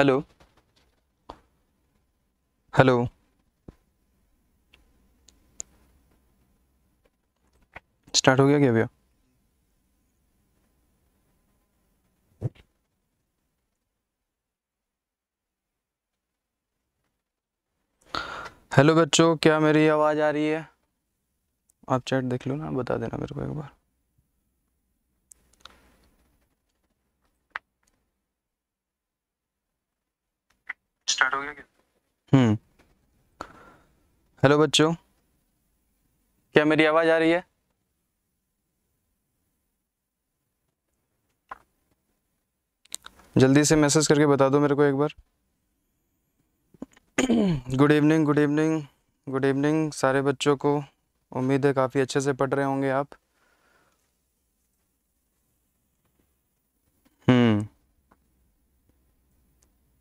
Hello hello start हो गया क्या भैया हेलो बच्चों क्या मेरी आवाज़ आ रही है आप चैट देख लो ना बता देना मेरे को एक बार हम्म हेलो बच्चों क्या मेरी आवाज आ रही है जल्दी से मैसेज करके बता दो मेरे को एक बार good evening good evening good evening सारे बच्चों को उम्मीद है काफ़ी अच्छे से पढ़ रहे होंगे आप हम्म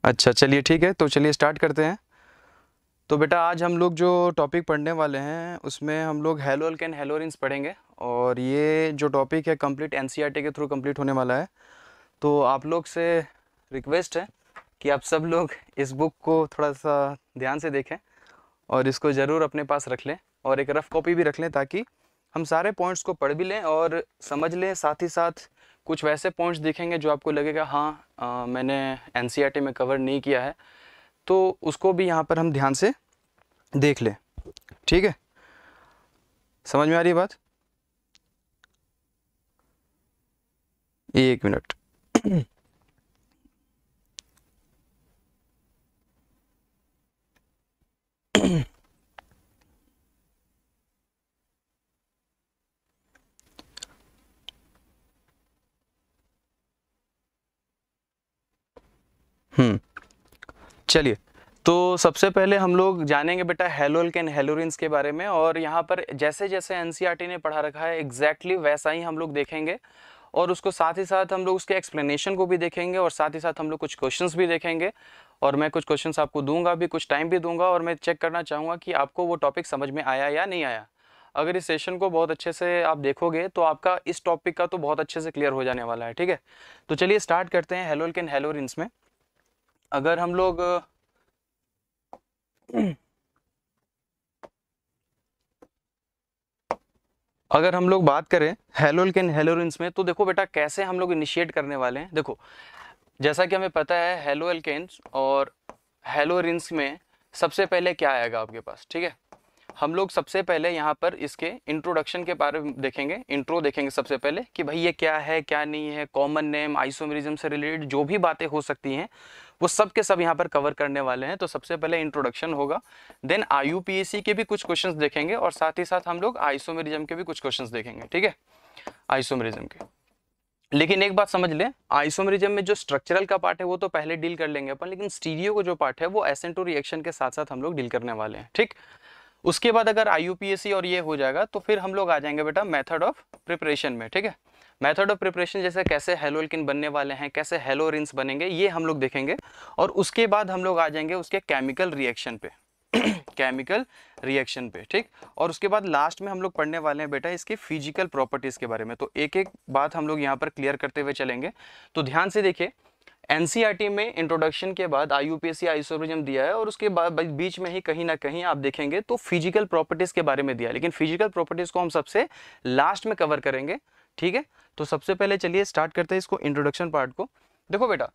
अच्छा चलिए ठीक है तो चलिए स्टार्ट करते हैं तो बेटा आज हम लोग जो टॉपिक पढ़ने वाले हैं उसमें हम लोग हेलोल कैन हेलोरिन्स पढ़ेंगे और ये जो टॉपिक है कंप्लीट एन e के थ्रू कंप्लीट होने वाला है तो आप लोग से रिक्वेस्ट है कि आप सब लोग इस बुक को थोड़ा सा ध्यान से देखें और इसको ज़रूर अपने पास रख लें और एक रफ़ कॉपी भी रख लें ताकि हम सारे पॉइंट्स को पढ़ भी लें और समझ लें साथ ही साथ कुछ वैसे पॉइंट्स दिखेंगे जो आपको लगेगा हाँ आ, मैंने एन e में कवर नहीं किया है तो उसको भी यहाँ पर हम ध्यान से देख लें ठीक है समझ में आ रही है बात एक मिनट हम्म चलिए तो सबसे पहले हम लोग जानेंगे बेटा हेलोल एंड हेलोरिन्स के बारे में और यहाँ पर जैसे जैसे एन ने पढ़ा रखा है एग्जैक्टली exactly वैसा ही हम लोग देखेंगे और उसको साथ ही साथ हम लोग उसके एक्सप्लेनेशन को भी देखेंगे और साथ ही साथ हम लोग कुछ क्वेश्चंस भी देखेंगे और मैं कुछ क्वेश्चंस आपको दूंगा भी कुछ टाइम भी दूंगा और मैं चेक करना चाहूँगा कि आपको वो टॉपिक समझ में आया या नहीं आया अगर इस सेशन को बहुत अच्छे से आप देखोगे तो आपका इस टॉपिक का तो बहुत अच्छे से क्लियर हो जाने वाला है ठीक है तो चलिए स्टार्ट करते हैं हेलोल एंड हेलोरिन्स में अगर हम लोग अगर हम लोग बात करें हेलोल के हेलोरिन्स में तो देखो बेटा कैसे हम लोग इनिशिएट करने वाले हैं देखो जैसा कि हमें पता है हेलो एल्केन्स और हेलोरिन्स में सबसे पहले क्या आएगा आपके पास ठीक है हम लोग सबसे पहले यहाँ पर इसके इंट्रोडक्शन के बारे में देखेंगे इंट्रो देखेंगे सबसे पहले कि भाई ये क्या है क्या नहीं है कॉमन नेम आइसोमरिज्म से रिलेटेड जो भी बातें हो सकती हैं वो सब के सब यहाँ पर कवर करने वाले हैं तो सबसे पहले इंट्रोडक्शन होगा देन आई के भी कुछ क्वेश्चन देखेंगे और साथ ही साथ हम लोग आइसोमेरिज्म के भी कुछ क्वेश्चन देखेंगे ठीक है आइसोमेरिज्म के लेकिन एक बात समझ लें आइसोमेरिज्म में जो स्ट्रक्चरल का पार्ट है वो तो पहले डील कर लेंगे अपन लेकिन स्टीरियो का जो पार्ट है वो एसेंटो रिएक्शन के साथ साथ हम लोग डील करने वाले हैं ठीक उसके बाद अगर आई और ये हो जाएगा तो फिर हम लोग आ जाएंगे बेटा मेथड ऑफ प्रिपरेशन में ठीक है मेथड ऑफ प्रिपरेशन जैसे कैसे हेलो बनने वाले हैं कैसे हेलो बनेंगे ये हम लोग देखेंगे और उसके बाद हम लोग आ जाएंगे उसके केमिकल रिएक्शन पे केमिकल रिएक्शन पे ठीक और उसके बाद लास्ट में हम लोग पढ़ने वाले हैं बेटा इसके फिजिकल प्रॉपर्टीज़ के बारे में तो एक एक बात हम लोग यहाँ पर क्लियर करते हुए चलेंगे तो ध्यान से देखिए एन में इंट्रोडक्शन के बाद आई यू पी दिया है और उसके बाद बीच में ही कहीं ना कहीं आप देखेंगे तो फिजिकल प्रॉपर्टीज़ के बारे में दिया है लेकिन फिजिकल प्रॉपर्टीज़ को हम सबसे लास्ट में कवर करेंगे ठीक है तो सबसे पहले चलिए स्टार्ट करते हैं इसको इंट्रोडक्शन पार्ट को देखो बेटा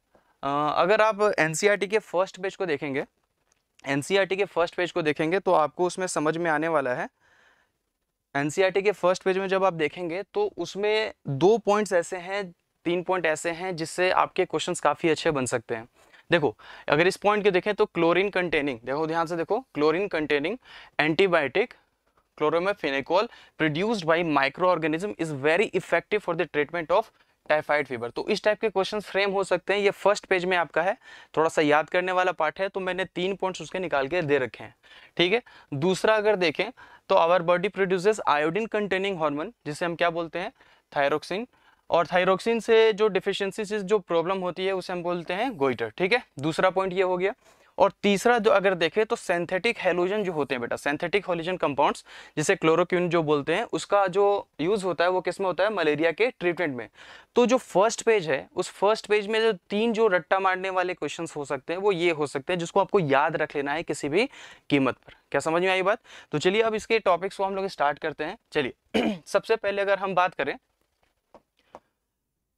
अगर आप एन e के फर्स्ट पेज को देखेंगे एन e के फर्स्ट पेज को देखेंगे तो आपको उसमें समझ में आने वाला है एन e के फर्स्ट पेज में जब आप देखेंगे तो उसमें दो पॉइंट्स ऐसे हैं तीन पॉइंट ऐसे हैं जिससे आपके क्वेश्चंस काफ़ी अच्छे बन सकते हैं देखो अगर इस पॉइंट के देखें तो क्लोरीन कंटेनिंग देखो ध्यान से देखो chlorine containing antibiotic chloramphenicol produced by micro organism is very effective for the treatment of typhoid fever तो इस टाइप के क्वेश्चन फ्रेम हो सकते हैं ये फर्स्ट पेज में आपका है थोड़ा सा याद करने वाला पार्ट है तो मैंने तीन पॉइंट्स उसके निकाल के दे रखे हैं ठीक है दूसरा अगर देखें तो our body produces iodine containing hormone जिसे हम क्या बोलते हैं थायरोक्सिन और थायरोक्सिन से जो डिफिशियंसी से जो प्रॉब्लम होती है उसे हम बोलते हैं गोइटर ठीक है दूसरा पॉइंट ये हो गया और तीसरा जो अगर देखें तो सेंथेटिक हेलोजन जो होते हैं बेटा सेंथेटिक हेलोजन कंपाउंड्स जिसे क्लोरोक्विन जो बोलते हैं उसका जो यूज़ होता है वो किस में होता है मलेरिया के ट्रीटमेंट में तो जो फर्स्ट पेज है उस फर्स्ट पेज में जो तीन जो रट्टा मारने वाले क्वेश्चन हो सकते हैं वो ये हो सकते हैं जिसको आपको याद रख लेना है किसी भी कीमत पर क्या समझ में आई बात तो चलिए अब इसके टॉपिक्स को हम लोग स्टार्ट करते हैं चलिए सबसे पहले अगर हम बात करें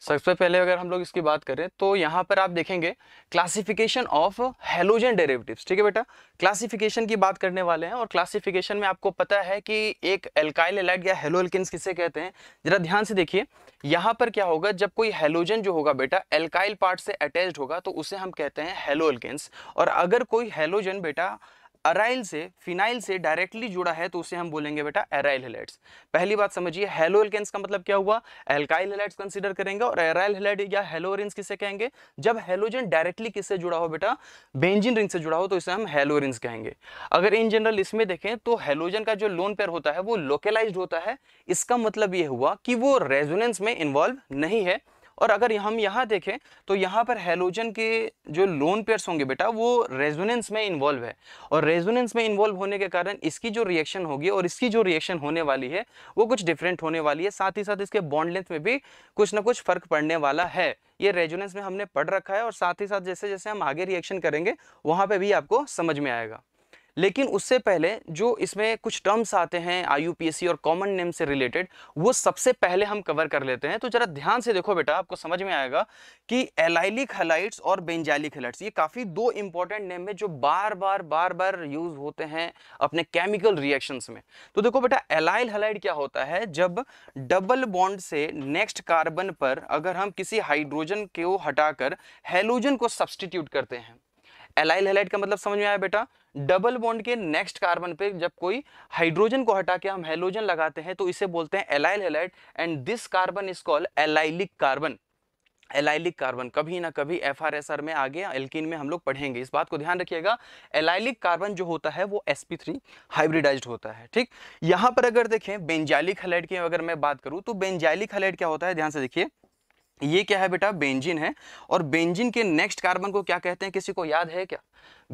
सबसे पहले अगर हम लोग इसकी बात करें तो यहाँ पर आप देखेंगे क्लासिफिकेशन ऑफ हेलोजन डेरिवेटिव्स ठीक है बेटा क्लासिफिकेशन की बात करने वाले हैं और क्लासिफिकेशन में आपको पता है कि एक एल्काइल एलाइट या हेलो किसे कहते हैं जरा ध्यान से देखिए यहाँ पर क्या होगा जब कोई हेलोजन जो होगा बेटा एल्काइल पार्ट से अटैच होगा तो उसे हम कहते हैं हेलो और अगर कोई हेलोजन बेटा अराइल से फिनाइल से डायरेक्टली जुड़ा है तो उसे हम बोलेंगे बेटा एराइल हेलाइट्स पहली बात समझिए हेलो एल्केन्स का मतलब क्या हुआ एल्काइल हेलाइट्स कंसीडर करेंगे और एराइल हेलाइट या हेलो हेलोरिन्स किसे कहेंगे जब हेलोजन डायरेक्टली किससे जुड़ा हो बेटा बेंजिन रिंग से जुड़ा हो तो इसे हम हेलोरिन्स कहेंगे अगर इन जनरल इसमें देखें तो हेलोजन का जो लोन पेयर होता है वो लोकेलाइज होता है इसका मतलब ये हुआ कि वो रेजोनेंस में इन्वॉल्व नहीं है और अगर हम यहाँ देखें तो यहाँ पर हेलोजन के जो लोन पेयर्स होंगे बेटा वो रेजोनेंस में इन्वॉल्व है और रेजोनेंस में इन्वॉल्व होने के कारण इसकी जो रिएक्शन होगी और इसकी जो रिएक्शन होने वाली है वो कुछ डिफरेंट होने वाली है साथ ही साथ इसके बॉन्ड लेंथ में भी कुछ ना कुछ फर्क पड़ने वाला है ये रेजोनेंस में हमने पढ़ रखा है और साथ ही साथ जैसे जैसे हम आगे रिएक्शन करेंगे वहाँ पर भी आपको समझ में आएगा लेकिन उससे पहले जो इसमें कुछ टर्म्स आते हैं आई और कॉमन नेम से रिलेटेड वो सबसे पहले हम कवर कर लेते हैं तो ज़रा ध्यान से देखो बेटा आपको समझ में आएगा कि एलाइलिक हलाइट्स और बेंजालिक हलाइट्स ये काफ़ी दो इंपॉर्टेंट नेम है जो बार बार बार बार यूज़ होते हैं अपने केमिकल रिएक्शंस में तो देखो बेटा एलाइल हलाइट क्या होता है जब डबल बॉन्ड से नेक्स्ट कार्बन पर अगर हम किसी हाइड्रोजन को हटाकर हेलोजन को सब्सटीट्यूट करते हैं एलाइल हेलाइट का मतलब समझ में आया बेटा डबल बॉन्ड के नेक्स्ट कार्बन पे जब कोई हाइड्रोजन को हटा के हम हेलोजन लगाते हैं तो इसे बोलते हैं allyl halide and this carbon is called allylic carbon allylic carbon कभी ना कभी एफ आर एस आर में आगे एल्किन में हम लोग पढ़ेंगे इस बात को ध्यान रखिएगा एलाइलिक कार्बन जो होता है वो एस पी थ्री हाइब्रिडाइज होता है ठीक यहां पर अगर देखें बेंजाइलिक हलाइट की अगर मैं बात करूं तो बेंजाइलिक हलाइट क्या होता है ध्यान से देखिए ये क्या है बेटा बेंजिन है और बेंजिन के नेक्स्ट कार्बन को क्या कहते हैं किसी को याद है क्या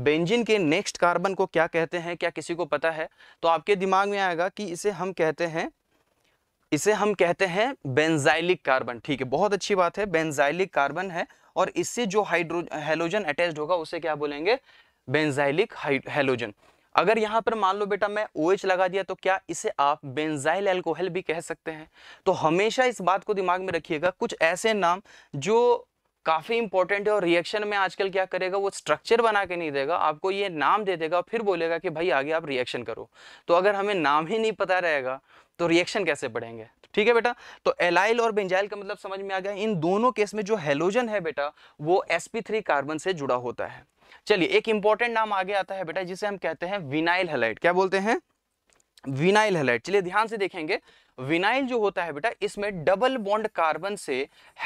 बेंजिन के नेक्स्ट कार्बन को क्या कहते हैं क्या किसी को पता है तो आपके दिमाग में आएगा कि इसे हम कहते हैं इसे हम कहते हैं बेंजाइलिक कार्बन ठीक है बहुत अच्छी बात है बेंजाइलिक कार्बन है और इससे जो हाइड्रो हेलोजन अटैच होगा उसे क्या बोलेंगे बेंजाइलिक हेलोजन अगर यहाँ पर मान लो बेटा मैं ओ OH लगा दिया तो क्या इसे आप बेंजाइल एल्कोहल भी कह सकते हैं तो हमेशा इस बात को दिमाग में रखिएगा कुछ ऐसे नाम जो काफ़ी इंपॉर्टेंट है और रिएक्शन में आजकल क्या करेगा वो स्ट्रक्चर बना के नहीं देगा आपको ये नाम दे देगा और फिर बोलेगा कि भाई आगे आप रिएक्शन करो तो अगर हमें नाम ही नहीं पता रहेगा तो रिएक्शन कैसे पढ़ेंगे ठीक है बेटा तो एलाइल और बेंजाइल का मतलब समझ में आ गया इन दोनों केस में जो हेलोजन है बेटा वो एस कार्बन से जुड़ा होता है चलिए एक इंपॉर्टेंट नाम आगे आता है बेटा जिसे हम कहते हैं विनाइल हेलाइट क्या बोलते हैं विनाइल हेलाइट चलिए ध्यान से देखेंगे विनाइल जो होता है बेटा इसमें डबल बॉन्ड कार्बन से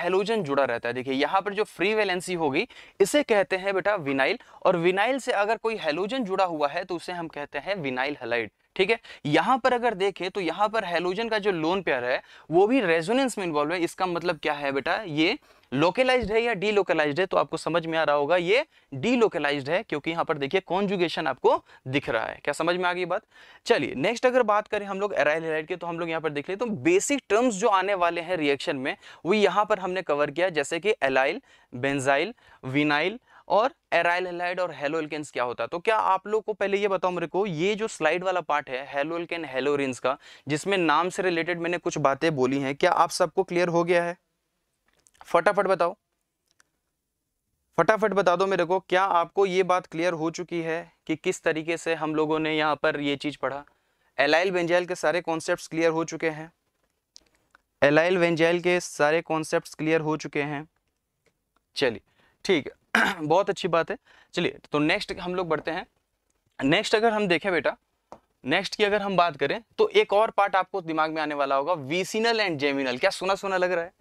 हेलोजन जुड़ा रहता है देखिए यहाँ पर जो फ्री वैलेंसी होगी इसे कहते हैं बेटा विनाइल और विनाइल से अगर कोई हेलोजन जुड़ा हुआ है तो उसे हम कहते हैं विनाइल हेलाइट ठीक है यहां पर अगर देखें तो यहां पर हेलोजन का जो लोन पेयर है वो भी रेजोनेंस में इन्वॉल्व है इसका मतलब क्या है बेटा ये लोकलाइज्ड है या डीलोकलाइज्ड है तो आपको समझ में आ रहा होगा ये डीलोकलाइज्ड है क्योंकि यहाँ पर देखिए कॉन्जुगेशन आपको दिख रहा है क्या समझ में आ गई बात चलिए नेक्स्ट अगर बात करें हम लोग एराइल हेलाइड की तो हम लोग यहाँ पर देख ले तो बेसिक टर्म्स जो आने वाले हैं रिएक्शन में वो यहां पर हमने कवर किया जैसे कि एलाइल बेंजाइल विनाइल और एराइल हेलाइड और हेलो एल्केन्स क्या होता है तो क्या आप लोग को पहले ये बताओ मेरे को ये जो स्लाइड वाला पार्ट है हेलो एल्केन हेलोरिन्स का जिसमें नाम से रिलेटेड मैंने कुछ बातें बोली हैं क्या आप सबको क्लियर हो गया है फटाफट बताओ फटाफट बता दो मेरे को क्या आपको ये बात क्लियर हो चुकी है कि किस तरीके से हम लोगों ने यहाँ पर ये चीज़ पढ़ा एलाइल वेंजाइल के सारे कॉन्सेप्ट्स क्लियर हो चुके हैं एलाइल वेंजाइल के सारे कॉन्सेप्ट्स क्लियर हो चुके हैं चलिए ठीक बहुत अच्छी बात है चलिए तो नेक्स्ट हम लोग बढ़ते हैं नेक्स्ट अगर हम देखें बेटा नेक्स्ट की अगर हम बात करें तो एक और पार्ट आपको दिमाग में आने वाला होगा वीसिनल एंड जेमिनल क्या सुना सुना लग रहा है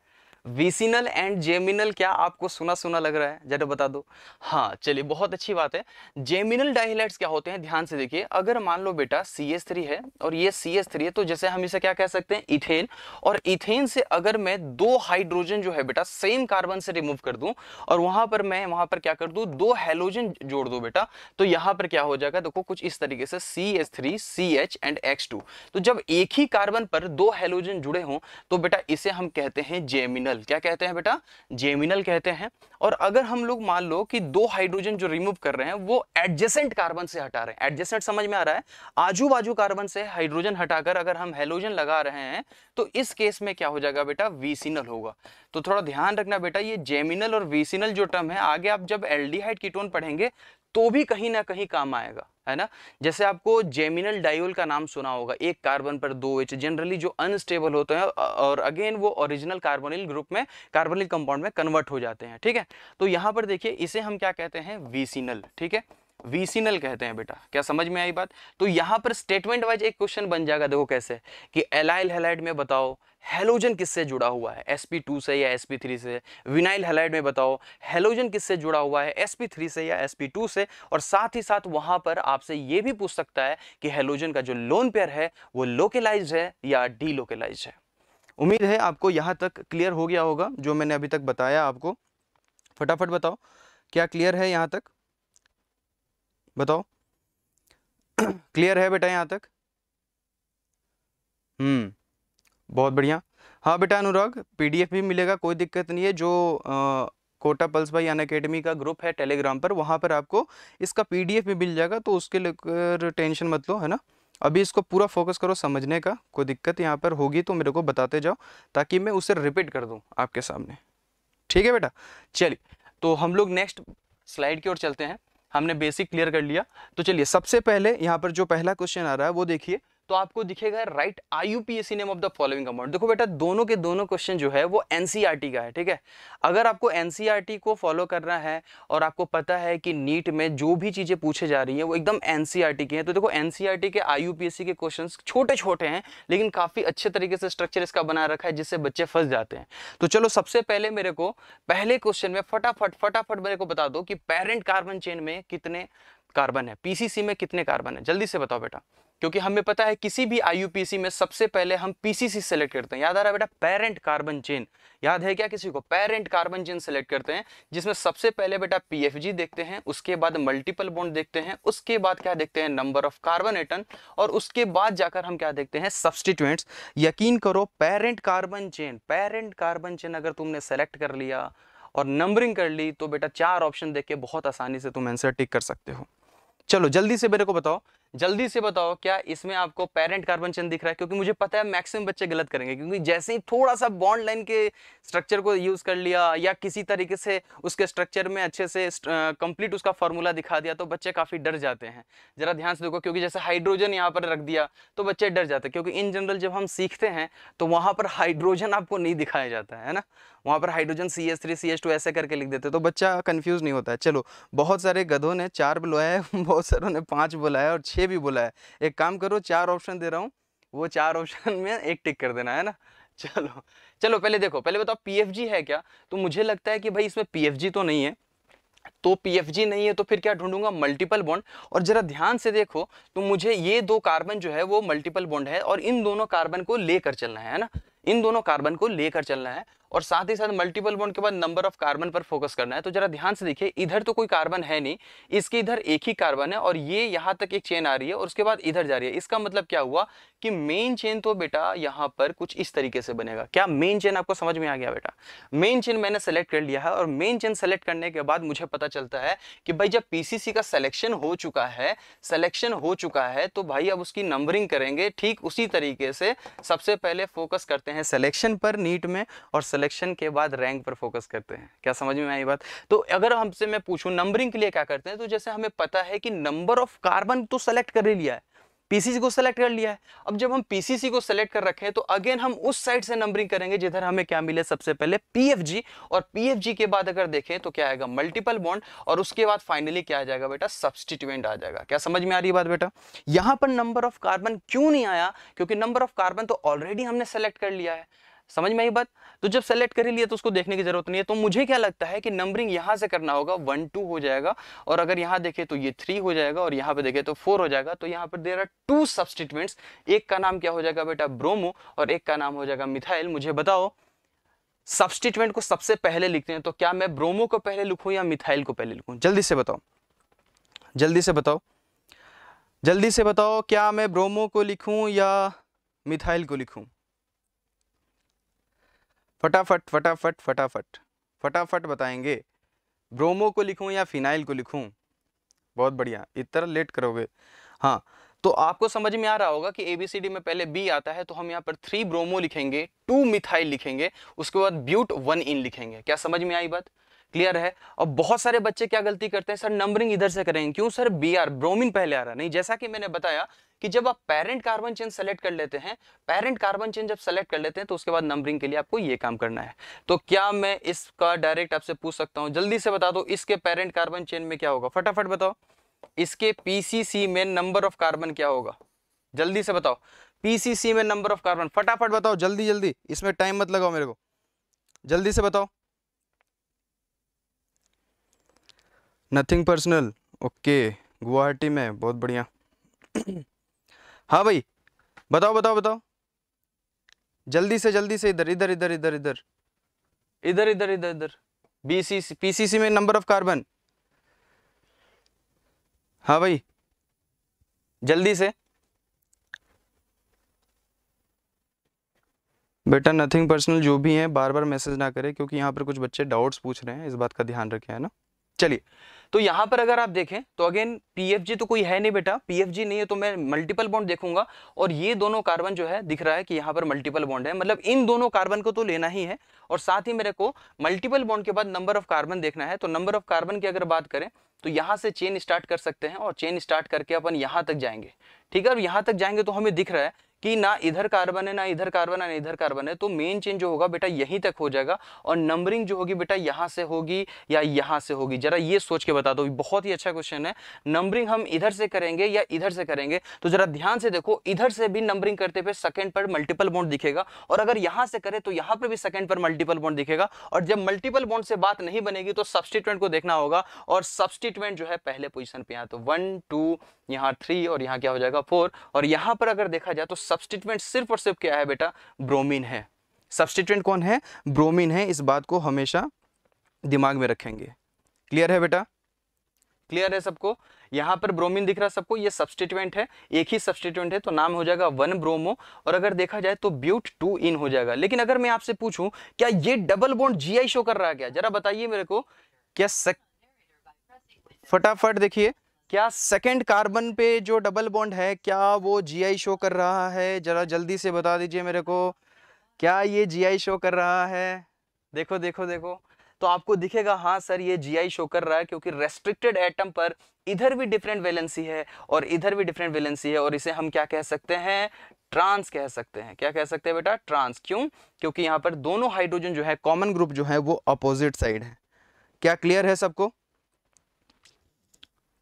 विसिनल एंड जेमिनल क्या आपको सुना सुना लग रहा है जरा बता दो हाँ चलिए बहुत अच्छी बात है जेमिनल डाइलाइट्स क्या होते हैं ध्यान से देखिए अगर मान लो बेटा सी एस थ्री है और ये सी एस थ्री है तो जैसे हम इसे क्या कह सकते हैं इथेन और इथेन से अगर मैं दो हाइड्रोजन जो है बेटा सेम कार्बन से रिमूव कर दूं और वहां पर मैं वहां पर क्या कर दूं दो हेलोजन जोड़ दू बेटा तो यहां पर क्या हो जाएगा देखो कुछ इस तरीके से C S three C H and X two तो जब एक ही कार्बन पर दो हेलोजन जुड़े हों तो बेटा इसे हम कहते हैं जेमिनल जेमिनल क्या कहते हैं बेटा जेमिनल कहते हैं और अगर हम लोग मान लो कि दो हाइड्रोजन जो रिमूव कर रहे हैं वो एडजेसेंट कार्बन से हटा रहे हैं एडजेसेंट समझ में आ रहा है आजू बाजू कार्बन से हाइड्रोजन हटाकर अगर हम हेलोजन लगा रहे हैं तो इस केस में क्या हो जाएगा बेटा वीसिनल होगा तो थोड़ा ध्यान रखना बेटा ये जेमिनल और वीसिनल जो टर्म है आगे आप जब एल्डिहाइड कीटोन पढ़ेंगे तो भी कहीं ना कहीं काम आएगा है ना जैसे आपको जेमिनल डायोल का नाम सुना होगा एक कार्बन पर दो एच जनरली जो अनस्टेबल होते हैं और अगेन वो ओरिजिनल कार्बोनिल ग्रुप में कार्बोनिल कंपाउंड में कन्वर्ट हो जाते हैं ठीक है तो यहां पर देखिए इसे हम क्या कहते हैं वीसिनल ठीक है वीसीनल कहते हैं बेटा क्या समझ में आई बात तो यहाँ पर स्टेटमेंट वाइज एक क्वेश्चन बन जाएगा देखो कैसे कि एलाइल हेलाइड में बताओ हेलोजन किससे जुड़ा हुआ है sp2 से या sp3 से विनाइल हेलाइड में बताओ हेलोजन किससे जुड़ा हुआ है sp3 से या sp2 से और साथ ही साथ वहां पर आपसे ये भी पूछ सकता है कि हेलोजन का जो लोन पेयर है वो लोकेलाइज है या डीलोकेलाइज है उम्मीद है आपको यहाँ तक क्लियर हो गया होगा जो मैंने अभी तक बताया आपको फटाफट बताओ क्या क्लियर है यहाँ तक बताओ क्लियर है बेटा यहाँ तक हम्म बहुत बढ़िया हाँ बेटा अनुराग पीडीएफ भी मिलेगा कोई दिक्कत नहीं है जो आ, कोटा पल्स भाई अन अकेडमी का ग्रुप है टेलीग्राम पर वहाँ पर आपको इसका पीडीएफ भी मिल जाएगा तो उसके लेकर टेंशन मत लो है ना अभी इसको पूरा फोकस करो समझने का कोई दिक्कत यहाँ पर होगी तो मेरे को बताते जाओ ताकि मैं उसे रिपीट कर दूँ आपके सामने ठीक है बेटा चलिए तो हम लोग नेक्स्ट स्लाइड की ओर चलते हैं हमने बेसिक क्लियर कर लिया तो चलिए सबसे पहले यहाँ पर जो पहला क्वेश्चन आ रहा है वो देखिए तो आपको दिखेगा right I U P S C name of the following amount देखो बेटा दोनों के दोनों क्वेश्चन जो है वो एन सी आर टी का है ठीक है अगर आपको एन सी आर टी को फॉलो करना है और आपको पता है कि नीट में जो भी चीज़ें पूछे जा रही हैं वो एकदम एन सी आर टी की हैं तो देखो एन सी आर टी के I U P S C के क्वेश्चन छोटे छोटे हैं लेकिन काफ़ी अच्छे तरीके से स्ट्रक्चर इसका बना रखा है जिससे बच्चे फंस जाते हैं तो चलो सबसे पहले मेरे को पहले क्वेश्चन में फटाफट फटाफट मेरे को बता दो कि पेरेंट कार्बन चेन में कितने कार्बन है पीसीसी में कितने कार्बन है जल्दी से बताओ बेटा क्योंकि हमें पता है किसी भी आईयूपीसी में सबसे पहले हम पीसीसी सेलेक्ट करते हैं याद आ रहा है बेटा पेरेंट कार्बन चेन याद है क्या किसी को पेरेंट कार्बन चेन सेलेक्ट करते हैं जिसमें सबसे पहले बेटा पीएफजी देखते हैं उसके बाद मल्टीपल बॉन्ड देखते हैं उसके बाद क्या देखते हैं नंबर ऑफ कार्बन एटन और उसके बाद जाकर हम क्या देखते हैं सब्सटीट्यूएंट्स यकीन करो parent carbon chain parent carbon chain अगर तुमने सेलेक्ट कर लिया और नंबरिंग कर ली तो बेटा चार ऑप्शन देख के बहुत आसानी से तुम आंसर टिक कर सकते हो चलो जल्दी से मेरे को बताओ जल्दी से बताओ क्या इसमें आपको पेरेंट कार्बन चेन दिख रहा है क्योंकि मुझे पता है मैक्सिमम बच्चे गलत करेंगे क्योंकि जैसे ही थोड़ा सा बॉन्ड लाइन के स्ट्रक्चर को यूज कर लिया या किसी तरीके से उसके स्ट्रक्चर में अच्छे से कंप्लीट उसका फॉर्मूला दिखा दिया तो बच्चे काफी डर जाते हैं जरा ध्यान से देखो क्योंकि जैसे हाइड्रोजन यहाँ पर रख दिया तो बच्चे डर जाते हैं क्योंकि इन जनरल जब हम सीखते हैं तो वहां पर हाइड्रोजन आपको नहीं दिखाया जाता है ना वहाँ पर hydrogen C S three C S two ऐसे करके लिख देते तो बच्चा कन्फ्यूज़ नहीं होता है चलो बहुत सारे गधों ने चार बुलाया बहुत सारों ने पाँच बुलाया और छः भी बुलाया एक काम करो चार ऑप्शन दे रहा हूँ वो चार ऑप्शन में एक टिक कर देना है ना चलो चलो पहले देखो पहले बताओ पीएफजी है क्या तो मुझे लगता है कि भाई इसमें जी तो नहीं है तो जी नहीं है तो फिर क्या ढूंढूंगा मल्टीपल बॉन्ड और जरा ध्यान से देखो तो मुझे ये दो कार्बन जो है वो मल्टीपल बॉन्ड है और इन दोनों कार्बन को लेकर चलना है ना इन दोनों कार्बन को लेकर चलना है और साथ ही साथ मल्टीपल बॉन्ड के बाद नंबर ऑफ कार्बन पर फोकस करना है तो जरा ध्यान से देखिए इधर तो कोई कार्बन है नहीं इसके इधर एक ही कार्बन है और ये यहाँ तक एक चेन आ रही है और उसके बाद इधर जा रही है इसका मतलब क्या हुआ कि मेन चेन तो बेटा यहाँ पर कुछ इस तरीके से बनेगा क्या मेन चेन आपको समझ में आ गया बेटा मेन चेन मैंने सेलेक्ट कर लिया है और मेन चेन सेलेक्ट करने के बाद मुझे पता चलता है कि भाई जब पीसीसी का सिलेक्शन हो चुका है सिलेक्शन हो चुका है तो भाई अब उसकी नंबरिंग करेंगे ठीक उसी तरीके से सबसे पहले फोकस करते हैं सिलेक्शन पर नीट में और सिलेक्शन के बाद रैंक पर फोकस करते हैं क्या समझ में आई बात तो अगर हमसे मैं पूछूं नंबरिंग के लिए क्या करते हैं तो जैसे हमें पता है कि नंबर ऑफ कार्बन तो सेलेक्ट कर ही लिया है पीसीसी को सेलेक्ट कर लिया है अब जब हम पीसीसी को सेलेक्ट कर रखे हैं तो अगेन हम उस साइड से नंबरिंग करेंगे जिधर हमें क्या मिले सबसे पहले पीएफजी और पीएफजी के बाद अगर देखें तो क्या आएगा मल्टीपल बॉन्ड और उसके बाद फाइनली क्या आ जाएगा बेटा सब्सटीट्यूएंट आ जाएगा क्या समझ में आ रही बात बेटा यहां पर नंबर ऑफ कार्बन क्यों नहीं आया क्योंकि नंबर ऑफ कार्बन तो ऑलरेडी हमने सेलेक्ट कर लिया है समझ में आई बात तो जब सेलेक्ट कर लिया तो उसको देखने की जरूरत नहीं है तो मुझे क्या लगता है कि नंबरिंग यहाँ से करना होगा वन टू हो जाएगा और अगर यहाँ देखे तो ये थ्री हो जाएगा और यहाँ पे देखे तो फोर हो जाएगा तो यहाँ पर देर आर टू सब्सटीटमेंट्स एक का नाम क्या हो जाएगा बेटा ब्रोमो और एक का नाम हो जाएगा मिथाइल मुझे बताओ सब्सटीटमेंट को सबसे पहले लिखते हैं तो क्या मैं ब्रोमो को पहले लिखूं या मिथाइल को पहले लिखू जल्दी से बताओ जल्दी से बताओ जल्दी से बताओ क्या मैं ब्रोमो को लिखूं या मिथाइल को लिखूं फटाफट फटाफट फटाफट फटाफट बताएंगे ब्रोमो को लिखूं या फिनाइल को लिखूं बहुत बढ़िया इतना लेट करोगे हाँ तो आपको समझ में आ रहा होगा कि एबीसीडी में पहले बी आता है तो हम यहाँ पर थ्री ब्रोमो लिखेंगे टू मिथाइल लिखेंगे उसके बाद ब्यूट वन इन लिखेंगे क्या समझ में आई बात क्लियर है और बहुत सारे बच्चे क्या गलती करते हैं सर नंबरिंग इधर से करेंगे क्यों सर बी आर ब्रोमिन पहले आ रहा नहीं जैसा कि मैंने बताया कि जब आप पेरेंट कार्बन चेन सेलेक्ट कर लेते हैं पेरेंट कार्बन चेन जब सेलेक्ट कर लेते हैं तो उसके बाद नंबरिंग के लिए आपको ये काम करना है तो क्या मैं इसका डायरेक्ट आपसे पूछ सकता हूँ जल्दी से बता दो इसके पेरेंट कार्बन चेन में क्या होगा फटाफट बताओ इसके पीसीसी में नंबर ऑफ कार्बन क्या होगा जल्दी से बताओ पीसीसी में नंबर ऑफ कार्बन फटाफट बताओ जल्दी जल्दी इसमें टाइम मत लगाओ मेरे को जल्दी से बताओ नथिंग पर्सनल ओके गुवाहाटी में बहुत बढ़िया हाँ भाई बताओ बताओ बताओ जल्दी से जल्दी से इधर इधर इधर इधर इधर इधर इधर इधर इधर बीसीसी पीसीसी में नंबर ऑफ कार्बन हाँ भाई जल्दी से बेटा नथिंग पर्सनल जो भी है बार बार मैसेज ना करें क्योंकि यहाँ पर कुछ बच्चे डाउट्स पूछ रहे हैं इस बात का ध्यान रखें है ना चलिए तो यहां पर अगर आप देखें तो अगेन पीएफजी तो कोई है नहीं बेटा पीएफजी नहीं है तो मैं मल्टीपल बॉन्ड देखूंगा और ये दोनों कार्बन जो है दिख रहा है कि यहाँ पर मल्टीपल बॉन्ड है मतलब इन दोनों कार्बन को तो लेना ही है और साथ ही मेरे को मल्टीपल बॉन्ड के बाद नंबर ऑफ कार्बन देखना है तो नंबर ऑफ कार्बन की अगर बात करें तो यहां से चेन स्टार्ट कर सकते हैं और चेन स्टार्ट करके अपन यहां तक जाएंगे ठीक है और यहां तक जाएंगे तो हमें दिख रहा है कि ना इधर कार्बन है ना इधर कार्बन है ना इधर कार्बन है तो मेन चेंज जो होगा बेटा यहीं तक हो जाएगा और नंबरिंग जो होगी बेटा यहाँ से होगी या यहाँ से होगी जरा ये सोच के बता दो बहुत ही अच्छा क्वेश्चन है नंबरिंग हम इधर से करेंगे या इधर से करेंगे तो जरा ध्यान से देखो इधर से भी नंबरिंग करते हुए सेकंड पर मल्टीपल बॉन्ड दिखेगा और अगर यहाँ से करें तो यहाँ पर भी सेकेंड पर मल्टीपल बॉन्ड दिखेगा और जब मल्टीपल बॉन्ड से बात नहीं बनेगी तो सब्सटीट्यूएंट को देखना होगा और सब्सटीट्यूएंट जो है पहले पोजिशन पे यहाँ तो वन टू यहाँ थ्री और यहाँ क्या हो जाएगा फोर और यहाँ पर अगर देखा जाए तो सब्सटीटमेंट सिर्फ और सिर्फ क्या है बेटा ब्रोमीन है सब्सटीटमेंट कौन है ब्रोमीन है इस बात को हमेशा दिमाग में रखेंगे क्लियर है बेटा क्लियर है सबको यहाँ पर ब्रोमीन दिख रहा है सबको ये सब्सटीटमेंट है एक ही सब्सटीटमेंट है तो नाम हो जाएगा वन ब्रोमो और अगर देखा जाए तो ब्यूट टू इन हो जाएगा लेकिन अगर मैं आपसे पूछूं क्या ये डबल बॉन्ड जीआई शो कर रहा है क्या जरा बताइए मेरे को क्या सक... फटाफट देखिए क्या सेकंड कार्बन पे जो डबल बॉन्ड है क्या वो जीआई शो कर रहा है ज़रा जल्दी से बता दीजिए मेरे को क्या ये जीआई शो कर रहा है देखो देखो देखो तो आपको दिखेगा हाँ सर ये जीआई शो कर रहा है क्योंकि रेस्ट्रिक्टेड एटम पर इधर भी डिफरेंट वैलेंसी है और इधर भी डिफरेंट वैलेंसी है और इसे हम क्या कह सकते हैं ट्रांस कह सकते हैं क्या कह सकते हैं बेटा ट्रांस क्यों क्योंकि यहाँ पर दोनों हाइड्रोजन जो है कॉमन ग्रुप जो है वो अपोजिट साइड है क्या क्लियर है सबको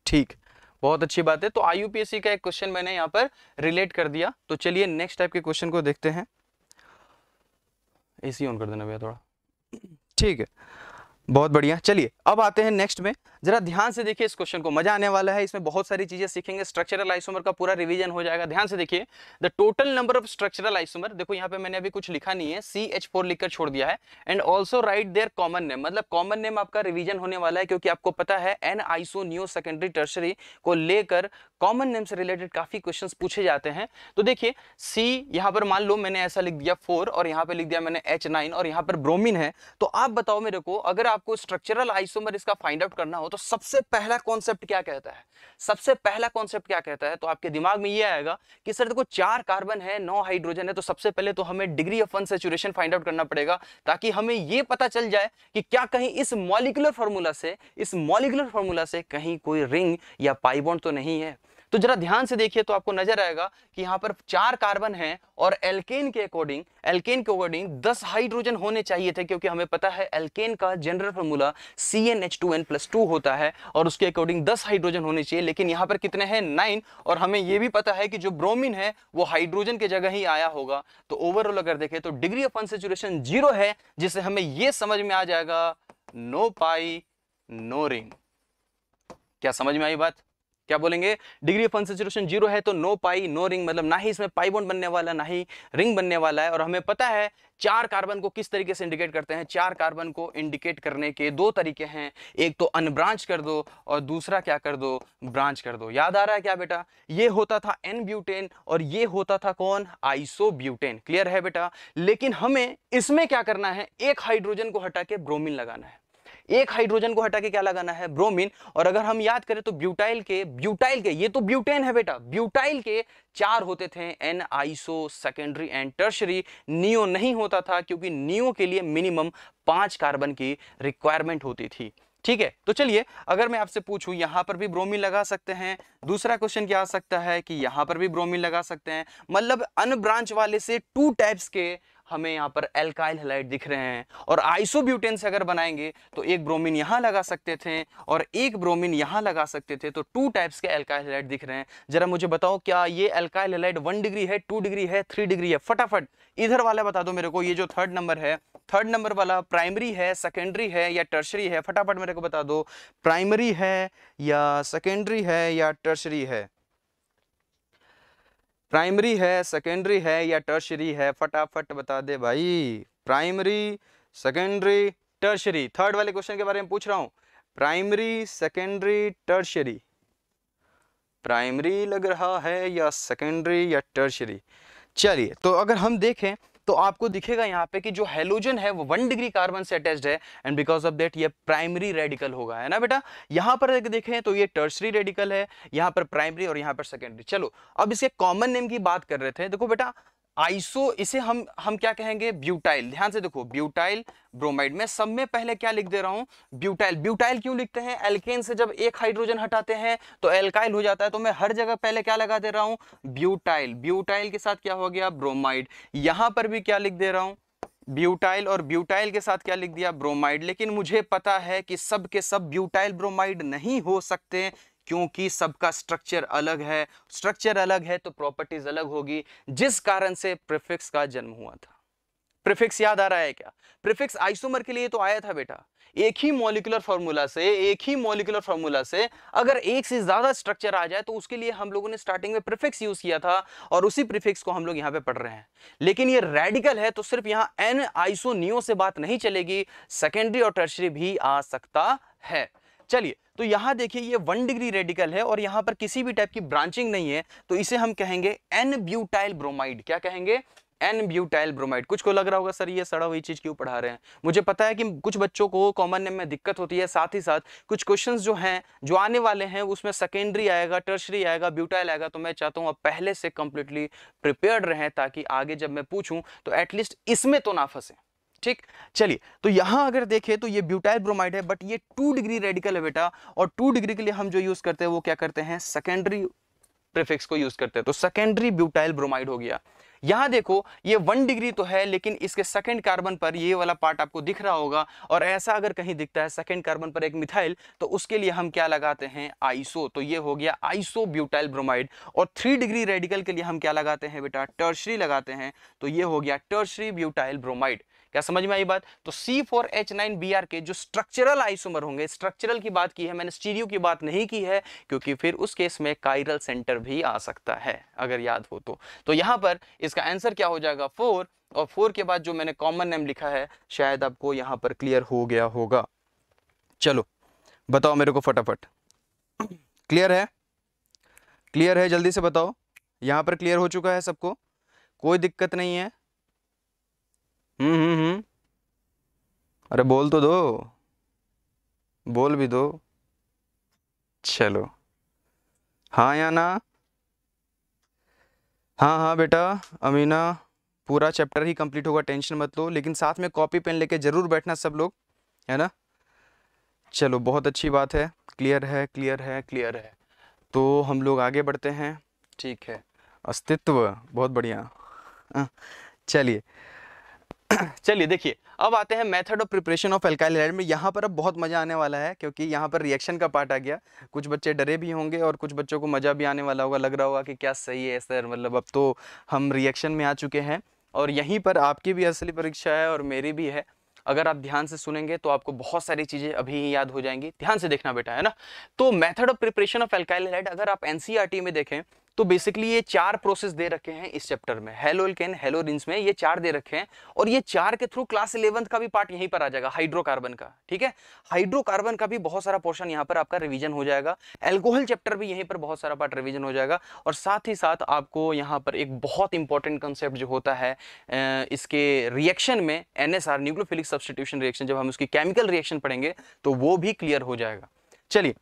ठीक बहुत अच्छी बात है तो यूपीएससी का एक क्वेश्चन मैंने यहाँ पर रिलेट कर दिया तो चलिए नेक्स्ट टाइप के क्वेश्चन को देखते हैं एसी ऑन कर देना भैया थोड़ा ठीक है बहुत बढ़िया चलिए अब आते हैं नेक्स्ट में जरा ध्यान से देखिए इस क्वेश्चन को मजा आने वाला है इसमें बहुत सारी चीजें सीखेंगे स्ट्रक्चरल आइसोमर का पूरा रिवीजन हो जाएगा ध्यान से देखिए the total number of structural isomer देखो यहाँ पे मैंने अभी कुछ लिखा नहीं है सी एच फोर लिखकर छोड़ दिया है and also write there common name मतलब कॉमन नेम आपका रिविजन होने वाला है क्योंकि आपको पता है n iso neo secondary tertiary को लेकर कॉमन नेम से रिलेटेड काफी क्वेश्चन पूछे जाते हैं तो देखिए सी यहाँ पर मान लो मैंने ऐसा लिख दिया फोर और यहाँ पर लिख दिया मैंने एच नाइन और यहाँ पर ब्रोमिन है तो आप बताओ मेरे को अगर आपको स्ट्रक्चरल आइसोमर इसका फाइंड आउट करना हो तो सबसे पहला कॉन्सेप्ट क्या कहता है सबसे पहला कॉन्सेप्ट क्या कहता है तो आपके दिमाग में ये आएगा कि सर देखो चार कार्बन है नौ हाइड्रोजन है तो सबसे पहले तो हमें degree of unsaturation find out करना पड़ेगा ताकि हमें ये पता चल जाए कि क्या कहीं इस मॉलिकुलर फॉर्मूला से इस मॉलिकुलर फॉर्मूला से कहीं कोई रिंग या पाइबोन तो नहीं है तो जरा ध्यान से देखिए तो आपको नजर आएगा कि यहाँ पर चार कार्बन है और एल्केन के अकॉर्डिंग एल्केन के अकॉर्डिंग दस हाइड्रोजन होने चाहिए थे क्योंकि हमें पता है एल्केन का general formula C n H two n plus two होता है और उसके अकॉर्डिंग दस हाइड्रोजन होने चाहिए लेकिन यहाँ पर कितने हैं नाइन और हमें यह भी पता है कि जो ब्रोमिन है वो हाइड्रोजन के जगह ही आया होगा तो ओवरऑल अगर देखें तो डिग्री ऑफ अनसेचुरेशन जीरो है जिससे हमें यह समझ में आ जाएगा नो पाई नो रिंग क्या समझ में आई बात क्या बोलेंगे डिग्री ऑफ अनसेचुरेशन जीरो है तो नो पाई नो रिंग मतलब ना ही इसमें पाई बॉन्ड बनने वाला ना ही रिंग बनने वाला है और हमें पता है चार कार्बन को किस तरीके से इंडिकेट करते हैं चार कार्बन को इंडिकेट करने के दो तरीके हैं एक तो अनब्रांच कर दो और दूसरा क्या कर दो ब्रांच कर दो याद आ रहा है क्या बेटा ये होता था एन ब्यूटेन और ये होता था कौन आइसो ब्यूटेन क्लियर है बेटा लेकिन हमें इसमें क्या करना है एक हाइड्रोजन को हटा के ब्रोमिन लगाना है एक हाइड्रोजन को हटा के क्या लगाना है ब्रोमीन और अगर हम याद करें तो ब्यूटाइल के ब्यूटाइल के ये तो ब्यूटेन है बेटा ब्यूटाइल के चार होते थे n iso secondary and tertiary neo नहीं होता था क्योंकि नियो के लिए मिनिमम पांच कार्बन की रिक्वायरमेंट होती थी ठीक है तो चलिए अगर मैं आपसे पूछूं यहां पर भी ब्रोमीन लगा सकते हैं दूसरा क्वेश्चन क्या आ सकता है कि यहां पर भी ब्रोमीन लगा सकते हैं मतलब अनब्रांच वाले से टू टाइप्स के हमें यहाँ पर एल्काइल हेलाइट दिख रहे हैं और आइसोब्यूटेन से अगर बनाएंगे तो एक ब्रोमीन यहाँ लगा सकते थे और एक ब्रोमीन यहाँ लगा सकते थे तो टू टाइप्स के एल्काइल हेलाइट दिख रहे हैं जरा मुझे बताओ क्या ये एल्काइल हेलाइट वन डिग्री है टू डिग्री है थ्री डिग्री है फटाफट इधर वाला बता दो मेरे को ये जो थर्ड नंबर है थर्ड नंबर वाला प्राइमरी है सेकेंडरी है या टर्शरी है फटाफट मेरे को बता दो प्राइमरी है या सेकेंडरी है या टर्शरी है प्राइमरी है सेकेंडरी है या टर्शरी है फटाफट बता दे भाई प्राइमरी सेकेंडरी टर्शरी थर्ड वाले क्वेश्चन के बारे में पूछ रहा हूँ प्राइमरी सेकेंडरी टर्शरी प्राइमरी लग रहा है या सेकेंडरी या टर्शरी चलिए तो अगर हम देखें तो आपको दिखेगा यहाँ पे कि जो हेलोजन है वो वन डिग्री कार्बन से अटैच्ड है एंड बिकॉज ऑफ दैट ये प्राइमरी रेडिकल होगा है ना बेटा यहाँ पर देखें तो ये टर्सरी रेडिकल है यहाँ पर प्राइमरी और यहाँ पर सेकेंडरी चलो अब इसके कॉमन नेम की बात कर रहे थे देखो बेटा आइसो इसे हम हम क्या कहेंगे ब्यूटाइल ध्यान से देखो ब्यूटाइल ब्रोमाइड में सब में पहले क्या लिख दे रहा हूँ ब्यूटाइल ब्यूटाइल क्यों लिखते हैं एल्केन से जब एक हाइड्रोजन हटाते हैं तो एल्काइल हो जाता है तो मैं हर जगह पहले क्या लगा दे रहा हूं ब्यूटाइल ब्यूटाइल के साथ क्या हो गया ब्रोमाइड यहां पर भी क्या लिख दे रहा हूं ब्यूटाइल और ब्यूटाइल के साथ क्या लिख दिया ब्रोमाइड लेकिन मुझे पता है कि सब के सब ब्यूटाइल ब्रोमाइड नहीं हो सकते क्योंकि सबका स्ट्रक्चर अलग है स्ट्रक्चर अलग है तो प्रॉपर्टीज अलग होगी जिस कारण से प्रिफिक्स का जन्म हुआ था प्रिफिक्स याद आ रहा है क्या प्रिफिक्स आइसोमर के लिए तो आया था बेटा एक ही मॉलिकुलर फॉर्मूला से एक ही मॉलिकुलर फॉर्मूला से अगर एक से ज्यादा स्ट्रक्चर आ जाए तो उसके लिए हम लोगों ने स्टार्टिंग में प्रिफिक्स यूज किया था और उसी प्रिफिक्स को हम लोग यहाँ पे पढ़ रहे हैं लेकिन ये रेडिकल है तो सिर्फ यहाँ एन आइसोनियो से बात नहीं चलेगी सेकेंडरी और टर्शरी भी आ सकता है चलिए तो यहां देखिए ये वन डिग्री रेडिकल है और यहां पर किसी भी टाइप की ब्रांचिंग नहीं है तो इसे हम कहेंगे एन ब्यूटाइल ब्रोमाइड क्या कहेंगे एन ब्यूटाइल ब्रोमाइड कुछ को लग रहा होगा सर ये सड़ा हुई चीज़ क्यों पढ़ा रहे हैं मुझे पता है कि कुछ बच्चों को कॉमन नेम में दिक्कत होती है साथ ही साथ कुछ क्वेश्चन जो हैं जो आने वाले हैं उसमें सेकेंडरी आएगा टर्शरी आएगा ब्यूटाइल आएगा तो मैं चाहता हूँ आप पहले से कंप्लीटली प्रिपेयर रहें ताकि आगे जब मैं पूछूँ तो एटलीस्ट इसमें तो ना फंसें ठीक चलिए तो यहां अगर देखें तो ये ब्यूटाइल ब्रोमाइड है बट ये टू डिग्री रेडिकल है बेटा और टू डिग्री के लिए हम जो यूज़ करते हैं वो क्या करते हैं सेकेंडरी प्रिफिक्स को यूज़ करते हैं तो सेकेंडरी ब्यूटाइल ब्रोमाइड हो गया यहां देखो ये वन डिग्री तो है लेकिन इसके सेकंड कार्बन पर ये वाला पार्ट आपको दिख रहा होगा और ऐसा अगर कहीं दिखता है सेकंड कार्बन पर एक मिथाइल तो उसके लिए हम क्या लगाते हैं आइसो तो ये हो गया आइसो ब्यूटाइल ब्रोमाइड और थ्री डिग्री रेडिकल के लिए हम क्या लगाते हैं बेटा टर्शरी लगाते हैं तो ये हो गया टर्शरी ब्यूटाइल ब्रोमाइड क्या समझ में आई बात तो C four H nine B R के जो स्ट्रक्चरल आइसोमर होंगे स्ट्रक्चरल की बात की है मैंने स्टीरियो की बात नहीं की है क्योंकि फिर उस केस में कायरल सेंटर भी आ सकता है अगर याद हो तो, तो यहाँ पर इसका आंसर क्या हो जाएगा फोर और फोर के बाद जो मैंने कॉमन नेम लिखा है शायद आपको यहाँ पर क्लियर हो गया होगा चलो बताओ मेरे को फटाफट क्लियर है क्लियर है जल्दी से बताओ यहाँ पर क्लियर हो चुका है सबको कोई दिक्कत नहीं है हम्म, हम्म, हम्म अरे बोल तो दो बोल भी दो चलो हाँ या ना हाँ हाँ बेटा अमीना पूरा चैप्टर ही कंप्लीट होगा टेंशन मत लो लेकिन साथ में कॉपी पेन लेके ज़रूर बैठना सब लोग है ना चलो बहुत अच्छी बात है क्लियर है क्लियर है क्लियर है तो हम लोग आगे बढ़ते हैं ठीक है अस्तित्व बहुत बढ़िया हाँ, चलिए चलिए देखिए अब आते हैं method of preparation of alkyl में यहाँ पर अब बहुत मज़ा आने वाला है क्योंकि यहाँ पर रिएक्शन का पार्ट आ गया कुछ बच्चे डरे भी होंगे और कुछ बच्चों को मज़ा भी आने वाला होगा लग रहा होगा कि क्या सही है सर मतलब अब तो हम रिएक्शन में आ चुके हैं और यहीं पर आपकी भी असली परीक्षा है और मेरी भी है अगर आप ध्यान से सुनेंगे तो आपको बहुत सारी चीज़ें अभी ही याद हो जाएंगी ध्यान से देखना बेटा है ना तो method of preparation of alkyl अगर आप एनसीईआरटी e में देखें तो बेसिकली ये चार प्रोसेस दे रखे हैं इस चैप्टर में हेलो एल्केन हेलो रिंस में ये चार दे रखे हैं और ये चार के थ्रू क्लास इलेवंथ का भी पार्ट यहीं पर आ जाएगा हाइड्रोकार्बन का ठीक है हाइड्रोकार्बन का भी बहुत सारा पोर्शन यहाँ पर आपका रिविजन हो जाएगा एल्कोहल चैप्टर भी यहीं पर बहुत सारा पार्ट रिविजन हो जाएगा और साथ ही साथ आपको यहाँ पर एक बहुत इंपॉर्टेंट कंसेप्ट जो होता है इसके रिएक्शन में N S R nucleophilic substitution reaction जब हम उसकी केमिकल रिएक्शन पढ़ेंगे तो वो भी क्लियर हो जाएगा चलिए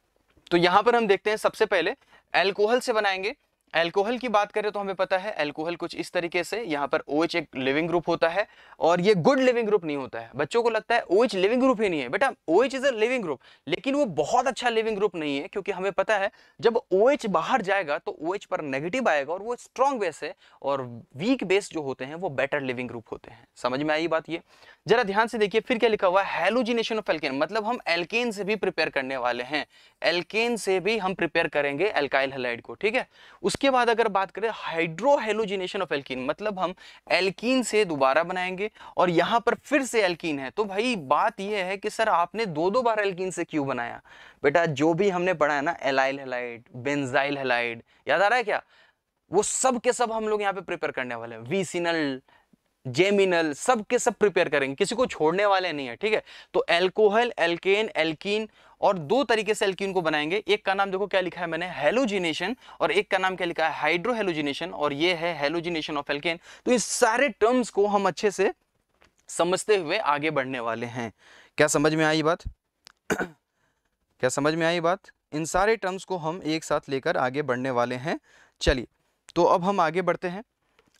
तो यहाँ पर हम देखते हैं सबसे पहले एल्कोहल से बनाएंगे एल्कोहल की बात करें तो हमें पता है एल्कोहल कुछ इस तरीके से यहाँ पर ओएच OH एक लिविंग ग्रुप होता है और ये गुड लिविंग ग्रुप नहीं होता है बच्चों को लगता है ओएच OH लिविंग ग्रुप ही नहीं है बेटा OH is a leaving group लेकिन वो बहुत अच्छा लिविंग ग्रुप नहीं है क्योंकि हमें पता है जब ओएच OH बाहर जाएगा तो ओएच OH पर नेगेटिव आएगा और वो स्ट्रॉन्ग बेस है और वीक बेस जो होते हैं वो बेटर लिविंग ग्रुप होते हैं समझ में आई बात ये जरा ध्यान से देखिए फिर क्या लिखा हुआ है हेलोजिनेशन ऑफ एल्केन मतलब हम एल्केन से भी प्रिपेयर करने वाले हैं एल्केन से भी हम प्रिपेयर करेंगे एल्काइल हेलाइड को ठीक है उस उसके बाद अगर बात करें हाइड्रोहेलोजिनेशन ऑफ एल्किन मतलब हम एल्किन से दोबारा बनाएंगे और यहां पर फिर से एल्किन है तो भाई बात यह है कि सर आपने दो दो बार एल्किन से क्यों बनाया बेटा जो भी हमने पढ़ा है ना एलाइल हेलाइड बेंजाइल हेलाइड याद आ रहा है क्या वो सब के सब हम लोग यहाँ पे प्रिपेयर करने वाले हैं वीसिनल जेमिनल सब के सब प्रिपेयर करेंगे किसी को छोड़ने वाले नहीं है ठीक है तो एल्कोहल एल्केन एल्किन और दो तरीके से एल्किन को बनाएंगे एक का नाम देखो क्या लिखा है मैंने हेलोजिनेशन और एक का नाम क्या लिखा है हाइड्रोहेलोजिनेशन और ये है हेलोजिनेशन ऑफ एल्केन तो इस सारे टर्म्स को हम अच्छे से समझते हुए आगे बढ़ने वाले हैं क्या समझ में आई बात क्या समझ में आई बात इन सारे टर्म्स को हम एक साथ लेकर आगे बढ़ने वाले हैं चलिए तो अब हम आगे बढ़ते हैं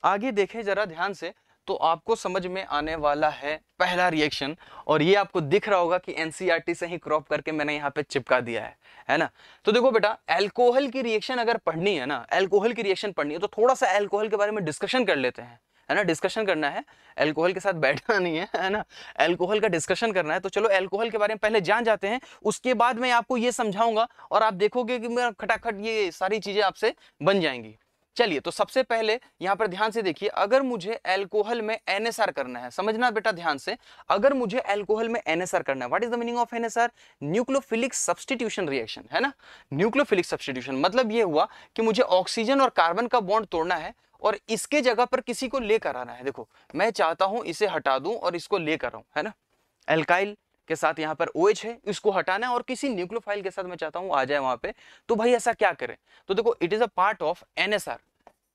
आगे देखें जरा ध्यान से तो आपको समझ में आने वाला है पहला रिएक्शन और ये आपको दिख रहा होगा कि एनसीईआरटी e से ही क्रॉप करके मैंने यहाँ पे चिपका दिया है है ना तो देखो बेटा एल्कोहल की रिएक्शन अगर पढ़नी है ना एल्कोहल की रिएक्शन पढ़नी है तो थोड़ा सा एल्कोहल के बारे में डिस्कशन कर लेते हैं है ना डिस्कशन करना है एल्कोहल के साथ बैठना नहीं है है ना एल्कोहल का डिस्कशन करना है तो चलो एल्कोहल के बारे में पहले जान जाते हैं उसके बाद मैं आपको ये समझाऊंगा और आप देखोगे कि मेरा खटाखट ये सारी चीज़ें आपसे बन जाएंगी चलिए तो सबसे पहले यहां पर ध्यान से देखिए अगर मुझे एल्कोहल में एनएसआर करना है समझना बेटा ध्यान से अगर मुझे एल्कोहल में एनएसआर करना है what is the meaning of NSR nucleophilic substitution reaction है ना न्यूक्लियोफिलिक सब्सटीट्यूशन मतलब ये हुआ कि मुझे ऑक्सीजन और कार्बन का बॉन्ड तोड़ना है और इसके जगह पर किसी को लेकर आना है देखो मैं चाहता हूं इसे हटा दूं और इसको लेकर आऊं है ना एल्काइल के साथ यहाँ पर ओ OH है इसको हटाना है और किसी न्यूक्लोफाइल के साथ मैं चाहता हूँ आ जाए वहाँ पे तो भाई ऐसा क्या करें तो देखो it is a part of NSR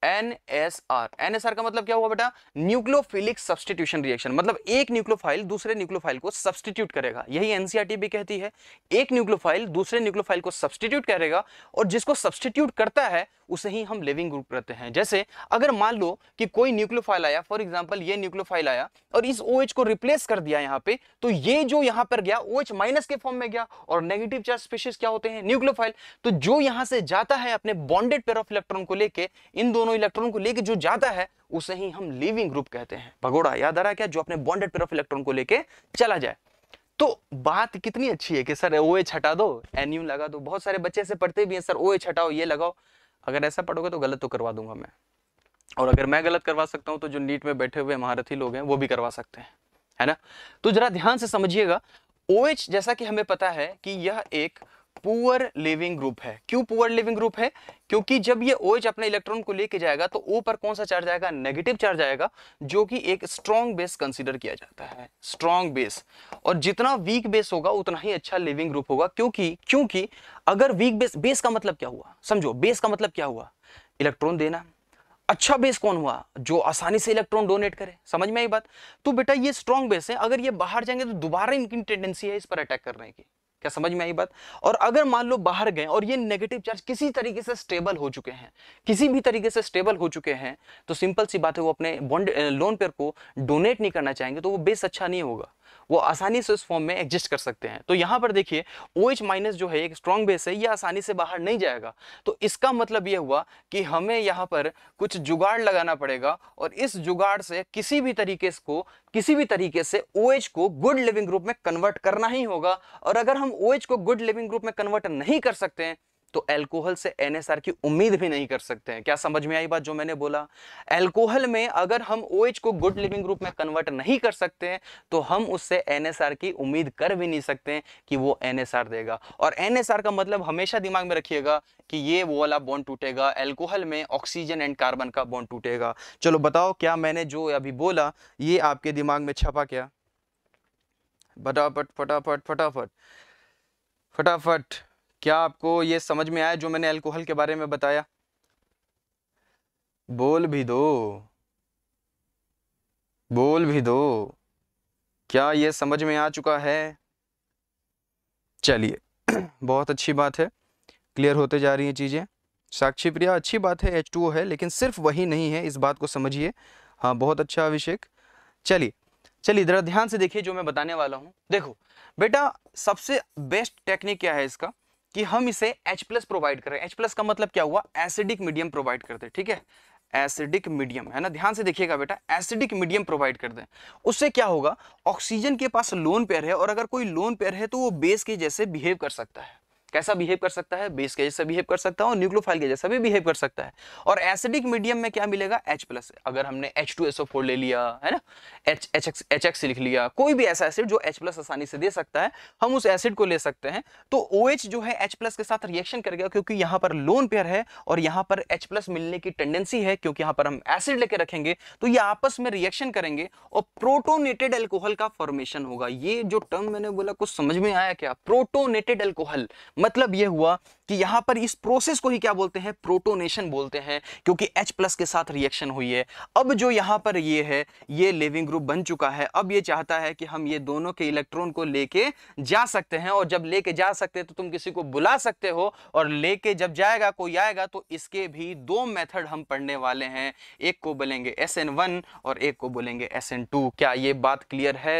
N S का मतलब क्या हुआ बेटा न्यूक्लोफिलिक सब्सटीट्यूशन रिएक्शन मतलब एक न्यूक्लोफाइल दूसरे न्यूक्लोफाइल को सब्सटीट्यूट करेगा यही एनसीआरटी e भी कहती है एक न्यूक्लोफाइल दूसरे न्यूक्लोफाइल को सब्सटीट्यूट करेगा और जिसको सब्सटीट्यूट करता है उसे ही हम लिविंग ग्रुप रहते हैं जैसे अगर मान लो कि कोई न्यूक्लोफाइल आया फॉर एग्जाम्पल ये न्यूक्लोफाइल आया और इस ओ OH को रिप्लेस कर दिया यहाँ पे तो ये जो यहाँ पर गया ओ OH माइनस के फॉर्म में गया और नेगेटिव चार्ज स्पीशीज क्या होते हैं न्यूक्लोफाइल तो जो यहाँ से जाता है अपने बॉन्डेड पेयर ऑफ इलेक्ट्रॉन को लेकर इन दोनों इलेक्ट्रॉन को लेके जो जाता है उसे ही हम लिविंग ग्रुप कहते हैं भगोड़ा याद आ रहा क्या जो अपने बॉन्डेड पेयर ऑफ इलेक्ट्रॉन को लेके चला जाए तो बात कितनी अच्छी है कि सर ओ एच हटा दो एनयू लगा दो बहुत सारे बच्चे ऐसे पढ़ते भी हैं सर ओ एच हटाओ ये लगाओ अगर ऐसा पढ़ोगे तो गलत तो करवा दूंगा मैं और अगर मैं गलत करवा सकता हूँ तो जो नीट में बैठे हुए महारथी लोग हैं वो भी करवा सकते हैं है ना तो जरा ध्यान से समझिएगा ओ OH जैसा कि हमें पता है कि यह एक पुअर लिविंग ग्रुप है क्यों पुअर लिविंग ग्रुप है क्योंकि जब ये OH अपने इलेक्ट्रॉन को लेके जाएगा तो ओ पर कौन सा चार्ज आएगा नेगेटिव चार्ज आएगा जो कि एक स्ट्रॉन्ग बेस कंसीडर किया जाता है स्ट्रॉन्ग बेस और जितना वीक बेस होगा उतना ही अच्छा लिविंग ग्रुप होगा क्योंकि क्योंकि अगर वीक बेस बेस का मतलब क्या हुआ समझो बेस का मतलब क्या हुआ इलेक्ट्रॉन देना अच्छा बेस कौन हुआ जो आसानी से इलेक्ट्रॉन डोनेट करे समझ में आई बात तो बेटा ये स्ट्रॉन्ग बेस है अगर ये बाहर जाएंगे तो दोबारा इनकी टेंडेंसी है इस पर अटैक करने की क्या समझ में आई बात और अगर मान लो बाहर गए और ये नेगेटिव चार्ज किसी तरीके से स्टेबल हो चुके हैं किसी भी तरीके से स्टेबल हो चुके हैं तो सिंपल सी बात है वो अपने बॉन्ड लोन पेयर को डोनेट नहीं करना चाहेंगे तो वो बेस अच्छा नहीं होगा वो आसानी से उस फॉर्म में एग्जिस्ट कर सकते हैं तो यहाँ पर देखिए ओ एच माइनस जो है एक स्ट्रॉन्ग बेस है ये आसानी से बाहर नहीं जाएगा तो इसका मतलब ये हुआ कि हमें यहाँ पर कुछ जुगाड़ लगाना पड़ेगा और इस जुगाड़ से किसी भी तरीके को किसी भी तरीके से ओ OH को गुड लिविंग ग्रुप में कन्वर्ट करना ही होगा और अगर हम ओ OH को गुड लिविंग ग्रुप में कन्वर्ट नहीं कर सकते हैं तो एल्कोहल से एनएसआर की उम्मीद भी नहीं कर सकते हैं क्या समझ में आई बात जो मैंने बोला एल्कोहल में अगर हम ओ OH को गुड लिविंग ग्रुप में कन्वर्ट नहीं कर सकते हैं तो हम उससे एन की उम्मीद कर भी नहीं सकते कि वो एन देगा और एन का मतलब हमेशा दिमाग में रखिएगा कि ये वो वाला बॉन्ड टूटेगा एल्कोहल में ऑक्सीजन एंड कार्बन का बॉन्ड टूटेगा चलो बताओ क्या मैंने जो अभी बोला ये आपके दिमाग में छपा क्या फटाफट फटाफट फटाफट फटाफट क्या आपको ये समझ में आया जो मैंने अल्कोहल के बारे में बताया बोल भी दो बोल भी दो क्या ये समझ में आ चुका है चलिए बहुत अच्छी बात है क्लियर होते जा रही हैं चीज़ें साक्षी प्रिया अच्छी बात है एच टू है लेकिन सिर्फ वही नहीं है इस बात को समझिए हाँ बहुत अच्छा अभिषेक चलिए चलिए ज़रा ध्यान से देखिए जो मैं बताने वाला हूँ देखो बेटा सबसे बेस्ट टेक्निक क्या है इसका कि हम इसे H प्लस प्रोवाइड करें H प्लस का मतलब क्या हुआ एसिडिक मीडियम प्रोवाइड कर दे ठीक है एसिडिक मीडियम है ना ध्यान से देखिएगा बेटा एसिडिक मीडियम प्रोवाइड कर दें उससे क्या होगा ऑक्सीजन के पास लोन पेयर है और अगर कोई लोन पेयर है तो वो बेस के जैसे बिहेव कर सकता है कैसा बिहेव कर सकता है बेस के जैसा बिहेव कर सकता है और न्यूक्लोफाइल के जैसा भी बिहेव कर सकता है और एसिडिक मीडियम में क्या मिलेगा एच प्लस अगर हमने एच टू एसओ फोर ले लिया है ना H H X H X लिख लिया कोई भी ऐसा एसिड जो एच प्लस आसानी से दे सकता है हम उस एसिड को ले सकते हैं तो ओ OH जो है एच प्लस के साथ रिएक्शन कर गया क्योंकि यहाँ पर लोन पेयर है और यहाँ पर एच प्लस मिलने की टेंडेंसी है क्योंकि यहाँ पर हम एसिड लेके रखेंगे तो ये आपस में रिएक्शन करेंगे और प्रोटोनेटेड एल्कोहल का फॉर्मेशन होगा ये जो टर्म मैंने बोला कुछ समझ में आया क्या प्रोटोनेटेड एल्कोहल मतलब यह हुआ कि यहां पर इस प्रोसेस को ही क्या बोलते हैं प्रोटोनेशन बोलते हैं क्योंकि H प्लस के साथ रिएक्शन हुई है अब जो यहां पर ये है ये लिविंग ग्रुप बन चुका है अब ये चाहता है कि हम ये दोनों के इलेक्ट्रॉन को लेके जा सकते हैं और जब लेके जा सकते हैं तो तुम किसी को बुला सकते हो और लेके जब जाएगा कोई आएगा तो इसके भी दो मेथड हम पढ़ने वाले हैं एक को बोलेंगे एस और एक को बोलेंगे एस क्या ये बात क्लियर है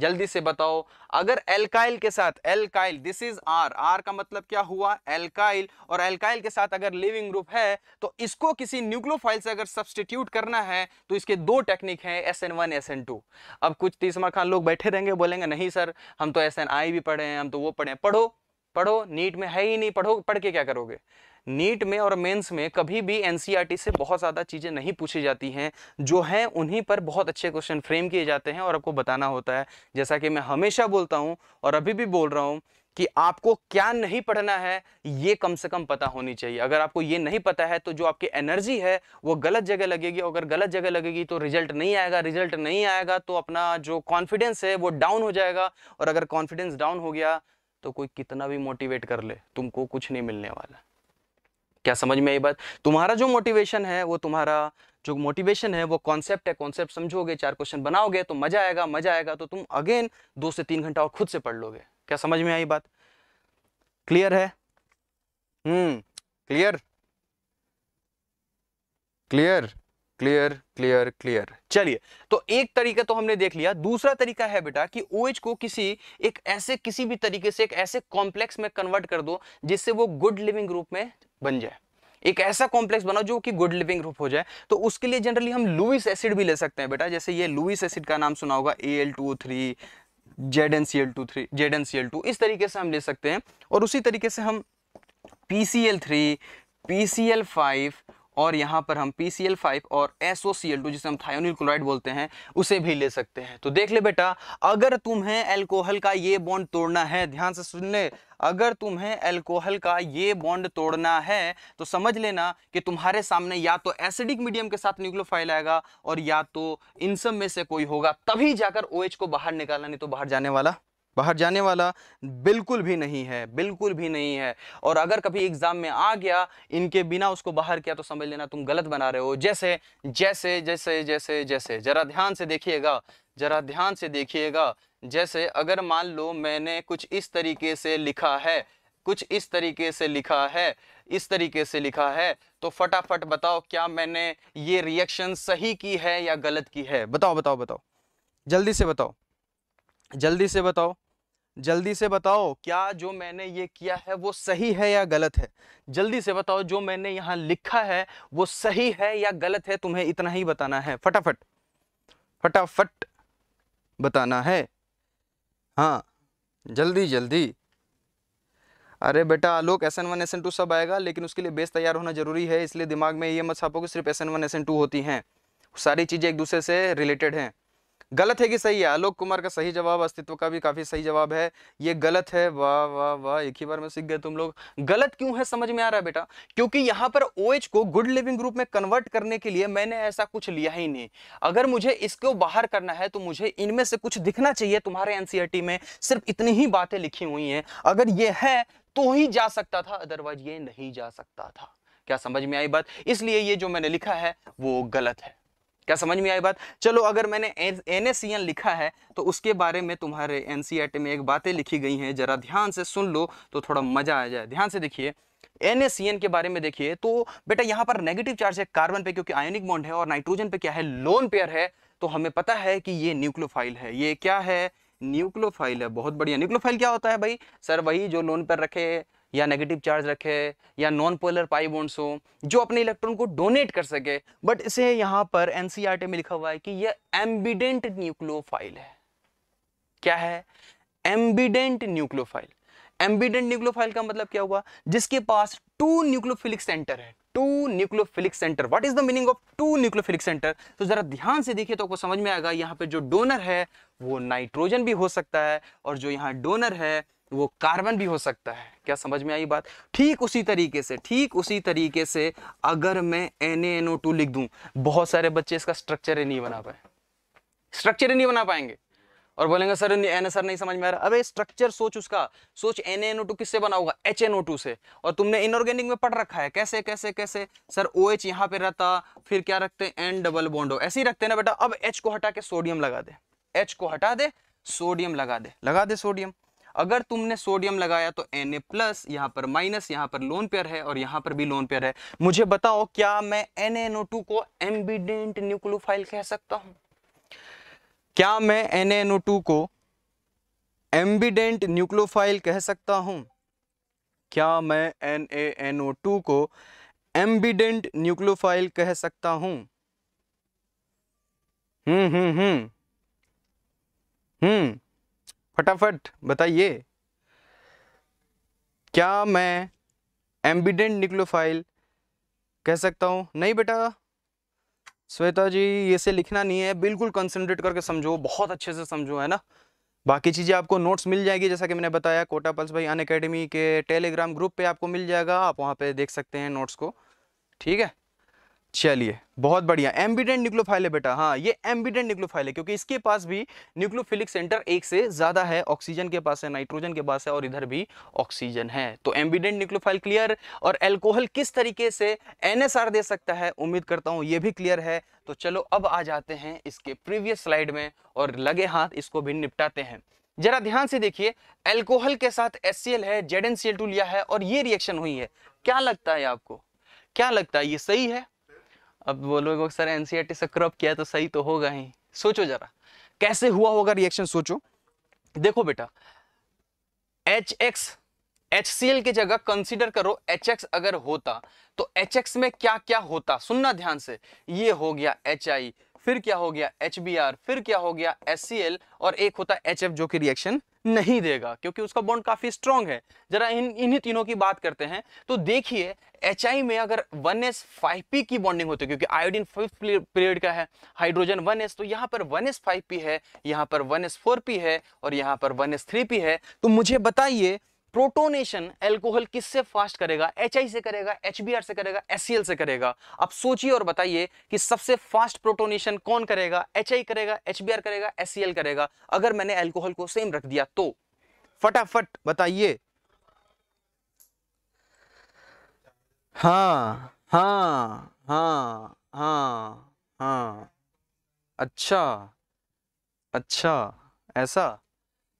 जल्दी से बताओ अगर एल्काइल के साथ alkyl this is are are का मतलब क्या हुआ एल्काइल और एल्काइल के साथ अगर लिविंग ग्रुप है तो इसको किसी न्यूक्लोफाइल से अगर सब्सटीट्यूट करना है तो इसके दो टेक्निक हैं S N one S N two अब कुछ तीसमा खान लोग बैठे रहेंगे बोलेंगे नहीं सर हम तो एस एन आई भी पढ़े हैं हम तो वो पढ़े पढ़ो पढ़ो नीट में है ही नहीं पढ़ो पढ़ के क्या करोगे नीट में और मेंस में कभी भी एनसीईआरटी e से बहुत ज़्यादा चीज़ें नहीं पूछी जाती हैं जो हैं उन्हीं पर बहुत अच्छे क्वेश्चन फ्रेम किए जाते हैं और आपको बताना होता है जैसा कि मैं हमेशा बोलता हूँ और अभी भी बोल रहा हूँ कि आपको क्या नहीं पढ़ना है ये कम से कम पता होनी चाहिए अगर आपको ये नहीं पता है तो जो आपकी एनर्जी है वो गलत जगह लगेगी अगर गलत जगह लगेगी तो रिजल्ट नहीं आएगा रिजल्ट नहीं आएगा तो अपना जो कॉन्फिडेंस है वो डाउन हो जाएगा और अगर कॉन्फिडेंस डाउन हो गया तो कोई कितना भी मोटिवेट कर ले तुमको कुछ नहीं मिलने वाला क्या समझ में आई बात तुम्हारा जो मोटिवेशन है वो तुम्हारा जो मोटिवेशन है वो कॉन्सेप्ट है कॉन्सेप्ट समझोगे चार क्वेश्चन बनाओगे तो मजा आएगा मजा आएगा तो तुम अगेन दो से तीन घंटा और खुद से पढ़ लोगे क्या समझ में आई बात क्लियर है hmm clear clear clear clear clear चलिए तो एक तरीका तो हमने देख लिया दूसरा तरीका है बेटा कि ओ OH को किसी एक ऐसे किसी भी तरीके से एक ऐसे कॉम्प्लेक्स में कन्वर्ट कर दो जिससे वो गुड लिविंग ग्रुप में बन जाए एक ऐसा कॉम्प्लेक्स बनाओ जो कि गुड लिविंग ग्रुप हो जाए तो उसके लिए जनरली हम लुइस एसिड भी ले सकते हैं बेटा जैसे ये लुइस एसिड का नाम सुना होगा A L two three Z N C L two three Z N C L two इस तरीके से हम ले सकते हैं और उसी तरीके से हम P C L three P C L five और यहाँ पर हम पी सी एल फाइव और S O C L two जिसे हम थायोनिल क्लोराइड बोलते हैं उसे भी ले सकते हैं तो देख ले बेटा अगर तुम्हें एल्कोहल का ये बॉन्ड तोड़ना है ध्यान से सुन ले अगर तुम्हें एल्कोहल का ये बॉन्ड तोड़ना है तो समझ लेना कि तुम्हारे सामने या तो एसिडिक मीडियम के साथ न्यूक्लियोफाइल आएगा और या तो इन सब में से कोई होगा तभी जाकर ओ OH को बाहर निकालना नहीं तो बाहर जाने वाला बाहर जाने वाला बिल्कुल भी नहीं है बिल्कुल भी नहीं है और अगर कभी एग्जाम में आ गया इनके बिना उसको बाहर किया तो समझ लेना तुम गलत बना रहे हो जैसे जैसे जैसे जैसे जैसे जरा ध्यान से देखिएगा ज़रा ध्यान से देखिएगा जैसे अगर मान लो मैंने कुछ इस तरीके से लिखा है कुछ इस तरीके से लिखा है इस तरीके से लिखा है तो फटाफट बताओ क्या मैंने ये रिएक्शन सही की है या गलत की है बताओ बताओ बताओ जल्दी से बताओ जल्दी से बताओ जल्दी से बताओ क्या जो मैंने ये किया है वो सही है या गलत है जल्दी से बताओ जो मैंने यहाँ लिखा है वो सही है या गलत है तुम्हें इतना ही बताना है फटाफट फटाफट बताना है हाँ जल्दी जल्दी अरे बेटा Alok S N one S N two सब आएगा लेकिन उसके लिए बेस तैयार होना जरूरी है इसलिए दिमाग में ये मत छापो कि सिर्फ S N one S N two होती हैं सारी चीज़ें एक दूसरे से रिलेटेड हैं गलत है कि सही है आलोक कुमार का सही जवाब अस्तित्व का भी काफी सही जवाब है ये गलत है वाह वाह वाह एक ही बार में सीख गए तुम लोग गलत क्यों है समझ में आ रहा है बेटा क्योंकि यहाँ पर ओ OH को गुड लिविंग ग्रुप में कन्वर्ट करने के लिए मैंने ऐसा कुछ लिया ही नहीं अगर मुझे इसको बाहर करना है तो मुझे इनमें से कुछ दिखना चाहिए तुम्हारे एनसीआर e में सिर्फ इतनी ही बातें लिखी हुई है अगर ये है तो ही जा सकता था अदरवाइज ये नहीं जा सकता था क्या समझ में आई बात इसलिए ये जो मैंने लिखा है वो गलत है क्या समझ में आई बात चलो अगर मैंने एन लिखा है तो उसके बारे में तुम्हारे एन में एक बातें लिखी गई हैं जरा ध्यान से सुन लो तो थोड़ा मजा आ जाए ध्यान से देखिए एन के बारे में देखिए तो बेटा यहाँ पर नेगेटिव चार्ज है कार्बन पे क्योंकि आयोनिक बॉन्ड है और नाइट्रोजन पे क्या है लोन पेयर है तो हमें पता है कि ये न्यूक्लोफाइल है ये क्या है न्यूक्लोफाइल है बहुत बढ़िया न्यूक्लोफाइल क्या होता है भाई सर वही जो लोन पेयर रखे या नेगेटिव चार्ज रखे या नॉन पोलर पाई बॉन्ड्स हो जो अपने इलेक्ट्रॉन को डोनेट कर सके बट इसे यहाँ पर एनसीईआरटी e में लिखा हुआ है कि यह एम्बिडेंट न्यूक्लियोफाइल है क्या है एम्बिडेंट न्यूक्लोफाइल एम्बिडेंट न्यूक्लोफाइल का मतलब क्या हुआ जिसके पास टू न्यूक्लोफिलिक सेंटर है two nucleophilic centre what is the meaning of two nucleophilic centre तो जरा ध्यान से देखिए तो आपको समझ में आएगा यहाँ पे जो डोनर है वो नाइट्रोजन भी हो सकता है और जो यहाँ डोनर है वो कार्बन भी हो सकता है क्या समझ में आई बात ठीक उसी तरीके से ठीक उसी तरीके से अगर मैं एन लिख दूं बहुत सारे बच्चे इसका स्ट्रक्चर ही नहीं बना पाए स्ट्रक्चर ही नहीं बना पाएंगे और बोलेंगे सर एन सर नहीं समझ में आ रहा अबे स्ट्रक्चर सोच उसका सोच एन एन ओ टू किससे बना होगा एच एन ओ टू से और तुमने इनऑर्गेनिक में पढ़ रखा है कैसे कैसे कैसे सर ओ OH एच यहाँ पे रहता फिर क्या रखते हैं एन डबल बॉन्डो ऐसे ही रखते हैं ना बेटा अब एच को हटा के सोडियम लगा दे एच को हटा दे सोडियम लगा दे लगा दे सोडियम अगर तुमने सोडियम लगाया तो एन ए प्लस यहाँ पर माइनस यहाँ पर लोन पेयर है और यहाँ पर भी लोन पेयर है मुझे बताओ क्या मैं एन एनओ टू को एम्बिडेंट न्यूक्लोफाइल कह सकता हूँ क्या मैं एन एनओ टू को एम्बिडेंट न्यूक्लोफाइल कह सकता हूँ क्या मैं एन ए ओ टू को एम्बिडेंट न्यूक्लोफाइल कह सकता हूँ हम्म हम्म हम्म हम्म फटाफट बताइए क्या मैं एम्बिडेंट निक्लोफाइल कह सकता हूँ नहीं बेटा श्वेता जी ये से लिखना नहीं है बिल्कुल कंसंट्रेट करके समझो बहुत अच्छे से समझो है ना बाकी चीज़ें आपको नोट्स मिल जाएगी जैसा कि मैंने बताया कोटा पल्स भाई अन अकेडमी के टेलीग्राम ग्रुप पे आपको मिल जाएगा आप वहाँ पे देख सकते हैं नोट्स को ठीक है चलिए बहुत बढ़िया एम्बिडेंट न्यूक्लोफाइल है बेटा हाँ ये एम्बिडेंट न्यूक्लोफाइल है क्योंकि इसके पास भी न्यूक्लोफिलिक सेंटर एक से ज़्यादा है ऑक्सीजन के पास है नाइट्रोजन के पास है और इधर भी ऑक्सीजन है तो एम्बिडेंट न्यूक्लोफाइल क्लियर और एल्कोहल किस तरीके से एनएसआर दे सकता है उम्मीद करता हूँ ये भी क्लियर है तो चलो अब आ जाते हैं इसके प्रीवियस स्लाइड में और लगे हाथ इसको भी निपटाते हैं जरा ध्यान से देखिए एल्कोहल के साथ एस है जेड लिया है और ये रिएक्शन हुई है क्या लगता है आपको क्या लगता है ये सही है अब वो लोग सर एन e से क्रॉप किया तो सही तो होगा ही सोचो जरा कैसे हुआ होगा रिएक्शन सोचो देखो बेटा एच एक्स एच की जगह कंसिडर करो एच अगर होता तो एच में क्या क्या होता सुनना ध्यान से ये हो गया एच आई फिर क्या हो गया एच फिर क्या हो गया एस और एक होता एच जो कि रिएक्शन नहीं देगा क्योंकि उसका बॉन्ड काफ़ी स्ट्रॉन्ग है जरा इन इन्हीं तीनों की बात करते हैं तो देखिए एच में अगर वन एस की बॉन्डिंग होती है क्योंकि आयोडीन फिफ्थ पीरियड का है हाइड्रोजन वन एस तो यहाँ पर वन एस फाइव पी है यहाँ पर वन एस फोर पी है और यहाँ पर वन एस थ्री पी है तो मुझे बताइए प्रोटोनेशन एल्कोहल किससे फास्ट करेगा एच से करेगा एच से करेगा एस से करेगा आप सोचिए और बताइए कि सबसे फास्ट प्रोटोनेशन कौन करेगा एच करेगा एच करेगा एस करेगा अगर मैंने एल्कोहल को सेम रख दिया तो फटाफट बताइए हाँ हाँ हाँ हाँ हाँ अच्छा अच्छा ऐसा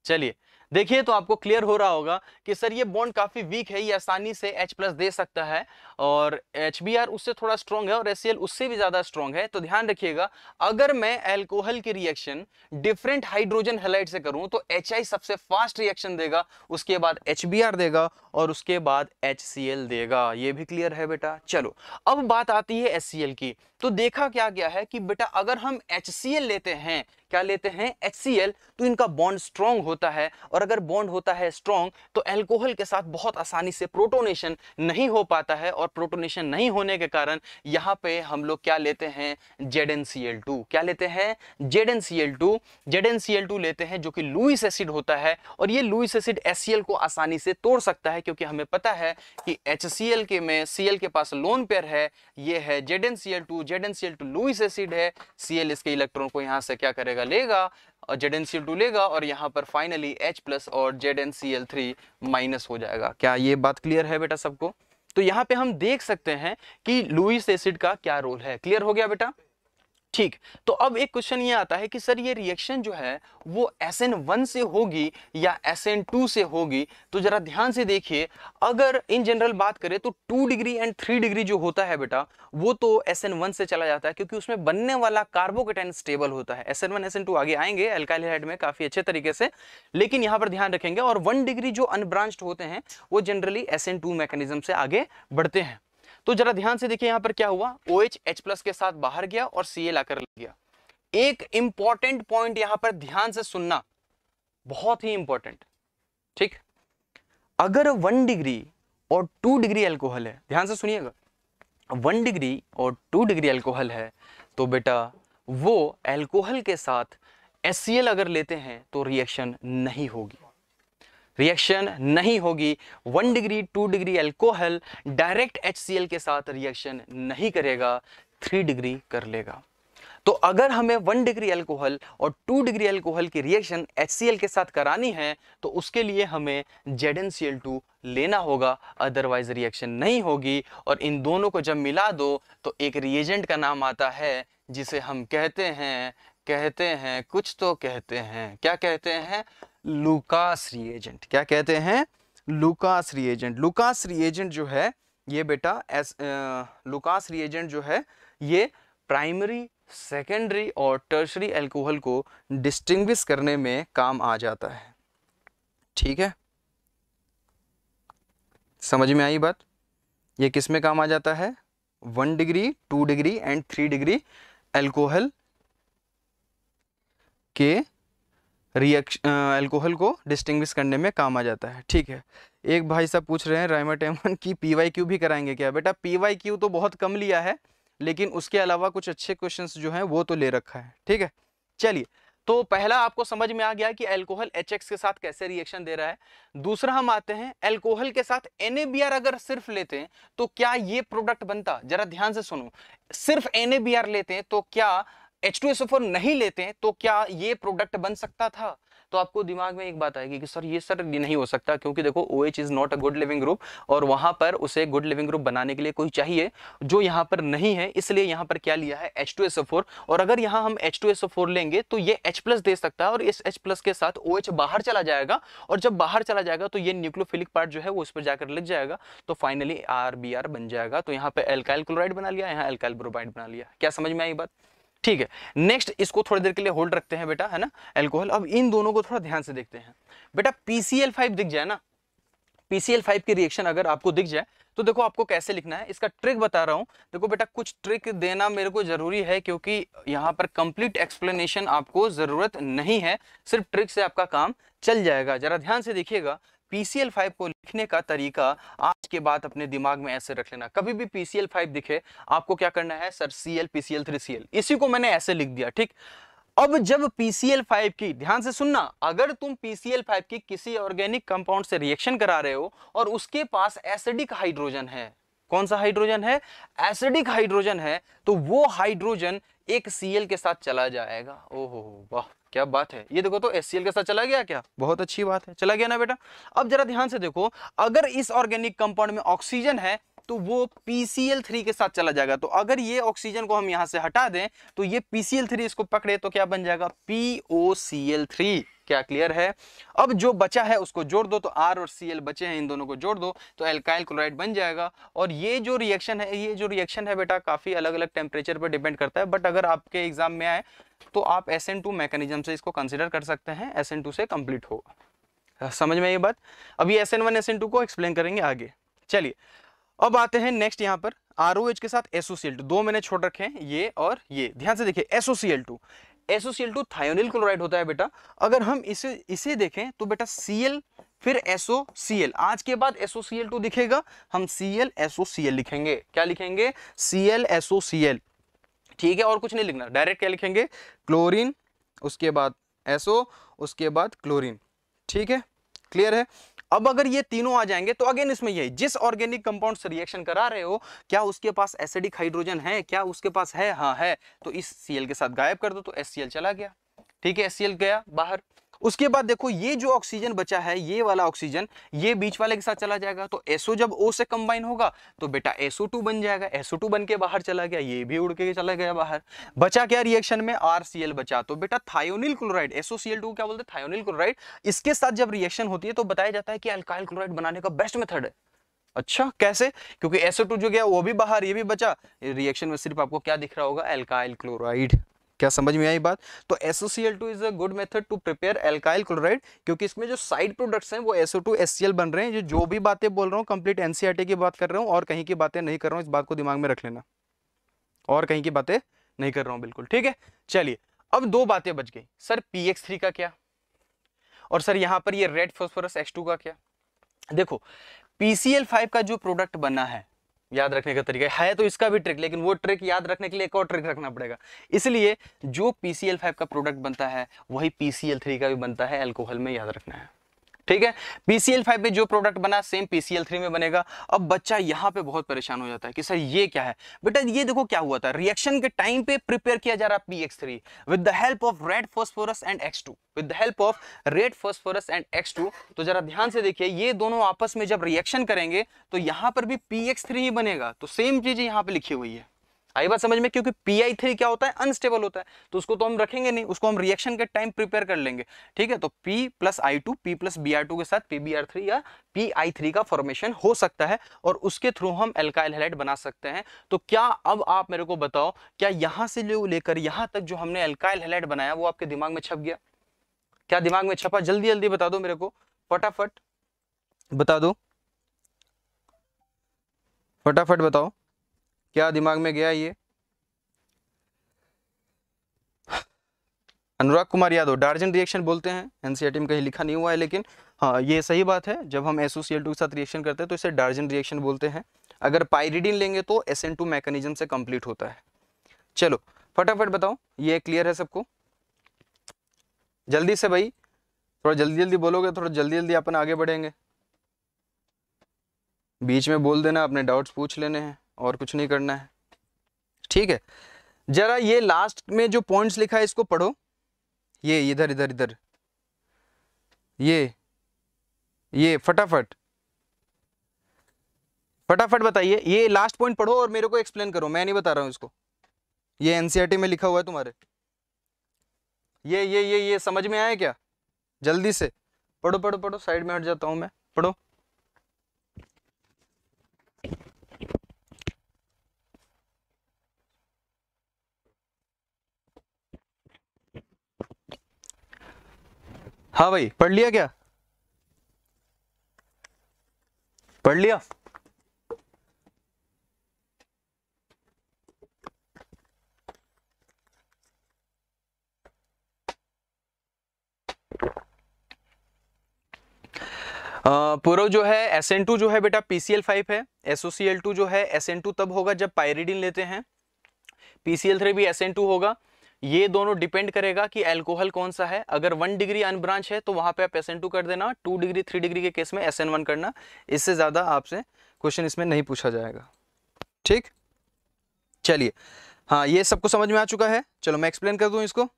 चलिए देखिए तो आपको क्लियर हो रहा होगा कि सर ये बॉन्ड काफ़ी वीक है ये आसानी से H प्लस दे सकता है और एच उससे थोड़ा स्ट्रॉन्ग है और एस उससे भी ज़्यादा स्ट्रॉन्ग है तो ध्यान रखिएगा अगर मैं एल्कोहल की रिएक्शन डिफरेंट हाइड्रोजन हेलाइट से करूं तो एच सबसे फास्ट रिएक्शन देगा उसके बाद एच देगा और उसके बाद एच देगा ये भी क्लियर है बेटा चलो अब बात आती है एस की तो देखा क्या गया है कि बेटा अगर हम एच लेते हैं क्या लेते हैं एच तो इनका बॉन्ड स्ट्रॉन्ग होता है और अगर बॉन्ड होता है स्ट्रॉन्ग तो एल्कोहल के साथ बहुत आसानी से प्रोटोनेशन नहीं हो पाता है और प्रोटोनेशन नहीं होने के कारण यहाँ पे हम लोग क्या लेते हैं जेड क्या लेते हैं जेड एन लेते हैं जो कि लुइस एसिड होता है और ये लुइस एसिड एस को आसानी से तोड़ सकता है क्योंकि हमें पता है कि एच के में सी के पास लोन पेयर है ये है Z N C L two Lewis acid है सी इसके इलेक्ट्रॉन को यहाँ से क्या करेगा का लेगा और Z N C L two लेगा और यहाँ पर फाइनली एच प्लस और Z N C L three minus हो जाएगा क्या ये बात क्लियर है बेटा सबको तो यहाँ पे हम देख सकते हैं कि लुइस एसिड का क्या रोल है क्लियर हो गया बेटा ठीक तो अब एक क्वेश्चन ये आता है कि सर ये रिएक्शन जो है वो एस एन वन से होगी या एस एन टू से होगी तो जरा ध्यान से देखिए अगर इन जनरल बात करें तो two degree and three degree जो होता है बेटा वो तो एस एन वन से चला जाता है क्योंकि उसमें बनने वाला कार्बोकेटाइन स्टेबल होता है S N one S N two आगे आएंगे एल्काइलहाइड में काफी अच्छे तरीके से लेकिन यहाँ पर ध्यान रखेंगे और वन डिग्री जो अनब्रांच्ड होते हैं वो generally S N two mechanism से आगे बढ़ते हैं तो जरा ध्यान से देखिए यहाँ पर क्या हुआ ओ OH, एच प्लस के साथ बाहर गया और सी एल आकर गया एक इंपॉर्टेंट पॉइंट यहां पर ध्यान से सुनना बहुत ही इंपॉर्टेंट ठीक अगर वन डिग्री और टू डिग्री एल्कोहल है ध्यान से सुनिएगा वन डिग्री और टू डिग्री एल्कोहल है तो बेटा वो एल्कोहल के साथ एस अगर लेते हैं तो रिएक्शन नहीं होगी रिएक्शन नहीं होगी one degree two degree alcohol direct H के साथ रिएक्शन नहीं करेगा थ्री डिग्री कर लेगा तो अगर हमें वन डिग्री एल्कोहल और टू डिग्री एल्कोहल की रिएक्शन एच के साथ करानी है तो उसके लिए हमें जेड लेना होगा अदरवाइज रिएक्शन नहीं होगी और इन दोनों को जब मिला दो तो एक रिएजेंट का नाम आता है जिसे हम कहते हैं कहते हैं कुछ तो कहते हैं क्या कहते हैं लुकास रिएजेंट क्या कहते हैं लुकास रिएजेंट लुकास रिएजेंट जो है ये बेटा एस लुकास रिएजेंट जो है ये प्राइमरी सेकेंडरी और टर्शरी एल्कोहल को डिस्टिंग्विश करने में काम आ जाता है ठीक है समझ में आई बात ये किस में काम आ जाता है one degree two degree and three degree alcohol के रिएक्श एल्कोहल को डिस्टिंग्विश करने में काम आ जाता है ठीक है एक भाई साहब पूछ रहे हैं राइमाटेमन की पी क्यू भी कराएंगे क्या बेटा पी क्यू तो बहुत कम लिया है लेकिन उसके अलावा कुछ अच्छे क्वेश्चंस जो हैं वो तो ले रखा है ठीक है चलिए तो पहला आपको समझ में आ गया कि एल्कोहल एच के साथ कैसे रिएक्शन दे रहा है दूसरा हम आते हैं एल्कोहल के साथ एन अगर सिर्फ लेते हैं तो क्या ये प्रोडक्ट बनता जरा ध्यान से सुनो सिर्फ एन लेते हैं तो क्या H2SO4 नहीं लेते हैं तो क्या ये प्रोडक्ट बन सकता था तो आपको दिमाग में एक बात आएगी कि सर ये सर ये नहीं हो सकता क्योंकि देखो O H is not a good leaving group और वहां पर उसे गुड लिविंग ग्रुप बनाने के लिए कोई चाहिए जो यहाँ पर नहीं है इसलिए यहाँ पर क्या लिया है एच टू एस फोर और अगर यहाँ हम एच टू एस फोर लेंगे तो ये एच प्लस दे सकता है और इस एच प्लस के साथ ओ OH एच बाहर चला जाएगा और जब बाहर चला जाएगा तो ये न्यूक्लोफिलिक पार्ट जो है वो उस पर जाकर लग जाएगा तो फाइनली आर बी आर बन जाएगा तो यहाँ पर एल्काइल क्लोराइड बना लिया यहाँ एल्काइल ब्रोमाइड बना लिया क्या समझ में आई बात ठीक है नेक्स्ट इसको थोड़ी देर के लिए होल्ड रखते हैं बेटा है ना एल्कोहल अब इन दोनों को थोड़ा ध्यान से देखते हैं बेटा पीसीएल फाइव दिख जाए ना पीसीएल फाइव की रिएक्शन अगर आपको दिख जाए तो देखो आपको कैसे लिखना है इसका ट्रिक बता रहा हूँ देखो बेटा कुछ ट्रिक देना मेरे को जरूरी है क्योंकि यहाँ पर कंप्लीट एक्सप्लेनेशन आपको जरूरत नहीं है सिर्फ ट्रिक से आपका काम चल जाएगा जरा ध्यान से देखिएगा पीसीएल फाइव को लिखने का तरीका आज के बाद अपने दिमाग में ऐसे रख लेना कभी भी पीसीएल फाइव दिखे आपको क्या करना है sir CL PCL three CL इसी को मैंने ऐसे लिख दिया ठीक अब जब PCL5 की ध्यान से सुनना अगर तुम PCL5 की किसी ऑर्गेनिक कंपाउंड से रिएक्शन करा रहे हो और उसके पास एसिडिक हाइड्रोजन है कौन सा हाइड्रोजन है एसिडिक हाइड्रोजन है तो वो हाइड्रोजन एक सीएल के साथ चला जाएगा ओहो वाह क्या बात है ये देखो तो एस के साथ चला गया क्या बहुत अच्छी बात है चला गया ना बेटा अब जरा ध्यान से देखो अगर इस ऑर्गेनिक कंपाउंड में ऑक्सीजन है तो वो PCl3 के साथ चला जाएगा तो अगर ये ऑक्सीजन को हम यहाँ से हटा दें तो ये PCl3 इसको पकड़े तो क्या बन जाएगा POCl3 क्या क्लियर है अब जो बचा है उसको जोड़ दो तो R और Cl बचे हैं इन दोनों को जोड़ दो तो एल्काइल क्लोराइड बन जाएगा और ये जो रिएक्शन है ये जो रिएक्शन है बेटा काफ़ी अलग अलग टेम्परेचर पर डिपेंड करता है बट अगर आपके एग्जाम में आए तो आप एस एन टू मैकेनिज्म से इसको कंसिडर कर सकते हैं एस एन टू से कंप्लीट होगा समझ में ये बात अब ये S N one S N two को एक्सप्लेन करेंगे आगे चलिए अब आते हैं नेक्स्ट यहां पर आर के साथ एसोसीएल दो मैंने छोड़ रखे हैं ये और ये ध्यान से देखिए SOCL two SOCL two thionyl chloride होता है बेटा अगर हम इसे इसे देखें तो बेटा सीएल फिर एसओ सी एल आज के बाद एसओ सीएल टू दिखेगा हम C L SO C L लिखेंगे क्या लिखेंगे C L SO C L ठीक है और कुछ नहीं लिखना डायरेक्ट क्या लिखेंगे क्लोरीन उसके बाद एसओ उसके बाद क्लोरीन ठीक है क्लियर है अब अगर ये तीनों आ जाएंगे तो अगेन इसमें यही जिस ऑर्गेनिक कंपाउंड से रिएक्शन करा रहे हो क्या उसके पास एसिडिक हाइड्रोजन है क्या उसके पास है हाँ है तो इस सीएल के साथ गायब कर दो तो एस चला गया ठीक है एस गया बाहर उसके बाद देखो ये जो ऑक्सीजन बचा है ये वाला ऑक्सीजन ये बीच वाले के साथ चला जाएगा तो एसओ जब ओ से कंबाइन होगा तो बेटा एसओ टू बन जाएगा एसओ टू बन के बाहर चला गया ये भी उड़ के चला गया बाहर बचा क्या रिएक्शन में आर सी एल बचा तो बेटा थायोनिल क्लोराइड एसओसीएल टू क्या बोलते हैं थायोनिल क्लोराइड इसके साथ जब रिएक्शन होती है तो बताया जाता है कि अल्काइल क्लोराइड बनाने का बेस्ट मेथड है अच्छा कैसे क्योंकि एसओ टू जो गया वो भी बाहर ये भी बचा रिएक्शन में सिर्फ आपको क्या दिख रहा होगा एल्काइल क्लोराइड क्या समझ में आई बात तो two is a good method to prepare alkyl chloride क्योंकि इसमें जो साइड प्रोडक्ट्स हैं वो टू एस सी एल बन रहे हैं जो जो भी बातें बोल रहा हूँ कंप्लीट टी e की बात कर रहा हूँ और कहीं की बातें नहीं कर रहा हूँ इस बात को दिमाग में रख लेना और कहीं की बातें नहीं कर रहा हूँ बिल्कुल ठीक है चलिए अब दो बातें बच गई सर पी एक्स थ्री का क्या और सर यहाँ पर ये रेड फॉस्फोरस एच का क्या देखो पी का जो प्रोडक्ट बना है याद रखने का तरीका है तो इसका भी ट्रिक लेकिन वो ट्रिक याद रखने के लिए एक और ट्रिक रखना पड़ेगा इसलिए जो पी फाइव का प्रोडक्ट बनता है वही पी थ्री का भी बनता है एल्कोहल में याद रखना है ठीक है पीसीएल फाइव में जो प्रोडक्ट बना सेम पीसीएल थ्री में बनेगा अब बच्चा यहाँ पे बहुत परेशान हो जाता है कि सर ये क्या है बेटा ये देखो क्या हुआ था रिएक्शन के टाइम पे प्रिपेयर किया जा रहा P X three with the help of red phosphorus and X two with the help of red phosphorus and X two तो जरा ध्यान से देखिए ये दोनों आपस में जब रिएक्शन करेंगे तो यहाँ पर भी पी एक्स थ्री ही बनेगा तो सेम चीज यहाँ पे लिखी हुई है आई बात समझ में क्योंकि पी आई थ्री क्या होता है अनस्टेबल होता है तो उसको तो हम रखेंगे नहीं उसको हम रिएक्शन के टाइम प्रिपेयर कर लेंगे ठीक है तो P plus I two P plus B R two के साथ पी बी आर थ्री या पी आई थ्री का फॉर्मेशन हो सकता है और उसके थ्रू हम एल्काइल हेलाइट बना सकते हैं तो क्या अब आप मेरे को बताओ क्या यहाँ से जो लेकर यहाँ तक जो हमने एल्काइल हेलाइट बनाया वो आपके दिमाग में छप गया क्या दिमाग में छपा जल्दी जल्दी बता दो मेरे को फटाफट बता दो फटाफट बताओ क्या दिमाग में गया ये अनुराग कुमार यादव डार्जन रिएक्शन बोलते हैं एनसीआरटी में e कहीं लिखा नहीं हुआ है लेकिन हाँ ये सही बात है जब हम एसोसियल के साथ रिएक्शन करते हैं तो इसे डार्जन रिएक्शन बोलते हैं अगर पायरिडीन लेंगे तो एस एन टू मैकेनिज्म से कंप्लीट होता है चलो फटाफट बताओ ये क्लियर है सबको जल्दी से भाई थोड़ा जल्दी जल्दी बोलोगे थोड़ा जल्दी जल्दी अपन आगे बढ़ेंगे बीच में बोल देना अपने डाउट्स पूछ लेने हैं और कुछ नहीं करना है ठीक है जरा ये लास्ट में जो पॉइंट्स लिखा है इसको पढ़ो ये इधर इधर इधर ये ये फटाफट फटाफट बताइए ये लास्ट पॉइंट पढ़ो और मेरे को एक्सप्लेन करो मैं नहीं बता रहा हूं इसको ये एनसीईआरटी e में लिखा हुआ है तुम्हारे ये ये ये ये समझ में आया क्या जल्दी से पढ़ो पढ़ो पढ़ो साइड में हट जाता हूं मैं पढ़ो हाँ भाई पढ़ लिया क्या पढ़ लिया पूर्व जो है एस एन टू जो है बेटा पीसीएल फाइव है एसओसीएल टू जो है एस एन टू तब होगा जब पायरिडीन लेते हैं पीसीएल थ्री भी एस एन टू होगा ये दोनों डिपेंड करेगा कि एल्कोहल कौन सा है अगर वन डिग्री अनब्रांच है तो वहां पे आप एस एन टू कर देना टू डिग्री थ्री डिग्री के केस में एस एन वन करना इससे ज़्यादा आपसे क्वेश्चन इसमें नहीं पूछा जाएगा ठीक चलिए हाँ ये सबको समझ में आ चुका है चलो मैं एक्सप्लेन कर दूँ इसको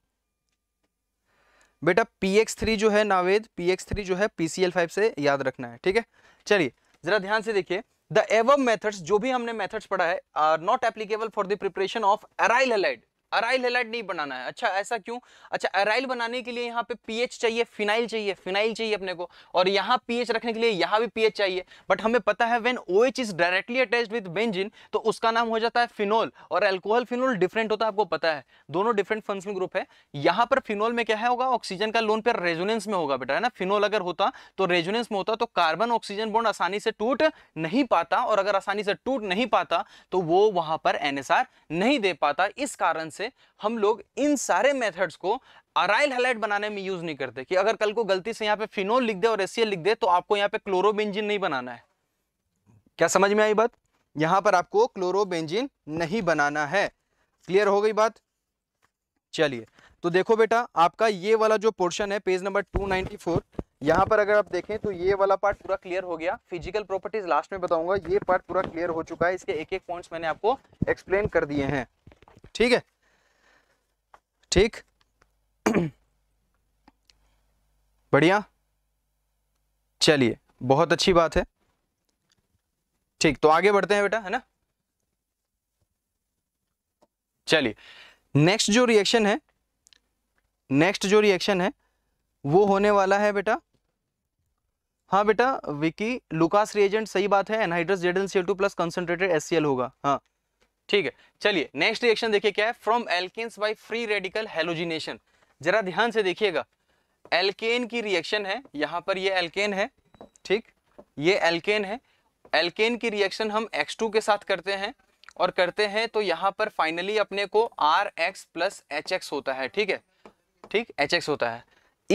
बेटा पी एक्स थ्री जो है नावेद पी एक्स थ्री जो है पी सी एल फाइव से याद रखना है ठीक है चलिए ज़रा ध्यान से देखिए द एवम मेथड्स जो भी हमने मेथड्स पढ़ा है are not applicable for the preparation of aryl halide aryl halide नहीं बनाना है अच्छा ऐसा क्यों अच्छा अराइल बनाने के लिए यहाँ पे पीएच चाहिए फिनाइल चाहिए फिनाइल चाहिए अपने को और यहाँ पीएच रखने के लिए यहाँ भी पीएच चाहिए बट हमें पता है when OH is directly attached with benzene तो उसका नाम हो जाता है फिनोल और एल्कोहल फिनोल डिफरेंट होता है आपको पता है दोनों डिफरेंट फंक्शनल ग्रुप है यहाँ पर फिनोल में क्या है होगा ऑक्सीजन का लोन पर रेजोनेंस में होगा बेटा है ना फिनोल अगर होता तो रेजोनेंस में होता तो कार्बन ऑक्सीजन बॉन्ड आसानी से टूट नहीं पाता और अगर आसानी से टूट नहीं पाता तो वो वहां पर एनएसआर नहीं दे पाता इस कारण से हम लोग इन सारे मेथड्स को अराइल हेलाइट बनाने में यूज़ नहीं करते कि अगर कल को गलती से यहाँ पे फिनोल लिख दे और एसीएल लिख दे तो आपको यहाँ पे क्लोरोबेंजिन नहीं बनाना है क्या समझ में आई बात यहाँ पर आपको क्लोरोबेंजिन नहीं बनाना है क्लियर हो गई बात चलिए तो देखो बेटा आपका ये वाला जो पोर्शन है पेज नंबर 294 यहाँ पर अगर आप देखें तो ये वाला पार्ट पूरा क्लियर हो गया फिजिकल प्रॉपर्टीज लास्ट में बताऊंगा ये पार्ट पूरा क्लियर हो चुका है इसके एक एक पॉइंट्स मैंने आपको एक्सप्लेन कर दिए हैं ठीक है ठीक बढ़िया चलिए बहुत अच्छी बात है ठीक तो आगे बढ़ते हैं बेटा है ना चलिए नेक्स्ट जो रिएक्शन है नेक्स्ट जो रिएक्शन है वो होने वाला है बेटा हाँ बेटा विकी लुकास रिएजेंट सही बात है anhydrous N C plus concentrated S होगा हाँ ठीक है चलिए नेक्स्ट रिएक्शन देखिए क्या है from alkanes by free radical halogenation जरा ध्यान से देखिएगा एल्केन की रिएक्शन है यहां पर ये एल्केन है ठीक ये एल्केन है एल्केन की रिएक्शन हम X2 के साथ करते हैं और करते हैं तो यहां पर फाइनली अपने को R X plus H X होता है ठीक है ठीक एच एक्स होता है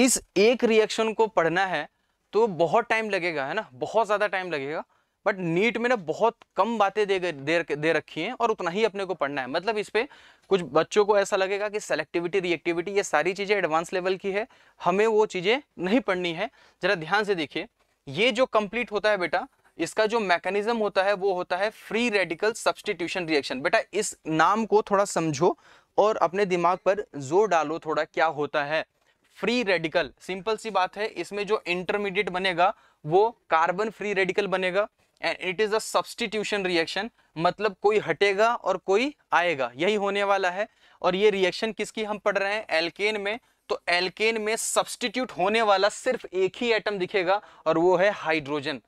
इस एक रिएक्शन को पढ़ना है तो बहुत टाइम लगेगा है ना बहुत ज़्यादा टाइम लगेगा बट नीट में ना बहुत कम बातें दे दे दे रखी हैं और उतना ही अपने को पढ़ना है मतलब इस पर कुछ बच्चों को ऐसा लगेगा कि सेलेक्टिविटी रिएक्टिविटी ये सारी चीज़ें एडवांस लेवल की है हमें वो चीज़ें नहीं पढ़नी है ज़रा ध्यान से देखिए ये जो कंप्लीट होता है बेटा इसका जो मैकेनिज्म होता है वो होता है फ्री रेडिकल सब्सटीट्यूशन रिएक्शन बेटा इस नाम को थोड़ा समझो और अपने दिमाग पर जोर डालो थोड़ा क्या होता है फ्री रेडिकल सिंपल सी बात है इसमें जो इंटरमीडिएट बनेगा वो कार्बन फ्री रेडिकल बनेगा and it is a substitution reaction मतलब कोई हटेगा और कोई आएगा यही होने वाला है और ये रिएक्शन किसकी हम पढ़ रहे हैं एल्केन में तो एल्केन में सब्सटीट्यूट होने वाला सिर्फ एक ही एटम दिखेगा और वो है हाइड्रोजन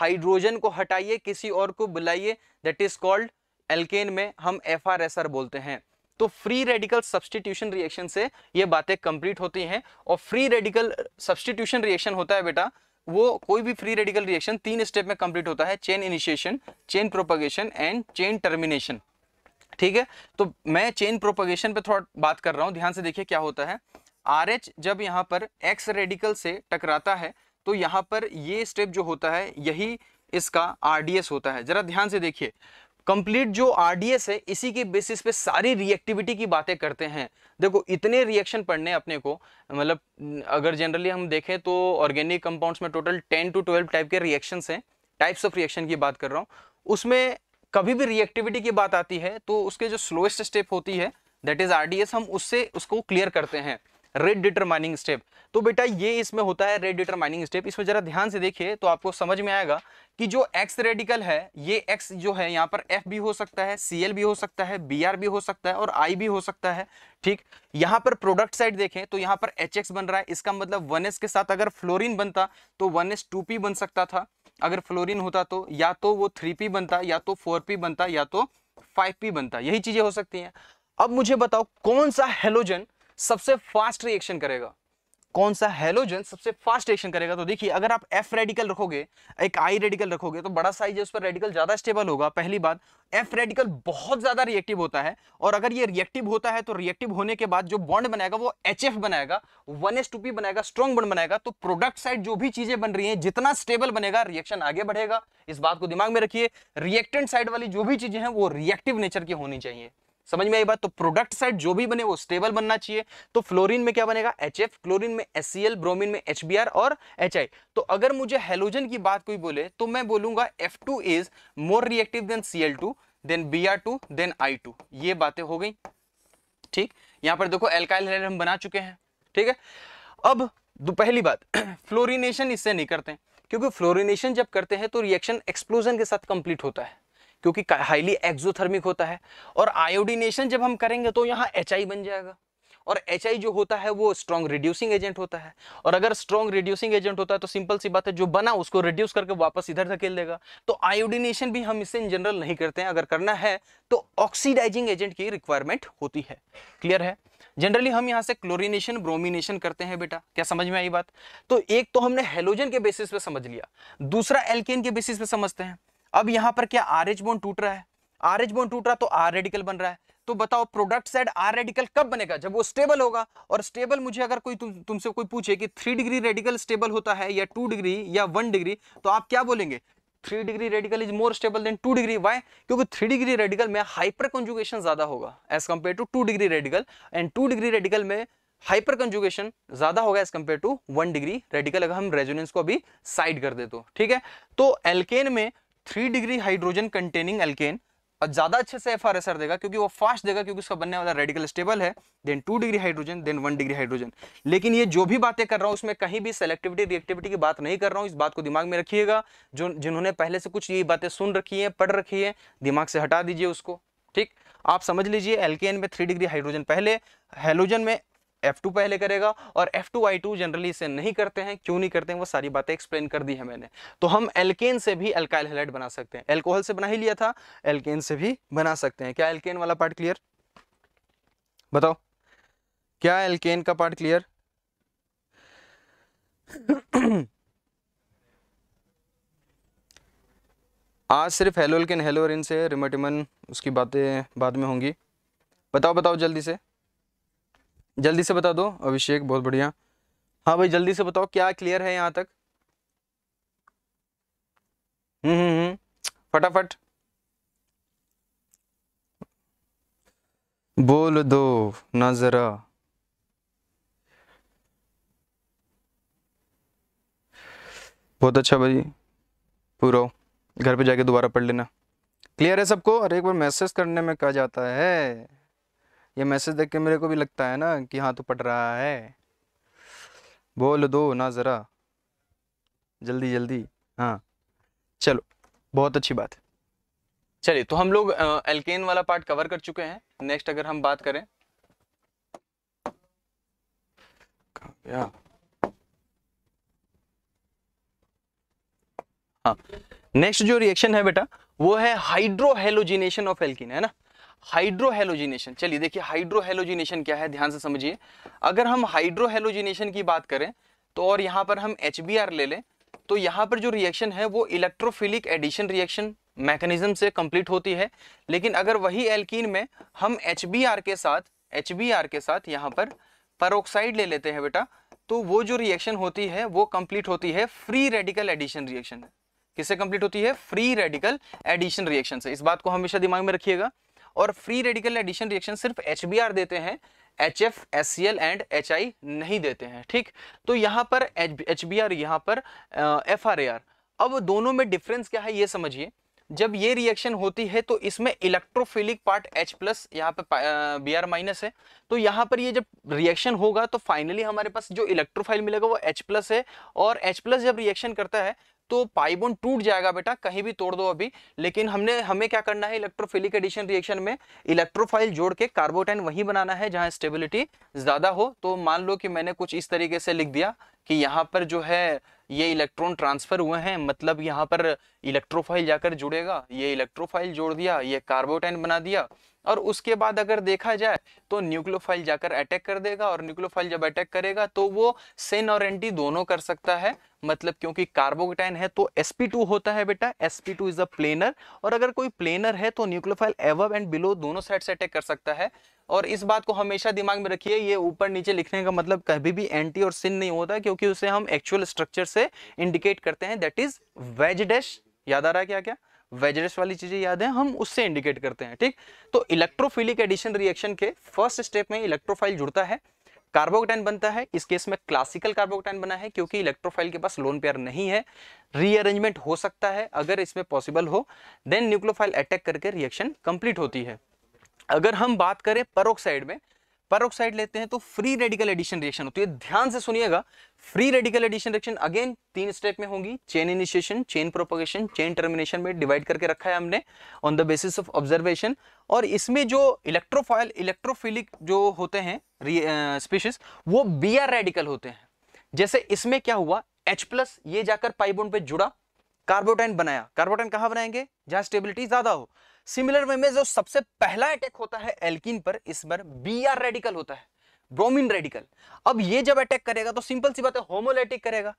हाइड्रोजन को हटाइए किसी और को बुलाइए दैट इज कॉल्ड एल्केन में हम एफ बोलते हैं तो फ्री रेडिकल सब्सटीट्यूशन रिएक्शन से ये बातें कंप्लीट होती हैं और फ्री रेडिकल सब्सटीट्यूशन रिएक्शन होता है बेटा वो कोई भी फ्री रेडिकल रिएक्शन तीन स्टेप में कंप्लीट होता है chain initiation chain propagation and chain termination ठीक है तो मैं चेन प्रोपगेशन पे थोड़ा बात कर रहा हूँ ध्यान से देखिए क्या होता है आर जब यहाँ पर एक्स रेडिकल से टकराता है तो यहाँ पर ये स्टेप जो होता है यही इसका आर होता है जरा ध्यान से देखिए कंप्लीट जो आर है इसी के बेसिस पे सारी रिएक्टिविटी की बातें करते हैं देखो इतने रिएक्शन पढ़ने अपने को मतलब अगर जनरली हम देखें तो ऑर्गेनिक कंपाउंड्स में total ten to twelve type के रिएक्शंस हैं टाइप्स ऑफ रिएक्शन की बात कर रहा हूँ उसमें कभी भी रिएक्टिविटी की बात आती है तो उसके जो स्लोएस्ट स्टेप होती है दैट इज आर हम उससे उसको क्लियर करते हैं रेट डिटरमाइनिंग स्टेप तो बेटा ये इसमें होता है रेट डिटरमाइनिंग स्टेप इसमें जरा ध्यान से देखिए तो आपको समझ में आएगा कि जो एक्स रेडिकल है ये एक्स जो है यहाँ पर एफ भी हो सकता है सी भी हो सकता है बी भी हो सकता है और आई भी हो सकता है ठीक यहाँ पर प्रोडक्ट साइड देखें तो यहाँ पर एच बन रहा है इसका मतलब वन के साथ अगर फ्लोरिन बनता तो वन बन सकता था अगर फ्लोरिन होता तो या तो वो थ्री बनता या तो फोर बनता या तो फाइव बनता यही चीजें हो सकती हैं अब मुझे बताओ कौन सा हेलोजन सबसे फास्ट रिएक्शन करेगा कौन सा हेलोजन सबसे फास्ट रिएक्शन करेगा तो देखिए अगर आप एफ रेडिकल रखोगे एक आई रेडिकल रखोगे तो बड़ा साइज है उस पर रेडिकल ज़्यादा स्टेबल होगा पहली बात एफ रेडिकल बहुत ज़्यादा रिएक्टिव होता है और अगर ये रिएक्टिव होता है तो रिएक्टिव होने के बाद जो बॉन्ड बनाएगा वो एच बनाएगा वन एस बनाएगा स्ट्रॉन्ग बॉन्ड बनाएगा तो प्रोडक्ट साइड जो भी चीज़ें बन रही हैं जितना स्टेबल बनेगा रिएक्शन आगे बढ़ेगा इस बात को दिमाग में रखिए रिएक्टेंट साइड वाली जो भी चीज़ें हैं वो रिएक्टिव नेचर की होनी चाहिए समझ में आई बात तो प्रोडक्ट साइड जो भी बने वो स्टेबल बनना चाहिए तो फ्लोरीन में क्या बनेगा एच एफ क्लोरिन में एस सी एल ब्रोमिन में एच बी आर और एच आई तो अगर मुझे हेलोजन की बात कोई बोले तो मैं बोलूंगा F two is more reactive than C L two than B R two than I two ये बातें हो गई ठीक यहां पर देखो एल्काइल हम बना चुके हैं ठीक है अब पहली बात फ्लोरिनेशन इससे नहीं करते क्योंकि फ्लोरिनेशन जब करते हैं तो रिएक्शन एक्सप्लोजन के साथ कंप्लीट होता है क्योंकि हाईली एक्जोथर्मिक होता है और आयोडिनेशन जब हम करेंगे तो यहाँ एच बन जाएगा और एच जो होता है वो स्ट्रॉन्ग रिड्यूसिंग एजेंट होता है और अगर स्ट्रॉन्ग रिड्यूसिंग एजेंट होता है तो सिंपल सी बात है जो बना उसको रिड्यूस करके वापस इधर धकेल देगा तो आयोडिनेशन भी हम इससे इन जनरल नहीं करते हैं अगर करना है तो ऑक्सीडाइजिंग एजेंट की रिक्वायरमेंट होती है क्लियर है जनरली हम यहाँ से क्लोरिनेशन ब्रोमिनेशन करते हैं बेटा क्या समझ में आई बात तो एक तो हमने हेलोजन के बेसिस पे समझ लिया दूसरा एल्केन के बेसिस पे समझते हैं अब यहां पर क्या आर एच बोन टूट रहा है आर एच बोन टूट रहा तो आर रेडिकल बन रहा है तो बताओ प्रोडक्ट साइड आर रेडिकल कब बनेगा जब वो स्टेबल होगा और स्टेबल मुझे अगर कोई तुम तुमसे कोई पूछे कि थ्री डिग्री रेडिकल स्टेबल होता है या टू डिग्री या वन डिग्री तो आप क्या बोलेंगे three degree radical is more stable than two degree why क्योंकि थ्री डिग्री रेडिकल में हाइपर कंजुगेशन ज्यादा होगा as compare to two degree radical and two degree radical में हाइपर कंजुगेशन ज्यादा होगा as compare to one degree radical अगर हम resonance को अभी साइड कर दे तो ठीक है तो एल्केन में three degree hydrogen containing alkane और ज़्यादा अच्छे से एफ आर एस आर देगा क्योंकि वो फास्ट देगा क्योंकि उसका बनने वाला रेडिकल स्टेबल है than two degree hydrogen than one degree hydrogen लेकिन ये जो भी बातें कर रहा हूँ उसमें कहीं भी सेलेक्टिविटी रिएक्टिविटी की बात नहीं कर रहा हूँ इस बात को दिमाग में रखिएगा जो जिन्होंने पहले से कुछ ये बातें सुन रखी है पढ़ रखी है दिमाग से हटा दीजिए उसको ठीक आप समझ लीजिए एल्केन में थ्री डिग्री हाइड्रोजन पहले हेलोजन में F2 पहले करेगा और F2 I2 जनरली इसे नहीं करते हैं क्यों नहीं करते हैं वो सारी बातें एक्सप्लेन कर दी है मैंने तो हम एल्केन से भी अल्काइल हेलाइड बना सकते हैं एल्कोहल से बना ही लिया था एल्केन से भी बना सकते हैं क्या एल्केन वाला पार्ट क्लियर बताओ क्या एल्केन का पार्ट क्लियर आज सिर्फ हेलो एल्केन हेलो और इनसे रिमोटिमन उसकी बातें बाद में होंगी बताओ बताओ जल्दी से जल्दी से बता दो अभिषेक बहुत बढ़िया हाँ भाई जल्दी से बताओ क्या क्लियर है यहाँ तक हम्म हम्म, हम्म। फटाफट बोल दो नजरा जरा बहुत अच्छा भाई पूरा घर पे जाके दोबारा पढ़ लेना क्लियर है सबको और एक बार मैसेज करने में कहा जाता है ये मैसेज देख के मेरे को भी लगता है ना कि हाँ तू पढ़ रहा है बोल दो ना ज़रा जल्दी जल्दी हाँ चलो बहुत अच्छी बात है चलिए तो हम लोग एल्केन वाला पार्ट कवर कर चुके हैं नेक्स्ट अगर हम बात करें हाँ नेक्स्ट जो रिएक्शन है बेटा वो है हाइड्रोहेलोजिनेशन ऑफ एल्किन है ना हाइड्रोहेलोजिनेशन चलिए देखिए हाइड्रोहेलोजिनेशन क्या है ध्यान से समझिए अगर हम हाइड्रोहेलोजिनेशन की बात करें तो और यहाँ पर हम एच ले लें तो यहाँ पर जो रिएक्शन है वो इलेक्ट्रोफिलिक एडिशन रिएक्शन मैकेनिज्म से कंप्लीट होती है लेकिन अगर वही एल्कीन में हम एच के साथ एच के साथ यहाँ पर परोक्साइड ले लेते हैं बेटा तो वो जो रिएक्शन होती है वो कंप्लीट होती है फ्री रेडिकल एडिशन रिएक्शन किससे कंप्लीट होती है फ्री रेडिकल एडिशन रिएक्शन से इस बात को हमेशा दिमाग में रखिएगा और फ्री रेडिकल एडिशन रिएक्शन सिर्फ एच देते हैं H F S C L and H I नहीं देते हैं ठीक तो यहाँ पर एच बी आर यहाँ पर एफ आर ए आर अब दोनों में डिफरेंस क्या है ये समझिए जब ये रिएक्शन होती है तो इसमें इलेक्ट्रोफिलिक पार्ट H प्लस यहाँ पे बी आर माइनस है तो यहाँ पर ये जब रिएक्शन होगा तो फाइनली हमारे पास जो इलेक्ट्रोफाइल मिलेगा वो H प्लस है और H प्लस जब रिएक्शन करता है तो पाइबोन टूट जाएगा बेटा कहीं भी तोड़ दो अभी लेकिन हमने हमें क्या करना है इलेक्ट्रोफिलिक एडिशन रिएक्शन में इलेक्ट्रोफाइल जोड़ के कार्बोटाइन वहीं बनाना है जहां स्टेबिलिटी ज़्यादा हो तो मान लो कि मैंने कुछ इस तरीके से लिख दिया कि यहाँ पर जो है ये इलेक्ट्रॉन ट्रांसफर हुए हैं मतलब यहाँ पर इलेक्ट्रोफाइल जाकर जुड़ेगा ये इलेक्ट्रोफाइल जोड़ दिया ये कार्बोटाइन बना दिया और उसके बाद अगर देखा जाए तो न्यूक्लियोफाइल जाकर अटैक कर देगा और न्यूक्लोफाइल जब अटैक करेगा तो वो सेन और एंटी दोनों कर सकता है मतलब क्योंकि कार्बोकेटाइन है तो sp2 होता है बेटा sp2 इज अ प्लेनर और अगर कोई प्लेनर है तो न्यूक्लोफाइल एवब एंड बिलो दोनों साइड से अटैक कर सकता है और इस बात को हमेशा दिमाग में रखिए ये ऊपर नीचे लिखने का मतलब कभी भी एंटी और सिन नहीं होता क्योंकि उसे हम एक्चुअल स्ट्रक्चर से इंडिकेट करते हैं दैट इज वेज डैश याद आ रहा है क्या क्या वेजरेस वाली चीज़ें याद है हम उससे इंडिकेट करते हैं ठीक तो इलेक्ट्रोफिलिक एडिशन रिएक्शन के फर्स्ट स्टेप में इलेक्ट्रोफाइल जुड़ता है कार्बोकटाइन बनता है इस केस में क्लासिकल कार्बोकटाइन बना है क्योंकि इलेक्ट्रोफाइल के पास लोन पेयर नहीं है रीअरेंजमेंट हो सकता है अगर इसमें पॉसिबल हो देन न्यूक्लोफाइल अटैक करके रिएक्शन कंप्लीट होती है अगर हम बात करें परोक्साइड में परोक्साइड लेते हैं तो फ्री रेडिकल एडिशन रिएक्शन होती है ध्यान से सुनिएगा free radical addition reaction again तीन स्टेप में होंगी chain initiation chain propagation chain termination में डिवाइड करके रखा है हमने on the basis of observation और इसमें जो इलेक्ट्रोफाइल इलेक्ट्रोफिलिक जो होते हैं स्पीशीज वो बी रेडिकल होते हैं जैसे इसमें क्या हुआ एच प्लस ये जाकर पाइबोन पे जुड़ा कार्बोटाइन बनाया कार्बोटाइन कहां बनाएंगे जहां स्टेबिलिटी ज़्यादा हो सिमिलर वे में जो सबसे पहला अटैक होता है एल्किन पर इस बार बी आर रेडिकल होता है ब्रोमिन रेडिकल अब ये जब अटैक करेगा तो सिंपल सी बात है होमोलेटिक करेगा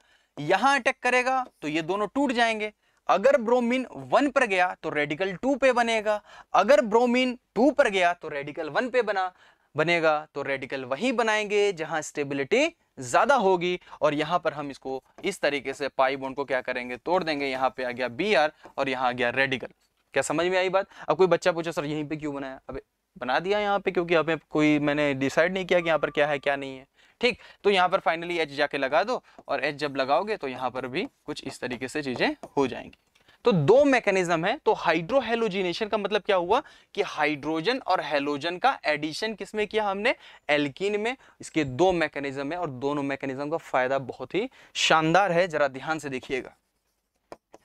यहां अटैक करेगा तो ये दोनों टूट जाएंगे अगर ब्रोमीन वन पर गया तो रेडिकल टू पे बनेगा अगर ब्रोमीन टू पर गया तो रेडिकल वन पे बना बनेगा तो रेडिकल वही बनाएंगे जहां स्टेबिलिटी ज्यादा होगी और यहां पर हम इसको इस तरीके से पाई बोन को क्या करेंगे तोड़ देंगे यहां पे आ गया बी और यहां आ गया रेडिकल क्या समझ में आई बात अब कोई बच्चा पूछा सर यहीं पे क्यों बनाया अब बना दिया यहाँ पे क्योंकि हमें कोई मैंने डिसाइड नहीं किया कि यहाँ पर क्या है क्या नहीं है ठीक तो यहाँ पर फाइनली एच जाके लगा दो और एच जब लगाओगे तो यहाँ पर भी कुछ इस तरीके से चीज़ें हो जाएंगी तो दो मैकेनिज्म है तो हाइड्रोहेलोजिनेशन का मतलब क्या हुआ कि हाइड्रोजन और हेलोजन का एडिशन किसमें किया हमने एल्किन में इसके दो मैकेनिज्म है और दोनों मैकेनिज्म का फायदा बहुत ही शानदार है जरा ध्यान से देखिएगा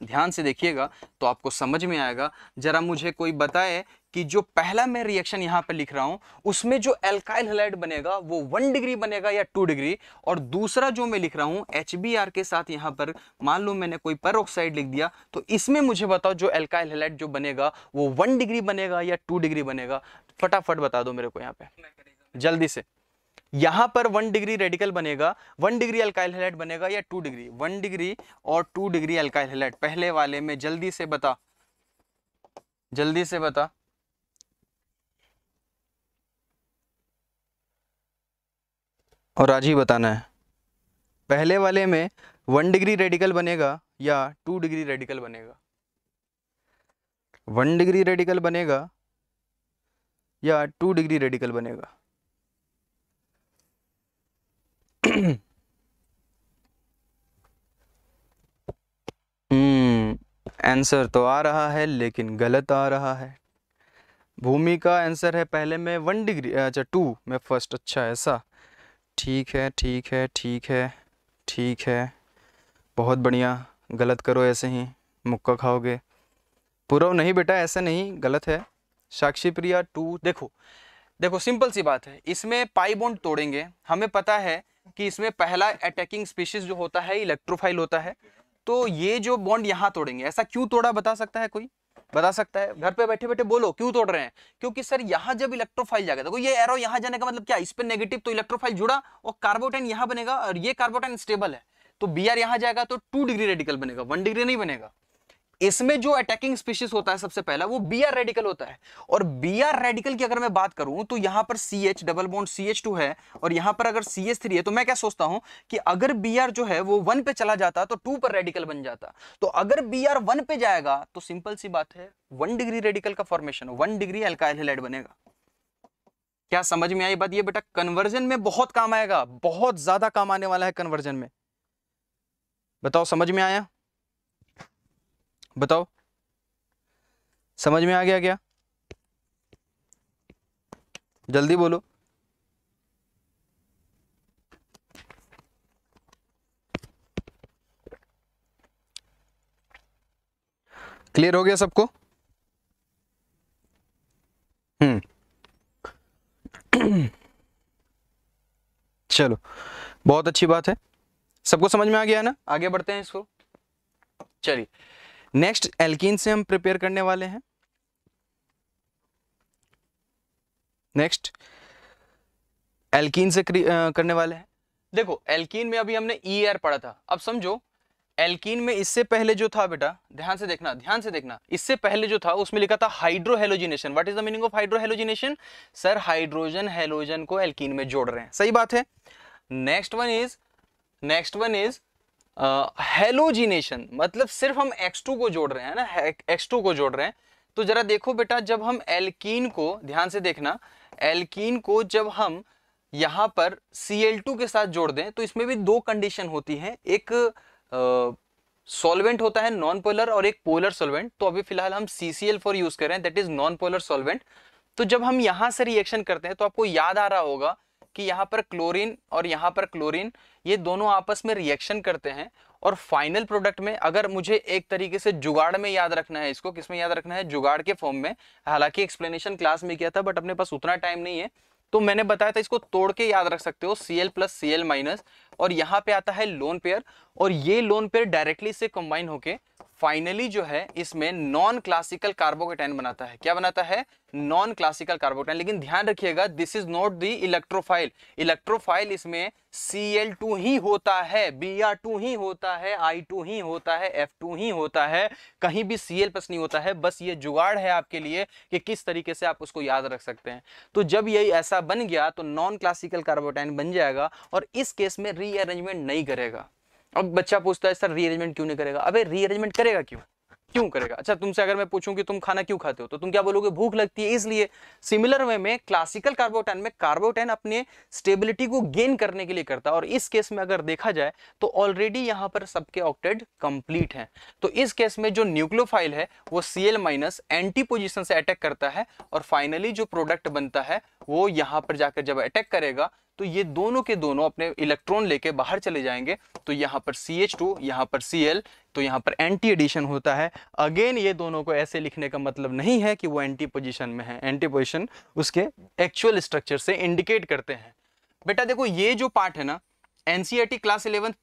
ध्यान से देखिएगा तो आपको समझ में आएगा ज़रा मुझे कोई बताए कि जो पहला मैं रिएक्शन यहां पर लिख रहा हूं उसमें जो एल्काइल हेलाइड बनेगा वो वन डिग्री बनेगा या टू डिग्री और दूसरा जो मैं लिख रहा हूं एच के साथ यहां पर मान लो मैंने कोई पर लिख दिया तो इसमें मुझे बताओ जो एल्काइल हेलाइड जो बनेगा वो वन डिग्री बनेगा या टू डिग्री बनेगा फटाफट बता दो मेरे को यहाँ पे जल्दी से यहां पर वन डिग्री रेडिकल बनेगा वन डिग्री अल्काइल हेलाइट बनेगा या टू डिग्री वन डिग्री और टू डिग्री अल्काइल हेलाइट पहले वाले में जल्दी से बता जल्दी से बता और आज ही बताना है पहले वाले में वन डिग्री रेडिकल बनेगा या टू डिग्री रेडिकल बनेगा वन डिग्री रेडिकल बनेगा या टू डिग्री रेडिकल बनेगा आंसर hmm, तो आ रहा है लेकिन गलत आ रहा है भूमि का आंसर है पहले में वन डिग्री अच्छा टू में फर्स्ट अच्छा ऐसा ठीक है ठीक है ठीक है ठीक है बहुत बढ़िया गलत करो ऐसे ही मुक्का खाओगे पूरा नहीं बेटा ऐसे नहीं गलत है साक्षी प्रिया टू देखो देखो सिंपल सी बात है इसमें पाई बॉन्ड तोड़ेंगे हमें पता है कि इसमें पहला अटैकिंग स्पीशीज जो होता है इलेक्ट्रोफाइल होता है तो ये जो बॉन्ड यहाँ तोड़ेंगे ऐसा क्यों तोड़ा बता सकता है कोई बता सकता है घर पे बैठे बैठे बोलो क्यों तोड़ रहे हैं क्योंकि सर यहाँ जब इलेक्ट्रोफाइल जाएगा देखो ये एरो यहाँ जाने का मतलब क्या इस पर नेगेटिव तो इलेक्ट्रोफाइल जुड़ा और कार्बोटाइन यहाँ बनेगा और ये कार्बोटाइन स्टेबल है तो बी आर यहाँ जाएगा तो टू डिग्री रेडिकल बनेगा वन डिग्री नहीं बनेगा इसमें जो अटैकिंग स्पीशीज होता है सबसे पहला वो बी आर रेडिकल होता है और बी आर रेडिकल की अगर मैं बात करूं तो यहां पर C H double bond C H two है और यहां पर अगर सी एच थ्री है तो मैं क्या सोचता हूं कि अगर बी आर जो है वो वन पे चला जाता तो टू पर रेडिकल बन जाता तो अगर बी आर वन पे जाएगा तो सिंपल सी बात है वन डिग्री रेडिकल का formation one degree alkyl halide बनेगा क्या समझ में आई बात ये बेटा कन्वर्जन में बहुत काम आएगा बहुत ज्यादा काम आने वाला है कन्वर्जन में बताओ समझ में आया बताओ समझ में आ गया क्या जल्दी बोलो क्लियर हो गया सबको हम्म चलो बहुत अच्छी बात है सबको समझ में आ गया है ना आगे बढ़ते हैं इसको चलिए नेक्स्ट एल्किन से हम प्रिपेयर करने वाले हैं नेक्स्ट एल्किन से करने वाले हैं देखो एल्किन में अभी हमने ई e आर पढ़ा था अब समझो एल्किन में इससे पहले जो था बेटा ध्यान से देखना ध्यान से देखना इससे पहले जो था उसमें लिखा था hydrohalogenation what is the meaning of hydrohalogenation sir hydrogen halogen को एल्किन में जोड़ रहे हैं सही बात है next one is next one is halogenation मतलब सिर्फ हम X2 को जोड़ रहे हैं ना X2 को जोड़ रहे हैं तो जरा देखो बेटा जब हम एल्कीन को ध्यान से देखना एल्कीन को जब हम यहाँ पर Cl2 के साथ जोड़ दें तो इसमें भी दो कंडीशन होती हैं एक सॉल्वेंट होता है नॉन पोलर और एक पोलर सॉल्वेंट तो अभी फिलहाल हम सीसीएल फोर यूज कर रहे हैं that is non polar solvent तो जब हम यहाँ से रिएक्शन करते हैं तो आपको याद आ रहा होगा कि यहाँ पर क्लोरीन और यहाँ पर क्लोरीन ये दोनों आपस में रिएक्शन करते हैं और फाइनल प्रोडक्ट में अगर मुझे एक तरीके से जुगाड़ में याद रखना है इसको किसमें याद रखना है जुगाड़ के फॉर्म में हालांकि एक्सप्लेनेशन क्लास में किया था बट अपने पास उतना टाइम नहीं है तो मैंने बताया था इसको तोड़ के याद रख सकते हो C L plus C L minus और यहाँ पे आता है लोन पेयर और ये लोन पेयर डायरेक्टली से कंबाइन होके फाइनली जो है इसमें नॉन क्लासिकल कार्बोकेटाइन बनाता है क्या बनाता है नॉन क्लासिकल कार्बोकेटाइन लेकिन ध्यान रखिएगा this is not the electrophile electrophile इसमें Cl2 ही होता है Br2 ही होता है I2 ही होता है F2 ही होता है कहीं भी Cl प्लस नहीं होता है बस ये जुगाड़ है आपके लिए कि किस तरीके से आप उसको याद रख सकते हैं तो जब ये ऐसा बन गया तो नॉन क्लासिकल कार्बोटाइन बन जाएगा और इस केस में रीअरेंजमेंट नहीं करेगा अब बच्चा पूछता है सर रीअरेंजमेंट क्यों नहीं करेगा अबे रीअरेंजमेंट करेगा क्यों क्यों करेगा अच्छा तुमसे अगर मैं पूछूं कि तुम खाना क्यों खाते हो तो तुम क्या बोलोगे भूख लगती है इसलिए सिमिलर वे में क्लासिकल कार्बोटैन में कार्बोटैन अपने स्टेबिलिटी को गेन करने के लिए करता है और इस केस में अगर देखा जाए तो ऑलरेडी यहाँ पर सबके ऑक्टेड कंप्लीट हैं तो इस केस में जो न्यूक्लियोफाइल है वो C L minus anti position से अटैक करता है और फाइनली जो प्रोडक्ट बनता है वो यहाँ पर जाकर जब अटैक करेगा तो ये दोनों के दोनों अपने इलेक्ट्रॉन लेके बाहर चले जाएंगे तो यहाँ पर सी एच टू यहाँ पर सी एल तो यहाँ पर एंटी एडिशन होता है अगेन ये दोनों को ऐसे लिखने का मतलब नहीं है कि वो एंटी पोजिशन में है एंटी पोजिशन उसके एक्चुअल स्ट्रक्चर से इंडिकेट करते हैं बेटा देखो ये जो पार्ट है ना NCERT class eleven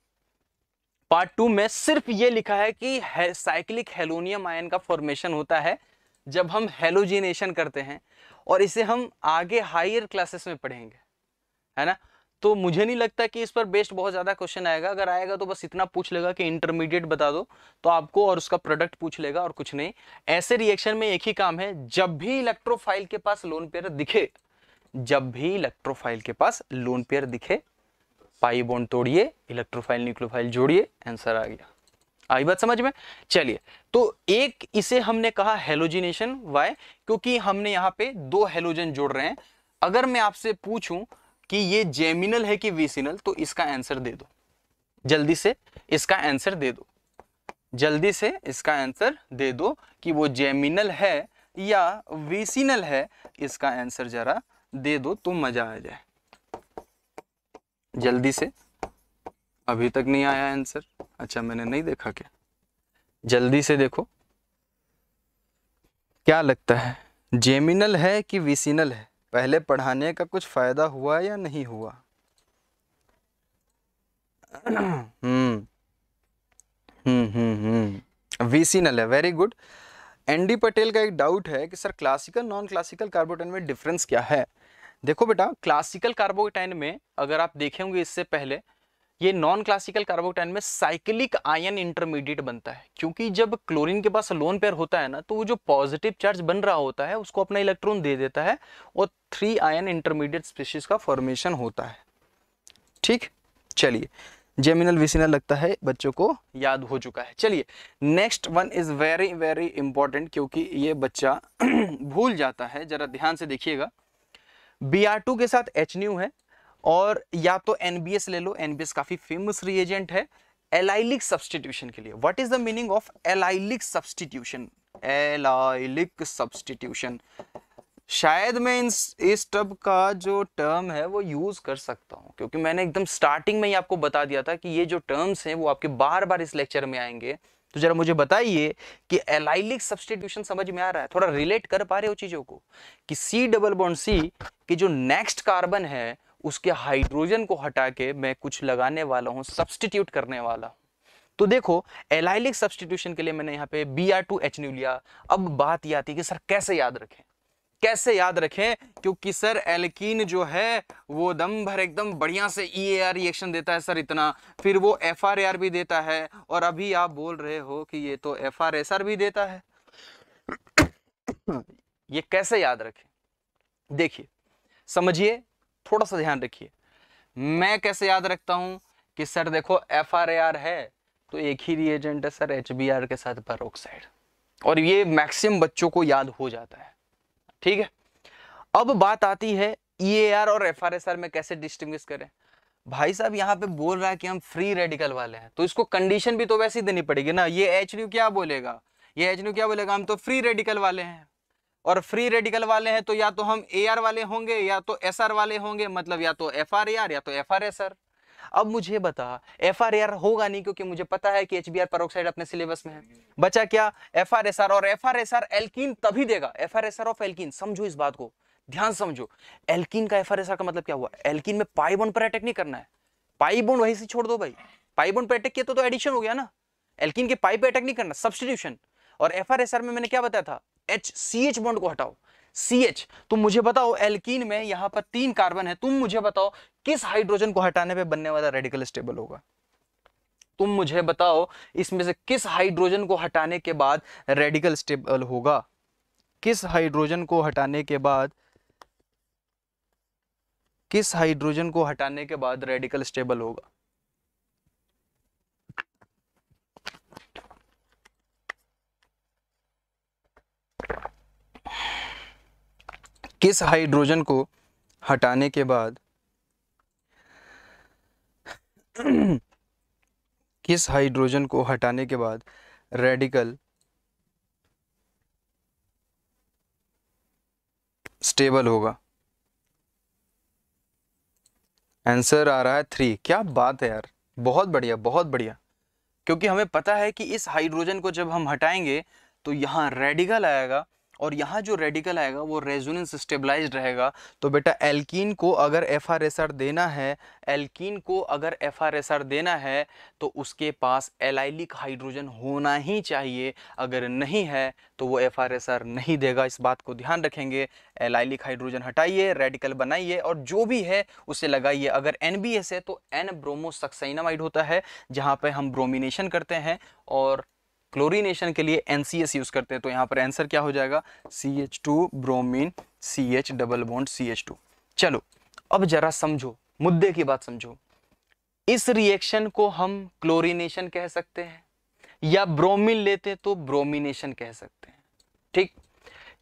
part two में सिर्फ ये लिखा है कि है, साइक्लिक हेलोनियम आयन का फॉर्मेशन होता है जब हम हेलोजिनेशन करते हैं और इसे हम आगे हायर क्लासेस में पढ़ेंगे है ना तो मुझे नहीं लगता कि इस पर बेस्ट बहुत ज़्यादा क्वेश्चन आएगा अगर आएगा तो बस इतना पूछ लेगा कि इंटरमीडिएट बता दो तो आपको और उसका प्रोडक्ट पूछ लेगा और कुछ नहीं ऐसे रिएक्शन में एक ही काम है जब भी इलेक्ट्रोफाइल के पास लोन पेयर दिखे जब भी इलेक्ट्रोफाइल के पास लोन पेयर दिखे पाई बॉन्ड तोड़िए इलेक्ट्रोफाइल न्यूक्लोफाइल जोड़िए आंसर आ गया आई बात समझ में चलिए तो एक इसे हमने कहा हेलोजिनेशन वाई क्योंकि हमने यहां पे दो हेलोजन जोड़ रहे हैं अगर मैं आपसे पूछूं कि ये जेमिनल है कि विसिनल तो इसका आंसर दे दो जल्दी से इसका आंसर दे दो जल्दी से इसका आंसर दे दो कि वो जेमिनल है या विसिनल है इसका आंसर जरा दे दो तो मजा आ जाए जल्दी से अभी तक नहीं आया आंसर अच्छा मैंने नहीं देखा क्या जल्दी से देखो क्या लगता है जेमिनल है कि विसिनल है पहले पढ़ाने का कुछ फ़ायदा हुआ या नहीं हुआ वी सी नल है very good N D Patel का एक डाउट है कि sir classical non classical carbocation में डिफरेंस क्या है देखो बेटा क्लासिकल कार्बोटाइन में अगर आप देखेंगे इससे पहले ये नॉन क्लासिकल कार्बोक्टाइन में साइक्लिक आयन इंटरमीडिएट बनता है क्योंकि जब क्लोरीन के पास लोन पेयर होता है ना तो वो जो पॉजिटिव चार्ज बन रहा होता है उसको अपना इलेक्ट्रॉन दे देता है और थ्री आयन इंटरमीडिएट स्पीशीज का फॉर्मेशन होता है ठीक चलिए जेमिनल विसिनल लगता है बच्चों को याद हो चुका है चलिए next one is very very important क्योंकि ये बच्चा भूल जाता है ज़रा ध्यान से देखिएगा बी आर टू के साथ एच न्यू है और या तो एनबीएस ले लो एनबीएस काफ़ी फेमस रिएजेंट है एलाइलिक सब्सटीट्यूशन के लिए what is the meaning of allylic substitution allylic substitution शायद मैं इस टब का जो टर्म है वो यूज़ कर सकता हूँ क्योंकि मैंने एकदम स्टार्टिंग में ही आपको बता दिया था कि ये जो टर्म्स हैं वो आपके बार बार इस लेक्चर में आएंगे तो जरा मुझे बताइए कि एलाइलिक सब्सटीट्यूशन समझ में आ रहा है थोड़ा रिलेट कर पा रहे हो चीज़ों को कि सी डबल बॉन्ड सी की जो नेक्स्ट कार्बन है उसके हाइड्रोजन को हटा के मैं कुछ लगाने वाला हूँ सब्सटीट्यूट करने वाला तो देखो एलाइलिक सब्सटीट्यूशन के लिए मैंने यहाँ पे B R two H nu लिया अब बात यह आती है कि सर कैसे याद रखें कैसे याद रखें क्योंकि सर एल्किन जो है वो दम भर एकदम बढ़िया से ई ए आर रिएक्शन देता है सर इतना फिर वो एफ आर ए आर भी देता है और अभी आप बोल रहे हो कि ये तो एफ आर एस आर भी देता है ये कैसे याद रखें देखिए समझिए थोड़ा सा ध्यान रखिए मैं कैसे याद रखता हूँ कि सर देखो एफ है तो एक ही रिएजेंट है सर एच के साथ परोक्साइड और ये मैक्सिमम बच्चों को याद हो जाता है ठीक है अब बात आती है ई e और एफ में कैसे डिस्टिंग करें भाई साहब यहाँ पे बोल रहा है कि हम फ्री रेडिकल वाले हैं तो इसको कंडीशन भी तो वैसे ही देनी पड़ेगी ना ये एच न्यू क्या बोलेगा ये एच न्यू क्या बोलेगा हम तो फ्री रेडिकल वाले हैं और फ्री रेडिकल वाले हैं तो या तो हम ए आर वाले होंगे या तो एस आर वाले होंगे मतलब या तो एफ आर या तो एफ आर एस आर अब मुझे बता एफ आर आर होगा नहीं क्योंकि मुझे पता है कि एच बी आर अपने सिलेबस में है बचा क्या एफ आर एस आर और F R S R alkene तभी देगा F R S R of alkene समझो इस बात को ध्यान समझो एल्किन का एफ आर एस आर का मतलब क्या हुआ एल्किन में पाई बोन पर अटैक नहीं करना है पाई वही वहीं से छोड़ दो भाई पाई बोन पर अटैक किया तो, एडिशन तो हो गया ना एल्किन के पाई पर अटैक नहीं करना सब्सटीट्यूशन और एफ आर एस आर में मैंने क्या बताया था एच सी एच बॉन्ड को हटाओ सी एच तुम मुझे बताओ एल्किन में यहां पर तीन कार्बन है तुम मुझे बताओ किस हाइड्रोजन को हटाने पे बनने वाला रेडिकल स्टेबल होगा तुम मुझे बताओ इसमें से किस हाइड्रोजन को हटाने के बाद रेडिकल स्टेबल होगा किस हाइड्रोजन को हटाने के बाद किस हाइड्रोजन को हटाने के बाद रेडिकल स्टेबल होगा किस हाइड्रोजन को हटाने के बाद किस हाइड्रोजन को हटाने के बाद रेडिकल स्टेबल होगा आंसर आ रहा है थ्री क्या बात है यार बहुत बढ़िया बहुत बढ़िया क्योंकि हमें पता है कि इस हाइड्रोजन को जब हम हटाएंगे तो यहां रेडिकल आएगा और यहाँ जो रेडिकल आएगा वो रेजोनेंस स्टेबलाइज रहेगा तो बेटा एल्कीन को अगर एफ देना है एल्कीन को अगर एफ देना है तो उसके पास एलाइलिक हाइड्रोजन होना ही चाहिए अगर नहीं है तो वो एफ नहीं देगा इस बात को ध्यान रखेंगे एलाइलिक हाइड्रोजन हटाइए रेडिकल बनाइए और जो भी है उसे लगाइए अगर एन है तो एन ब्रोमोसक्साइनामाइड होता है जहाँ पर हम ब्रोमिनेशन करते हैं और क्लोरीनेशन के लिए एन यूज़ करते हैं तो यहाँ पर आंसर क्या हो जाएगा C H two bromine C H double bond C H two चलो अब जरा समझो मुद्दे की बात समझो इस रिएक्शन को हम क्लोरीनेशन कह सकते हैं या ब्रोमिन लेते तो ब्रोमिनेशन कह सकते हैं ठीक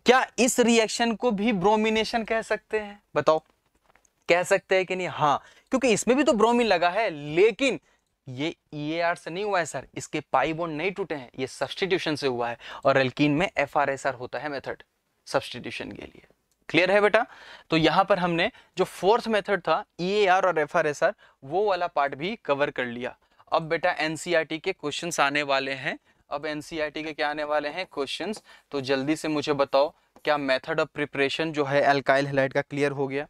क्या इस रिएक्शन को भी ब्रोमिनेशन कह सकते हैं बताओ कह सकते हैं कि नहीं हाँ क्योंकि इसमें भी तो ब्रोमीन लगा है लेकिन ये ई e से नहीं हुआ है सर इसके पाई बोन नहीं टूटे हैं ये सब्सटीट्यूशन से हुआ है और एल्किन में एफ होता है मेथड सब्सटीट्यूशन के लिए क्लियर है बेटा तो यहाँ पर हमने जो फोर्थ मेथड था ई e और एफ वो वाला पार्ट भी कवर कर लिया अब बेटा एन e के क्वेश्चन आने वाले हैं अब एन के क्या आने वाले हैं क्वेश्चन तो जल्दी से मुझे बताओ क्या मेथड ऑफ प्रिपरेशन जो है एल्काइल हेलाइट का क्लियर हो गया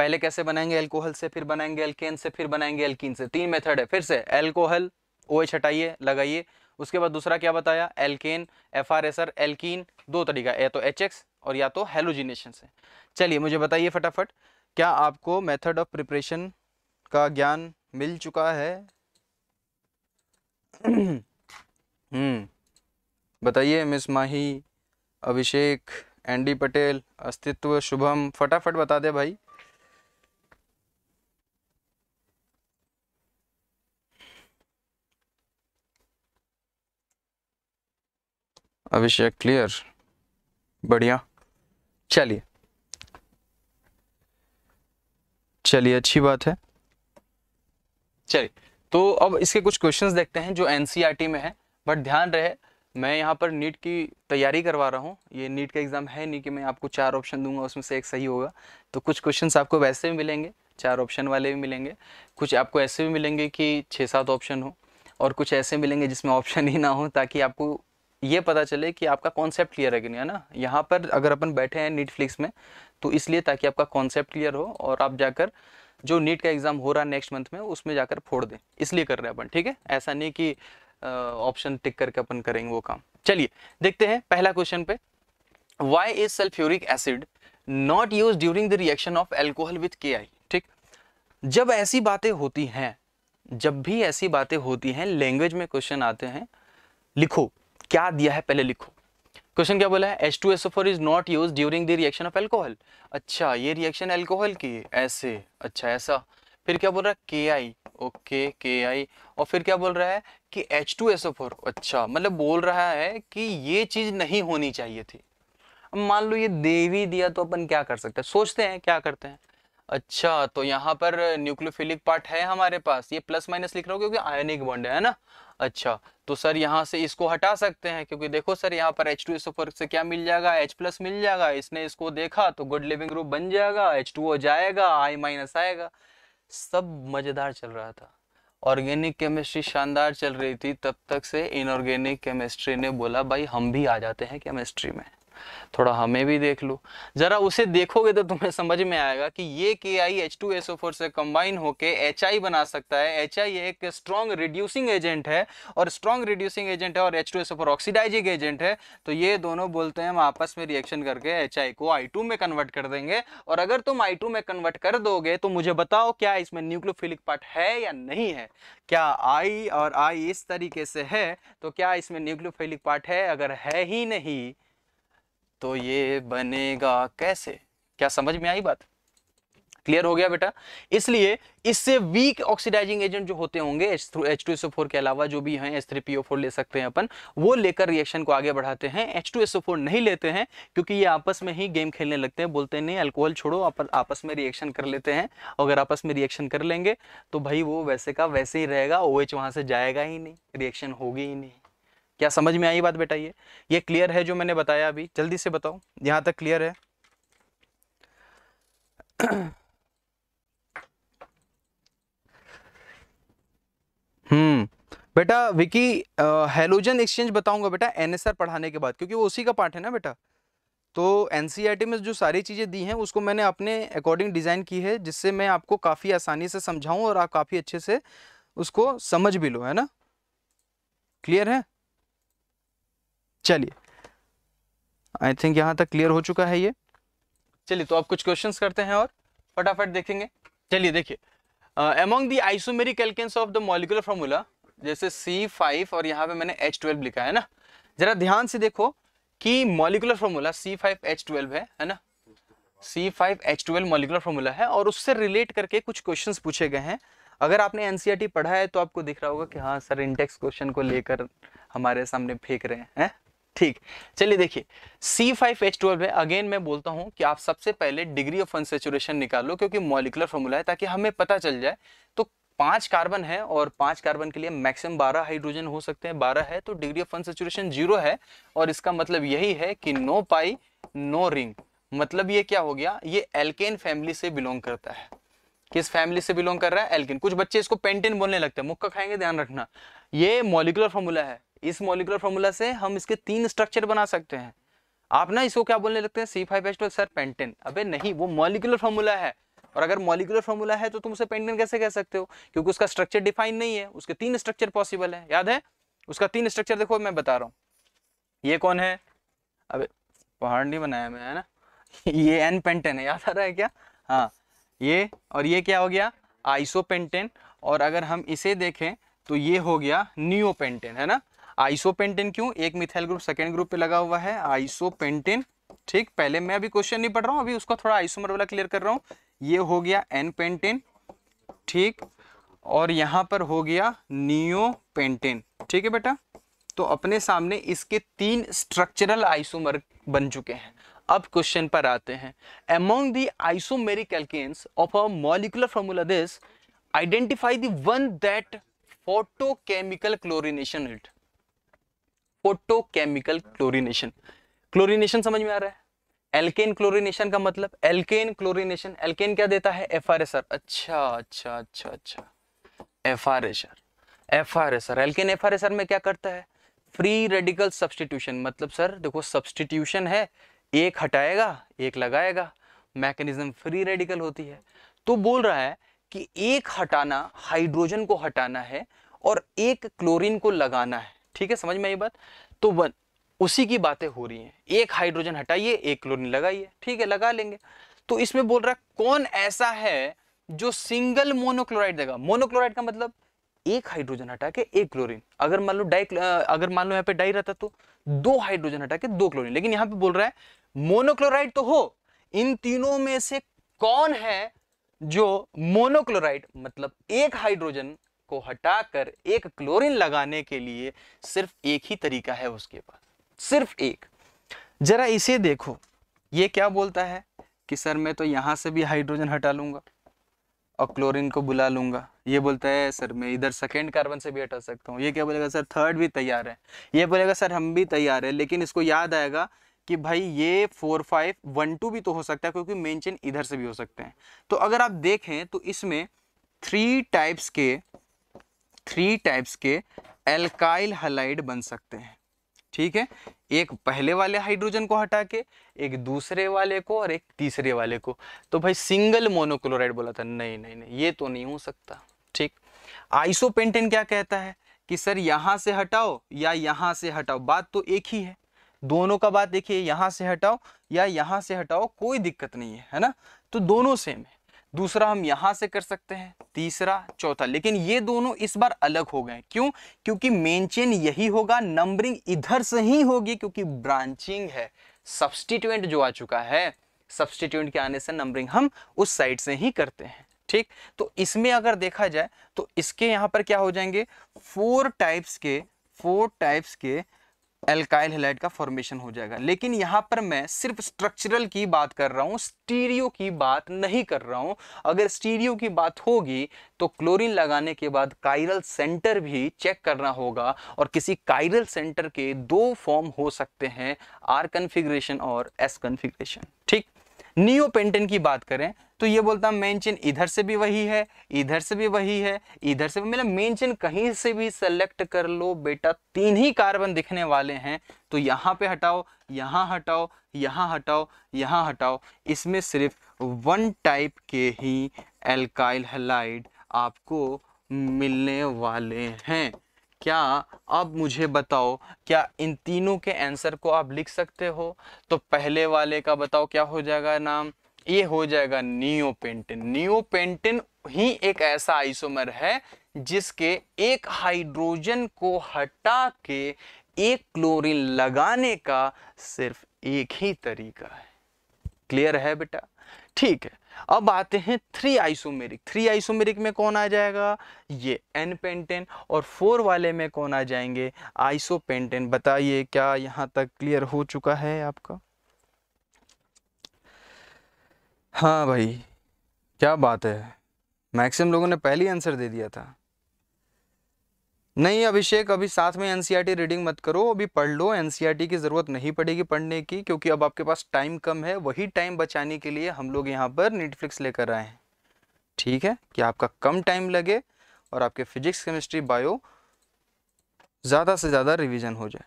पहले कैसे बनाएंगे एल्कोहल से फिर बनाएंगे एल्केन से फिर बनाएंगे एल्किन से तीन मेथड है फिर से एल्कोहल ओ एच हटाइए लगाइए उसके बाद दूसरा क्या बताया alkane F R S R दो तरीका या तो एच एक्स और या तो हेलोजिनेशन से चलिए मुझे बताइए फटाफट क्या आपको मेथड ऑफ प्रिपरेशन का ज्ञान मिल चुका है हम्म बताइए मिस माही अभिषेक एंडी पटेल अस्तित्व शुभम फटाफट बता दे भाई अभिषेक क्लियर बढ़िया चलिए चलिए अच्छी बात है चलिए तो अब इसके कुछ क्वेश्चंस देखते हैं जो एनसीईआरटी e में है बट ध्यान रहे मैं यहाँ पर नीट की तैयारी करवा रहा हूँ ये नीट का एग्ज़ाम है नहीं कि मैं आपको चार ऑप्शन दूंगा उसमें से एक सही होगा तो कुछ क्वेश्चंस आपको वैसे भी मिलेंगे चार ऑप्शन वाले भी मिलेंगे कुछ आपको ऐसे भी मिलेंगे कि छः सात ऑप्शन हो और कुछ ऐसे मिलेंगे जिसमें ऑप्शन ही ना हो ताकि आपको ये पता चले कि आपका कॉन्सेप्ट क्लियर है कि नहीं है ना यहाँ पर अगर अपन बैठे हैं नेटफ्लिक्स में तो इसलिए ताकि आपका कॉन्सेप्ट क्लियर हो और आप जाकर जो नीट का एग्ज़ाम हो रहा है नेक्स्ट मंथ में उसमें जाकर फोड़ दें इसलिए कर रहे हैं अपन ठीक है ऐसा नहीं कि ऑप्शन टिक करके अपन करेंगे वो काम चलिए देखते हैं पहला क्वेश्चन पे why is sulphuric acid not use during the reaction of alcohol with K I ठीक जब ऐसी बातें होती हैं जब भी ऐसी बातें होती हैं लैंग्वेज में क्वेश्चन आते हैं लिखो क्या दिया है पहले लिखो क्वेश्चन क्या बोला है H2SO4 two is not use during the reaction of alcohol अच्छा ये रिएक्शन एल्कोहल की ऐसे अच्छा ऐसा फिर क्या बोल रहा है के आई ओके के आई और फिर क्या बोल रहा है कि एच टू एस फोर अच्छा मतलब बोल रहा है कि ये चीज नहीं होनी चाहिए थी अब मान लो ये देवी दिया तो अपन क्या कर सकते हैं सोचते हैं क्या करते हैं अच्छा तो यहाँ पर न्यूक्लियोफिलिक पार्ट है हमारे पास ये प्लस माइनस लिख रहा हूँ क्योंकि आयनिक बॉन्ड है ना अच्छा तो सर यहाँ से इसको हटा सकते हैं क्योंकि देखो सर यहाँ पर एच टू से क्या मिल जाएगा एच प्लस मिल जाएगा इसने इसको देखा तो गुड लिविंग ग्रुप बन जाएगा एच टू जाएगा आई माइनस आएगा सब मज़ेदार चल रहा था ऑर्गेनिक केमिस्ट्री शानदार चल रही थी तब तक से इनऑर्गेनिक केमिस्ट्री ने बोला भाई हम भी आ जाते हैं केमिस्ट्री में थोड़ा हमें भी देख लो ज़रा उसे देखोगे तो तुम्हें समझ में आएगा कि ये K I H two S O four से कंबाइन होके एच आई बना सकता है एच आई एक स्ट्रॉन्ग रिड्यूसिंग एजेंट है और स्ट्रॉन्ग रिड्यूसिंग एजेंट है और H two S O four oxidising agent है तो ये दोनों बोलते हैं हम आपस में रिएक्शन करके एच आई को आई टू में कन्वर्ट कर देंगे और अगर तुम आई टू में कन्वर्ट कर दोगे तो मुझे बताओ क्या इसमें न्यूक्लोफिलिक पार्ट है या नहीं है क्या आई और आई इस तरीके से है तो क्या इसमें न्यूक्लोफिलिक पार्ट है अगर है ही नहीं तो ये बनेगा कैसे क्या समझ में आई बात क्लियर हो गया बेटा इसलिए इससे वीक ऑक्सीडाइजिंग एजेंट जो होते होंगे एच टू फोर के अलावा जो भी हैं H3PO4 three P O four ले सकते हैं अपन वो लेकर रिएक्शन को आगे बढ़ाते हैं एच टू फोर नहीं लेते हैं क्योंकि ये आपस में ही गेम खेलने लगते हैं बोलते हैं नहीं अल्कोहल छोड़ो आप, आपस में रिएक्शन कर लेते हैं अगर आपस में रिएक्शन कर लेंगे तो भाई वो वैसे का वैसे ही रहेगा ओ OH एच वहाँ से जाएगा ही नहीं रिएक्शन होगी ही नहीं क्या समझ में आई बात बेटा ये ये क्लियर है जो मैंने बताया अभी जल्दी से बताओ यहाँ तक क्लियर है हम्म बेटा विकी हेलोजन एक्सचेंज बताऊंगा बेटा एनएसआर पढ़ाने के बाद क्योंकि वो उसी का पार्ट है ना बेटा तो एनसीईआरटी e में जो सारी चीज़ें दी हैं उसको मैंने अपने अकॉर्डिंग डिज़ाइन की है जिससे मैं आपको काफ़ी आसानी से समझाऊं और आप काफ़ी अच्छे से उसको समझ भी लो है ना क्लियर है चलिए आई थिंक यहाँ तक क्लियर हो चुका है ये चलिए तो आप कुछ क्वेश्चंस करते हैं और फटाफट देखेंगे चलिए देखिए among the isomeric alkanes of the molecular formula जैसे सी फाइव और यहाँ पे मैंने एच ट्वेल्व लिखा है ना जरा ध्यान से देखो कि molecular formula C five H twelve है है ना C five H twelve molecular formula है और उससे रिलेट करके कुछ क्वेश्चंस पूछे गए हैं अगर आपने एनसीईआरटी e पढ़ा है तो आपको दिख रहा होगा कि हाँ सर इंडेक्स क्वेश्चन को लेकर हमारे सामने फेंक रहे हैं है? ठीक चलिए देखिए ट्वेल्व है अगेन मैं बोलता हूं कि आप सबसे पहले डिग्री ऑफ अनसेचुरेशन निकालो क्योंकि मॉलिकुलर फॉर्मूला है ताकि हमें पता चल जाए तो पांच कार्बन है और पांच कार्बन के लिए मैक्सिमम बारह हाइड्रोजन हो सकते हैं बारह है तो डिग्री ऑफ अनसेचुरेशन जीरो है और इसका मतलब यही है कि नो पाई नो रिंग मतलब ये क्या हो गया ये एल्केन फैमिली से बिलोंग करता है किस फैमिली से बिलोंग कर रहा है एल्केन कुछ बच्चे इसको पेंटेन बोलने लगते हैं मुक्का खाएंगे ध्यान रखना ये मॉलिकुलर फॉर्मूला है इस मोलिकुलर फॉर्मूला से हम इसके तीन स्ट्रक्चर बना सकते हैं आप ना इसको क्या बोलने लगते हैं C five H sir pentane अबे नहीं वो मोलिकुलर फॉर्मूला है और अगर मॉलिकुलर फॉर्मूला है तो तुम उसे पेंटेन कैसे कह सकते हो क्योंकि उसका स्ट्रक्चर डिफाइन नहीं है उसके तीन स्ट्रक्चर पॉसिबल है याद है उसका तीन स्ट्रक्चर देखो मैं बता रहा हूँ ये कौन है अब पहाड़ नहीं बनाया मैं है ना ये एन पेंटेन है याद आ रहा है क्या हाँ ये और ये क्या हो गया आइसो पेंटेन और अगर हम इसे देखें तो ये हो गया न्यू पेंटेन है ना आइसोपेंटेन क्यों एक मिथाइल ग्रुप सेकेंड ग्रुप पे लगा हुआ है आइसोपेंटेन ठीक पहले मैं अभी क्वेश्चन नहीं पढ़ रहा हूं अभी उसका थोड़ा आइसोमर वाला क्लियर कर रहा हूं ये हो गया एन पेंटेन ठीक और यहां पर हो गया नियो पेंटेन ठीक है बेटा तो अपने सामने इसके तीन स्ट्रक्चरल आइसोमर बन चुके हैं अब क्वेश्चन पर आते हैं among the isomeric alkanes of a molecular formula this identify the one that photochemical chlorination rate photochemical chlorination chlorination समझ में आ रहा है एल्केन क्लोरिनेशन का मतलब एल्केन क्लोरिनेशन एल्केन क्या देता है एफ आर एस आर अच्छा अच्छा अच्छा अच्छा F R S R F R S R alkane F R S R में क्या करता है फ्री रेडिकल सब्सटीट्यूशन मतलब सर देखो सब्सटीट्यूशन है एक हटाएगा एक लगाएगा मैकेनिज्म फ्री रेडिकल होती है तो बोल रहा है कि एक हटाना हाइड्रोजन को हटाना है और एक क्लोरीन को लगाना है ठीक है समझ में ये बात तो वन उसी की बातें हो रही हैं एक हाइड्रोजन हटाइए एक क्लोरीन लगाइए ठीक है लगा लेंगे तो इसमें बोल रहा है कौन ऐसा है जो सिंगल मोनोक्लोराइड देगा मोनोक्लोराइड का मतलब एक हाइड्रोजन हटा के एक क्लोरीन अगर मान लो डाई अगर मान लो यहाँ पे डाई रहता तो दो हाइड्रोजन हटा के दो क्लोरीन लेकिन यहाँ पे बोल रहा है मोनोक्लोराइड तो हो इन तीनों में से कौन है जो मोनोक्लोराइड मतलब एक हाइड्रोजन को हटाकर एक क्लोरीन लगाने के लिए सिर्फ एक ही तरीका है उसके पास सिर्फ एक जरा इसे देखो ये क्या बोलता है कि सर मैं तो यहाँ से भी हाइड्रोजन हटा लूँगा और क्लोरीन को बुला लूँगा ये बोलता है सर मैं इधर सेकेंड कार्बन से भी हटा सकता हूँ ये क्या बोलेगा सर थर्ड भी तैयार है ये बोलेगा सर हम भी तैयार है लेकिन इसको याद आएगा कि भाई ये फोर फाइव वन टू भी तो हो सकता है क्योंकि मेन चेन इधर से भी हो सकते हैं तो अगर आप देखें तो इसमें थ्री टाइप्स के थ्री टाइप्स के एल्काइल हलाइड बन सकते हैं ठीक है एक पहले वाले हाइड्रोजन को हटा के एक दूसरे वाले को और एक तीसरे वाले को तो भाई सिंगल मोनोक्लोराइड बोला था नहीं नहीं नहीं ये तो नहीं हो सकता ठीक आइसोपेंटेन क्या कहता है कि सर यहां से हटाओ या यहां से हटाओ बात तो एक ही है दोनों का बात देखिए यहां से हटाओ या यहां से हटाओ कोई दिक्कत नहीं है है ना तो दोनों सेम है दूसरा हम यहां से कर सकते हैं तीसरा चौथा लेकिन ये दोनों इस बार अलग हो गए क्यों क्योंकि मेन चेन यही होगा नंबरिंग इधर से ही होगी क्योंकि ब्रांचिंग है सब्सटीट्यूएंट जो आ चुका है सब्सटीट्यूएंट के आने से नंबरिंग हम उस साइड से ही करते हैं ठीक तो इसमें अगर देखा जाए तो इसके यहां पर क्या हो जाएंगे फोर टाइप्स के फोर टाइप्स के एल्काइल हेलाइट का फॉर्मेशन हो जाएगा लेकिन यहाँ पर मैं सिर्फ स्ट्रक्चरल की बात कर रहा हूँ स्टीरियो की बात नहीं कर रहा हूँ अगर स्टीरियो की बात होगी तो क्लोरीन लगाने के बाद काइरल सेंटर भी चेक करना होगा और किसी काइरल सेंटर के दो फॉर्म हो सकते हैं आर कन्फिग्रेशन और एस कन्फिग्रेशन ठीक नियोपेंटेन की बात करें तो ये बोलता मेन चेन इधर से भी वही है इधर से भी वही है इधर से भी मतलब मेन चेन कहीं से भी सेलेक्ट कर लो बेटा तीन ही कार्बन दिखने वाले हैं तो यहाँ पे हटाओ यहाँ हटाओ यहाँ हटाओ यहाँ हटाओ इसमें सिर्फ वन टाइप के ही एल्काइल हलाइड आपको मिलने वाले हैं क्या अब मुझे बताओ क्या इन तीनों के आंसर को आप लिख सकते हो तो पहले वाले का बताओ क्या हो जाएगा नाम ये हो जाएगा नियोपेंटिन नियोपेंटिन ही एक ऐसा आइसोमर है जिसके एक हाइड्रोजन को हटा के एक क्लोरीन लगाने का सिर्फ एक ही तरीका है क्लियर है बेटा ठीक है अब आते हैं थ्री आइसोमेरिक थ्री आइसोमेरिक में कौन आ जाएगा ये एन पेंटेन और फोर वाले में कौन आ जाएंगे आइसोपेंटेन बताइए क्या यहां तक क्लियर हो चुका है आपका हाँ भाई क्या बात है मैक्सिम लोगों ने पहले ही आंसर दे दिया था नहीं अभिषेक अभी साथ में एनसीईआरटी रीडिंग e मत करो अभी पढ़ लो एनसीईआरटी e की ज़रूरत नहीं पड़ेगी पढ़ने की क्योंकि अब आपके पास टाइम कम है वही टाइम बचाने के लिए हम लोग यहाँ पर नेटफ्लिक्स लेकर आए हैं ठीक है कि आपका कम टाइम लगे और आपके फिजिक्स केमिस्ट्री बायो ज़्यादा से ज़्यादा रिविजन हो जाए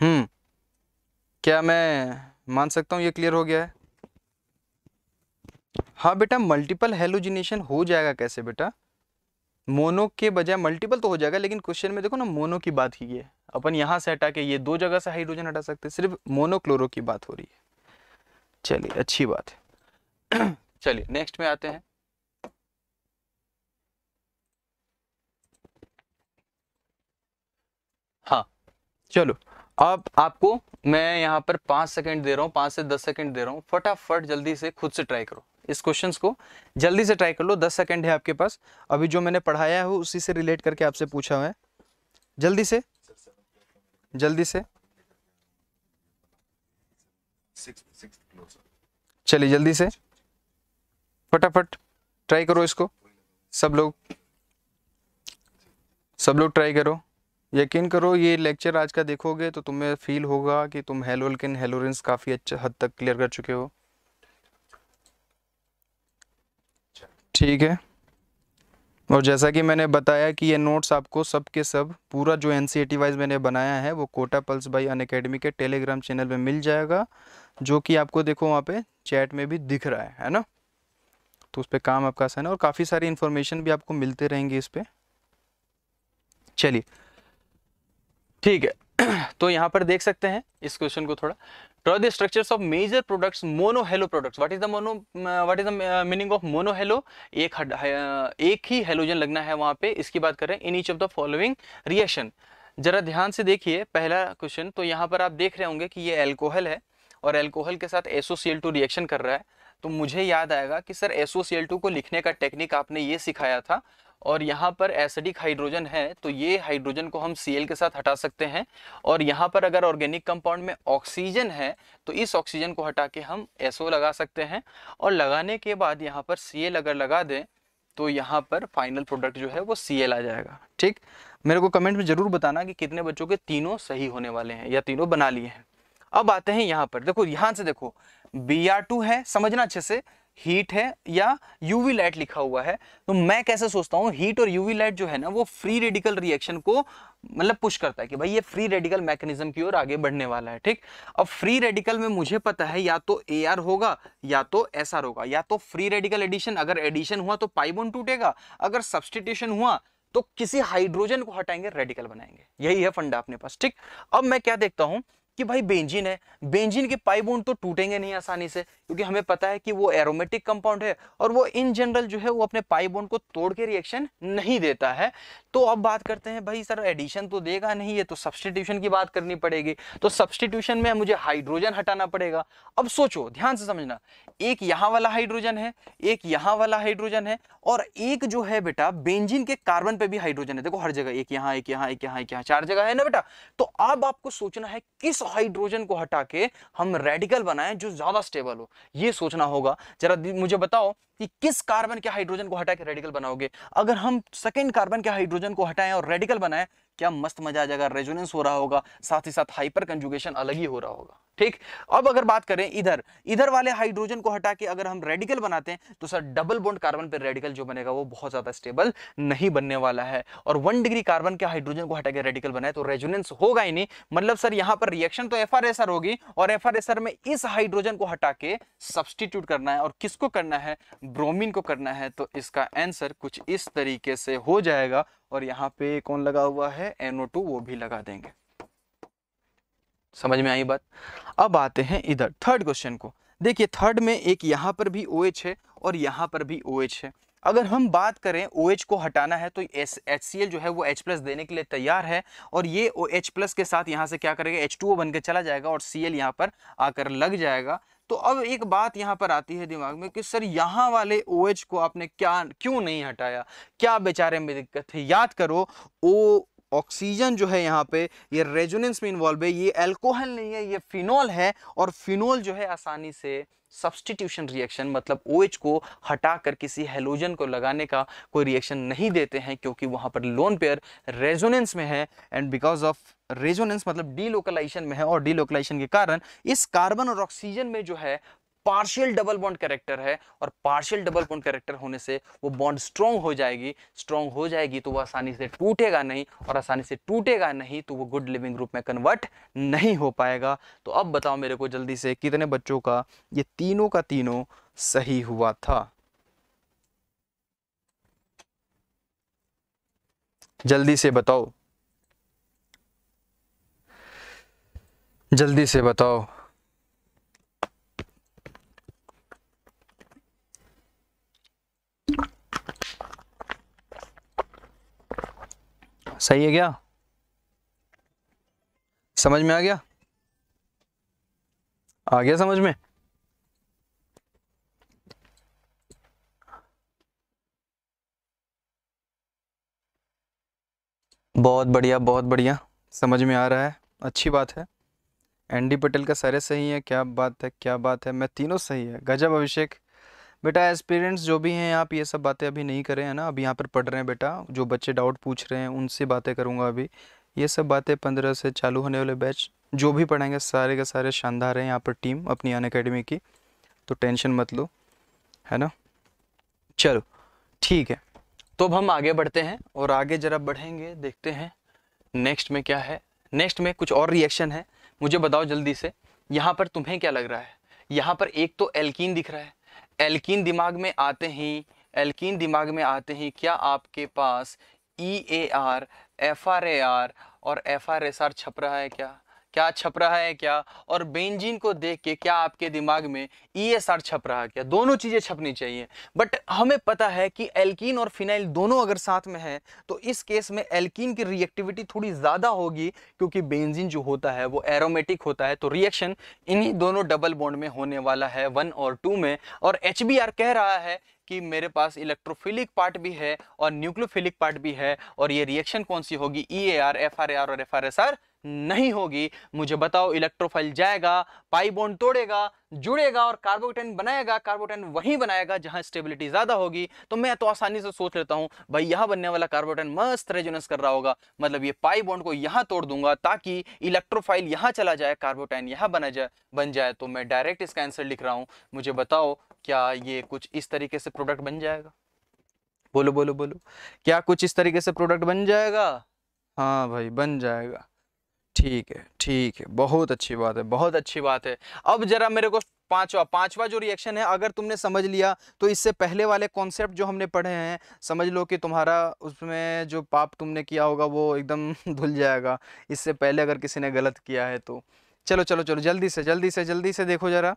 हम्म क्या मैं मान सकता हूँ ये क्लियर हो गया है हाँ बेटा मल्टीपल हेलोजिनेशन हो जाएगा कैसे बेटा मोनो के बजाय मल्टीपल तो हो जाएगा लेकिन क्वेश्चन में देखो ना मोनो की बात ही है अपन यहाँ से हटा के ये दो जगह से हाइड्रोजन हटा सकते हैं सिर्फ मोनोक्लोरो की बात हो रही है चलिए अच्छी बात है चलिए नेक्स्ट में आते हैं हाँ चलो अब आपको मैं यहाँ पर पाँच सेकंड दे रहा हूँ पाँच से दस सेकंड दे रहा हूँ फटाफट जल्दी से खुद से ट्राई करो इस क्वेश्चंस को जल्दी से ट्राई कर लो दस सेकंड है आपके पास अभी जो मैंने पढ़ाया है उसी से रिलेट करके आपसे पूछा हुआ है जल्दी से जल्दी से चलिए जल्दी से फटाफट ट्राई करो इसको सब लोग सब लोग ट्राई करो यकीन करो ये लेक्चर आज का देखोगे तो तुम्हें फील होगा कि तुम हेलोल्किन हेलोरेंस काफ़ी अच्छा हद तक क्लियर कर चुके हो ठीक है और जैसा कि मैंने बताया कि ये नोट्स आपको सब के सब पूरा जो एन सी वाइज मैंने बनाया है वो Kota pulse by Unacademy के टेलीग्राम चैनल में मिल जाएगा जो कि आपको देखो वहाँ पे चैट में भी दिख रहा है है ना तो उस पर काम आपका आसान है और काफ़ी सारी इन्फॉर्मेशन भी आपको मिलते रहेंगे इस पर चलिए ठीक है तो यहाँ पर देख सकते हैं इस क्वेश्चन को थोड़ा draw the structures of major products halo products what is the mono what is the meaning of monohalo एक uh, एक ही हेलोजन लगना है वहां पे इसकी बात करें in each of the following reaction जरा ध्यान से देखिए पहला क्वेश्चन तो यहाँ पर आप देख रहे होंगे कि ये एल्कोहल है और एल्कोहल के साथ एसोसीएल टू रिएक्शन कर रहा है तो मुझे याद आएगा कि सर एसोसीएल टू को लिखने का टेक्निक आपने ये सिखाया था और यहाँ पर एसिडिक हाइड्रोजन है तो ये हाइड्रोजन को हम सी के साथ हटा सकते हैं और यहाँ पर अगर ऑर्गेनिक कंपाउंड में ऑक्सीजन है तो इस ऑक्सीजन को हटा के हम एसओ लगा सकते हैं और लगाने के बाद यहाँ पर सी अगर लगा दें तो यहाँ पर फाइनल प्रोडक्ट जो है वो सी आ जाएगा ठीक मेरे को कमेंट में ज़रूर बताना कि कितने बच्चों के तीनों सही होने वाले हैं या तीनों बना लिए हैं अब आते हैं यहाँ पर देखो यहाँ से देखो बी है समझना अच्छे से हीट है या यूवी लाइट लिखा हुआ है तो मैं कैसे सोचता हूँ हीट और यूवी लाइट जो है ना वो फ्री रेडिकल रिएक्शन को मतलब पुश करता है कि भाई ये फ्री रेडिकल मैकेनिज्म की ओर आगे बढ़ने वाला है ठीक अब फ्री रेडिकल में मुझे पता है या तो ए आर होगा या तो एस आर होगा या तो फ्री रेडिकल एडिशन अगर एडिशन हुआ तो पाइबोन टूटेगा अगर सब्सटीट्यूशन हुआ तो किसी हाइड्रोजन को हटाएंगे रेडिकल बनाएंगे यही है फंडा अपने पास ठीक अब मैं क्या देखता हूँ कि भाई बेंजिन है बेंजिन के पाई बोन तो टूटेंगे नहीं आसानी से क्योंकि हमें पता है कि वो एरोमेटिक कंपाउंड है और वो इन जनरल जो है वो अपने पाई बोन को तोड़ के रिएक्शन नहीं देता है तो अब बात करते हैं भाई सर एडिशन तो देगा नहीं है तो सब्सटीट्यूशन की बात करनी पड़ेगी तो सब्सटीट्यूशन में मुझे हाइड्रोजन हटाना पड़ेगा अब सोचो ध्यान से समझना एक यहाँ वाला हाइड्रोजन है एक यहाँ वाला हाइड्रोजन है और एक जो है बेटा बेंजिन के कार्बन पे भी हाइड्रोजन है देखो हर जगह एक यहाँ एक यहाँ एक यहाँ एक यहाँ चार जगह है ना बेटा तो अब आपको सोचना है किस हाइड्रोजन को हटा के हम रेडिकल बनाए जो ज्यादा स्टेबल हो ये सोचना होगा जरा मुझे बताओ कि किस कार्बन के हाइड्रोजन को हटा के रेडिकल बनाओगे अगर हम सेकेंड कार्बन के हाइड्रोजन हाइड्रोजन को हटाएं और रेडिकल बनाएं क्या मस्त मजा आ जाएगा रेजोनेंस हो रहा होगा साथ ही साथ हाइपर कंजुगेशन अलग ही हो रहा होगा ठीक अब अगर बात करें इधर इधर वाले हाइड्रोजन को हटा के अगर हम रेडिकल बनाते हैं तो सर डबल बॉन्ड कार्बन पर रेडिकल जो बनेगा वो बहुत ज्यादा स्टेबल नहीं बनने वाला है और वन डिग्री कार्बन के हाइड्रोजन को हटा के रेडिकल बनाए तो रेजोनेंस होगा ही नहीं मतलब सर यहां पर रिएक्शन तो एफ होगी और एफ में इस हाइड्रोजन को हटा के सब्सटीट्यूट करना है और किसको करना है ब्रोमिन को करना है तो इसका आंसर कुछ इस तरीके से हो जाएगा और यहाँ पे कौन लगा हुआ है है NO2 वो भी लगा देंगे समझ में आई बात अब आते हैं इधर थर्ड क्वेश्चन को देखिए थर्ड में एक यहाँ पर भी ओ OH है और यहाँ पर भी ओ OH है अगर हम बात करें ओ OH को हटाना है तो एस एच सी एल जो है वो एच प्लस देने के लिए तैयार है और ये ओ OH एच प्लस के साथ यहाँ से क्या करेगा एच टू ओ बन के चला जाएगा और सी एल यहाँ पर आकर लग जाएगा तो अब एक बात यहाँ पर आती है दिमाग में कि सर यहाँ वाले ओ OH को आपने क्या क्यों नहीं हटाया क्या बेचारे में दिक्कत है याद करो ओ ऑक्सीजन जो है यहाँ पे ये रेजोनेंस में इन्वॉल्व है ये एल्कोहल नहीं है ये फिनॉल है और फिनॉल जो है आसानी से सब्सटीट्यूशन रिएक्शन मतलब ओ OH को हटा कर किसी हेलोजन को लगाने का कोई रिएक्शन नहीं देते हैं क्योंकि वहाँ पर लोन पेयर रेजोनेंस में है एंड बिकॉज ऑफ रेजोनेंस मतलब डीलोकलाइजेशन में है और डीलोकलाइजेशन के कारण इस कार्बन और ऑक्सीजन में जो है पार्शियल डबल बॉन्ड कैरेक्टर है और पार्शियल डबल बॉन्ड कैरेक्टर होने से वो बॉन्ड स्ट्रॉन्ग हो जाएगी स्ट्रॉन्ग हो जाएगी तो वो आसानी से टूटेगा नहीं और आसानी से टूटेगा नहीं तो वो गुड लिविंग ग्रुप में कन्वर्ट नहीं हो पाएगा तो अब बताओ मेरे को जल्दी से कितने बच्चों का ये तीनों का तीनों सही हुआ था जल्दी से बताओ जल्दी से बताओ सही है क्या समझ में आ गया आ गया समझ में बहुत बढ़िया बहुत बढ़िया समझ में आ रहा है अच्छी बात है एंडी पटेल का सारे सही है क्या बात है क्या बात है मैं तीनों सही है गजब अभिषेक बेटा एज जो भी हैं आप ये सब बातें अभी नहीं करें है ना अभी यहाँ पर पढ़ रहे हैं बेटा जो बच्चे डाउट पूछ रहे हैं उनसे बातें करूँगा अभी ये सब बातें पंद्रह से चालू होने वाले बैच जो भी पढ़ेंगे सारे के सारे शानदार हैं यहाँ पर टीम अपनी अन अकेडमी की तो टेंशन मत लो है ना चलो ठीक है तो अब हम आगे बढ़ते हैं और आगे ज़रा बढ़ेंगे देखते हैं नेक्स्ट में क्या है नेक्स्ट में कुछ और रिएक्शन है मुझे बताओ जल्दी से यहाँ पर तुम्हें क्या लग रहा है यहाँ पर एक तो एल्कीन दिख रहा है एल्किन दिमाग में आते ही एल्किन दिमाग में आते ही क्या आपके पास E A R F R A R और एफ आर एस आर छप रहा है क्या क्या छप रहा है क्या और बेंजीन को देख के क्या आपके दिमाग में ई e छप रहा है क्या दोनों चीज़ें छपनी चाहिए बट हमें पता है कि एल्कीन और फिनाइल दोनों अगर साथ में है तो इस केस में एल्कीन की रिएक्टिविटी थोड़ी ज़्यादा होगी क्योंकि बेंजीन जो होता है वो एरोमेटिक होता है तो रिएक्शन इन्हीं दोनों डबल बॉन्ड में होने वाला है वन और टू में और एच कह रहा है कि मेरे पास इलेक्ट्रोफिलिक पार्ट भी है और न्यूक्लियोफिलिक पार्ट भी है और ये रिएक्शन कौन सी होगी E A R F R A R और एफ आर एस आर नहीं होगी मुझे बताओ इलेक्ट्रोफाइल जाएगा पाई बॉन्ड तोड़ेगा जुड़ेगा और कार्बोटेन बनाएगा कार्बोटेन वहीं बनाएगा जहां स्टेबिलिटी ज़्यादा होगी तो मैं तो आसानी से सोच लेता हूं भाई यहां बनने वाला कार्बोटेन मस्त रेजोनेंस कर रहा होगा मतलब ये पाई बॉन्ड को यहां तोड़ दूंगा ताकि इलेक्ट्रोफाइल यहां चला जाए कार्बोटेन यहां बना जाए बन जाए तो मैं डायरेक्ट इसका आंसर लिख रहा हूं मुझे बताओ क्या ये कुछ इस तरीके से प्रोडक्ट बन जाएगा बोलो बोलो बोलो क्या कुछ इस तरीके से प्रोडक्ट बन जाएगा हाँ भाई बन जाएगा ठीक है ठीक है बहुत अच्छी बात है बहुत अच्छी बात है अब जरा मेरे को पांचवा पांचवा जो रिएक्शन है अगर तुमने समझ लिया तो इससे पहले वाले कॉन्सेप्ट जो हमने पढ़े हैं समझ लो कि तुम्हारा उसमें जो पाप तुमने किया होगा वो एकदम धुल जाएगा इससे पहले अगर किसी ने गलत किया है तो चलो चलो चलो जल्दी से जल्दी से जल्दी से देखो जरा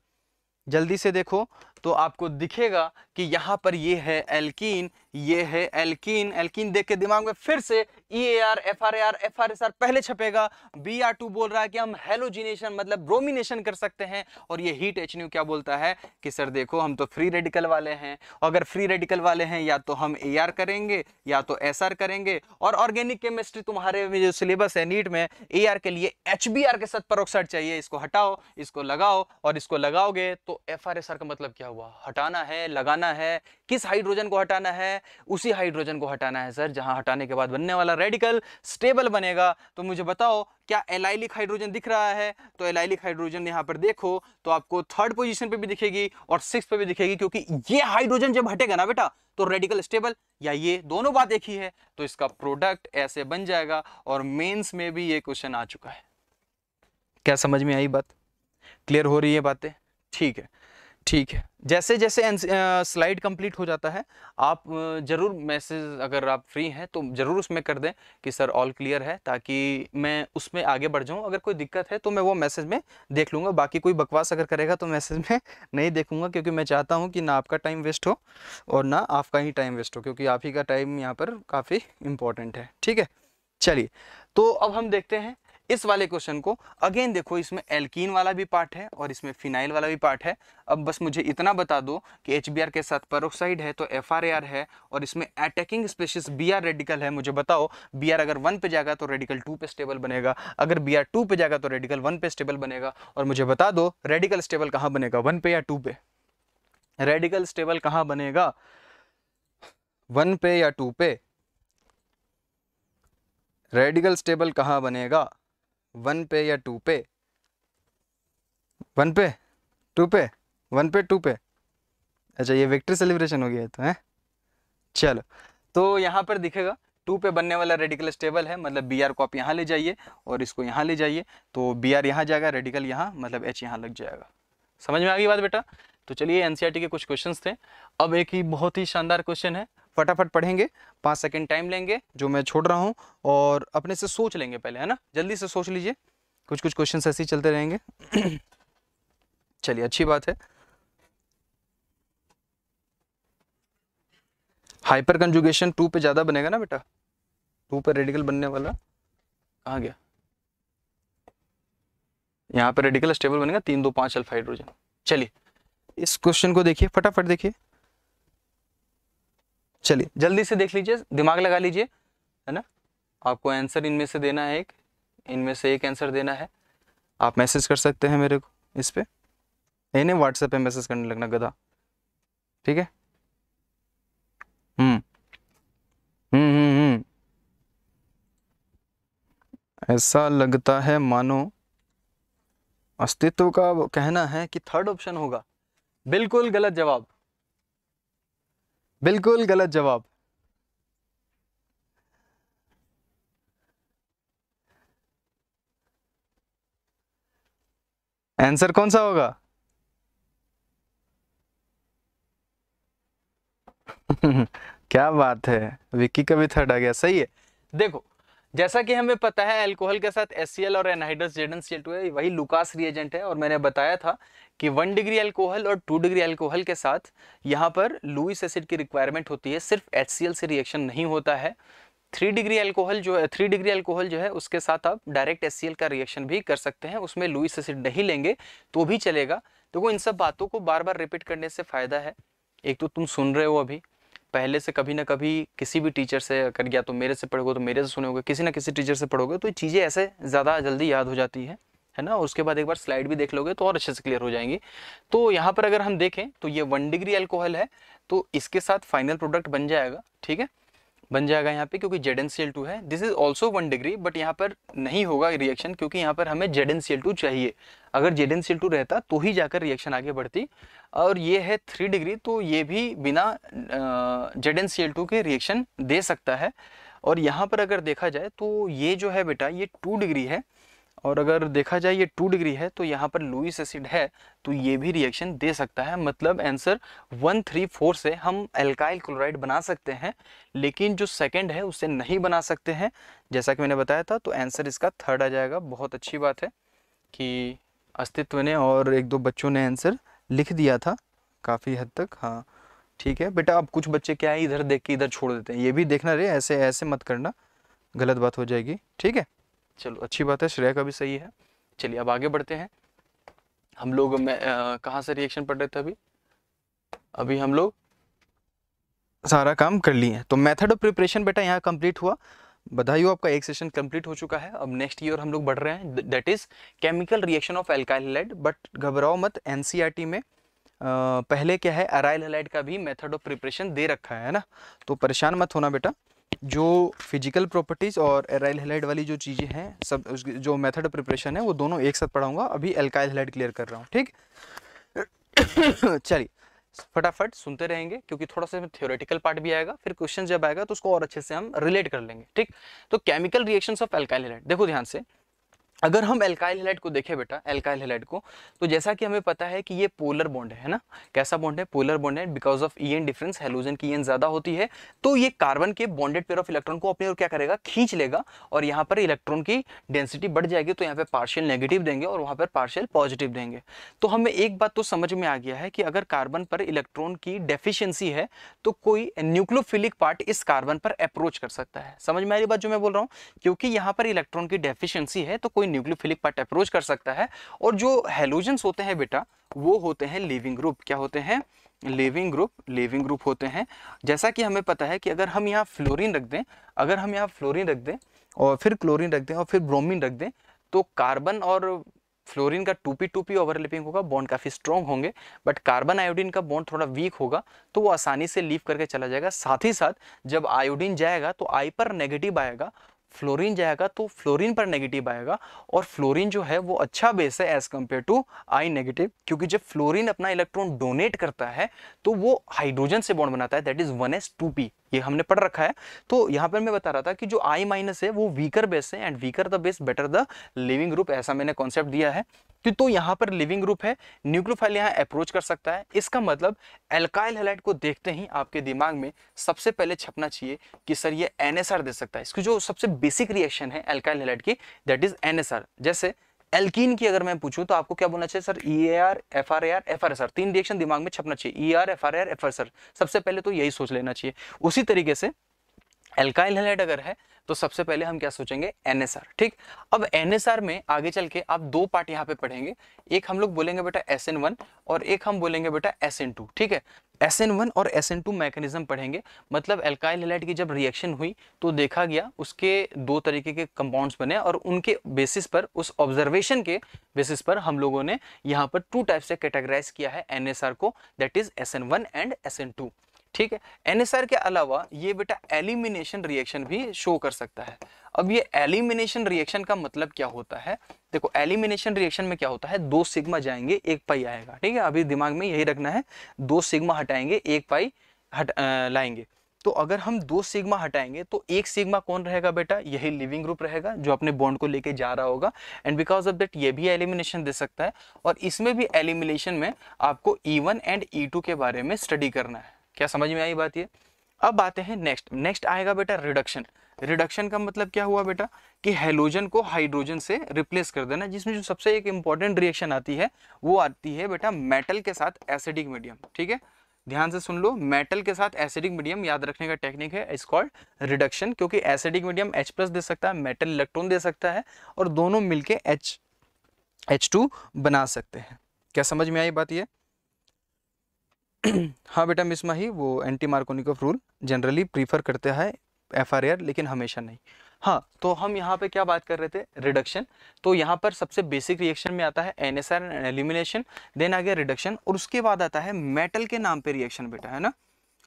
जल्दी से देखो तो आपको दिखेगा कि यहाँ पर ये है एल्कीन ये है एल्कीन एल्कीन देख के दिमाग में फिर से E A R F R R F R S R पहले छपेगा बी आर टू बोल रहा है कि हम हेलोजिनेशन मतलब ब्रोमिनेशन कर सकते हैं और ये हीट एच न्यू क्या बोलता है कि सर देखो हम तो फ्री रेडिकल वाले हैं अगर फ्री रेडिकल वाले हैं या तो हम ए आर करेंगे या तो एस आर करेंगे और ऑर्गेनिक केमिस्ट्री तुम्हारे में जो सिलेबस है नीट में ए आर के लिए एच बी आर के साथ परोक्साइड चाहिए इसको हटाओ इसको लगाओ और इसको लगाओगे तो एफ आर एस आर का मतलब क्या हुआ हटाना है लगाना है किस हाइड्रोजन को हटाना है उसी हाइड्रोजन को हटाना है सर जहां हटाने के बाद बनने वाला रेडिकल स्टेबल बनेगा तो मुझे बताओ क्या एलाइलिक हाइड्रोजन दिख रहा है तो एलाइलिक हाइड्रोजन यहां पर देखो तो आपको थर्ड पोजीशन पे भी दिखेगी और सिक्स पे भी दिखेगी क्योंकि ये हाइड्रोजन जब हटेगा ना बेटा तो रेडिकल स्टेबल या ये दोनों बात एक ही है तो इसका प्रोडक्ट ऐसे बन जाएगा और मेन्स में भी ये क्वेश्चन आ चुका है क्या समझ में आई बात क्लियर हो रही है बातें ठीक है ठीक है जैसे जैसे स्लाइड कंप्लीट हो जाता है आप ज़रूर मैसेज अगर आप फ्री हैं तो ज़रूर उसमें कर दें कि सर ऑल क्लियर है ताकि मैं उसमें आगे बढ़ जाऊं अगर कोई दिक्कत है तो मैं वो मैसेज में देख लूँगा बाकी कोई बकवास अगर करेगा तो मैसेज में नहीं देखूँगा क्योंकि मैं चाहता हूँ कि ना आपका टाइम वेस्ट हो और ना आपका ही टाइम वेस्ट हो क्योंकि आप ही का टाइम यहाँ पर काफ़ी इंपॉर्टेंट है ठीक है चलिए तो अब हम देखते हैं इस वाले क्वेश्चन को अगेन देखो इसमें एल्कीन वाला भी पार्ट है और इसमें फिनाइल वाला भी पार्ट है अब बस मुझे इतना बता दो कि एच के साथ परोक्साइड है तो एफ है और इसमें अटैकिंग स्पेसिस बी रेडिकल है मुझे बताओ बी अगर वन पे जाएगा तो रेडिकल टू पे स्टेबल बनेगा अगर बी टू पे जाएगा तो रेडिकल वन पे स्टेबल बनेगा और मुझे बता दो रेडिकल स्टेबल कहाँ बनेगा वन पे या टू पे रेडिकल स्टेबल कहाँ बनेगा वन पे या टू पे रेडिकल स्टेबल कहाँ बनेगा वन पे या टू पे वन पे टू पे वन पे टू पे अच्छा ये विक्ट्री सेलिब्रेशन हो गया तो है चलो तो यहाँ पर दिखेगा टू पे बनने वाला रेडिकल स्टेबल है मतलब बी आर को आप यहाँ ले जाइए और इसको यहाँ ले जाइए तो बी आर यहाँ जाएगा रेडिकल यहाँ मतलब एच यहाँ लग जाएगा समझ में आ गई बात बेटा तो चलिए एनसीईआरटी e के कुछ क्वेश्चंस थे अब एक ही बहुत ही शानदार क्वेश्चन है फटाफट पढ़ेंगे पाँच सेकेंड टाइम लेंगे जो मैं छोड़ रहा हूँ और अपने से सोच लेंगे पहले है ना जल्दी से सोच लीजिए कुछ कुछ क्वेश्चन ऐसे ही चलते रहेंगे चलिए अच्छी बात है हाइपर कंजुगेशन टू पे ज़्यादा बनेगा ना बेटा टू पे रेडिकल बनने वाला कहा गया यहाँ पे रेडिकल स्टेबल बनेगा तीन दो पांच अल्फा हाइड्रोजन चलिए इस क्वेश्चन को देखिए फटाफट देखिए चलिए जल्दी से देख लीजिए दिमाग लगा लीजिए है ना आपको आंसर इनमें से देना है एक इनमें से एक आंसर देना है आप मैसेज कर सकते हैं मेरे को इस पर नहीं नहीं व्हाट्सएप पे मैसेज करने लगना गधा ठीक है हम्म।, हम्म हम्म हम्म ऐसा लगता है मानो अस्तित्व का कहना है कि थर्ड ऑप्शन होगा बिल्कुल गलत जवाब बिल्कुल गलत जवाब आंसर कौन सा होगा क्या बात है विक्की का भी थर्ड आ गया सही है देखो जैसा कि हमें पता है अल्कोहल के साथ एस और एनहाइड्रस जेडन सी है वही लुकास रिएजेंट है और मैंने बताया था कि वन डिग्री अल्कोहल और टू डिग्री अल्कोहल के साथ यहाँ पर लुइस एसिड की रिक्वायरमेंट होती है सिर्फ एच से रिएक्शन नहीं होता है थ्री डिग्री अल्कोहल जो है थ्री डिग्री अल्कोहल जो है उसके साथ आप डायरेक्ट एस का रिएक्शन भी कर सकते हैं उसमें लुइस एसिड नहीं लेंगे तो भी चलेगा देखो तो इन सब बातों को बार बार रिपीट करने से फ़ायदा है एक तो तुम सुन रहे हो अभी पहले से कभी ना कभी किसी भी टीचर से कर गया तो मेरे से पढ़ोगे तो मेरे से सुनोगे किसी ना किसी टीचर से पढ़ोगे तो ये चीज़ें ऐसे ज़्यादा जल्दी याद हो जाती है है ना उसके बाद एक बार स्लाइड भी देख लोगे तो और अच्छे से क्लियर हो जाएंगी तो यहाँ पर अगर हम देखें तो ये वन डिग्री एल्कोहल है तो इसके साथ फाइनल प्रोडक्ट बन जाएगा ठीक है बन जाएगा यहाँ पे क्योंकि जेड है this is also one degree but यहाँ पर नहीं होगा रिएक्शन क्योंकि यहाँ पर हमें जेड चाहिए अगर एन सी टू रहता तो ही जाकर रिएक्शन आगे बढ़ती और ये है थ्री डिग्री तो ये भी बिना एन सी टू के रिएक्शन दे सकता है और यहाँ पर अगर देखा जाए तो ये जो है बेटा ये टू डिग्री है और अगर देखा जाए ये टू डिग्री है तो यहाँ पर लुइस एसिड है तो ये भी रिएक्शन दे सकता है मतलब आंसर वन थ्री फोर से हम एल्काइल क्लोराइड बना सकते हैं लेकिन जो सेकंड है उसे नहीं बना सकते हैं जैसा कि मैंने बताया था तो आंसर इसका थर्ड आ जाएगा बहुत अच्छी बात है कि अस्तित्व ने और एक दो बच्चों ने आंसर लिख दिया था काफ़ी हद तक हाँ ठीक है बेटा अब कुछ बच्चे क्या है इधर देख के इधर छोड़ देते हैं ये भी देखना रे ऐसे ऐसे मत करना गलत बात हो जाएगी ठीक है चलो अच्छी बात है श्रेय का भी सही है चलिए अब आगे बढ़ते हैं हम लोग मैं कहाँ से रिएक्शन पढ़ रहे थे अभी अभी हम लोग सारा काम कर लिए तो मेथड ऑफ प्रिपरेशन बेटा यहाँ कंप्लीट हुआ बधाई हो आपका एक सेशन कंप्लीट हो चुका है अब नेक्स्ट ईयर हम लोग बढ़ रहे हैं that is chemical reaction of alkyl halide but घबराओ मत एन e में आ, पहले क्या है अराइल हेलाइड का भी मेथड ऑफ प्रिपरेशन दे रखा है ना तो परेशान मत होना बेटा जो फिजिकल प्रॉपर्टीज़ और एराइल हेलाइड वाली जो चीज़ें हैं सब जो मेथड ऑफ प्रिपरेशन है वो दोनों एक साथ पढ़ाऊंगा अभी एल्काइल हेलाइड क्लियर कर रहा हूँ ठीक चलिए फटाफट सुनते रहेंगे क्योंकि थोड़ा सा थ्योरेटिकल पार्ट भी आएगा फिर क्वेश्चन जब आएगा तो उसको और अच्छे से हम रिलेट कर लेंगे ठीक तो केमिकल रिएक्शन ऑफ एल्काइल देखो ध्यान से अगर हम एल्काइल हेलाइट को देखें बेटा एल्काइल हेलाइट को तो जैसा कि हमें पता है कि ये पोलर बॉन्ड है ना कैसा बॉन्ड है पोलर बॉन्ड है because of E N difference halogen की ई e एन ज्यादा होती है तो ये कार्बन के बॉन्डेड पेयर ऑफ इलेक्ट्रॉन को अपने और क्या करेगा खींच लेगा और यहाँ पर इलेक्ट्रॉन की डेंसिटी बढ़ जाएगी तो यहाँ पर पार्शियल नेगेटिव देंगे और वहाँ पर पार्शियल पॉजिटिव देंगे तो हमें एक बात तो समझ में आ गया है कि अगर कार्बन पर इलेक्ट्रॉन की डेफिशियंसी है तो कोई न्यूक्लोफिलिक पार्ट इस कार्बन पर अप्रोच कर सकता है समझ में आ रही बात जो मैं बोल रहा हूँ क्योंकि यहाँ पर इलेक्ट्रॉन की डेफिशियंसी है तो कोई कोई न्यूक्लियोफिलिक पार्ट अप्रोच कर सकता है और जो हेलोजेंस होते हैं बेटा वो होते हैं लिविंग ग्रुप क्या होते हैं लिविंग ग्रुप लिविंग ग्रुप होते हैं जैसा कि हमें पता है कि अगर हम यहाँ फ्लोरिन रख दें अगर हम यहाँ फ्लोरिन रख दें और फिर क्लोरिन रख दें और फिर ब्रोमिन रख दें तो कार्बन और फ्लोरीन का टूपी टूपी ओवरलैपिंग होगा बॉन्ड काफ़ी स्ट्रॉन्ग होंगे बट कार्बन आयोडीन का बॉन्ड थोड़ा वीक होगा तो वो आसानी से लीव करके चला जाएगा साथ ही साथ जब आयोडीन जाएगा तो आई पर नेगेटिव आएगा फ्लोरीन जाएगा तो फ्लोरीन पर नेगेटिव आएगा और फ्लोरीन जो है वो अच्छा बेस है as compare to I negative क्योंकि जब फ्लोरीन अपना इलेक्ट्रॉन डोनेट करता है तो वो हाइड्रोजन से बॉन्ड बनाता है that is one S two P ये हमने पढ़ रखा है तो यहाँ पर मैं बता रहा था कि जो आई माइनस है वो वीकर बेस है and weaker the base better the leaving group ऐसा मैंने कॉन्सेप्ट दिया है तो, तो यहाँ पर लिविंग ग्रुप है न्यूक्लोफाइल यहाँ अप्रोच कर सकता है इसका मतलब एल्काइल हेलाइट को देखते ही आपके दिमाग में सबसे पहले छपना चाहिए कि सर ये एन दे सकता है इसकी जो सबसे बेसिक रिएक्शन है एल्काइल हेलाइट की दैट इज एन जैसे एल्कीन की अगर मैं पूछूं तो आपको क्या बोलना चाहिए sir E A R F R A R F R S R तीन रिएक्शन दिमाग में छपना चाहिए E R F R A R F R sir सबसे पहले तो यही सोच लेना चाहिए उसी तरीके से एल्काइल हेलाइट अगर है तो सबसे पहले हम क्या सोचेंगे एनएसआर ठीक अब एनएसआर में आगे चल के आप दो पार्ट यहाँ पे पढ़ेंगे एक हम लोग बोलेंगे बेटा एस एन वन और एक हम बोलेंगे बेटा एस एन टू ठीक है एस एन वन और एस एन टू मैकेनिज्म पढ़ेंगे मतलब एल्काइल हेलाइट की जब रिएक्शन हुई तो देखा गया उसके दो तरीके के कंपाउंड्स बने और उनके बेसिस पर उस ऑब्जर्वेशन के बेसिस पर हम लोगों ने यहाँ पर टू टाइप से कैटेगराइज किया है एन को that is S N one and S N two ठीक है एनएसआर के अलावा ये बेटा एलिमिनेशन रिएक्शन भी शो कर सकता है अब ये एलिमिनेशन रिएक्शन का मतलब क्या होता है देखो एलिमिनेशन रिएक्शन में क्या होता है दो सिग्मा जाएंगे एक पाई आएगा ठीक है अभी दिमाग में यही रखना है दो सिग्मा हटाएंगे एक पाई हट आ, लाएंगे तो अगर हम दो सिग्मा हटाएंगे तो एक सिग्मा कौन रहेगा बेटा यही लिविंग ग्रुप रहेगा जो अपने बॉन्ड को लेके जा रहा होगा एंड बिकॉज ऑफ दैट ये भी एलिमिनेशन दे सकता है और इसमें भी एलिमिनेशन में आपको E one and E two के बारे में स्टडी करना है क्या समझ में आई बात ये अब आते हैं नेक्स्ट नेक्स्ट आएगा बेटा रिडक्शन रिडक्शन का मतलब क्या हुआ बेटा कि हेलोजन को हाइड्रोजन से रिप्लेस कर देना जिसमें जो सबसे एक इंपॉर्टेंट रिएक्शन आती है वो आती है बेटा मेटल के साथ एसिडिक मीडियम ठीक है ध्यान से सुन लो मेटल के साथ एसिडिक मीडियम याद रखने का टेक्निक है इस कॉल्ड रिडक्शन क्योंकि एसिडिक मीडियम H प्लस दे सकता है मेटल इलेक्ट्रॉन दे सकता है और दोनों मिलके H H2 बना सकते हैं क्या समझ में आई बात ये हाँ बेटा मिस माही वो anti Markovnikov rule generally prefer करते हैं एफ लेकिन हमेशा नहीं हाँ तो हम यहाँ पे क्या बात कर रहे थे रिडक्शन तो यहाँ पर सबसे बेसिक रिएक्शन में आता है N S R elimination then आ गया रिडक्शन और उसके बाद आता है मेटल के नाम पे रिएक्शन बेटा है ना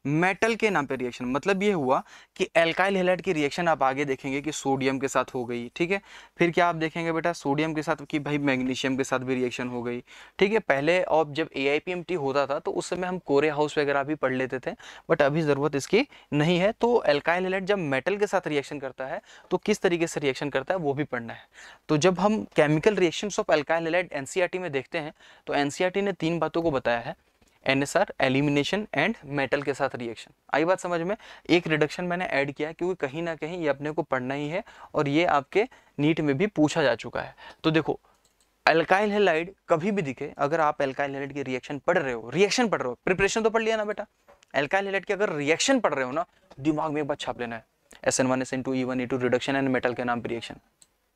मेटल के नाम पे रिएक्शन मतलब ये हुआ कि एल्काइल हेलाइट की रिएक्शन आप आगे देखेंगे कि सोडियम के साथ हो गई ठीक है फिर क्या आप देखेंगे बेटा सोडियम के साथ कि भाई मैग्नीशियम के साथ भी रिएक्शन हो गई ठीक है पहले और जब ए होता था तो उस समय हम कोरे हाउस वगैरह भी पढ़ लेते थे बट अभी ज़रूरत इसकी नहीं है तो एल्काइल हेलाइट जब मेटल के साथ रिएक्शन करता है तो किस तरीके से रिएक्शन करता है वो भी पढ़ना है तो जब हम chemical reaction of alkyl halide N में देखते हैं तो एन e ने तीन बातों को बताया है एनएसआर एलिमिनेशन एंड मेटल के साथ रिएक्शन आई बात समझ में एक रिडक्शन मैंने ऐड किया क्योंकि कहीं ना कहीं ये अपने को पढ़ना ही है और ये आपके नीट में भी पूछा जा चुका है तो देखो एल्काइल हेलाइड कभी भी दिखे अगर आप एल्काइल हेलाइड की रिएक्शन पढ़ रहे हो रिएक्शन पढ़ रहे हो प्रिपरेशन तो पढ़ लिया ना बेटा एल्काइल हेलाइड की अगर रिएक्शन पढ़ रहे हो ना दिमाग में एक बार छाप लेना है S N one S N two E one E two reduction and metal के नाम पर रिएक्शन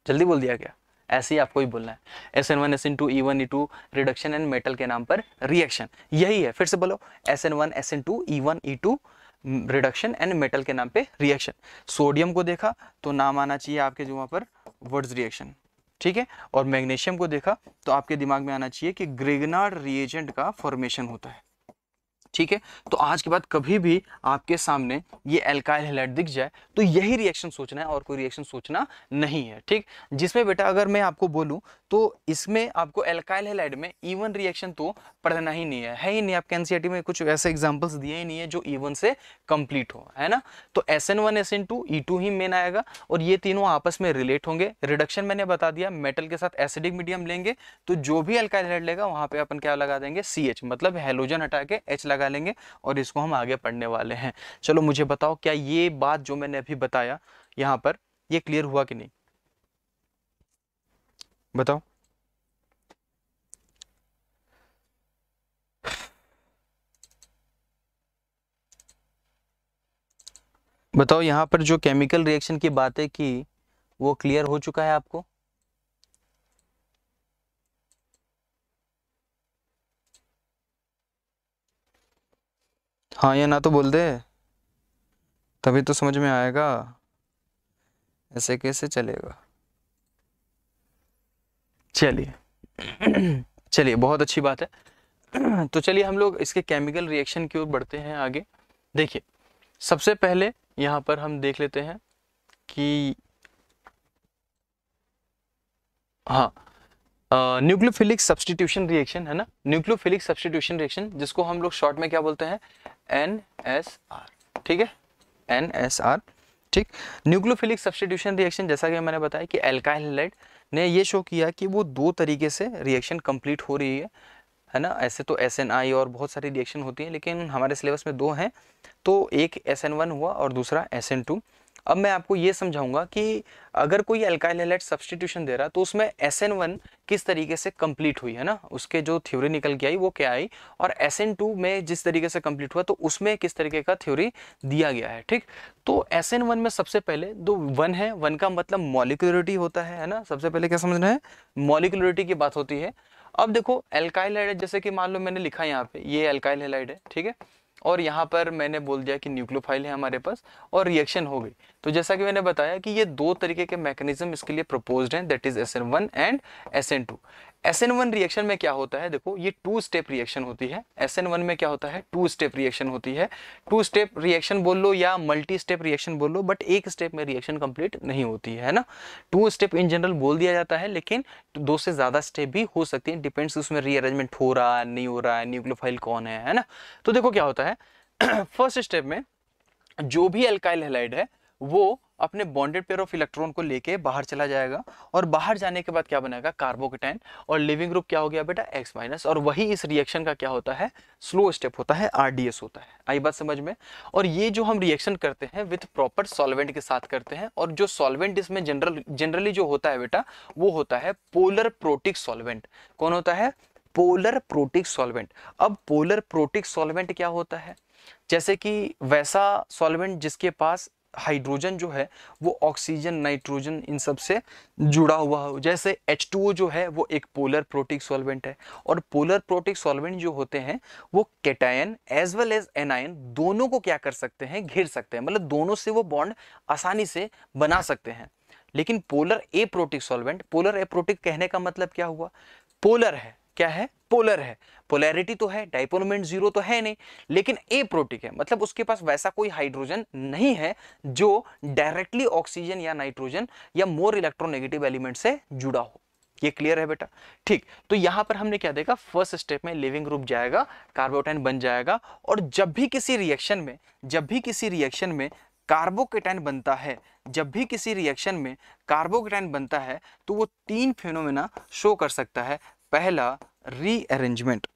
जल्दी बोल दिया क्या ऐसे ही आपको ही बोलना है S N one S N two E one E two reduction and metal के नाम पर रिएक्शन यही है फिर से बोलो S N one S N two E one E two reduction and metal के नाम पे रिएक्शन सोडियम को देखा तो नाम आना चाहिए आपके जो वहाँ पर वर्ड्स रिएक्शन ठीक है और मैग्नीशियम को देखा तो आपके दिमाग में आना चाहिए कि ग्रेगनार्ड रिएजेंट का फॉर्मेशन होता है ठीक है तो आज के बाद कभी भी आपके सामने ये एल्काइल हेलाइट दिख जाए तो यही रिएक्शन सोचना है और कोई रिएक्शन सोचना नहीं है ठीक जिसमें बेटा अगर मैं आपको बोलूं तो इसमें आपको एल्काइल हेलाइट में ईवन रिएक्शन तो पढ़ना ही नहीं है, है ही नहीं आपके एनसीआर e में कुछ ऐसे एग्जाम्पल्स दिए ही नहीं है जो ईवन से कंप्लीट हो है ना तो S N one S N two E two ही मेन आएगा और ये तीनों आपस में रिलेट होंगे रिडक्शन मैंने बता दिया मेटल के साथ एसिडिक मीडियम लेंगे तो जो भी एल्काइल हेलाइट लेगा वहां पर अपन क्या लगा देंगे सी मतलब हेलोजन हटा के एच लगा लगा लेंगे और इसको हम आगे पढ़ने वाले हैं चलो मुझे बताओ क्या ये बात जो मैंने अभी बताया यहाँ पर ये क्लियर हुआ कि नहीं बताओ बताओ यहाँ पर जो केमिकल रिएक्शन की बातें की वो क्लियर हो चुका है आपको हाँ या ना तो बोल दे तभी तो समझ में आएगा ऐसे कैसे चलेगा चलिए चलिए बहुत अच्छी बात है तो चलिए हम लोग इसके केमिकल रिएक्शन की ओर बढ़ते हैं आगे देखिए सबसे पहले यहाँ पर हम देख लेते हैं कि हाँ न्यूक्लियोफिलिक सब्सटीट्यूशन रिएक्शन है ना न्यूक्लियोफिलिक सब्सटीट्यूशन रिएक्शन जिसको हम लोग शॉर्ट में क्या बोलते हैं एन एस आर ठीक है एन एस आर ठीक न्यूक्लियोफिलिक सब्सटीट्यूशन रिएक्शन जैसा कि मैंने बताया कि एल्काइल लेड ने ये शो किया कि वो दो तरीके से रिएक्शन कंप्लीट हो रही है है ना ऐसे तो एस एन आई और बहुत सारी रिएक्शन होती हैं लेकिन हमारे सिलेबस में दो हैं तो एक एस एन वन हुआ और दूसरा एस एन टू अब मैं आपको ये समझाऊंगा कि अगर कोई अल्काइल हेलाइट सब्सटीट्यूशन दे रहा तो उसमें एस वन किस तरीके से कंप्लीट हुई है ना उसके जो थ्योरी निकल के आई वो क्या आई और एस टू में जिस तरीके से कंप्लीट हुआ तो उसमें किस तरीके का थ्योरी दिया गया है ठीक तो एस वन में सबसे पहले दो वन है वन का मतलब मॉलिकुलरिटी होता है है ना सबसे पहले क्या समझना है मॉलिकुलरिटी की बात होती है अब देखो अल्काइल हेलाइट जैसे कि मान लो मैंने लिखा यहाँ पे ये अल्काइल हेलाइट है ठीक है और यहाँ पर मैंने बोल दिया कि न्यूक्लियोफाइल है हमारे पास और रिएक्शन हो गई तो जैसा कि मैंने बताया कि ये दो तरीके के मैकेनिज्म इसके लिए प्रपोज हैं that is S N one and S N two S N one reaction में क्या होता है देखो ये टू स्टेप रिएक्शन होती है एस एन वन में क्या होता है टू स्टेप रिएक्शन होती है टू स्टेप रिएक्शन बोल लो या मल्टी स्टेप रिएक्शन बोल लो बट एक स्टेप में रिएक्शन कंप्लीट नहीं होती है ना टू स्टेप इन जनरल बोल दिया जाता है लेकिन दो से ज़्यादा स्टेप भी हो सकती है डिपेंड्स उसमें रीअरेंजमेंट हो रहा है नहीं हो रहा है न्यूक्लोफाइल कौन है है ना तो देखो क्या होता है फर्स्ट स्टेप में जो भी अल्काइल हेलाइड है वो अपने बॉन्डेड पेयर ऑफ इलेक्ट्रॉन को लेके बाहर चला जाएगा और बाहर जाने के बाद क्या बनेगा कार्बोकेटाइन और लिविंग ग्रुप क्या हो गया बेटा एक्स माइनस और वही इस रिएक्शन का क्या होता है स्लो स्टेप होता है आरडीएस होता है आई बात समझ में और ये जो हम रिएक्शन करते हैं विथ प्रॉपर सॉल्वेंट के साथ करते हैं और जो सॉल्वेंट इसमें जनरल जनरली जो होता है बेटा वो होता है पोलर प्रोटिक सॉल्वेंट कौन होता है पोलर प्रोटिक सॉल्वेंट अब पोलर प्रोटिक सॉल्वेंट क्या होता है जैसे कि वैसा सॉल्वेंट जिसके पास हाइड्रोजन जो है वो ऑक्सीजन नाइट्रोजन इन सब से जुड़ा हुआ हो जैसे H2O जो है वो एक पोलर प्रोटिक सॉल्वेंट है और पोलर प्रोटिक सॉल्वेंट जो होते हैं वो cation as well as anion दोनों को क्या कर सकते हैं घिर सकते हैं मतलब दोनों से वो बॉन्ड आसानी से बना सकते हैं लेकिन polar aprotic solvent polar aprotic कहने का मतलब क्या हुआ पोलर है क्या है पोलर है पोलैरिटी तो है डाइपोनोमेंट जीरो तो है नहीं लेकिन ए प्रोटिक है मतलब उसके पास वैसा कोई हाइड्रोजन नहीं है जो डायरेक्टली ऑक्सीजन या नाइट्रोजन या मोर इलेक्ट्रोनेगेटिव एलिमेंट से जुड़ा हो ये क्लियर है बेटा ठीक तो यहां पर हमने क्या देखा फर्स्ट स्टेप में लिविंग ग्रुप जाएगा कार्बोटाइन बन जाएगा और जब भी किसी रिएक्शन में जब भी किसी रिएक्शन में कार्बोकेटाइन बनता है जब भी किसी रिएक्शन में कार्बोकेटाइन बनता है तो वो तीन फेनोमेना शो कर सकता है पहला रीअरेंजमेंट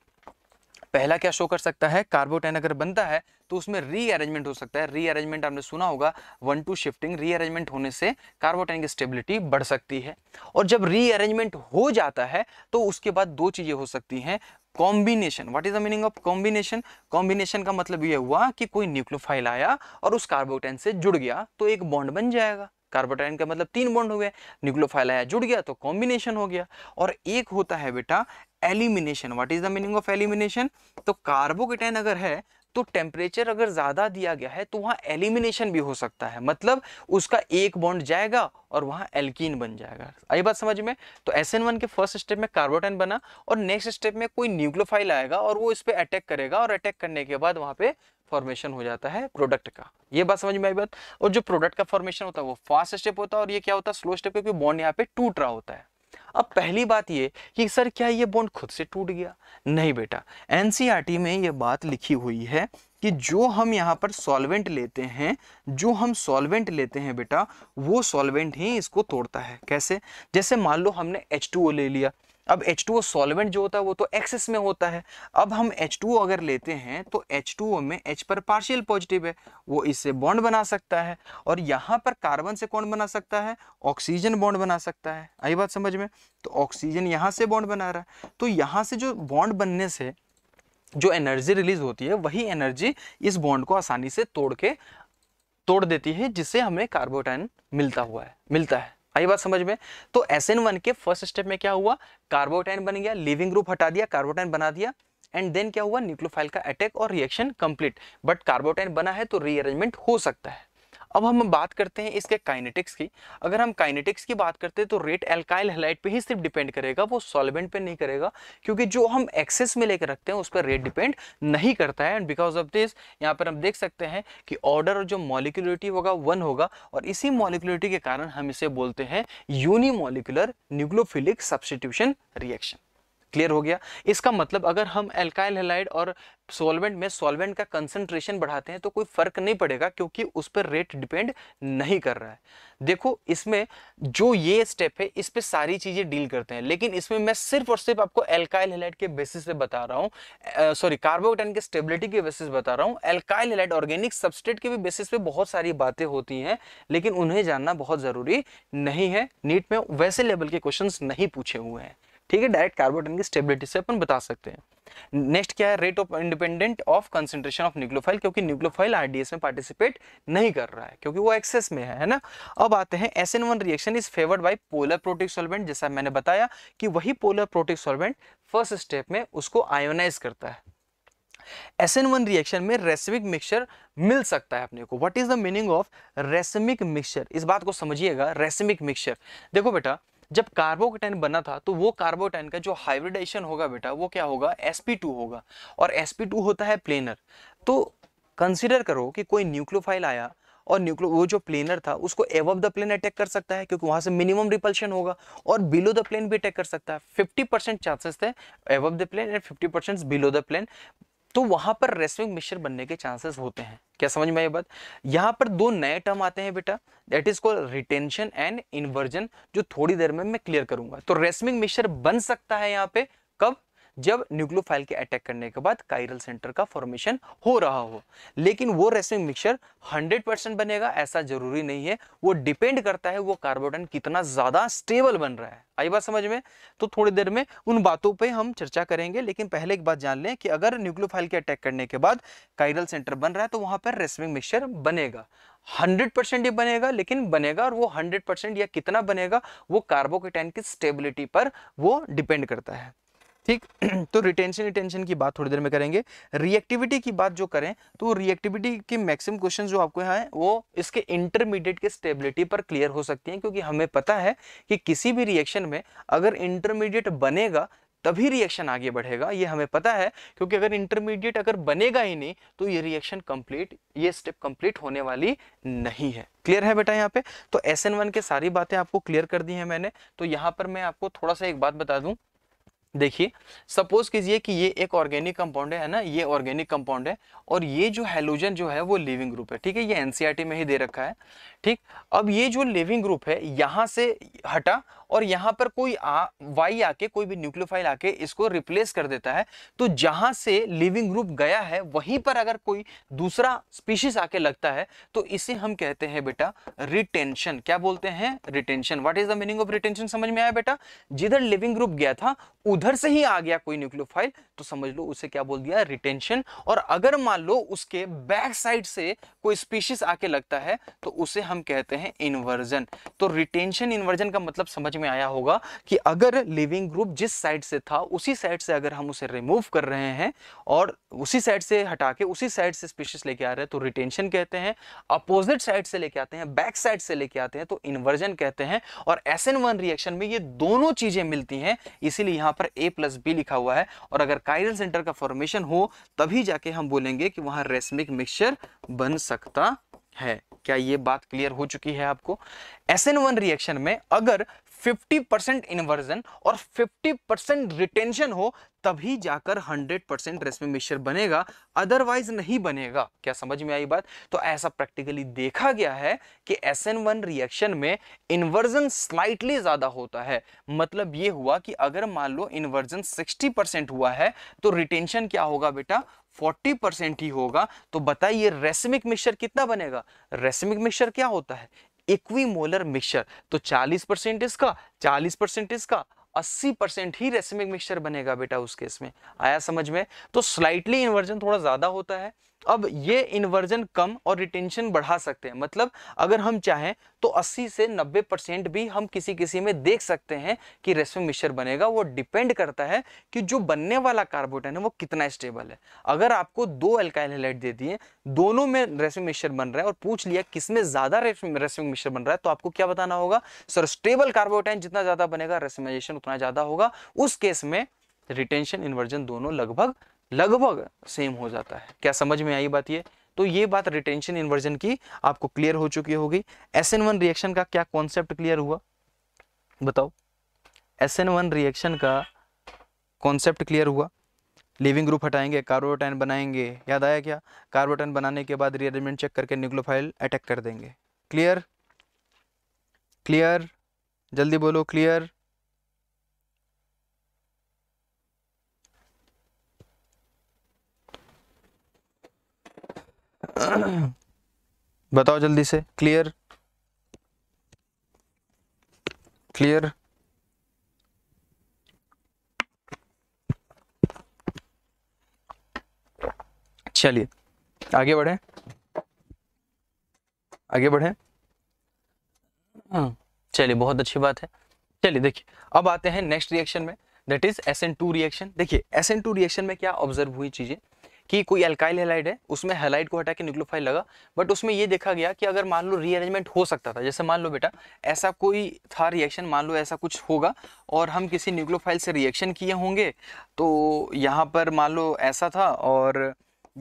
पहला क्या शो कर सकता है कार्बोटेन अगर बनता है तो उसमें रीअरेंजमेंट हो सकता है रीअरेंजमेंट आपने सुना होगा वन टू शिफ्टिंग रीअरेंजमेंट होने से कार्बोटेन की स्टेबिलिटी बढ़ सकती है और जब रीअरेंजमेंट हो जाता है तो उसके बाद दो चीज़ें हो सकती हैं combination what is the meaning of combination combination का मतलब यह हुआ कि कोई न्यूक्लोफाइल आया और उस कार्बोटेन से जुड़ गया तो एक बॉन्ड बन जाएगा कार्बोटाइन का मतलब तीन बॉन्ड हो गए आया जुड़ गया तो कॉम्बिनेशन हो गया और एक होता है बेटा elimination what is the meaning of elimination तो कार्बोकेटाइन अगर है तो टेम्परेचर अगर ज़्यादा दिया गया है तो वहां एलिमिनेशन भी हो सकता है मतलब उसका एक बॉन्ड जाएगा और वहां एल्कीन बन जाएगा आई बात समझ में तो एस वन के फर्स्ट स्टेप में कार्बोटाइन बना और नेक्स्ट स्टेप में कोई न्यूक्लोफाइल आएगा और वो इस पर अटैक करेगा और अटैक करने के बाद वहां पे फॉर्मेशन हो जाता है प्रोडक्ट का ये बात समझ में आई बात और जो प्रोडक्ट का फॉर्मेशन होता है वो फास्ट स्टेप होता है और ये क्या होता है स्लो स्टेप क्योंकि बॉन्ड यहाँ पे टूट रहा होता है अब पहली बात ये कि सर क्या ये बॉन्ड खुद से टूट गया नहीं बेटा एनसीईआरटी e में ये बात लिखी हुई है कि जो हम यहाँ पर सॉल्वेंट लेते हैं जो हम सॉल्वेंट लेते हैं बेटा वो सॉल्वेंट ही इसको तोड़ता है कैसे जैसे मान लो हमने एच ले लिया अब H2O सॉल्वेंट जो होता है वो तो एक्सेस में होता है अब हम H2O अगर लेते हैं तो H2O में H पर पार्शियल पॉजिटिव है वो इससे बॉन्ड बना सकता है और यहाँ पर कार्बन से कौन बना सकता है ऑक्सीजन बॉन्ड बना सकता है आई बात समझ में तो ऑक्सीजन यहाँ से बॉन्ड बना रहा है तो यहाँ से जो बॉन्ड बनने से जो एनर्जी रिलीज होती है वही एनर्जी इस बॉन्ड को आसानी से तोड़ के तोड़ देती है जिससे हमें कार्बोटाइन मिलता हुआ है मिलता है आई बात समझ में तो एस एन वन के फर्स्ट स्टेप में क्या हुआ कार्बोटाइन बन गया लिविंग ग्रुप हटा दिया कार्बोटाइन बना दिया एंड देन क्या हुआ न्यूक्लोफाइल का अटैक और रिएक्शन कंप्लीट बट कार्बोटाइन बना है तो रीअरेंजमेंट हो सकता है अब हम बात करते हैं इसके काइनेटिक्स की अगर हम काइनेटिक्स की बात करते हैं तो रेट एल्काइल हेलाइट पे ही सिर्फ डिपेंड करेगा वो सॉल्वेंट पे नहीं करेगा क्योंकि जो हम एक्सेस में लेकर रखते हैं उस पर रेट डिपेंड नहीं करता है एंड बिकॉज ऑफ दिस यहाँ पर हम देख सकते हैं कि ऑर्डर और जो मॉलिकुलरिटी होगा वन होगा और इसी मॉलिकुलरिटी के कारण हम इसे बोलते हैं unimolecular nucleophilic substitution reaction clear हो गया इसका मतलब अगर हम एल्काइल हेलाइड और सॉल्वेंट में सॉल्वेंट का कंसंट्रेशन बढ़ाते हैं तो कोई फर्क नहीं पड़ेगा क्योंकि उस पर रेट डिपेंड नहीं कर रहा है देखो इसमें जो ये स्टेप है इस पर सारी चीज़ें डील करते हैं लेकिन इसमें मैं सिर्फ और सिर्फ आपको एल्काइल हेलाइट के बेसिस पे बता रहा हूँ सॉरी कार्बोटन के स्टेबिलिटी के बेसिस बता रहा हूँ एल्काइल हेलाइट ऑर्गेनिक सब्सटेट के भी बेसिस पे बहुत सारी बातें होती हैं लेकिन उन्हें जानना बहुत ज़रूरी नहीं है नीट में वैसे लेवल के क्वेश्चन नहीं पूछे हुए हैं ठीक है डायरेक्ट कार्बोटन की स्टेबिलिटी से अपन बता सकते हैं नेक्स्ट क्या है rate of independent of concentration of nucleophile क्योंकि न्यूक्लोफाइल आरडीएस में पार्टिसिपेट नहीं कर रहा है क्योंकि वो एक्सेस में है है ना अब आते हैं S one reaction is favoured by polar protic solvent जैसा मैंने बताया कि वही polar protic solvent first step में उसको आयोनाइज करता है एस रिएक्शन में रेसमिक मिक्सचर मिल सकता है अपने को what is the meaning of racemic mixture इस बात को समझिएगा रेसमिक मिक्सचर देखो बेटा जब कार्बोकैटाइन बना था तो वो कार्बोकैटाइन का जो हाइब्रिडाइजेशन होगा बेटा वो क्या होगा sp2 होगा और sp2 होता है प्लेनर तो कंसिडर करो कि कोई न्यूक्लियोफाइल आया और न्यूक्लियो वो जो प्लेनर था उसको एव द प्लेन अटैक कर सकता है क्योंकि वहां से मिनिमम रिपल्शन होगा और बिलो द प्लेन भी अटैक कर सकता है 50 परसेंट चांसेस थे above the plane and 50 percent below the plane तो वहां पर रेस्विंग मिश्र बनने के चांसेस होते हैं क्या समझ में ये बात यहाँ पर दो नए टर्म आते हैं बेटा that is call retention and inversion जो थोड़ी देर में मैं क्लियर करूंगा तो रेस्मिंग मिश्र बन सकता है यहाँ पे कब जब न्यूक्लोफाइल के अटैक करने के बाद काइरल सेंटर का फॉर्मेशन हो रहा हो लेकिन वो रेसिंग मिक्सचर 100 परसेंट बनेगा ऐसा जरूरी नहीं है वो डिपेंड करता है वो कार्बोडन कितना ज़्यादा स्टेबल बन रहा है आई बात समझ में तो थोड़ी देर में उन बातों पर हम चर्चा करेंगे लेकिन पहले एक बात जान लें कि अगर न्यूक्लोफाइल के अटैक करने के बाद काइरल सेंटर बन रहा है तो वहां पर रेसिंग मिक्सचर बनेगा हंड्रेड परसेंट ही बनेगा लेकिन बनेगा और वो हंड्रेड परसेंट या कितना बनेगा वो कार्बोकेटाइन की स्टेबिलिटी पर वो डिपेंड करता है ठीक तो रिटेंशन रिटेंशन की बात थोड़ी देर में करेंगे रिएक्टिविटी की बात जो करें तो रिएक्टिविटी के मैक्सिमम क्वेश्चन जो आपको यहाँ है वो इसके इंटरमीडिएट के स्टेबिलिटी पर क्लियर हो सकती हैं क्योंकि हमें पता है कि किसी भी रिएक्शन में अगर इंटरमीडिएट बनेगा तभी रिएक्शन आगे बढ़ेगा ये हमें पता है क्योंकि अगर इंटरमीडिएट अगर बनेगा ही नहीं तो ये रिएक्शन कंप्लीट ये स्टेप कंप्लीट होने वाली नहीं है क्लियर है बेटा यहाँ पे तो एस एन वन के सारी बातें आपको क्लियर कर दी हैं मैंने तो यहाँ पर मैं आपको थोड़ा सा एक बात बता दूँ देखिए सपोज कीजिए कि ये एक ऑर्गेनिक कंपाउंड है ना ये ऑर्गेनिक कंपाउंड है और ये जो हेलोजन जो है वो लिविंग ग्रुप है ठीक है ये एनसीईआरटी e में ही दे रखा है ठीक अब ये जो लिविंग ग्रुप है यहां से हटा और यहां पर कोई आ वाई आके कोई भी न्यूक्लियोफाइल आके इसको रिप्लेस कर देता है तो जहां से लिविंग ग्रुप गया है वहीं पर अगर कोई दूसरा स्पीशीज आके लगता है तो इसे हम कहते हैं बेटा रिटेंशन क्या बोलते हैं retention what is the meaning of retention समझ में आया बेटा जिधर लिविंग ग्रुप गया था उधर से ही आ गया कोई न्यूक्लियोफाइल तो समझ लो उसे क्या बोल दिया रिटेंशन और अगर मान लो उसके बैक साइड से कोई स्पीशीज आके लगता है तो उसे हम कहते हैं इन्वर्जन तो रिटेंशन इन्वर्जन का मतलब समझ में आया होगा कि अगर लिविंग ग्रुप जिस साइड से था उसी साइड से अगर हम उसे रिमूव कर रहे हैं और उसी साइड से हटा के उसी साइड से स्पीशीज लेके आ रहे हैं तो रिटेंशन कहते हैं अपोजिट साइड से लेके आते हैं बैक साइड से लेके आते हैं तो इन्वर्जन कहते हैं और एस रिएक्शन में ये दोनों चीजें मिलती हैं इसीलिए यहाँ पर ए प्लस बी लिखा हुआ है और अगर कायरल सेंटर का फॉर्मेशन हो तभी जाके हम बोलेंगे कि वहां रेसमिक मिक्सचर बन सकता है क्या ये बात क्लियर हो चुकी है आपको एस रिएक्शन में अगर 50% परसेंट इन्वर्जन और 50% परसेंट रिटेंशन हो तभी जाकर 100% परसेंट रेसमी मिक्सर बनेगा अदरवाइज नहीं बनेगा क्या समझ में आई बात तो ऐसा प्रैक्टिकली देखा गया है कि एस रिएक्शन में इन्वर्जन स्लाइटली ज़्यादा होता है मतलब ये हुआ कि अगर मान लो इन्वर्जन 60% हुआ है तो रिटेंशन क्या होगा बेटा फोर्टी परसेंट ही होगा तो बताइए रेसमिक मिक्सर कितना बनेगा रेसमिक मिक्सर क्या होता है इक्वीमोलर मिक्सर तो चालीस परसेंट इसका चालीस परसेंट इसका 80 परसेंट ही रेसमिक मिक्सचर बनेगा बेटा उस केस में आया समझ में तो स्लाइटली इन्वर्जन थोड़ा ज़्यादा होता है अब ये इन्वर्जन कम और रिटेंशन बढ़ा सकते हैं मतलब अगर हम चाहें तो 80 से 90 परसेंट भी हम किसी किसी में देख सकते हैं कि रेसमी मिश्र बनेगा वो डिपेंड करता है कि जो बनने वाला कार्बोटन है वो कितना स्टेबल है अगर आपको दो एल्काइल हेलाइट दे दिए दोनों में रेसमी मिश्र बन रहा है और पूछ लिया किसमें ज़्यादा रेसमी मिश्र बन रहा है तो आपको क्या बताना होगा सर स्टेबल कार्बोटाइन जितना ज़्यादा बनेगा रेसमाइजेशन उतना ज़्यादा होगा उस केस में रिटेंशन इन्वर्जन दोनों लगभग लगभग सेम हो जाता है क्या समझ में आई बात ये तो ये बात रिटेंशन इन्वर्जन की आपको क्लियर हो चुकी होगी एस एन वन रिएक्शन का क्या कॉन्सेप्ट क्लियर हुआ बताओ एस एन वन रिएक्शन का कॉन्सेप्ट क्लियर हुआ लिविंग ग्रुप हटाएंगे कार्बोटाइन बनाएंगे याद आया क्या कार्बोटाइन बनाने के बाद रिअरेंजमेंट चेक करके न्यूक्लोफाइल अटैक कर देंगे क्लियर क्लियर जल्दी बोलो क्लियर बताओ जल्दी से क्लियर क्लियर चलिए आगे बढ़े आगे बढ़े हाँ, चलिए बहुत अच्छी बात है चलिए देखिए अब आते हैं नेक्स्ट रिएक्शन में that is S N two reaction देखिए एस एन टू रिएक्शन में क्या ऑब्जर्व हुई चीजें कि कोई अल्काइल हेलाइड है उसमें हेलाइड को हटा के न्यूक्लोफाइल लगा बट उसमें ये देखा गया कि अगर मान लो रीअरेंजमेंट हो सकता था जैसे मान लो बेटा ऐसा कोई था रिएक्शन मान लो ऐसा कुछ होगा और हम किसी न्यूक्लोफाइल से रिएक्शन किए होंगे तो यहाँ पर मान लो ऐसा था और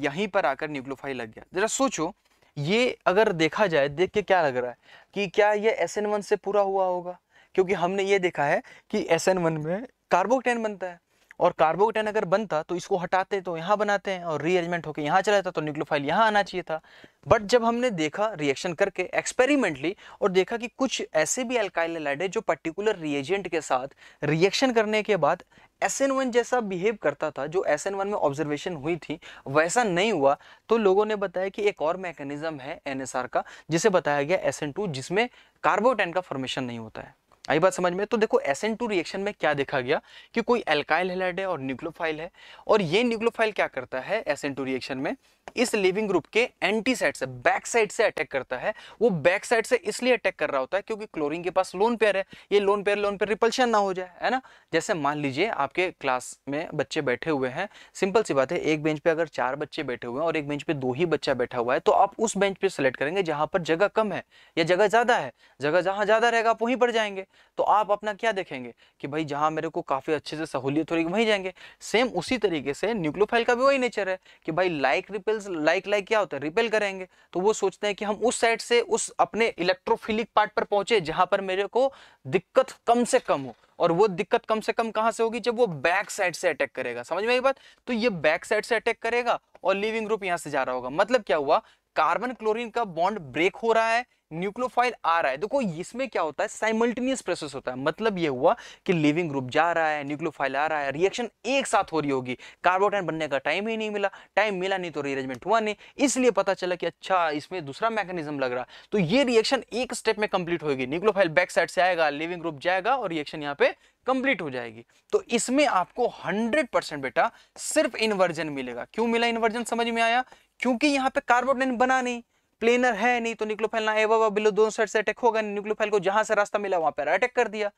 यहीं पर आकर न्यूक्लोफाइल लग गया ज़रा सोचो ये अगर देखा जाए देख के क्या लग रहा है कि क्या ये एस से पूरा हुआ होगा क्योंकि हमने ये देखा है कि एस में कार्बोक्टेन बनता है और कार्बोकेटन अगर बनता तो इसको हटाते तो यहाँ बनाते हैं और रीअरेंजमेंट होकर यहाँ चला जाता तो न्यूक्लोफाइल यहाँ आना चाहिए था बट जब हमने देखा रिएक्शन करके एक्सपेरिमेंटली और देखा कि कुछ ऐसे भी अल्काइल एलाइड है जो पर्टिकुलर रिएजेंट के साथ रिएक्शन करने के बाद एस जैसा बिहेव करता था जो एस में ऑब्जर्वेशन हुई थी वैसा नहीं हुआ तो लोगों ने बताया कि एक और मैकेनिज्म है एन का जिसे बताया गया एस जिसमें कार्बोटेन का फॉर्मेशन नहीं होता है आई बात समझ में तो देखो एस टू रिएक्शन में क्या देखा गया कि कोई एल्काइल हेलाइड है और न्यूक्लोफाइल है और ये न्यूक्लोफाइल क्या करता है एस टू रिएक्शन में इस लिविंग ग्रुप के एंटी साइड से बैक साइड से अटैक करता है वो बैक साइड से इसलिए अटैक कर रहा होता है क्योंकि क्लोरिन के पास लोन पेयर है ये lone pair lone pair repulsion ना हो जाए है ना जैसे मान लीजिए आपके क्लास में बच्चे बैठे हुए हैं सिंपल सी बात है एक बेंच पे अगर चार बच्चे बैठे हुए हैं और एक बेंच पे दो ही बच्चा बैठा हुआ है तो आप उस बेंच पे सेलेक्ट करेंगे जहां पर जगह कम है या जगह ज्यादा है जगह जहां ज्यादा रहेगा आप वहीं पर जाएंगे तो आप अपना क्या देखेंगे कि भाई जहाँ मेरे को काफ़ी अच्छे से सहूलियत हो रही वहीं जाएंगे सेम उसी तरीके से न्यूक्लोफाइल का भी वही नेचर है कि भाई लाइक रिपेल्स लाइक लाइक क्या होता है रिपेल करेंगे तो वो सोचते हैं कि हम उस साइड से उस अपने इलेक्ट्रोफिलिक पार्ट पर पहुंचे जहाँ पर मेरे को दिक्कत कम से कम हो और वो दिक्कत कम से कम कहाँ से होगी जब वो बैक साइड से अटैक करेगा समझ में आई बात तो ये बैक साइड से अटैक करेगा और लिविंग ग्रुप यहाँ से जा रहा होगा मतलब क्या हुआ कार्बन क्लोरीन का बॉन्ड ब्रेक हो रहा है न्यूक्लोफाइल आ रहा है देखो इसमें क्या होता है साइमल्टेनियस प्रोसेस होता है मतलब ये हुआ कि लिविंग ग्रुप जा रहा है न्यूक्लोफाइल आ रहा है रिएक्शन एक साथ हो रही होगी कार्बोटाइन बनने का टाइम ही नहीं मिला टाइम मिला नहीं तो रिअरेंजमेंट हुआ नहीं इसलिए पता चला कि अच्छा इसमें दूसरा मैकेनिज्म लग रहा तो ये रिएक्शन एक स्टेप में कंप्लीट होगी न्यूक्लोफाइल बैक साइड से आएगा लिविंग ग्रुप जाएगा और रिएक्शन यहाँ पे कंप्लीट हो जाएगी तो इसमें आपको 100 परसेंट बेटा सिर्फ इन्वर्जन मिलेगा क्यों मिला इन्वर्जन समझ में आया क्योंकि यहाँ पे कार्बोडाइन बना नहीं प्लेनर है नहीं तो न्यूक्लोफाइल ना एवा बिलो दोनों साइड से अटैक होगा न्यूक्लोफाइल को जहां से रास्ता मिला वहां पर अटैक कर दिया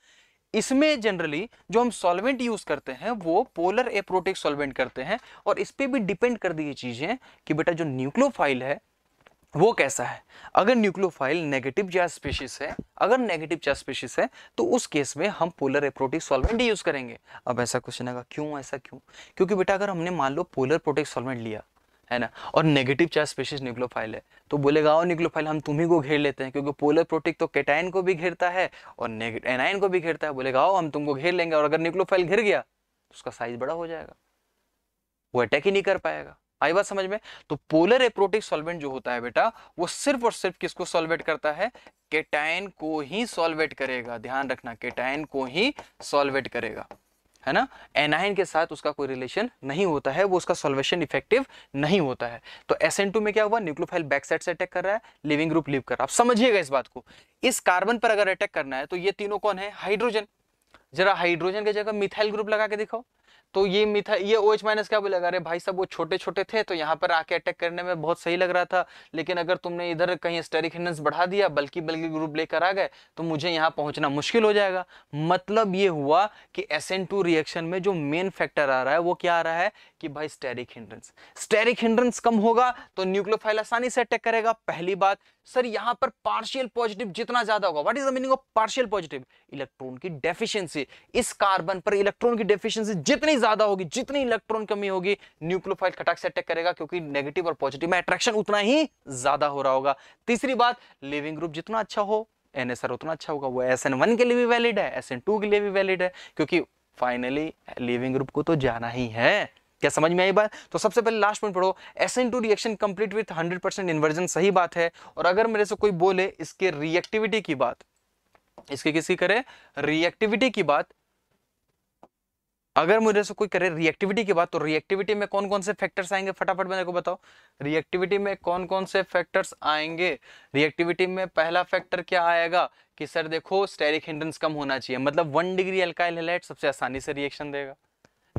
इसमें जनरली जो हम सॉल्वेंट यूज करते हैं वो पोलर एप्रोटिक सॉल्वेंट करते हैं और इस पर भी डिपेंड करती है चीजें कि बेटा जो न्यूक्लोफाइल है वो कैसा है अगर न्यूक्लोफाइल नेगेटिव चार्ज स्पीशीज है अगर नेगेटिव चार्ज स्पीशीज है तो उस केस में हम पोलर एप्रोटिक सॉल्वेंट यूज करेंगे अब ऐसा क्वेश्चन आएगा क्यों ऐसा क्यों क्योंकि बेटा अगर हमने मान लो पोलर प्रोटिक सॉल्वेंट लिया है ना और नेगेटिव चार्ज स्पेशीज न्यूक्लोफाइल है तो बोलेगा और न्यूक्लोफाइल हम तुम्ही को घेर लेते हैं क्योंकि पोलर प्रोटिक तो केटाइन को भी घेरता है और एनाइन को भी घेरता है बोलेगा आओ हम तुमको घेर लेंगे और अगर न्यूक्लोफाइल घिर गया तो उसका साइज बड़ा हो जाएगा वो अटैक ही नहीं कर पाएगा आई बात समझ में तो पोलर एप्रोटिक सॉल्वेंट जो होता है बेटा वो सिर्फ और सिर्फ किसको सॉल्वेट करता है केटाइन को ही सॉल्वेट करेगा ध्यान रखना केटाइन को ही सॉल्वेट करेगा है ना एनाइन के साथ उसका कोई रिलेशन नहीं होता है वो उसका सोल्वेशन इफेक्टिव नहीं होता है तो एस में क्या हुआ न्यूक्लोफाइल बैक साइड से अटैक कर रहा है लिविंग ग्रुप लिव कर रहा है आप समझिएगा इस बात को इस कार्बन पर अगर अटैक करना है तो ये तीनों कौन है हाइड्रोजन जरा हाइड्रोजन की जगह मिथाइल ग्रुप लगा के दिखाओ तो ये मिथा ये ओ एच माइनस क्या बोलेगा अरे भाई साहब वो छोटे छोटे थे तो यहाँ पर आके अटैक करने में बहुत सही लग रहा था लेकिन अगर तुमने इधर कहीं स्टेरिक हिंडेंस बढ़ा दिया बल्कि बल्कि ग्रुप लेकर आ गए तो मुझे यहाँ पहुंचना मुश्किल हो जाएगा मतलब ये हुआ कि एस रिएक्शन में जो मेन फैक्टर आ रहा है वो क्या आ रहा है कि भाई स्टेरिक हिंड्रेंस स्टेरिक हिंड्रेंस कम होगा तो न्यूक्लियोफाइल आसानी से अटैक करेगा पहली बात सर यहां पर पार्शियल पॉजिटिव जितना ज्यादा होगा what is the meaning of partial positive electron की डेफिशिएंसी इस कार्बन पर इलेक्ट्रॉन की डेफिशिएंसी जितनी ज्यादा होगी जितनी इलेक्ट्रॉन कमी होगी न्यूक्लियोफाइल खटाक से अटैक करेगा क्योंकि नेगेटिव और पॉजिटिव में अट्रैक्शन उतना ही ज्यादा हो रहा होगा तीसरी बात लिविंग ग्रुप जितना अच्छा हो एन उतना अच्छा होगा वो एस एन वन के लिए भी वैलिड है एस एन टू के लिए भी वैलिड है क्योंकि फाइनली लिविंग ग्रुप को तो जाना ही है क्या समझ में आई बात तो सबसे पहले लास्ट पॉइंट पढ़ो S N two reaction complete with hundred percent inversion सही बात है और अगर मेरे से कोई बोले इसके रिएक्टिविटी की बात इसके किसकी करे रिएक्टिविटी की बात अगर मुझे से कोई करे रिएक्टिविटी की बात तो रिएक्टिविटी में कौन कौन से फैक्टर्स आएंगे फटाफट मेरे को बताओ रिएक्टिविटी में कौन कौन से फैक्टर्स आएंगे रिएक्टिविटी में पहला फैक्टर क्या आएगा कि सर देखो स्टेरिक हिंड्रेंस कम होना चाहिए मतलब वन डिग्री अल्काइल हेलाइट सबसे आसानी से रिएक्शन देगा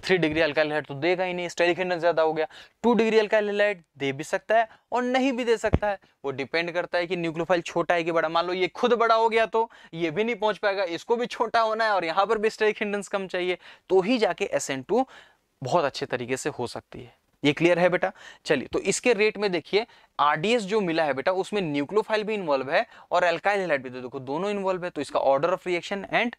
थ्री डिग्री अल्काइल तो देगा ही नहीं स्टेरिक हिंड्रेंस ज़्यादा हो गया टू डिग्री अल्काइल दे भी सकता है और नहीं भी दे सकता है वो डिपेंड करता है कि न्यूक्लोफाइल छोटा है कि बड़ा मान लो ये खुद बड़ा हो गया तो ये भी नहीं पहुंच पाएगा इसको भी छोटा होना है और यहाँ पर भी स्टेरिक हिंड्रेंस कम चाहिए तो ही जाके एस बहुत अच्छे तरीके से हो सकती है ये क्लियर है बेटा चलिए तो इसके रेट में देखिए आरडीएस जो मिला है बेटा उसमें न्यूक्लोफाइल भी इन्वॉल्व है और एल्काइल भी तो देखो दोनों इन्वॉल्व है तो इसका order of reaction and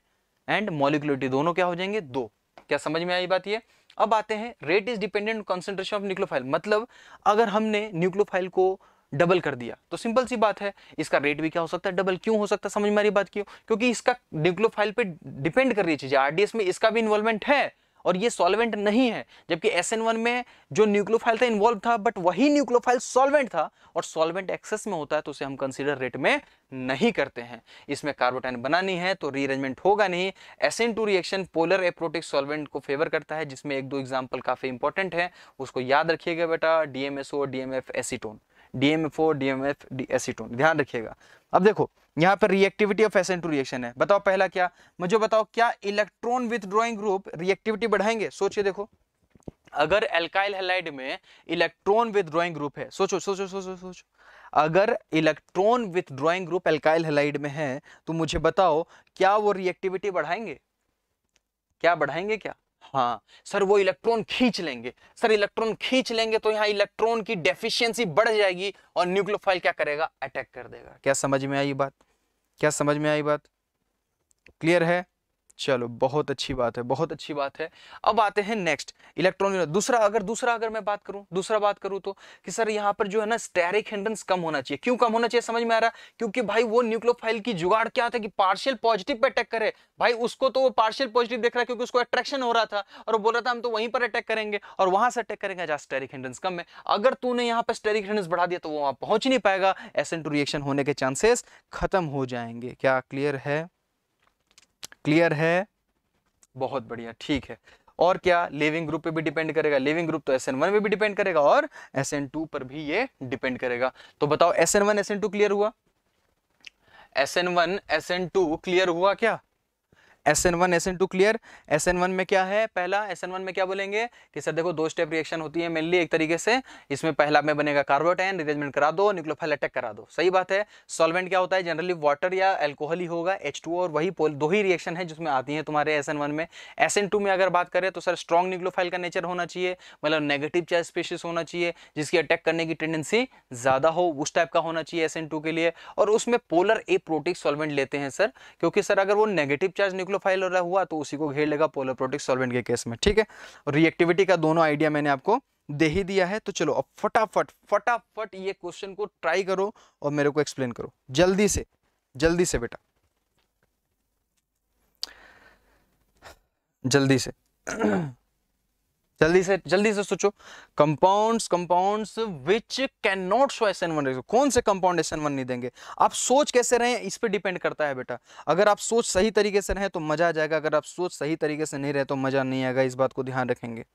and molecularity दोनों क्या हो जाएंगे दो क्या समझ में आई बात ये अब आते हैं rate is dependent concentration of nucleophile मतलब अगर हमने न्यूक्लोफाइल को डबल कर दिया तो सिंपल सी बात है इसका रेट भी क्या हो सकता है डबल क्यों हो सकता है समझ में आ रही बात क्यों क्योंकि इसका न्यूक्लोफाइल पे डिपेंड कर रही है चीजें आरडीएस में इसका भी इन्वॉल्वमेंट है और ये सॉल्वेंट नहीं है जबकि एस में जो न्यूक्लोफाइल था इन्वॉल्व था बट वही न्यूक्लोफाइल सॉल्वेंट था और सॉल्वेंट एक्सेस में होता है तो उसे हम कंसीडर रेट में नहीं करते हैं इसमें कार्बोटाइन बनानी है तो रीअरेंजमेंट होगा नहीं S reaction polar aprotic solvent को फेवर करता है जिसमें एक दो एग्जाम्पल काफ़ी इंपॉर्टेंट है उसको याद रखिएगा बेटा DMSO DMF acetone DMFO DMF acetone ध्यान रखिएगा अब देखो यहाँ पर reactivity of S two reaction है बताओ पहला क्या मुझे बताओ क्या इलेक्ट्रॉन विथड्रॉइंग ग्रुप रिएक्टिविटी बढ़ाएंगे सोचिए देखो अगर एल्काइल हेलाइड में इलेक्ट्रॉन विथड्रॉइंग ग्रुप है सोचो सोचो सोचो सोचो अगर electron withdrawing group alkyl halide में है तो मुझे बताओ क्या वो रिएक्टिविटी बढ़ाएंगे क्या बढ़ाएंगे क्या हाँ सर वो इलेक्ट्रॉन खींच लेंगे सर इलेक्ट्रॉन खींच लेंगे तो यहाँ इलेक्ट्रॉन की डेफिशिएंसी बढ़ जाएगी और न्यूक्लोफाइल क्या करेगा अटैक कर देगा क्या समझ में आई बात क्या समझ में आई बात क्लियर है चलो बहुत अच्छी बात है बहुत अच्छी बात है अब आते हैं नेक्स्ट इलेक्ट्रॉन दूसरा अगर दूसरा अगर मैं बात करूं दूसरा बात करूं तो कि सर यहाँ पर जो है ना स्टेरिक हिंड्रेंस कम होना चाहिए क्यों कम होना चाहिए समझ में आ रहा है क्योंकि भाई वो न्यूक्लियोफाइल की जुगाड़ क्या था कि पार्शियल पॉजिटिव पे अटैक करे भाई उसको तो वो पार्शियल पॉजिटिव देख रहा है क्योंकि उसको अट्रैक्शन हो रहा था और वो बोल रहा था हम तो वहीं पर अटैक करेंगे और वहां से अटैक करेंगे जहाँ स्टेरिक हिंड्रेंस कम है अगर तू ने यहाँ पर स्टेरिक हिंड्रेंस बढ़ा दिया तो वो वहां पहुंच नहीं पाएगा एसेंट रिएक्शन होने के चांसेस खत्म हो जाएंगे क्या क्लियर है क्लियर है बहुत बढ़िया ठीक है और क्या लिविंग ग्रुप पे भी डिपेंड करेगा लिविंग ग्रुप तो एस एन वन पे भी डिपेंड करेगा और एस एन टू पर भी ये डिपेंड करेगा तो बताओ S N one S N two clear हुआ S N one S N two clear हुआ क्या S N one S N two clear S N one में क्या है पहला एस एन वन में क्या बोलेंगे कि सर देखो दो स्टेप रिएक्शन होती है मेनली एक तरीके से इसमें पहला में बनेगा कार्बोटैन रिजेजमेंट करा दो न्यूक्लोफाइल अटैक करा दो सही बात है सॉल्वेंट क्या होता है जनरली वाटर या एल्कोहल ही होगा एच टू और वही दो ही रिएक्शन है जिसमें आती है तुम्हारे एस एन वन में एस एन टू में अगर बात करें तो सर स्ट्रॉन्ग न्यूक्लोफाइल का नेचर होना चाहिए मतलब नेगेटिव चाहे स्पेशियस होना चाहिए जिसकी अटैक करने की टेंडेंसी ज़्यादा हो उस टाइप का होना चाहिए एस एन टू के लिए और उसमें पोलर ए प्रोटिक सॉल्वेंट लेते हैं सर क्योंकि सर अगर वो नेगेटिव चार्ज न्यूक्लो प्रोफाइल हुआ तो उसी को घेर लेगा पोलोप्रोटिक सॉल्वेंट के केस में ठीक है और रिएक्टिविटी का दोनों आइडिया मैंने आपको दे ही दिया है तो चलो अब फटाफट फटाफट ये क्वेश्चन को ट्राई करो और मेरे को एक्सप्लेन करो जल्दी से जल्दी से बेटा जल्दी से जल्दी से जल्दी से सोचो compounds compounds which can not show S N one कौन से कंपाउंड एस एन वन नहीं देंगे आप सोच कैसे रहे इस पर डिपेंड करता है बेटा अगर आप सोच सही तरीके से रहे तो मजा आ जाएगा अगर आप सोच सही तरीके से नहीं रहे तो मजा नहीं आएगा इस बात को ध्यान रखेंगे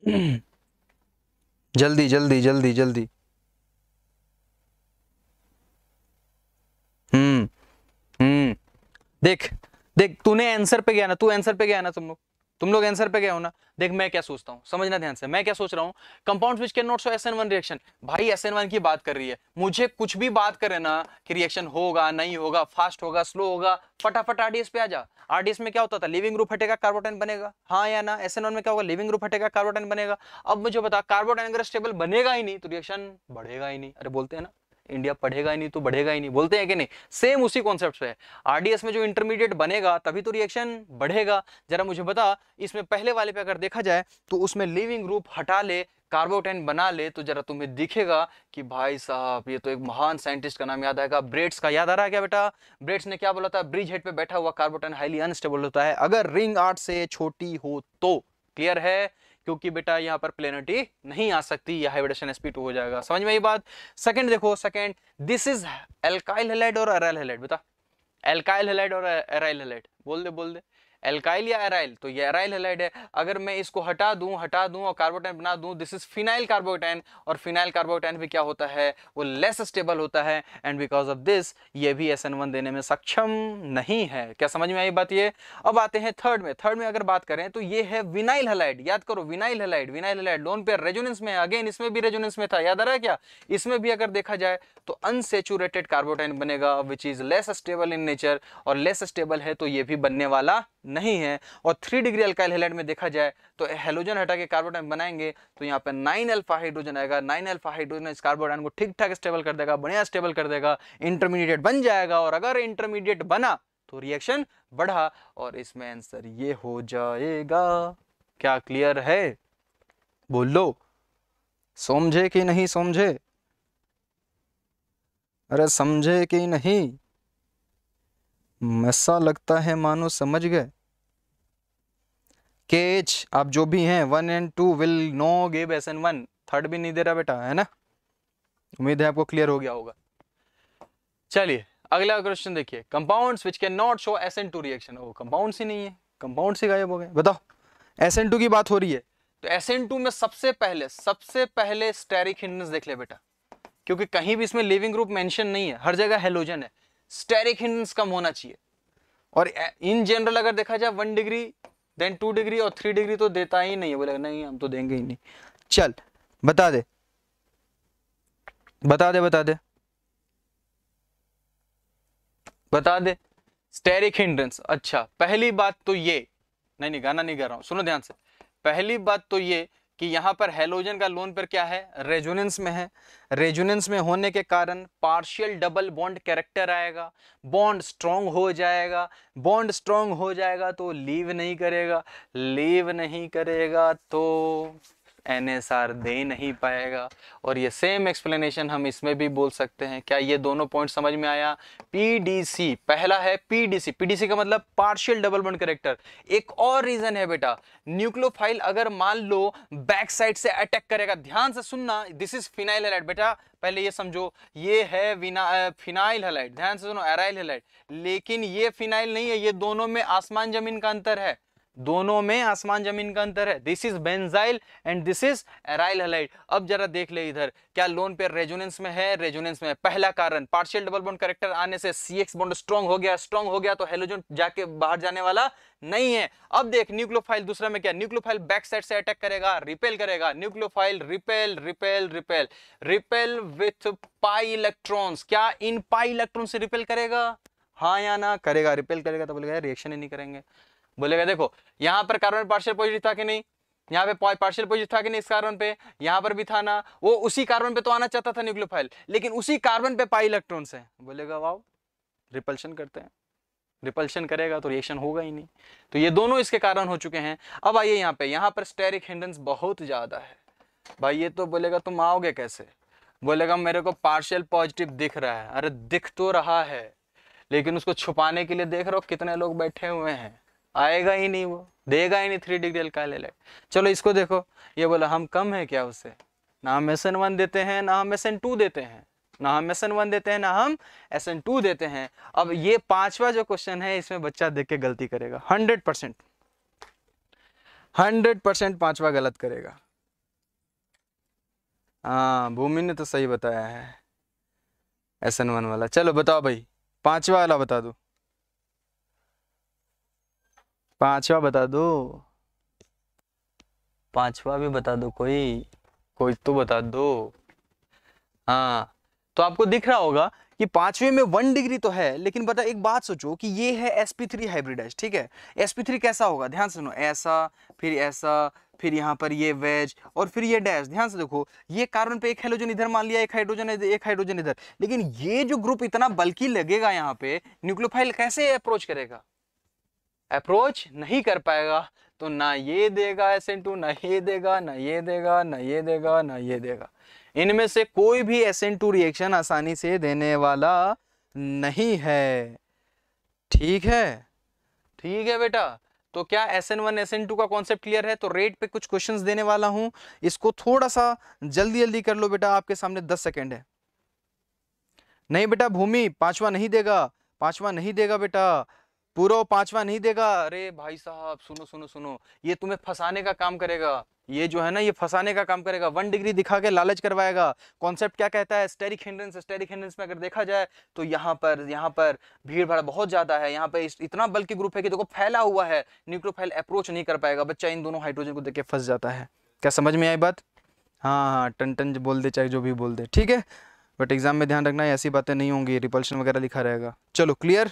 जल्दी जल्दी जल्दी जल्दी देख देख तूने आंसर पे गया ना तू आंसर पे गया ना तुम लोग तुम लोग आंसर पे गए हो ना देख मैं क्या सोचता हूँ समझना ध्यान से मैं क्या सोच रहा हूँ compound which can not show S N one reaction भाई एस एन वन की बात कर रही है मुझे कुछ भी बात करे ना कि रिएक्शन होगा नहीं होगा फास्ट होगा स्लो होगा फटाफट आरडीएस पे आ जा आरडीएस में क्या होता था लिविंग ग्रुप हटेगा कार्बोटाइन बनेगा हाँ या ना एस एन वन में क्या होगा लिविंग ग्रुप हटेगा कार्बोटाइन बनेगा अब मुझे बता कार्बोटाइन अगर स्टेबल बनेगा ही नहीं तो रिएक्शन बढ़ेगा ही नहीं अरे बोलते हैं ना इंडिया पढ़ेगा ही नहीं तो बढ़ेगा ही नहीं बोलते हैं कि नहीं सेम उसी कॉन्सेप्ट है आरडीएस में जो इंटरमीडिएट बनेगा तभी तो रिएक्शन बढ़ेगा जरा मुझे बता इसमें पहले वाले पे अगर देखा जाए तो उसमें लिविंग ग्रुप हटा ले कार्बोटेन बना ले तो जरा तुम्हें दिखेगा कि भाई साहब ये तो एक महान साइंटिस्ट का नाम याद आएगा ब्रेट्स का याद आ रहा है क्या बेटा ब्रेट्स ने क्या बोला था ब्रिज हेड पे बैठा हुआ कार्बोटेन हाईली अनस्टेबल होता है अगर रिंग आर्ट से छोटी हो तो क्लियर है क्योंकि बेटा यहाँ पर प्लेनिटी नहीं आ सकती यह हाइब्रिडेशन sp2 हो जाएगा समझ में ये बात सेकंड देखो second this is alkyl halide और अराइल हेलाइड बता एल्काइल हेलाइड और अराइल हेलाइड बोल दे बोल दे एल्काइल या एराइल तो ये एराइल हेलाइड है अगर मैं इसको हटा दूं हटा दूं और कार्बोटाइन बना दूं दिस इज फिनाइल कार्बोटाइन और फिनाइल कार्बोटाइन भी क्या होता है वो लेस स्टेबल होता है एंड बिकॉज ऑफ दिस ये भी एस देने में सक्षम नहीं है क्या समझ में आई बात ये अब आते हैं थर्ड में थर्ड में अगर बात करें तो ये है विनाइल हेलाइड याद करो vinyl halide vinyl halide lone pair resonance में अगेन इसमें भी रेजोनेंस में था याद आ रहा है क्या इसमें भी अगर देखा जाए तो अनसेचुरेटेड कार्बोटाइन बनेगा which is less stable in nature और लेस स्टेबल है तो ये भी बनने वाला नहीं है और थ्री डिग्री अल्काइल हेलाइड में देखा जाए तो हेलोजन हटा के कार्बोडाइन बनाएंगे तो यहाँ पर नाइन अल्फा हाइड्रोजन आएगा नाइन अल्फा हाइड्रोजन इस कार्बोडाइन को ठीक ठाक स्टेबल कर देगा बढ़िया स्टेबल कर देगा इंटरमीडिएट बन जाएगा और अगर इंटरमीडिएट बना तो रिएक्शन बढ़ा और इसमें आंसर ये हो जाएगा क्या क्लियर है बोल लो समझे कि नहीं समझे अरे समझे कि नहीं ऐसा लगता है मानो समझ गए के एच आप जो भी हैं one and two will no gave S N one third भी नहीं दे रहा बेटा है ना उम्मीद है आपको क्लियर हो गया होगा चलिए अगला क्वेश्चन देखिए compounds which can not show S N two reaction वो कंपाउंड ही नहीं है कंपाउंड ही गायब हो गए बताओ एस एन टू की बात हो रही है तो एस एन टू में सबसे पहले सबसे पहले स्टेरिक हिंडेंस देख ले बेटा क्योंकि कहीं भी इसमें लिविंग ग्रुप मेंशन नहीं है हर जगह हेलोजन है स्टेरिक हिंडेंस कम होना चाहिए और इन जनरल अगर देखा जाए one degree then two degree और थ्री डिग्री तो देता ही नहीं है बोलेगा नहीं हम तो देंगे ही नहीं चल बता दे बता दे बता दे बता दे स्टेरिक हिंड्रेंस अच्छा पहली बात तो ये नहीं नहीं गाना नहीं गा रहा हूं सुनो ध्यान से पहली बात तो ये कि यहाँ पर हेलोजन का लोन पर क्या है रेजोनेंस में है रेजोनेंस में होने के कारण पार्शियल डबल बॉन्ड कैरेक्टर आएगा बॉन्ड स्ट्रांग हो जाएगा बॉन्ड स्ट्रांग हो जाएगा तो लीव नहीं करेगा लीव नहीं करेगा तो एन एस आर दे नहीं पाएगा और ये सेम एक्सप्लेनेशन हम इसमें भी बोल सकते हैं क्या ये दोनों पॉइंट समझ में आया पी डी सी पहला है P D C P D C का मतलब पार्शियल डबल बॉन्ड करेक्टर एक और रीजन है बेटा न्यूक्लियोफाइल अगर मान लो बैक साइड से अटैक करेगा ध्यान से सुनना दिस इज फिनाइल हेलाइट बेटा पहले ये समझो ये है फिनाइल हेलाइट ध्यान से सुनो एराइल हेलाइट लेकिन ये फिनाइल नहीं है ये दोनों में आसमान जमीन का अंतर है दोनों में आसमान जमीन का अंतर है this is benzyl and this is aryl halide अब जरा देख ले इधर क्या लोन पेयर रेजोनेंस में है रेजोनेंस में पहला कारण पार्शियल डबल बॉन्ड करेक्टर आने से सी एक्स बॉन्ड स्ट्रॉन्ग हो गया स्ट्रॉन्ग हो गया तो हेलोजन जाके बाहर जाने वाला नहीं है अब देख न्यूक्लोफाइल दूसरा में क्या न्यूक्लोफाइल बैक साइड से अटैक करेगा रिपेल करेगा nucleophile repel repel repel repel with pi electron क्या इन पाई इलेक्ट्रॉन से रिपेल करेगा हाँ या ना करेगा रिपेल करेगा तो बोलेगा रिएक्शन ही नहीं करेंगे बोलेगा देखो यहाँ पर कार्बन पार्शियल पॉजिटिव था कि नहीं यहाँ पे पार्शियल पॉजिटिव था कि नहीं इस कार्बन पे यहाँ पर भी था ना वो उसी कार्बन पे तो आना चाहता था न्यूक्लियोफाइल लेकिन उसी कार्बन पे पाई इलेक्ट्रॉन से बोलेगा वाओ रिपल्शन करते हैं रिपल्शन करेगा तो रिएक्शन होगा ही नहीं तो ये दोनों इसके कारण हो चुके हैं अब आइए यहाँ पे यहाँ पर स्टेरिक हिंडेंस बहुत ज़्यादा है भाई ये तो बोलेगा तुम आओगे कैसे बोलेगा मेरे को पार्शियल पॉजिटिव दिख रहा है अरे दिख तो रहा है लेकिन उसको छुपाने के लिए देख रहे हो कितने लोग बैठे हुए हैं आएगा ही नहीं वो देगा ही नहीं थ्री डिग्री अल्काइल हेलाइड चलो इसको देखो ये बोला हम कम है क्या उससे ना हम एस एन वन देते हैं ना हम एस एन टू देते हैं ना हम एस एन वन देते हैं ना हम एस एन टू देते हैं अब ये पांचवा जो क्वेश्चन है इसमें बच्चा देख के गलती करेगा हंड्रेड परसेंट हंड्रेड परसेंट पांचवा गलत करेगा हाँ भूमि ने तो सही बताया है एस एन वन वाला चलो बताओ भाई पांचवा वाला बता दो पांचवा बता दो पांचवा भी बता दो कोई कोई तो बता दो हाँ तो आपको दिख रहा होगा कि पांचवे में वन डिग्री तो है लेकिन बता एक बात सोचो कि ये है एस पी थ्री हाइब्रिडाइज ठीक है एस पी थ्री कैसा होगा ध्यान से सुनो ऐसा फिर ऐसा फिर यहाँ पर ये वेज और फिर ये डैश ध्यान से देखो ये कार्बन पे एक हाइड्रोजन इधर मान लिया एक हाइड्रोजन एक हाइड्रोजन इधर लेकिन ये जो ग्रुप इतना बल्कि लगेगा यहाँ पे न्यूक्लियोफाइल कैसे अप्रोच करेगा अप्रोच नहीं कर पाएगा तो ना ये देगा एस एन टू ना ये देगा ना ये देगा ना ये देगा ना ये देगा इनमें से कोई भी एस एन टू रिएक्शन आसानी से देने वाला नहीं है ठीक है ठीक है बेटा तो क्या S N one S N two का कॉन्सेप्ट क्लियर है तो रेट पे कुछ क्वेश्चंस देने वाला हूं इसको थोड़ा सा जल्दी जल्दी कर लो बेटा आपके सामने दस सेकेंड है नहीं बेटा भूमि पांचवा नहीं देगा पांचवा नहीं देगा बेटा पूरा वो पांचवा नहीं देगा अरे भाई साहब सुनो सुनो सुनो ये तुम्हें फंसाने का काम करेगा ये जो है ना ये फंसाने का काम करेगा वन डिग्री दिखा के लालच करवाएगा कॉन्सेप्ट क्या कहता है स्टेरिक हिंड्रेंस स्टेरिक हिंड्रेंस में अगर देखा जाए तो यहाँ पर यहाँ पर भीड़ भाड़ बहुत ज़्यादा है यहाँ पर इतना बल्कि ग्रुप है कि देखो फैला हुआ है न्यूक्लियोफाइल अप्रोच नहीं कर पाएगा बच्चा इन दोनों हाइड्रोजन को देख के फंस जाता है क्या समझ में आई बात हाँ हाँ टन टन बोल दे चाहे जो भी बोल दे ठीक है बट एग्जाम में ध्यान रखना ऐसी बातें नहीं होंगी रिपल्शन वगैरह लिखा रहेगा चलो क्लियर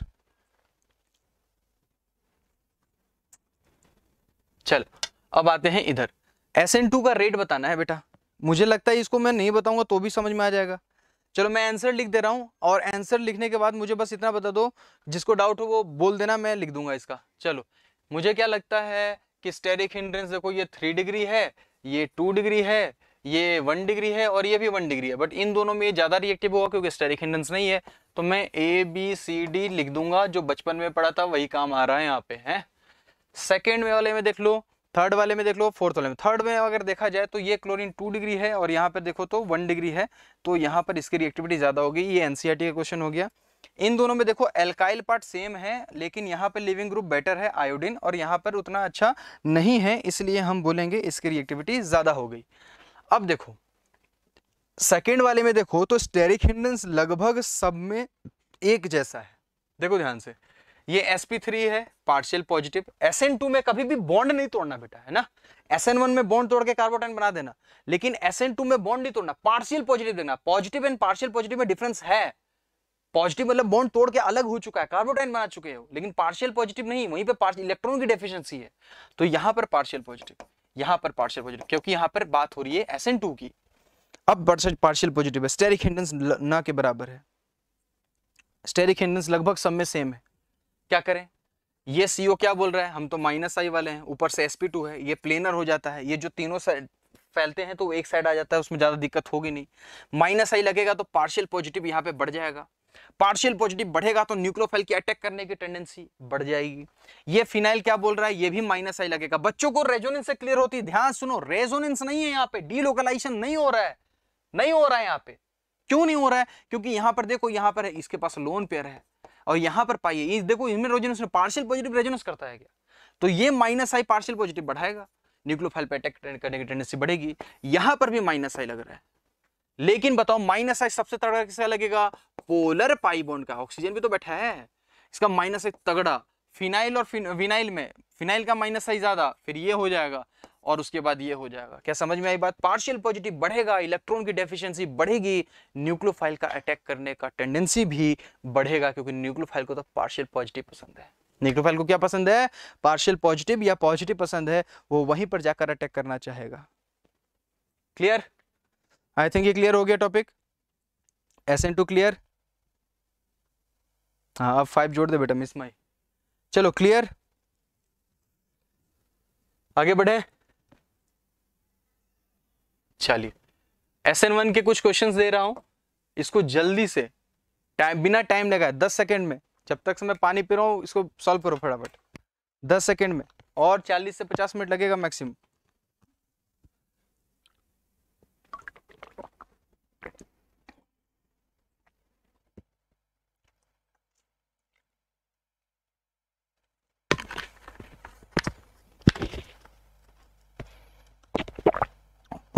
चल अब आते हैं इधर एस एन टू का रेट बताना है बेटा मुझे लगता है इसको मैं नहीं बताऊंगा तो भी समझ में आ जाएगा चलो मैं आंसर लिख दे रहा हूँ और आंसर लिखने के बाद मुझे बस इतना बता दो जिसको डाउट हो वो बोल देना मैं लिख दूंगा इसका चलो मुझे क्या लगता है कि स्टेरिक हिंड्रेंस देखो ये थ्री डिग्री है ये टू डिग्री है ये वन डिग्री है और ये भी वन डिग्री है बट इन दोनों में ये ज़्यादा रिएक्टिव होगा क्योंकि स्टेरिक हिंड्रेंस नहीं है तो मैं ए बी सी डी लिख दूंगा जो बचपन में पढ़ा था वही काम आ रहा है यहाँ पे हैं सेकेंड में वाले में देख लो थर्ड वाले में देख लो फोर्थ वाले में थर्ड में अगर देखा जाए तो ये क्लोरीन टू डिग्री है और यहाँ पर देखो तो वन डिग्री है तो यहाँ पर इसकी रिएक्टिविटी ज़्यादा होगी ये एनसीईआरटी e का क्वेश्चन हो गया इन दोनों में देखो एल्काइल पार्ट सेम है लेकिन यहाँ पर लिविंग ग्रुप बेटर है आयोडीन और यहाँ पर उतना अच्छा नहीं है इसलिए हम बोलेंगे इसकी रिएक्टिविटी ज़्यादा हो गई अब देखो सेकेंड वाले में देखो तो स्टेरिक हिंडेंस लगभग सब में एक जैसा है देखो ध्यान से ये sp3 है पार्शियल पॉजिटिव Sn2 में कभी भी बॉन्ड नहीं तोड़ना बेटा है ना Sn1 में बॉन्ड तोड़ के कार्बोटाइन बना देना लेकिन Sn2 में बॉन्ड नहीं तोड़ना पार्शियल पॉजिटिव देना पॉजिटिव एंड पार्शियल पॉजिटिव में डिफरेंस है पॉजिटिव मतलब बॉन्ड तोड़ के अलग हो चुका है कार्बोटाइन बना चुके हो लेकिन पार्शियल पॉजिटिव नहीं वहीं पर इलेक्ट्रॉन की डेफिशिएंसी है तो यहां पर पार्शियल पॉजिटिव यहां पर पार्शियल पॉजिटिव क्योंकि यहां पर बात हो रही है Sn2 की अब पार्शियल पॉजिटिव है स्टेरिक हिंडेंस ना के बराबर है स्टेरिक हिंडेंस लगभग सब में सेम है क्या करें ये सी क्या बोल रहा है हम तो माइनस आई वाले हैं ऊपर से एस है ये प्लेनर हो जाता है ये जो तीनों साइड फैलते हैं तो एक साइड आ जाता है उसमें ज़्यादा दिक्कत होगी नहीं माइनस आई लगेगा तो पार्शियल पॉजिटिव यहाँ पे बढ़ जाएगा पार्शियल पॉजिटिव बढ़ेगा तो न्यूक्लोफाइल की अटैक करने की टेंडेंसी बढ़ जाएगी ये फिनाइल क्या बोल रहा है ये भी माइनस आई लगेगा बच्चों को रेजोनेंस से क्लियर होती ध्यान सुनो रेजोनेंस नहीं है यहाँ पे डीलोकलाइजेशन नहीं हो रहा है नहीं हो रहा है यहाँ पे क्यों नहीं हो रहा है क्योंकि यहाँ पर देखो यहाँ पर है इसके पास लोन पेयर है और यहां पर पाई है देखो इनमें रेजोनेंस में पार्शियल पॉजिटिव रेजोनेंस करता है क्या तो ये माइनस आई पार्शियल पॉजिटिव बढ़ाएगा न्यूक्लियोफाइल पे अटैक करने की टेंडेंसी बढ़ेगी यहां पर भी माइनस आई लग रहा है लेकिन बताओ माइनस आई सबसे तगड़ा किसका लगेगा पोलर पाई पाइबोन का ऑक्सीजन भी तो बैठा है इसका माइनस आई तगड़ा फिनाइल और विनाइल में फिनाइल का माइनस आई ज्यादा फिर ये हो जाएगा और उसके बाद ये हो जाएगा क्या समझ में आई बात पार्शियल पॉजिटिव बढ़ेगा इलेक्ट्रॉन की डेफिशिएंसी बढ़ेगी न्यूक्लियोफाइल का अटैक करने का टेंडेंसी भी बढ़ेगा क्योंकि न्यूक्लियोफाइल को तो पार्शियल पॉजिटिव पसंद है न्यूक्लियोफाइल को क्या पसंद है पार्शियल पॉजिटिव या पॉजिटिव पसंद है वो वहीं पर जाकर अटैक करना चाहेगा क्लियर आई थिंक ये क्लियर हो गया topic S N two clear हाँ अब फाइव जोड़ दे बेटा मिस माई चलो क्लियर आगे बढ़े चलिए एस एन वन के कुछ क्वेश्चंस दे रहा हूँ इसको जल्दी से टाइम बिना टाइम लगाए दस सेकेंड में जब तक से मैं पानी पी रहा हूँ इसको सॉल्व करो फटाफट दस सेकेंड में और चालीस से पचास मिनट लगेगा मैक्सिमम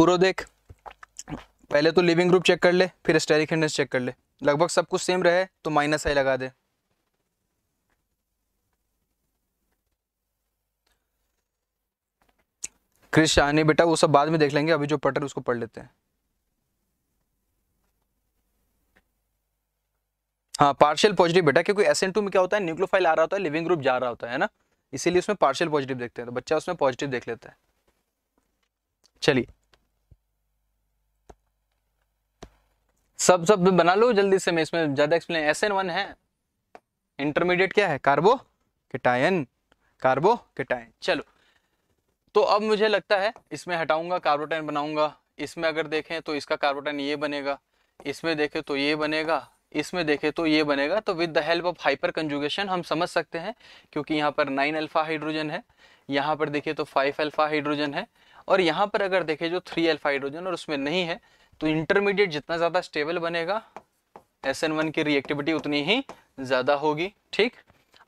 पूरा देख पहले तो लिविंग ग्रुप चेक कर ले फिर स्टेरिक हिंडेंस चेक कर ले लगभग सब कुछ सेम रहे तो माइनस आई लगा दे क्रिश आने बेटा वो सब बाद में देख लेंगे अभी जो पटर उसको पढ़ लेते हैं हाँ पार्शियल पॉजिटिव बेटा क्योंकि एस एन टू में क्या होता है न्यूक्लोफाइल आ रहा होता है लिविंग ग्रुप जा रहा होता है ना इसीलिए उसमें पार्शियल पॉजिटिव देखते हैं तो बच्चा उसमें पॉजिटिव देख लेता है चलिए सब सब बना लो जल्दी से मैं इसमें ज़्यादा एक्सप्लेन एस एन वन है इंटरमीडिएट क्या है कार्बो किटायन कार्बो किटायन चलो तो अब मुझे लगता है इसमें हटाऊंगा कार्बोटाइन बनाऊंगा इसमें अगर देखें तो इसका कार्बोटाइन ये बनेगा इसमें देखें तो ये बनेगा इसमें देखें तो ये बनेगा तो with the help of hyperconjugation हम समझ सकते हैं क्योंकि यहाँ पर नाइन अल्फा हाइड्रोजन है यहाँ पर देखिए तो फाइव अल्फा हाइड्रोजन है और यहाँ पर अगर देखें जो थ्री अल्फा हाइड्रोजन और उसमें नहीं है तो इंटरमीडिएट जितना ज़्यादा स्टेबल बनेगा एस एन वन की रिएक्टिविटी उतनी ही ज़्यादा होगी ठीक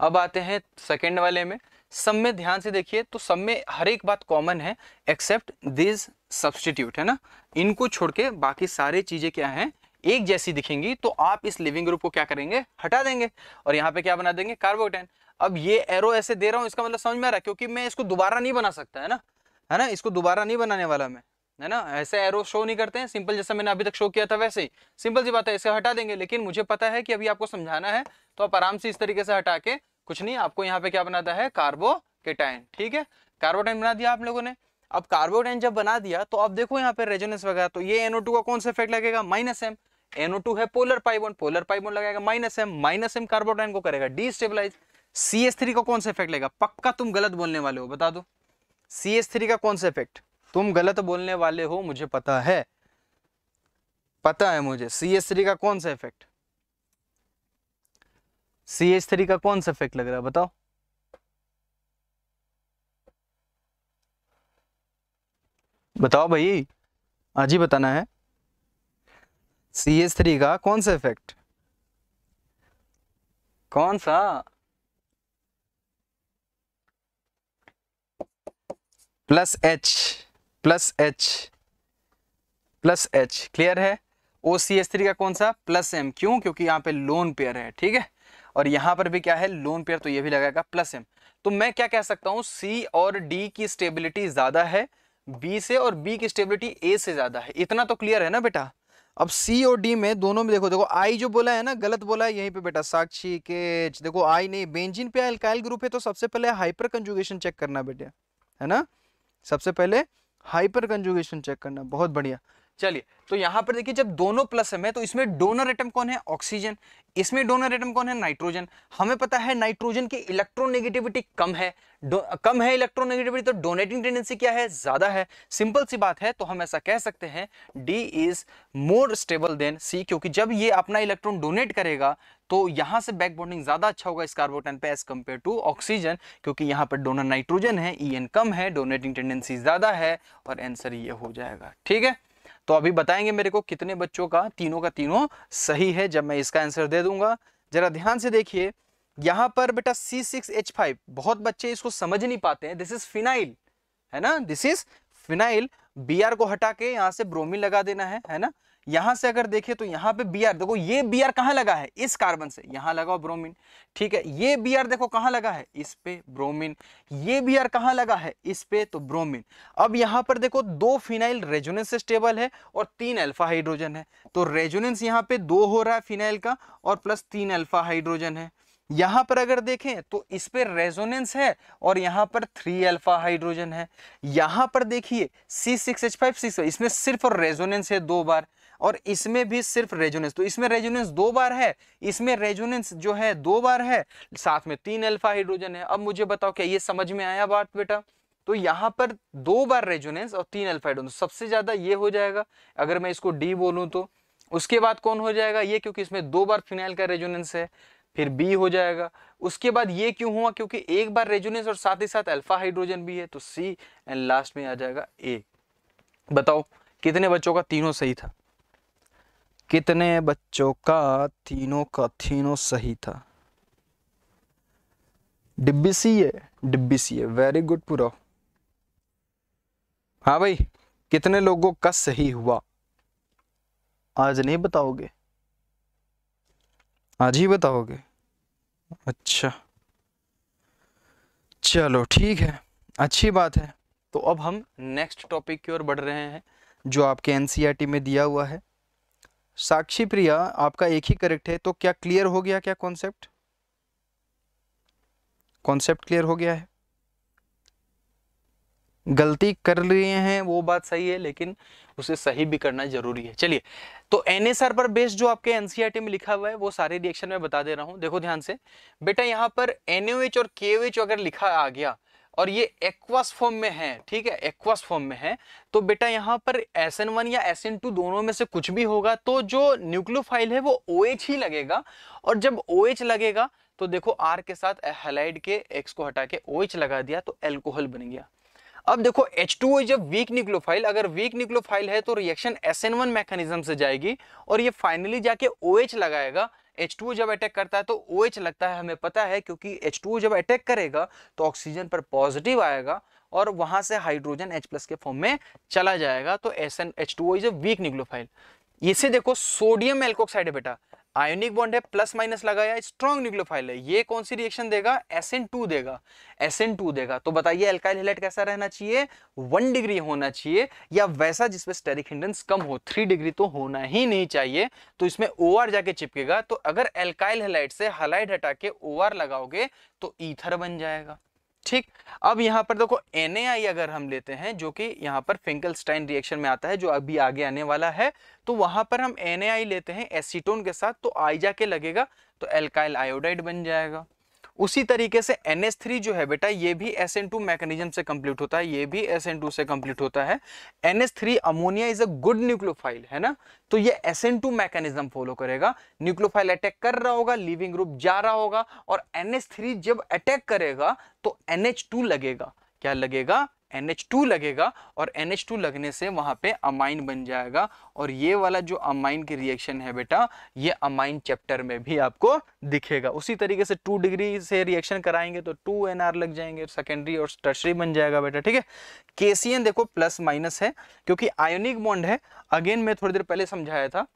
अब आते हैं सेकेंड वाले में सब में ध्यान से देखिए तो सब में हर एक बात कॉमन है एक्सेप्ट दिज सब्सटीट्यूट है ना इनको छोड़ के बाकी सारे चीज़ें क्या हैं एक जैसी दिखेंगी तो आप इस लिविंग ग्रुप को क्या करेंगे हटा देंगे और यहाँ पे क्या बना देंगे कार्बोटेन अब ये एरो ऐसे दे रहा हूँ इसका मतलब समझ में आ रहा है क्योंकि मैं इसको दोबारा नहीं बना सकता है ना है ना इसको दोबारा नहीं बनाने वाला मैं है ना ऐसे एरो शो नहीं करते हैं सिंपल जैसा मैंने अभी तक शो किया था वैसे ही सिंपल सी बात है इसे हटा देंगे लेकिन मुझे पता है कि अभी आपको समझाना है तो आप आराम से इस तरीके से हटा के कुछ नहीं आपको यहाँ पे क्या बनाता है कार्बो केटाइन ठीक है कार्बोटाइन बना दिया आप लोगों ने अब कार्बोटाइन जब बना दिया तो आप देखो यहाँ पे रेजोनेस वगैरह तो ये एनओ का कौन सा इफेक्ट लगेगा माइनस एम एनओ है पोलर पाइबोन पोलर पाइबोन लगाएगा minus M minus M carbocation को करेगा डिस्टेबलाइज सी एस थ्री का कौन सा इफेक्ट लगेगा पक्का तुम गलत बोलने वाले हो बता दो सी एस थ्री का कौन सा इफेक्ट तुम गलत बोलने वाले हो मुझे पता है पता है मुझे सी एस थ्री का कौन सा इफेक्ट सी थ्री का कौन सा इफेक्ट लग रहा है बताओ बताओ भाई आज ही बताना है सी थ्री का कौन सा इफेक्ट कौन सा plus H plus H plus H clear है ओ सी एस थ्री का कौन सा प्लस एम क्यों क्योंकि यहाँ पे लोन पेयर है ठीक है और यहाँ पर भी क्या है लोन पेयर तो ये भी लगाएगा प्लस एम तो मैं क्या कह सकता हूँ सी और डी की स्टेबिलिटी ज़्यादा है बी से और बी की स्टेबिलिटी ए से ज़्यादा है इतना तो क्लियर है ना बेटा अब सी और डी में दोनों में देखो देखो आई जो बोला है ना गलत बोला है यहीं पे बेटा साक्षी के देखो आई नहीं बेंजिन पे अल्काइल ग्रुप है तो सबसे पहले हाइपर कंजुगेशन चेक करना बेटा है ना सबसे पहले हाइपर कंजुगेशन चेक करना बहुत बढ़िया चलिए तो यहां पर देखिए जब दोनों प्लस है तो इसमें डोनर एटम कौन है ऑक्सीजन इसमें डोनर एटम कौन है नाइट्रोजन हमें पता है नाइट्रोजन की इलेक्ट्रोनेगेटिविटी कम है कम है इलेक्ट्रोनेगेटिविटी तो डोनेटिंग टेंडेंसी क्या है ज्यादा है सिंपल सी बात है तो हम ऐसा कह सकते हैं D is more stable than C क्योंकि जब ये अपना इलेक्ट्रॉन डोनेट करेगा तो यहां से बैक बॉन्डिंग ज्यादा अच्छा होगा इस कार्बोटन पे एज कम्पेयर टू ऑक्सीजन क्योंकि यहां पर डोनर नाइट्रोजन है ई कम है डोनेटिंग टेंडेंसी ज्यादा है और एंसर ये हो जाएगा ठीक है तो अभी बताएंगे मेरे को कितने बच्चों का तीनों का तीनों सही है जब मैं इसका आंसर दे दूंगा जरा ध्यान से देखिए यहां पर बेटा सी सिक्स एच फाइव बहुत बच्चे इसको समझ नहीं पाते हैं दिस इज फिनाइल है ना this is phenyl B R को हटा के यहां से ब्रोमिन लगा देना है है ना यहां से अगर देखें तो यहां पे बी आर देखो ये बी आर कहां लगा है इस कार्बन से यहां लगा ब्रोमीन ठीक है ये बी आर देखो कहां लगा है इस पे ब्रोमीन ये बी आर कहां लगा है इस पे तो ब्रोमीन अब यहां पर देखो दो फिनाइल रेजोनेंस स्टेबल है और तीन अल्फा हाइड्रोजन है तो रेजोनेंस यहाँ पे दो हो रहा है फिनाइल का और प्लस तीन अल्फा हाइड्रोजन है यहां पर अगर देखें तो इस पे रेजोनेंस है और यहां पर थ्री अल्फा हाइड्रोजन है यहां पर देखिए C six H five six इसमें सिर्फ रेजोनेंस है दो बार और इसमें भी सिर्फ रेजोनेंस तो इसमें रेजोनेंस दो बार है इसमें रेजोनेंस जो है दो बार है साथ में तीन अल्फा हाइड्रोजन है अब मुझे बताओ क्या ये समझ में आया बात बेटा तो यहाँ पर दो बार रेजोनेंस और तीन अल्फा हाइड्रोजन तो सबसे ज़्यादा ये हो जाएगा अगर मैं इसको डी बोलूँ तो उसके बाद कौन हो जाएगा ये क्योंकि इसमें दो बार फिनाइल का रेजोनेंस है फिर बी हो जाएगा उसके बाद ये क्यों हुआ क्योंकि एक बार रेजोनेंस और साथ ही साथ अल्फा हाइड्रोजन भी है तो सी एंड लास्ट में आ जाएगा ए बताओ कितने बच्चों का तीनों सही था कितने बच्चों का तीनों का तीनों सही था डिब्बी सी है डिब्बी सी है वेरी गुड पूरा हाँ भाई कितने लोगों का सही हुआ आज नहीं बताओगे आज ही बताओगे अच्छा चलो ठीक है अच्छी बात है तो अब हम नेक्स्ट टॉपिक की ओर बढ़ रहे हैं जो आपके एनसीईआरटी e में दिया हुआ है साक्षी प्रिया आपका एक ही करेक्ट है तो क्या क्लियर हो गया क्या कॉन्सेप्ट कॉन्सेप्ट क्लियर हो गया है गलती कर रहे हैं वो बात सही है लेकिन उसे सही भी करना जरूरी है चलिए तो एनएसआर पर बेस्ड जो आपके एनसीईआरटी e में लिखा हुआ है वो सारे रिएक्शन में बता दे रहा हूं देखो ध्यान से बेटा यहां पर एनओएच और के अगर लिखा आ गया और ये एक्वास फॉर्म में है ठीक है एक्वास फॉर्म में है तो बेटा यहाँ पर एस या एस दोनों में से कुछ भी होगा तो जो न्यूक्लोफाइल है वो ओ OH ही लगेगा और जब ओ OH लगेगा तो देखो आर के साथ हेलाइड के एक्स को हटा के ओ OH लगा दिया तो एल्कोहल बन गया अब देखो H2O जब वीक न्यूक्लोफाइल अगर वीक न्यूक्लोफाइल है तो रिएक्शन SN1 मैकेनिज्म से जाएगी और ये फाइनली जाके OH लगाएगा एच टू जब अटैक करता है तो ओ OH लगता है हमें पता है क्योंकि एच टू जब अटैक करेगा तो ऑक्सीजन पर पॉजिटिव आएगा और वहां से हाइड्रोजन H प्लस के फॉर्म में चला जाएगा तो S N H two O is weak nucleophile इसे देखो सोडियम एल्कोक्साइड है बेटा आयोनिक बॉन्ड है प्लस माइनस लगाया स्ट्रॉन्ग न्यूक्लियोफाइल है ये कौन सी रिएक्शन देगा एस टू देगा एस टू देगा तो बताइए एल्काइल हेलेट कैसा रहना चाहिए वन डिग्री होना चाहिए या वैसा जिसमें स्टेरिक हिंडेंस कम हो थ्री डिग्री तो होना ही नहीं चाहिए तो इसमें ओ जाके चिपकेगा तो अगर एल्काइल हेलाइट से हलाइट हटा के ओ लगाओगे तो ईथर बन जाएगा ठीक अब यहाँ पर देखो एन अगर हम लेते हैं जो कि यहाँ पर फिंकलस्टाइन रिएक्शन में आता है जो अभी आगे आने वाला है तो वहां पर हम एन लेते हैं एसीटोन के साथ तो आई जाके लगेगा तो एल्काइल आयोडाइड बन जाएगा उसी तरीके से एन एस थ्री जो है बेटा ये भी एस एन टू मैकेनिज्म से कंप्लीट होता है ये भी एस एन टू से कंप्लीट होता है N S three ammonia is a good nucleophile है ना तो ये S N two mechanism follow करेगा न्यूक्लोफाइल अटैक कर रहा होगा लिविंग ग्रुप जा रहा होगा और एन एस थ्री जब अटैक करेगा तो एन एच टू लगेगा क्या लगेगा NH2 लगेगा और NH2 लगने से वहाँ पे अमाइन बन जाएगा और ये वाला जो अमाइन की रिएक्शन है बेटा ये अमाइन चैप्टर में भी आपको दिखेगा उसी तरीके से टू डिग्री से रिएक्शन कराएंगे तो टू एन लग जाएंगे सेकेंडरी और टर्शरी बन जाएगा बेटा ठीक है केसीएन देखो प्लस माइनस है क्योंकि आयोनिक बॉन्ड है अगेन मैं थोड़ी देर पहले समझाया था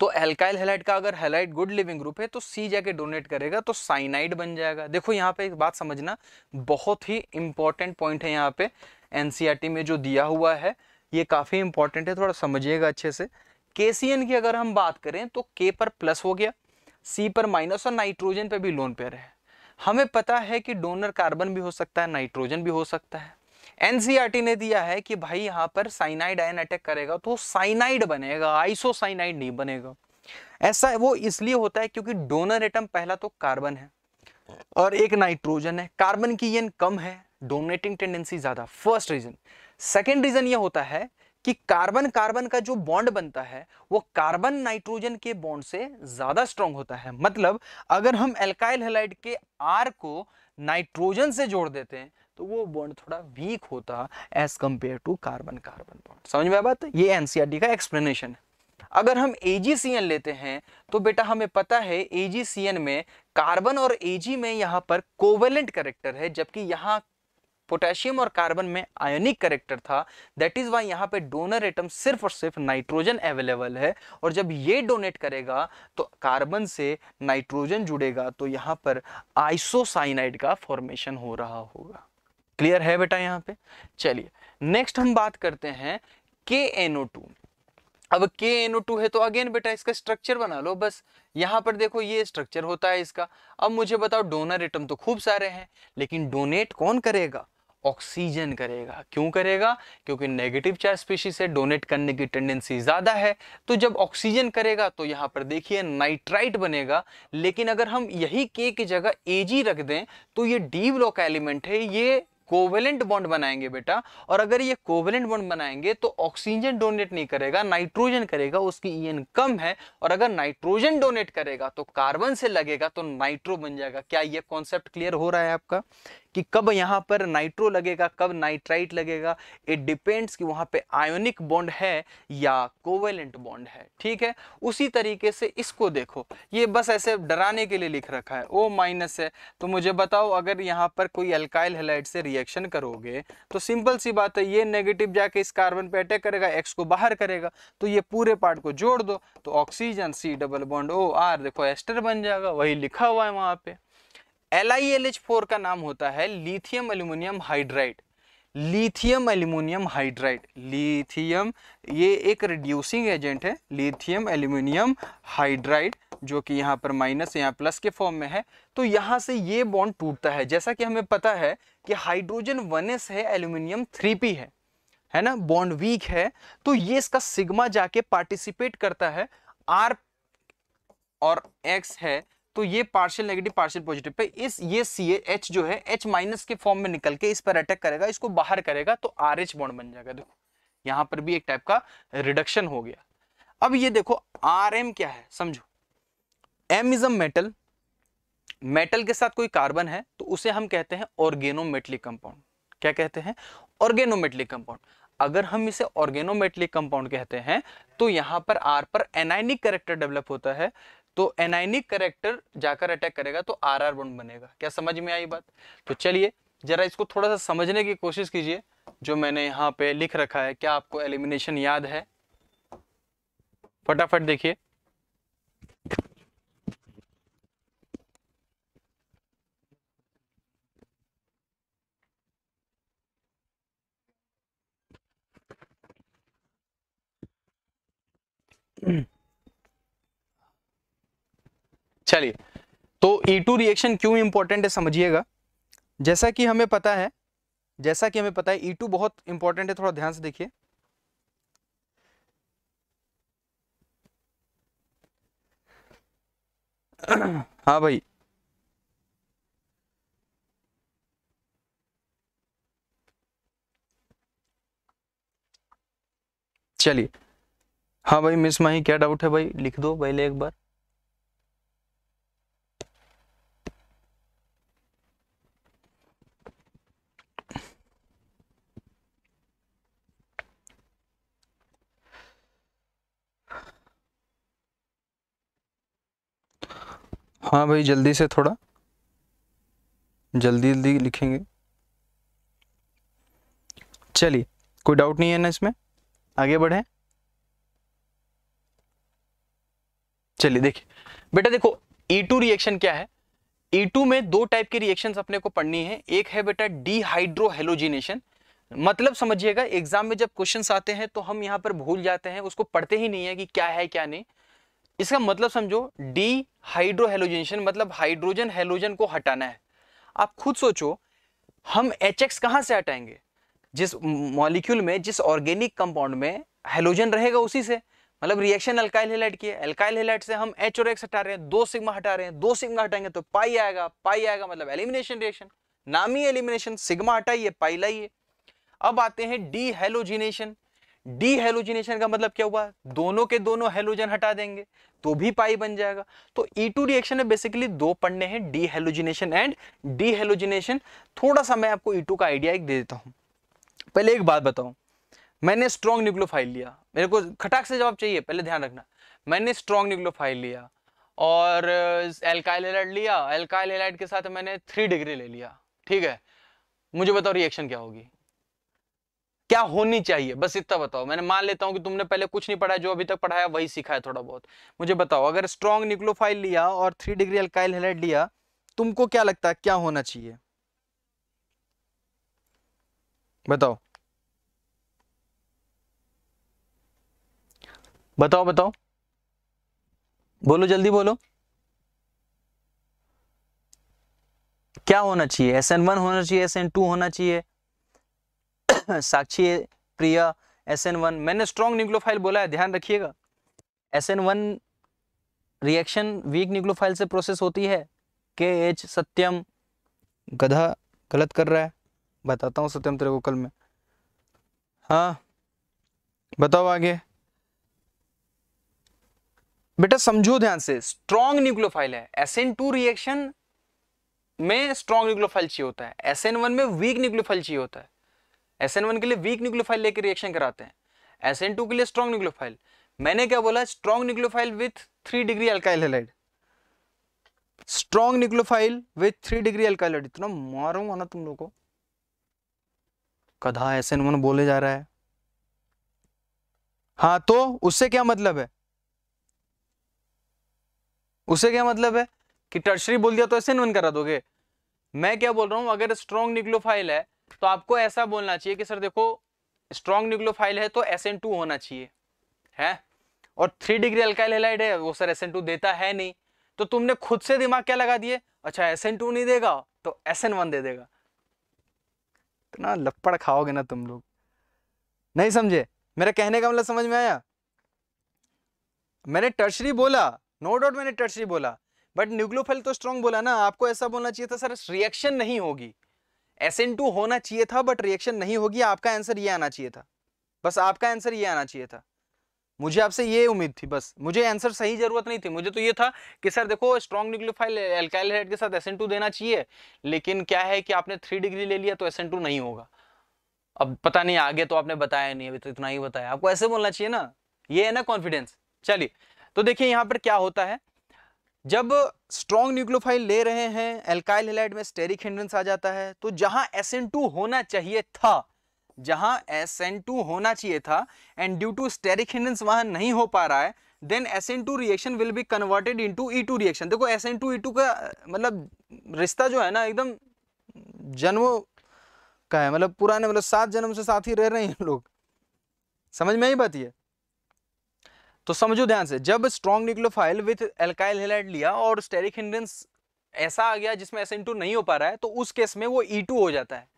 तो एल्काइल हेलाइट का अगर हेलाइट गुड लिविंग ग्रुप है तो सी जाके डोनेट करेगा तो साइनाइड बन जाएगा देखो यहाँ पे एक बात समझना बहुत ही इंपॉर्टेंट पॉइंट है यहाँ पे एनसीईआरटी e में जो दिया हुआ है ये काफ़ी इंपॉर्टेंट है थोड़ा समझिएगा अच्छे से केसीएन की अगर हम बात करें तो के पर प्लस हो गया सी पर माइनस और नाइट्रोजन पे भी लोन पेयर है हमें पता है कि डोनर कार्बन भी हो सकता है नाइट्रोजन भी हो सकता है एनसीईआरटी ने दिया है कि भाई यहां पर साइनाइड आयन अटैक करेगा तो साइनाइड बनेगा आइसोसाइनाइड नहीं बनेगा ऐसा वो इसलिए होता है क्योंकि डोनर एटम पहला तो कार्बन है और एक नाइट्रोजन है कार्बन की यन कम है डोनेटिंग टेंडेंसी ज्यादा फर्स्ट रीजन सेकेंड रीजन ये होता है कि कार्बन कार्बन का जो बॉन्ड बनता है वो कार्बन नाइट्रोजन के बॉन्ड से ज्यादा स्ट्रॉन्ग होता है मतलब अगर हम एल्काइल हेलाइड के आर को नाइट्रोजन से जोड़ देते हैं तो वो बॉन्ड थोड़ा वीक होता as compare to carbon carbon bond समझ में बात ये एनसीआर का एक्सप्लेनेशन है अगर हम एजीसीएन लेते हैं तो बेटा हमें पता है ए में कार्बन और एजी में यहाँ पर कोवेलेंट करेक्टर है जबकि यहाँ पोटेशियम और कार्बन में आयोनिक करेक्टर था दैट इज वाई यहाँ पे डोनर एटम सिर्फ और सिर्फ नाइट्रोजन अवेलेबल है और जब ये डोनेट करेगा तो कार्बन से नाइट्रोजन जुड़ेगा तो यहाँ पर आइसोसाइनाइड का फॉर्मेशन हो रहा होगा क्लियर है बेटा यहाँ पे चलिए नेक्स्ट हम बात करते हैं के एनओ टू अब के एनओ टू है तो अगेन बेटा इसका स्ट्रक्चर बना लो बस यहाँ पर देखो ये स्ट्रक्चर होता है इसका अब मुझे बताओ डोनर एटम तो खूब सारे हैं लेकिन डोनेट कौन करेगा ऑक्सीजन करेगा क्यों करेगा क्योंकि नेगेटिव चार्ज स्पीशीज है डोनेट करने की टेंडेंसी ज़्यादा है तो जब ऑक्सीजन करेगा तो यहां पर देखिए नाइट्राइट बनेगा लेकिन अगर हम यही के की जगह एजी रख दें तो ये डी ब्लॉक एलिमेंट है ये कोवेलेंट बॉन्ड बनाएंगे बेटा और अगर ये कोवेलेंट बॉन्ड बनाएंगे तो ऑक्सीजन डोनेट नहीं करेगा नाइट्रोजन करेगा उसकी ईएन कम है और अगर नाइट्रोजन डोनेट करेगा तो कार्बन से लगेगा तो नाइट्रो बन जाएगा क्या ये कॉन्सेप्ट क्लियर हो रहा है आपका कि कब यहाँ पर नाइट्रो लगेगा कब नाइट्राइट लगेगा इट डिपेंड्स कि वहाँ पे आयोनिक बॉन्ड है या कोवेलेंट बॉन्ड है ठीक है उसी तरीके से इसको देखो ये बस ऐसे डराने के लिए लिख रखा है ओ माइनस है तो मुझे बताओ अगर यहाँ पर कोई अल्काइल हेलाइट से रिएक्शन करोगे तो सिंपल सी बात है ये नेगेटिव जाके इस कार्बन पर अटैक करेगा एक्स को बाहर करेगा तो ये पूरे पार्ट को जोड़ दो तो oxygen C double bond O R देखो एस्टर बन जाएगा वही लिखा हुआ है वहाँ पर L I L H four का नाम होता है lithium aluminium hydride lithium aluminium hydride lithium ये एक रिड्यूसिंग एजेंट है लिथियम एल्यूमिनियम हाइड्राइड जो कि यहाँ पर माइनस यहाँ प्लस के फॉर्म में है तो यहाँ से ये बॉन्ड टूटता है जैसा कि हमें पता है कि हाइड्रोजन वन एस है एल्यूमिनियम थ्री पी है है ना बॉन्ड वीक है तो ये इसका सिग्मा जाके पार्टिसिपेट करता है आर और एक्स है तो ये partial negative partial positive pay इस ये सी एच जो है एच माइनस के फॉर्म में निकल के इस पर अटैक करेगा इसको बाहर करेगा तो आर एच बॉन्ड बन जाएगा देखो यहां पर भी एक टाइप का रिडक्शन हो गया अब ये देखो आर एम क्या है समझो M is a metal metal के साथ कोई कार्बन है तो उसे हम कहते हैं ऑर्गेनोमेटलिक कंपाउंड क्या कहते हैं ऑर्गेनोमेटलिक कंपाउंड अगर हम इसे ऑर्गेनोमेटलिक कंपाउंड कहते हैं तो यहां पर आर पर एनाइनिक करेक्टर डेवलप होता है तो एनाइनिक करेक्टर जाकर अटैक करेगा तो आर आर वन बनेगा क्या समझ में आई बात तो चलिए जरा इसको थोड़ा सा समझने की कोशिश कीजिए जो मैंने यहाँ पे लिख रखा है क्या आपको एलिमिनेशन याद है फटाफट देखिए mm चलिए तो ई टू रिएक्शन क्यों इंपॉर्टेंट है समझिएगा जैसा कि हमें पता है जैसा कि हमें पता है ई e टू बहुत इंपॉर्टेंट है थोड़ा ध्यान से देखिए हाँ भाई चलिए हाँ भाई मिस माही क्या डाउट है भाई लिख दो पहले एक बार हाँ भाई जल्दी से थोड़ा जल्दी जल्दी लिखेंगे चलिए कोई डाउट नहीं है ना इसमें आगे बढ़े चलिए देखिए बेटा देखो ई टू रिएक्शन क्या है ई टू में दो टाइप के रिएक्शन अपने को पढ़नी है एक है बेटा डीहाइड्रोहेलोजिनेशन मतलब समझिएगा एग्जाम में जब क्वेश्चन आते हैं तो हम यहाँ पर भूल जाते हैं उसको पढ़ते ही नहीं है कि क्या है क्या नहीं इसका मतलब समझो डी हाइड्रोहेलोजेशन मतलब हाइड्रोजन हेलोजन को हटाना है आप खुद सोचो हम एच एक्स कहाँ से हटाएंगे जिस मॉलिक्यूल में जिस ऑर्गेनिक कंपाउंड में हेलोजन रहेगा उसी से मतलब रिएक्शन अल्काइल हेलाइट की है अल्काइल हेलाइट से हम एच और एक्स हटा रहे हैं दो सिग्मा हटा रहे हैं दो सिग्मा हटाएंगे तो पाई आएगा पाई आएगा मतलब एलिमिनेशन रिएक्शन नामी एलिमिनेशन सिग्मा हटाइए पाई लाइए अब आते हैं डी हेलोजिनेशन डीहेलोजिनेशन का मतलब क्या हुआ दोनों के दोनों हेलोजन हटा देंगे तो भी पाई बन जाएगा तो ई टू रिएक्शन में बेसिकली दो पढ़ने हैं डीहेलोजिनेशन एंड डीहेलोजिनेशन थोड़ा सा मैं आपको ई e टू का आइडिया एक दे देता हूँ पहले एक बात बताऊँ मैंने स्ट्रॉन्ग न्यूक्लियोफाइल लिया मेरे को खटाक से जवाब चाहिए पहले ध्यान रखना मैंने स्ट्रॉन्ग न्यूक्लियोफाइल लिया और एल्काइल एलाइड लिया एल्काइल एलाइड के साथ मैंने थ्री डिग्री ले लिया ठीक है मुझे बताओ रिएक्शन क्या होगी क्या होनी चाहिए बस इतना बताओ मैंने मान लेता हूं कि तुमने पहले कुछ नहीं पढ़ाया जो अभी तक पढ़ाया वही सीखा है थोड़ा बहुत मुझे बताओ अगर स्ट्रॉन्ग न्यूक्लोफाइल लिया और थ्री डिग्री अल्काइल हेलाइड लिया तुमको क्या लगता है क्या होना चाहिए बताओ बताओ बताओ बोलो जल्दी बोलो क्या होना चाहिए एस एन वन होना चाहिए एस एन टू होना चाहिए Sakshi Priya S N one मैंने स्ट्रॉन्ग न्यूक्लोफाइल बोला है ध्यान रखिएगा S N one reaction weak nucleophile से प्रोसेस होती है के एच सत्यम गधा गलत कर रहा है बताता हूँ सत्यम तेरे को कल में हाँ बताओ आगे बेटा समझो ध्यान से स्ट्रॉन्ग न्यूक्लियोफाइल है एस एन टू रिएक्शन में स्ट्रॉन्ग न्यूक्लोफाइल चाहिए होता है एस एन वन में वीक न्यूक्लोफाइल चाहिए होता है एस के लिए वीक न्यूक्लियोफाइल लेकर रिएक्शन कराते हैं एस के लिए स्ट्रॉन्ग न्यूक्लियोफाइल मैंने क्या बोला strong nucleophile with three degree alkyl halide strong nucleophile with three degree alkyl halide इतना मारूंगा ना तुम लोगों को कधा एस एन वन बोले जा रहा है हाँ तो उससे क्या मतलब है उससे क्या मतलब है कि टर्शरी बोल दिया तो एस एन वन करा दोगे मैं क्या बोल रहा हूं अगर स्ट्रॉन्ग न्यूक्लियोफाइल है तो आपको ऐसा बोलना चाहिए कि सर देखो स्ट्रॉन्ग न्यूक्लियोफाइल है तो एस होना चाहिए है और थ्री डिग्री अल्काइल हेलाइड है वो सर एस देता है नहीं तो तुमने खुद से दिमाग क्या लगा दिए अच्छा एस नहीं देगा तो एस दे देगा तो ना लपड़ खाओगे ना तुम लोग नहीं समझे मेरा कहने का मतलब समझ में आया मैंने टर्शरी बोला नो डाउट मैंने टर्शरी बोला बट न्यूक्लोफाइल तो स्ट्रॉन्ग बोला ना आपको ऐसा बोलना चाहिए था सर रिएक्शन नहीं होगी SN2 होना चाहिए था बट रिएक्शन नहीं होगी आपका आंसर ये आना चाहिए था बस आपका आंसर ये आना चाहिए था मुझे आपसे ये उम्मीद थी बस मुझे आंसर सही जरूरत नहीं थी मुझे तो ये था कि सर देखो स्ट्रॉन्ग न्यूक्लियोफाइल एल्काइल हाइड के साथ एस देना चाहिए लेकिन क्या है कि आपने थ्री डिग्री ले लिया तो एस नहीं होगा अब पता नहीं आगे तो आपने बताया नहीं अभी तो इतना ही बताया आपको ऐसे बोलना चाहिए ना ये है ना कॉन्फिडेंस चलिए तो देखिए यहाँ पर क्या होता है जब स्ट्रॉन्ग न्यूक्लोफाइल ले रहे हैं एल्काइल हेलाइड में स्टेरिक हिंड्रेंस आ जाता है तो जहां SN2 होना चाहिए था जहां SN2 होना चाहिए था and due to steric hindrance वहां नहीं हो पा रहा है then SN2 reaction will be converted into E2 reaction देखो SN2 E2 का मतलब रिश्ता जो है ना एकदम जन्मों का है मतलब पुराने मतलब सात जन्म से साथ ही रह रहे हैं लोग समझ में ही बात ये तो समझो ध्यान से जब स्ट्रॉन्ग फाइल विथ एल्काइल हेलाइड लिया और स्टेरिक हिंड्रेंस ऐसा आ गया जिसमें एस नहीं हो पा रहा है तो उस केस में वो ई e हो जाता है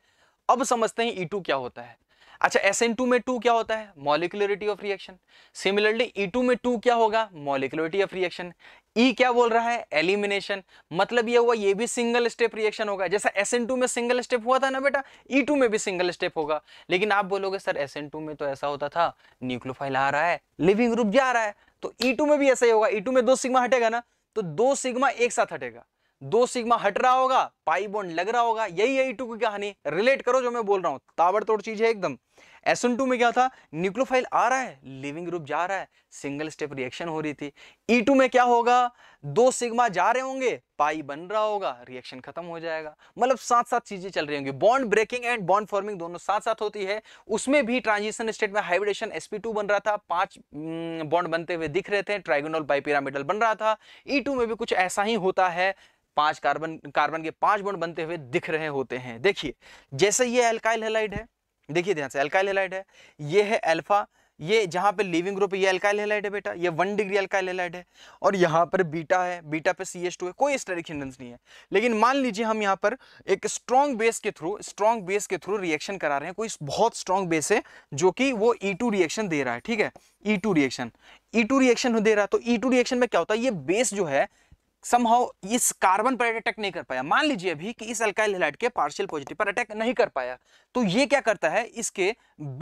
अब समझते हैं ई e क्या होता है अच्छा एस एन टू में टू क्या होता है molecularity of reaction similarly E two में टू क्या होगा मॉलिकुलरिटी ऑफ रिएक्शन E क्या बोल रहा है एलिमिनेशन मतलब ये हुआ ये भी सिंगल स्टेप रिएक्शन होगा जैसा एस एन टू में सिंगल स्टेप हुआ था ना बेटा E2 में भी सिंगल स्टेप होगा लेकिन आप बोलोगे सर एस एन टू में तो ऐसा होता था न्यूक्लोफाइल आ रहा है लिविंग ग्रुप जा रहा है तो E2 में भी ऐसा ही होगा E2 में दो सिग्मा हटेगा ना तो दो सिग्मा एक साथ हटेगा दो सिग्मा हट रहा होगा पाई बॉन्ड लग रहा होगा यही आई टू e की कहानी रिलेट करो जो मैं बोल रहा हूँ ताबड़तोड़ चीज है एकदम एस टू में क्या था न्यूक्लोफाइल आ रहा है लिविंग ग्रुप जा रहा है सिंगल स्टेप रिएक्शन हो रही थी ई e टू में क्या होगा दो सिग्मा जा रहे होंगे पाई बन रहा होगा रिएक्शन खत्म हो जाएगा मतलब साथ साथ चीजें चल रही होंगी bond breaking and bond forming दोनों साथ साथ होती है उसमें भी ट्रांजिशन स्टेट में हाइब्रिडेशन sp2 बन रहा था पांच बॉन्ड बनते हुए दिख रहे थे ट्राइगोनल बाइपिरामिडल बन रहा था ई e में भी कुछ ऐसा ही होता है पांच कार्बन कार्बन के पांच पांच बॉन्ड बनते हुए दिख रहे होते हैं देखिए जैसे ये एल्काइल हेलाइड है देखिए ध्यान से एल्काइल हेलाइड है ये है एल्फा ये जहाँ पे लिविंग ग्रुप ये अल्काइल हेलाइड है बेटा ये वन डिग्री अल्काइल हेलाइड है और यहाँ पर बीटा है बीटा पे सी एच टू है कोई स्टेरिक हिंडेंस नहीं है लेकिन मान लीजिए हम यहाँ पर एक स्ट्रॉन्ग बेस के थ्रू स्ट्रॉन्ग बेस के थ्रू रिएक्शन करा रहे हैं कोई बहुत स्ट्रॉन्ग बेस है जो कि वो ई e रिएक्शन दे रहा है ठीक है ई रिएक्शन ई रिएक्शन दे रहा है तो ई e रिएक्शन में क्या होता है ये बेस जो है समहाउ इस कार्बन पर अटैक नहीं कर पाया मान लीजिए अभी कि इस अल्काइल हेलाइट के पार्शियल पॉजिटिव पर अटैक नहीं कर पाया तो ये क्या करता है इसके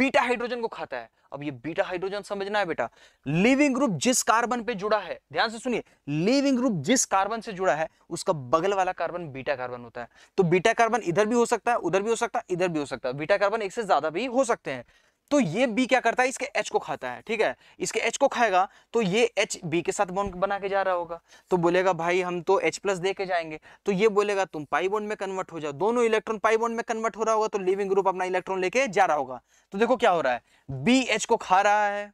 बीटा हाइड्रोजन को खाता है अब ये बीटा हाइड्रोजन समझना है बेटा लिविंग ग्रुप जिस कार्बन पे जुड़ा है ध्यान से सुनिए लिविंग ग्रुप जिस कार्बन से जुड़ा है उसका बगल वाला कार्बन बीटा कार्बन होता है तो बीटा कार्बन इधर भी हो सकता है उधर भी हो सकता है इधर भी हो सकता है बीटा कार्बन एक से ज्यादा भी हो सकते हैं तो ये B क्या करता है इसके H को खाता है ठीक है इसके H को खाएगा तो ये H B के साथ बॉन्ड बना के जा रहा होगा तो बोलेगा भाई हम तो H प्लस दे के जाएंगे तो ये बोलेगा तुम पाई बॉन्ड में कन्वर्ट हो जाओ दोनों इलेक्ट्रॉन पाई बॉन्ड में कन्वर्ट हो रहा होगा तो लिविंग ग्रुप अपना इलेक्ट्रॉन लेके जा रहा होगा तो देखो क्या हो रहा है बी एच को खा रहा है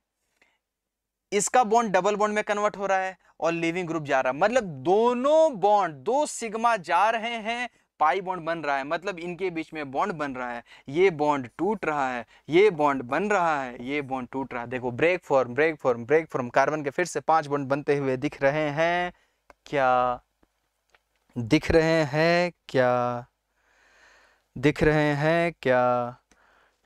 इसका बॉन्ड डबल बॉन्ड में कन्वर्ट हो रहा है और लिविंग ग्रुप जा रहा है मतलब दोनों बॉन्ड दो सिग्मा जा रहे हैं पाई बॉन्ड बन रहा है मतलब इनके बीच में बॉन्ड बन रहा है ये बॉन्ड टूट रहा है ये बॉन्ड बन रहा है ये बॉन्ड टूट रहा है देखो break form break form break form carbon के फिर से पांच बॉन्ड बनते हुए दिख रहे हैं क्या दिख रहे हैं क्या दिख रहे हैं क्या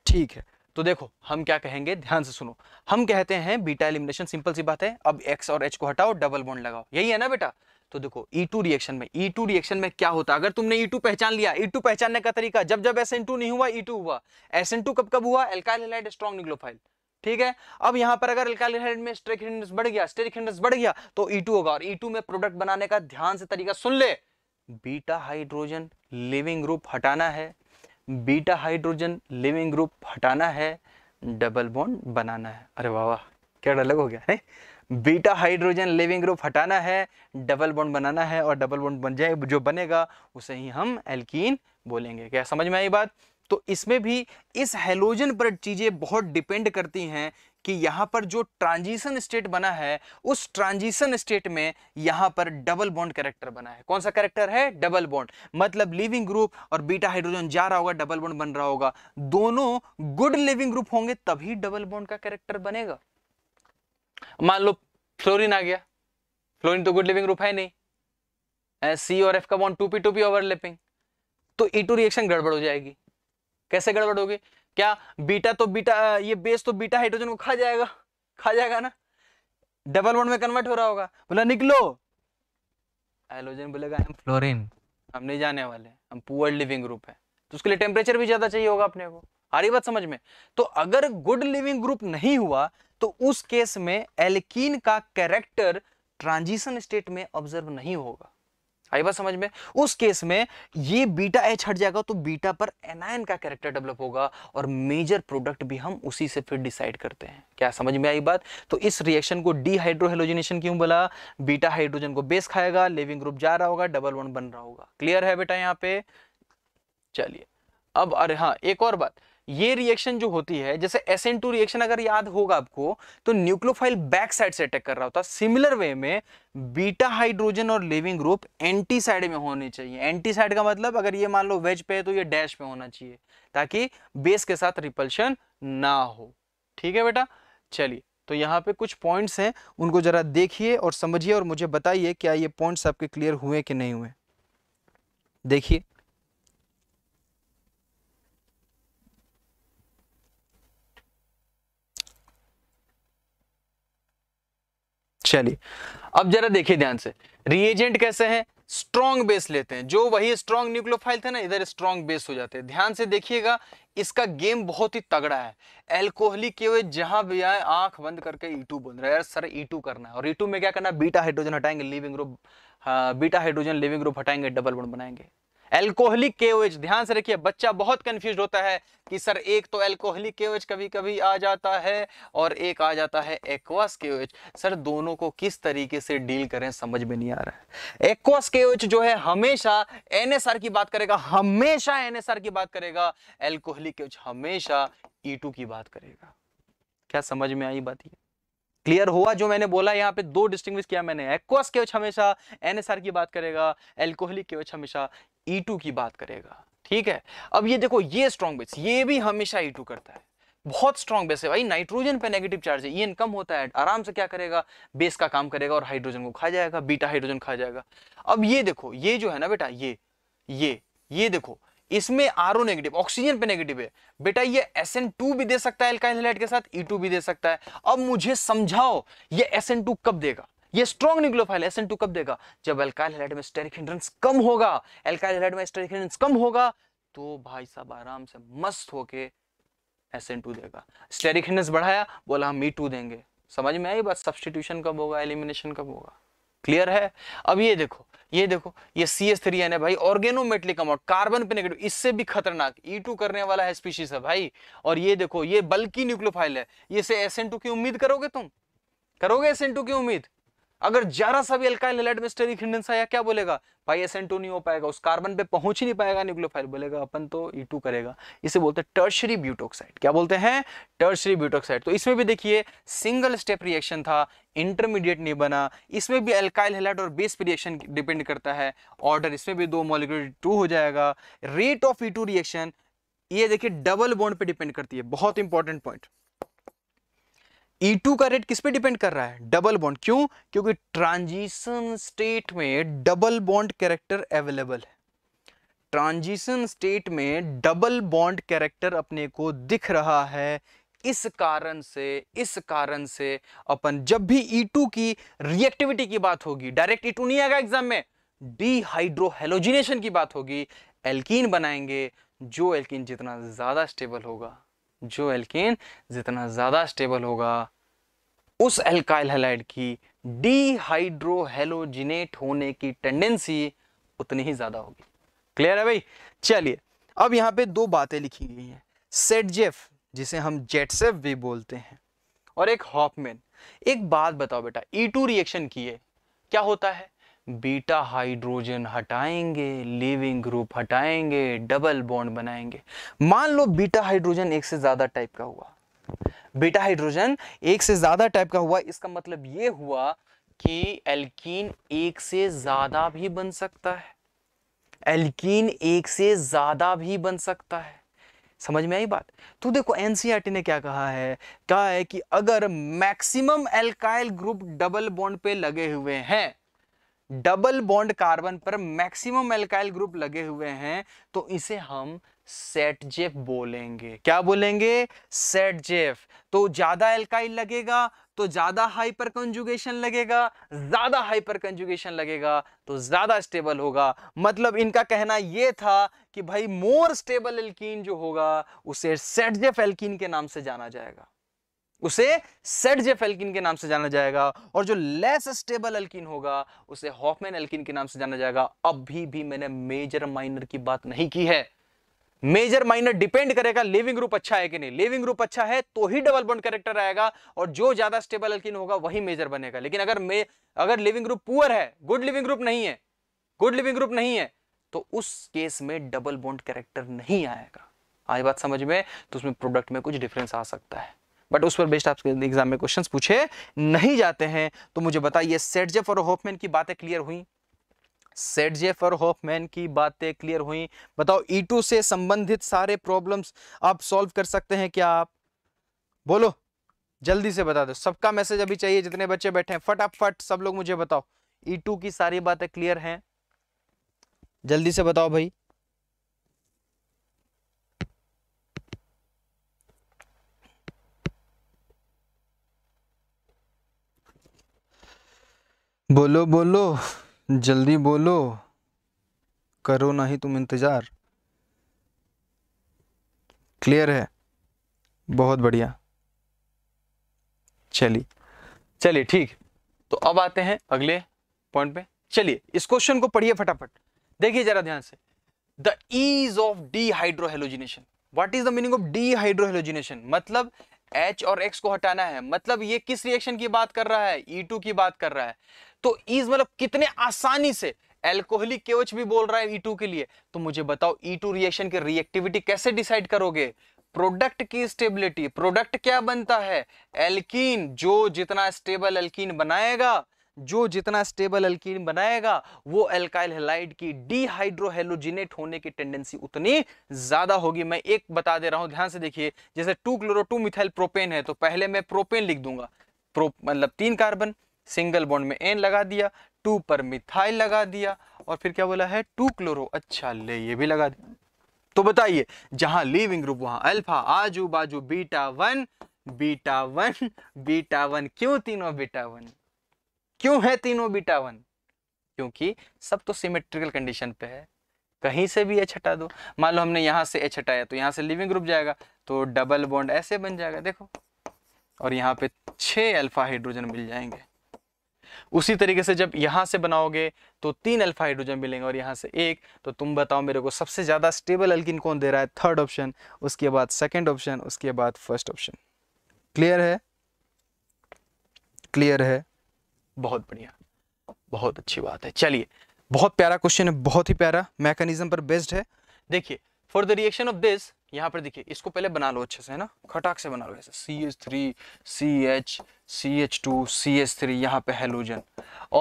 ठीक है तो देखो हम क्या कहेंगे ध्यान से सुनो हम कहते हैं बीटा एलिमिनेशन सिंपल सी बात है अब एक्स और एच को हटाओ डबल बॉन्ड लगाओ यही है ना बेटा तो देखो E2 रिएक्शन में E2 रिएक्शन में क्या होता है अगर तुमने E2 पहचान लिया E2 पहचानने का तरीका जब जब SN2 नहीं हुआ E2 हुआ SN2 कब कब हुआ एल्काइल हेलाइड स्ट्रॉन्ग निक्लोफाइल ठीक है अब यहां पर अगर एल्काइल हेलाइड में स्ट्रेक हिंड्रेंस बढ़ गया स्ट्रेक हिंड्रेंस बढ़ गया तो E2 होगा और E2 में प्रोडक्ट बनाने का ध्यान से तरीका सुन ले बीटा हाइड्रोजन लिविंग ग्रुप हटाना है बीटा हाइड्रोजन लिविंग ग्रुप हटाना है डबल बॉन्ड बनाना है अरे वाह क्या अलग हो गया है बीटा हाइड्रोजन लिविंग ग्रुप हटाना है डबल बॉन्ड बनाना है और डबल बॉन्ड बन जाए जो बनेगा उसे ही हम एल्कीन बोलेंगे क्या समझ में आई बात तो इसमें भी इस हेलोजन पर चीज़ें बहुत डिपेंड करती हैं कि यहां पर जो ट्रांजिशन स्टेट बना है उस ट्रांजिशन स्टेट में यहां पर डबल बॉन्ड कैरेक्टर बना है कौन सा कैरेक्टर है डबल बॉन्ड मतलब लिविंग ग्रुप और बीटा हाइड्रोजन जा रहा होगा डबल बॉन्ड बन रहा होगा दोनों गुड लिविंग ग्रुप होंगे तभी डबल बॉन्ड का कैरेक्टर बनेगा मान लो फ्लोरिन आ गया फ्लोरिन तो गुड लिविंग ग्रुप है नहीं सी और एफ का bond two P two P overlapping तो ई टू रिएक्शन गड़बड़ हो जाएगी कैसे गड़बड़ होगी क्या बीटा तो बीटा ये बेस तो बीटा हाइड्रोजन को खा जाएगा खा जाएगा ना डबल बॉन्ड में कन्वर्ट हो रहा होगा बोला निकलो हाइड्रोजन बोलेगा हम फ्लोरिन हम नहीं जाने वाले हम पुअर लिविंग ग्रुप है तो उसके लिए टेम्परेचर भी ज़्यादा चाहिए होगा अपने को आ रही बात समझ में तो अगर गुड लिविंग ग्रुप नहीं हुआ तो उस केस में एल्कीन का कैरेक्टर ट्रांजिशन स्टेट में ऑब्जर्व नहीं होगा आई बात समझ में उस केस में ये बीटा एच हट जाएगा तो बीटा पर एनायन का कैरेक्टर डेवलप होगा और मेजर प्रोडक्ट भी हम उसी से फिर डिसाइड करते हैं क्या समझ में आई बात तो इस रिएक्शन को डीहाइड्रोहेलोजिनेशन क्यों बोला बीटा हाइड्रोजन को बेस खाएगा लिविंग ग्रुप जा रहा होगा डबल वन बन रहा होगा क्लियर है बेटा यहाँ पे चलिए अब अरे हाँ एक और बात ये रिएक्शन जो होती है जैसे एस एन टू रिएक्शन अगर याद होगा आपको तो न्यूक्लोफाइल बैक साइड से अटैक कर रहा होता सिमिलर वे में बीटा हाइड्रोजन और लिविंग ग्रुप एंटी साइड में होने चाहिए एंटी साइड का मतलब अगर ये मान लो वेज पे है तो ये डैश पे होना चाहिए ताकि बेस के साथ रिपल्शन ना हो ठीक है बेटा चलिए तो यहाँ पे कुछ पॉइंट्स हैं उनको जरा देखिए और समझिए और मुझे बताइए क्या ये पॉइंट्स आपके क्लियर हुए कि नहीं हुए देखिए चलिए अब जरा देखिए ध्यान से रिएजेंट कैसे हैं स्ट्रॉन्ग बेस लेते हैं जो वही स्ट्रॉन्ग न्यूक्लोफाइल थे ना इधर स्ट्रॉन्ग बेस हो जाते हैं ध्यान से देखिएगा इसका गेम बहुत ही तगड़ा है एल्कोहलिक के हुए जहां भी आए आंख बंद करके ईटू बन रहा है यार सर ईटू e करना है और टू e में क्या करना बीटा हाइड्रोजन हटाएंगे leaving group beta hydrogen leaving group हटाएंगे डबल बोन बनाएंगे एल्कोहलिक केओएच ध्यान से रखिए बच्चा बहुत कंफ्यूज होता है कि सर एक तो एल्कोहलिक केओएच कभी कभी आ जाता है और एक आ जाता है एक्वास केओएच सर दोनों को किस तरीके से डील करें समझ में नहीं आ रहा है एक्वास केओएच जो है हमेशा एनएसआर की बात करेगा हमेशा एनएसआर की बात करेगा एल्कोहलिक केओएच हमेशा ई e की बात करेगा क्या समझ में आई बात ये क्लियर हुआ जो मैंने बोला यहाँ पे दो डिस्टिंग्विश किया मैंने एक्वास केवच हमेशा एनएसआर की बात करेगा एल्कोहलिक केवच हमेशा E2 की बात करेगा ठीक है अब ये देखो ये स्ट्रॉन्ग बेस ये भी हमेशा E2 करता है बहुत स्ट्रॉन्ग बेस है भाई नाइट्रोजन पे नेगेटिव चार्ज है ईएन कम होता है आराम से क्या करेगा बेस का काम करेगा और हाइड्रोजन को खा जाएगा बीटा हाइड्रोजन खा जाएगा अब ये देखो ये जो है ना बेटा ये ये ये देखो इसमें आर ओ नेगेटिव ऑक्सीजन पे नेगेटिव है बेटा ये एस एन टू भी दे सकता है एल्काइल हेलाइट के साथ ई e टू भी दे सकता है अब मुझे समझाओ ये एस एन टू कब देगा ये स्ट्रॉन्ग न्यूक्लियोफाइल एस टू कब देगा जब एल्काइल हेलाइड में स्टेरिक हिंड्रेंस कम होगा एल्काइल हेलाइड में स्टेरिक हिंड्रेंस कम होगा तो भाई साहब आराम से मस्त होके एस टू देगा स्टेरिक हिंड्रेंस बढ़ाया बोला हम मी e टू देंगे समझ में आई बात सब्सटीट्यूशन कब होगा एलिमिनेशन कब होगा क्लियर है अब ये देखो ये देखो ये सी एस थ्री एन है भाई ऑर्गेनोमेट्रिक अमाउंट कार्बन पे नेगेटिव इससे भी खतरनाक ई e टू करने वाला है स्पीशीज है भाई और ये देखो ये बल्कि न्यूक्लोफाइल है ये से एस एन टू की उम्मीद करोगे तुम करोगे एस एन टू की उम्मीद अगर जरा सा भी अल्काइल हेलाइड में स्टेरिक हिंडेंस आया क्या बोलेगा भाई एस टू नहीं हो पाएगा उस कार्बन पे पहुंच ही नहीं पाएगा न्यूक्लियोफाइल बोलेगा अपन तो ई e टू करेगा इसे बोलते हैं टर्शरी ब्यूटोक्साइड क्या बोलते हैं टर्शरी ब्यूटोक्साइड तो इसमें भी देखिए सिंगल स्टेप रिएक्शन था इंटरमीडिएट नहीं बना इसमें भी अल्काइल हेलाइड और बेस रिएक्शन डिपेंड करता है ऑर्डर इसमें भी दो मॉलिक्यूल टू हो जाएगा रेट ऑफ ई रिएक्शन ये देखिए डबल बॉन्ड पे डिपेंड करती है बहुत इंपॉर्टेंट पॉइंट E2 का रेट किस पे डिपेंड कर रहा है डबल बॉन्ड क्यों क्योंकि ट्रांजिशन स्टेट में डबल बॉन्ड कैरेक्टर अवेलेबल है ट्रांजिशन स्टेट में डबल बॉन्ड कैरेक्टर अपने को दिख रहा है इस कारण से इस कारण से अपन जब भी E2 की रिएक्टिविटी की बात होगी डायरेक्ट E2 नहीं आएगा एग्जाम में डीहाइड्रोहेलोजिनेशन की बात होगी एल्कीन बनाएंगे जो एल्कीन जितना ज़्यादा स्टेबल होगा जो एल्केन जितना ज़्यादा स्टेबल होगा उस एल्काइल हेलाइड की डीहाइड्रोहेलोजिनेट होने की टेंडेंसी उतनी ही ज़्यादा होगी क्लियर है भाई चलिए अब यहां पे दो बातें लिखी गई हैं सेटजेफ जिसे हम जेटसेफ भी बोलते हैं और एक हॉपमेन एक बात बताओ बेटा ई टू रिएक्शन किए क्या होता है बीटा हाइड्रोजन हटाएंगे लिविंग ग्रुप हटाएंगे डबल बॉन्ड बनाएंगे मान लो बीटा हाइड्रोजन एक से ज़्यादा टाइप का हुआ बीटा हाइड्रोजन एक से ज़्यादा टाइप का हुआ इसका मतलब ये हुआ कि एल्कीन एक से ज़्यादा भी बन सकता है एल्कीन एक से ज़्यादा भी बन सकता है समझ में आई बात तो देखो एनसीईआरटी e ने क्या कहा है कहा है कि अगर maximum alkyl group double bond पे लगे हुए हैं डबल बॉन्ड कार्बन पर मैक्सिमम एल्काइल ग्रुप लगे हुए हैं तो इसे हम जेफ बोलेंगे क्या बोलेंगे जेफ तो ज्यादा एल्काइल लगेगा तो ज्यादा हाइपर कंजुगेशन लगेगा ज्यादा हाइपर कंजुगेशन लगेगा तो ज्यादा स्टेबल होगा मतलब इनका कहना यह था कि भाई मोर स्टेबल एल्कीन जो होगा उसे सेट जेफ एल्कीन के नाम से जाना जाएगा उसे सेट जेफ एल्किन के नाम से जाना जाएगा और जो लेस स्टेबल एल्किन होगा उसे हॉफमैन एल्किन के नाम से जाना जाएगा अभी भी मैंने मेजर माइनर की बात नहीं की है मेजर माइनर डिपेंड करेगा लिविंग ग्रुप अच्छा है कि नहीं लिविंग ग्रुप अच्छा है तो ही डबल बॉन्ड करेक्टर आएगा और जो ज्यादा स्टेबल एल्किन होगा वही मेजर बनेगा लेकिन अगर मे अगर लिविंग ग्रुप पुअर है गुड लिविंग ग्रुप नहीं है गुड लिविंग ग्रुप नहीं है तो उस केस में डबल बॉन्ड करेक्टर नहीं आएगा आई बात समझ में तो उसमें प्रोडक्ट में कुछ डिफरेंस आ सकता है बट उस पर बेस्ट आपके एग्जाम में क्वेश्चन पूछे नहीं जाते हैं तो मुझे बताइए सेटजेफ और होफमैन की बातें क्लियर हुई सेटजेफ और होफमैन की बातें क्लियर हुई बताओ ई e से संबंधित सारे प्रॉब्लम्स आप सॉल्व कर सकते हैं क्या आप बोलो जल्दी से बता दो सबका मैसेज अभी चाहिए जितने बच्चे बैठे हैं फटाफट सब लोग मुझे बताओ ई e की सारी बातें क्लियर हैं जल्दी से बताओ भाई बोलो बोलो जल्दी बोलो करो ना ही तुम इंतज़ार क्लियर है बहुत बढ़िया चलिए चलिए ठीक तो अब आते हैं अगले पॉइंट पे चलिए इस क्वेश्चन को पढ़िए फटाफट देखिए जरा ध्यान से the ease of dehydrohalogenation what is the meaning of dehydrohalogenation मतलब एच और एक्स को हटाना है मतलब ये किस रिएक्शन की बात कर रहा है ई e टू की बात कर रहा है तो इज मतलब कितने आसानी से एल्कोहलिक केवच भी बोल रहा है ई e के लिए तो मुझे बताओ ई e रिएक्शन की रिएक्टिविटी कैसे डिसाइड करोगे प्रोडक्ट की स्टेबिलिटी प्रोडक्ट क्या बनता है एल्कीन जो जितना स्टेबल एल्कीन बनाएगा जो जितना स्टेबल एल्कीन बनाएगा वो एल्काइल हेलाइड की डीहाइड्रोहेलोजिनेट होने की टेंडेंसी उतनी ज्यादा होगी मैं एक बता दे रहा हूं ध्यान से देखिए जैसे two chloro two methyl propane है तो पहले मैं प्रोपेन लिख दूंगा प्रो मतलब तीन कार्बन सिंगल बॉन्ड में एन लगा दिया टू पर मिथाइल लगा दिया और फिर क्या बोला है टू क्लोरो अच्छा ले ये भी लगा दिया तो बताइए जहां लिविंग ग्रुप वहां अल्फा आजू बाजू beta one beta one beta one क्यों तीनों बीटा वन क्यों है तीनों बीटा वन क्योंकि सब तो सिमेट्रिकल कंडीशन पे है कहीं से भी एच हटा दो मान लो हमने यहां से एच हटाया तो यहाँ से लिविंग ग्रुप जाएगा तो डबल बॉन्ड ऐसे बन जाएगा देखो और यहाँ पे छह अल्फा हाइड्रोजन मिल जाएंगे उसी तरीके से जब यहाँ से बनाओगे तो तीन अल्फा हाइड्रोजन मिलेंगे और यहाँ से एक तो तुम बताओ मेरे को सबसे ज़्यादा स्टेबल अल्किन कौन दे रहा है थर्ड ऑप्शन उसके बाद सेकेंड ऑप्शन उसके बाद फर्स्ट ऑप्शन क्लियर है क्लियर है बहुत बढ़िया बहुत अच्छी बात है चलिए बहुत प्यारा क्वेश्चन है बहुत ही प्यारा मैकेनिज्म पर बेस्ड है देखिए for the reaction of this यहाँ पर देखिए इसको पहले बना लो अच्छे से है ना खटाक से बना लो ऐसे C H three C H C H two C H three यहाँ पे हेलोजन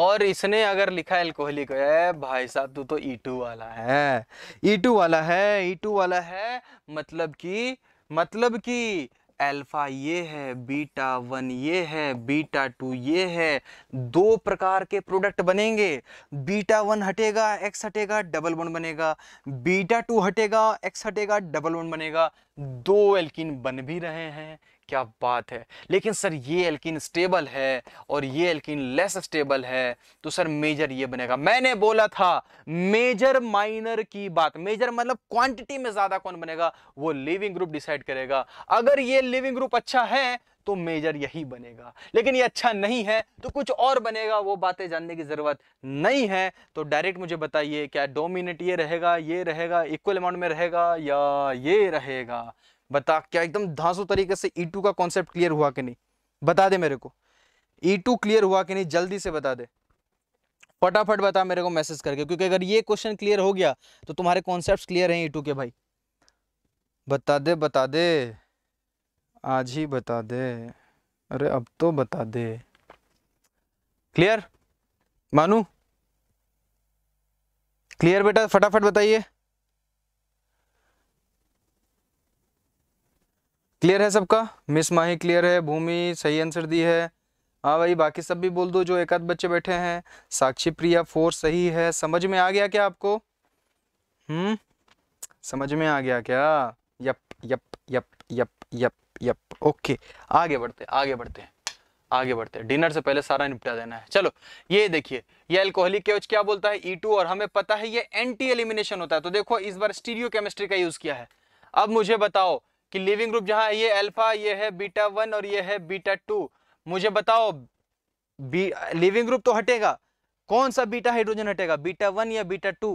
और इसने अगर लिखा है भाई साहब तू तो ई e टू वाला है ई e टू वाला है ई e टू वाला है मतलब कि मतलब कि अल्फा ये है बीटा वन ये है बीटा टू ये है दो प्रकार के प्रोडक्ट बनेंगे बीटा वन हटेगा एक्स हटेगा डबल वन बनेगा बीटा टू हटेगा एक्स हटेगा डबल वन बनेगा दो एल्किन बन भी रहे हैं क्या बात है लेकिन सर ये एल्किन स्टेबल है और ये एल्किन लेस स्टेबल है तो सर मेजर ये बनेगा मैंने बोला था मेजर माइनर की बात मेजर मतलब क्वांटिटी में ज्यादा कौन बनेगा वो लिविंग ग्रुप डिसाइड करेगा अगर ये लिविंग ग्रुप अच्छा है तो मेजर यही बनेगा लेकिन ये अच्छा नहीं है तो कुछ और बनेगा वो बातें जानने की ज़रूरत नहीं है तो डायरेक्ट मुझे बताइए क्या डोमिनेट ये रहेगा ये रहेगा इक्वल अमाउंट में रहेगा या ये रहेगा बता क्या एकदम धांसू तरीके से ई e टू का कॉन्सेप्ट क्लियर हुआ कि नहीं बता दे मेरे को ई टू क्लियर हुआ कि नहीं जल्दी से बता दे फटाफट बता मेरे को मैसेज करके क्योंकि अगर ये क्वेश्चन क्लियर हो गया तो तुम्हारे कॉन्सेप्ट क्लियर हैं ई e टू के भाई बता दे बता दे आज ही बता दे अरे अब तो बता दे क्लियर मानू क्लियर बेटा फटाफट बताइए क्लियर है सबका मिस माही क्लियर है भूमि सही आंसर दी है हाँ भाई बाकी सब भी बोल दो जो एक आध बच्चे बैठे हैं साक्षी प्रिया फोर सही है समझ में आ गया क्या आपको हम्म समझ में आ गया क्या yup yup yup yup yup yup okay आगे बढ़ते आगे बढ़ते हैं आगे बढ़ते हैं डिनर से पहले सारा निपटा देना है चलो ये देखिए ये एल्कोहलिक केवच क्या बोलता है ई e और हमें पता है ये एंटी एलिमिनेशन होता है तो देखो इस बार स्टीरियो केमिस्ट्री का यूज किया है अब मुझे बताओ कि लिविंग ग्रुप जहां ये अल्फा ये है बीटा वन और ये है बीटा टू मुझे बताओ बी लिविंग ग्रुप तो हटेगा कौन सा बीटा हाइड्रोजन हटेगा बीटा वन या बीटा टू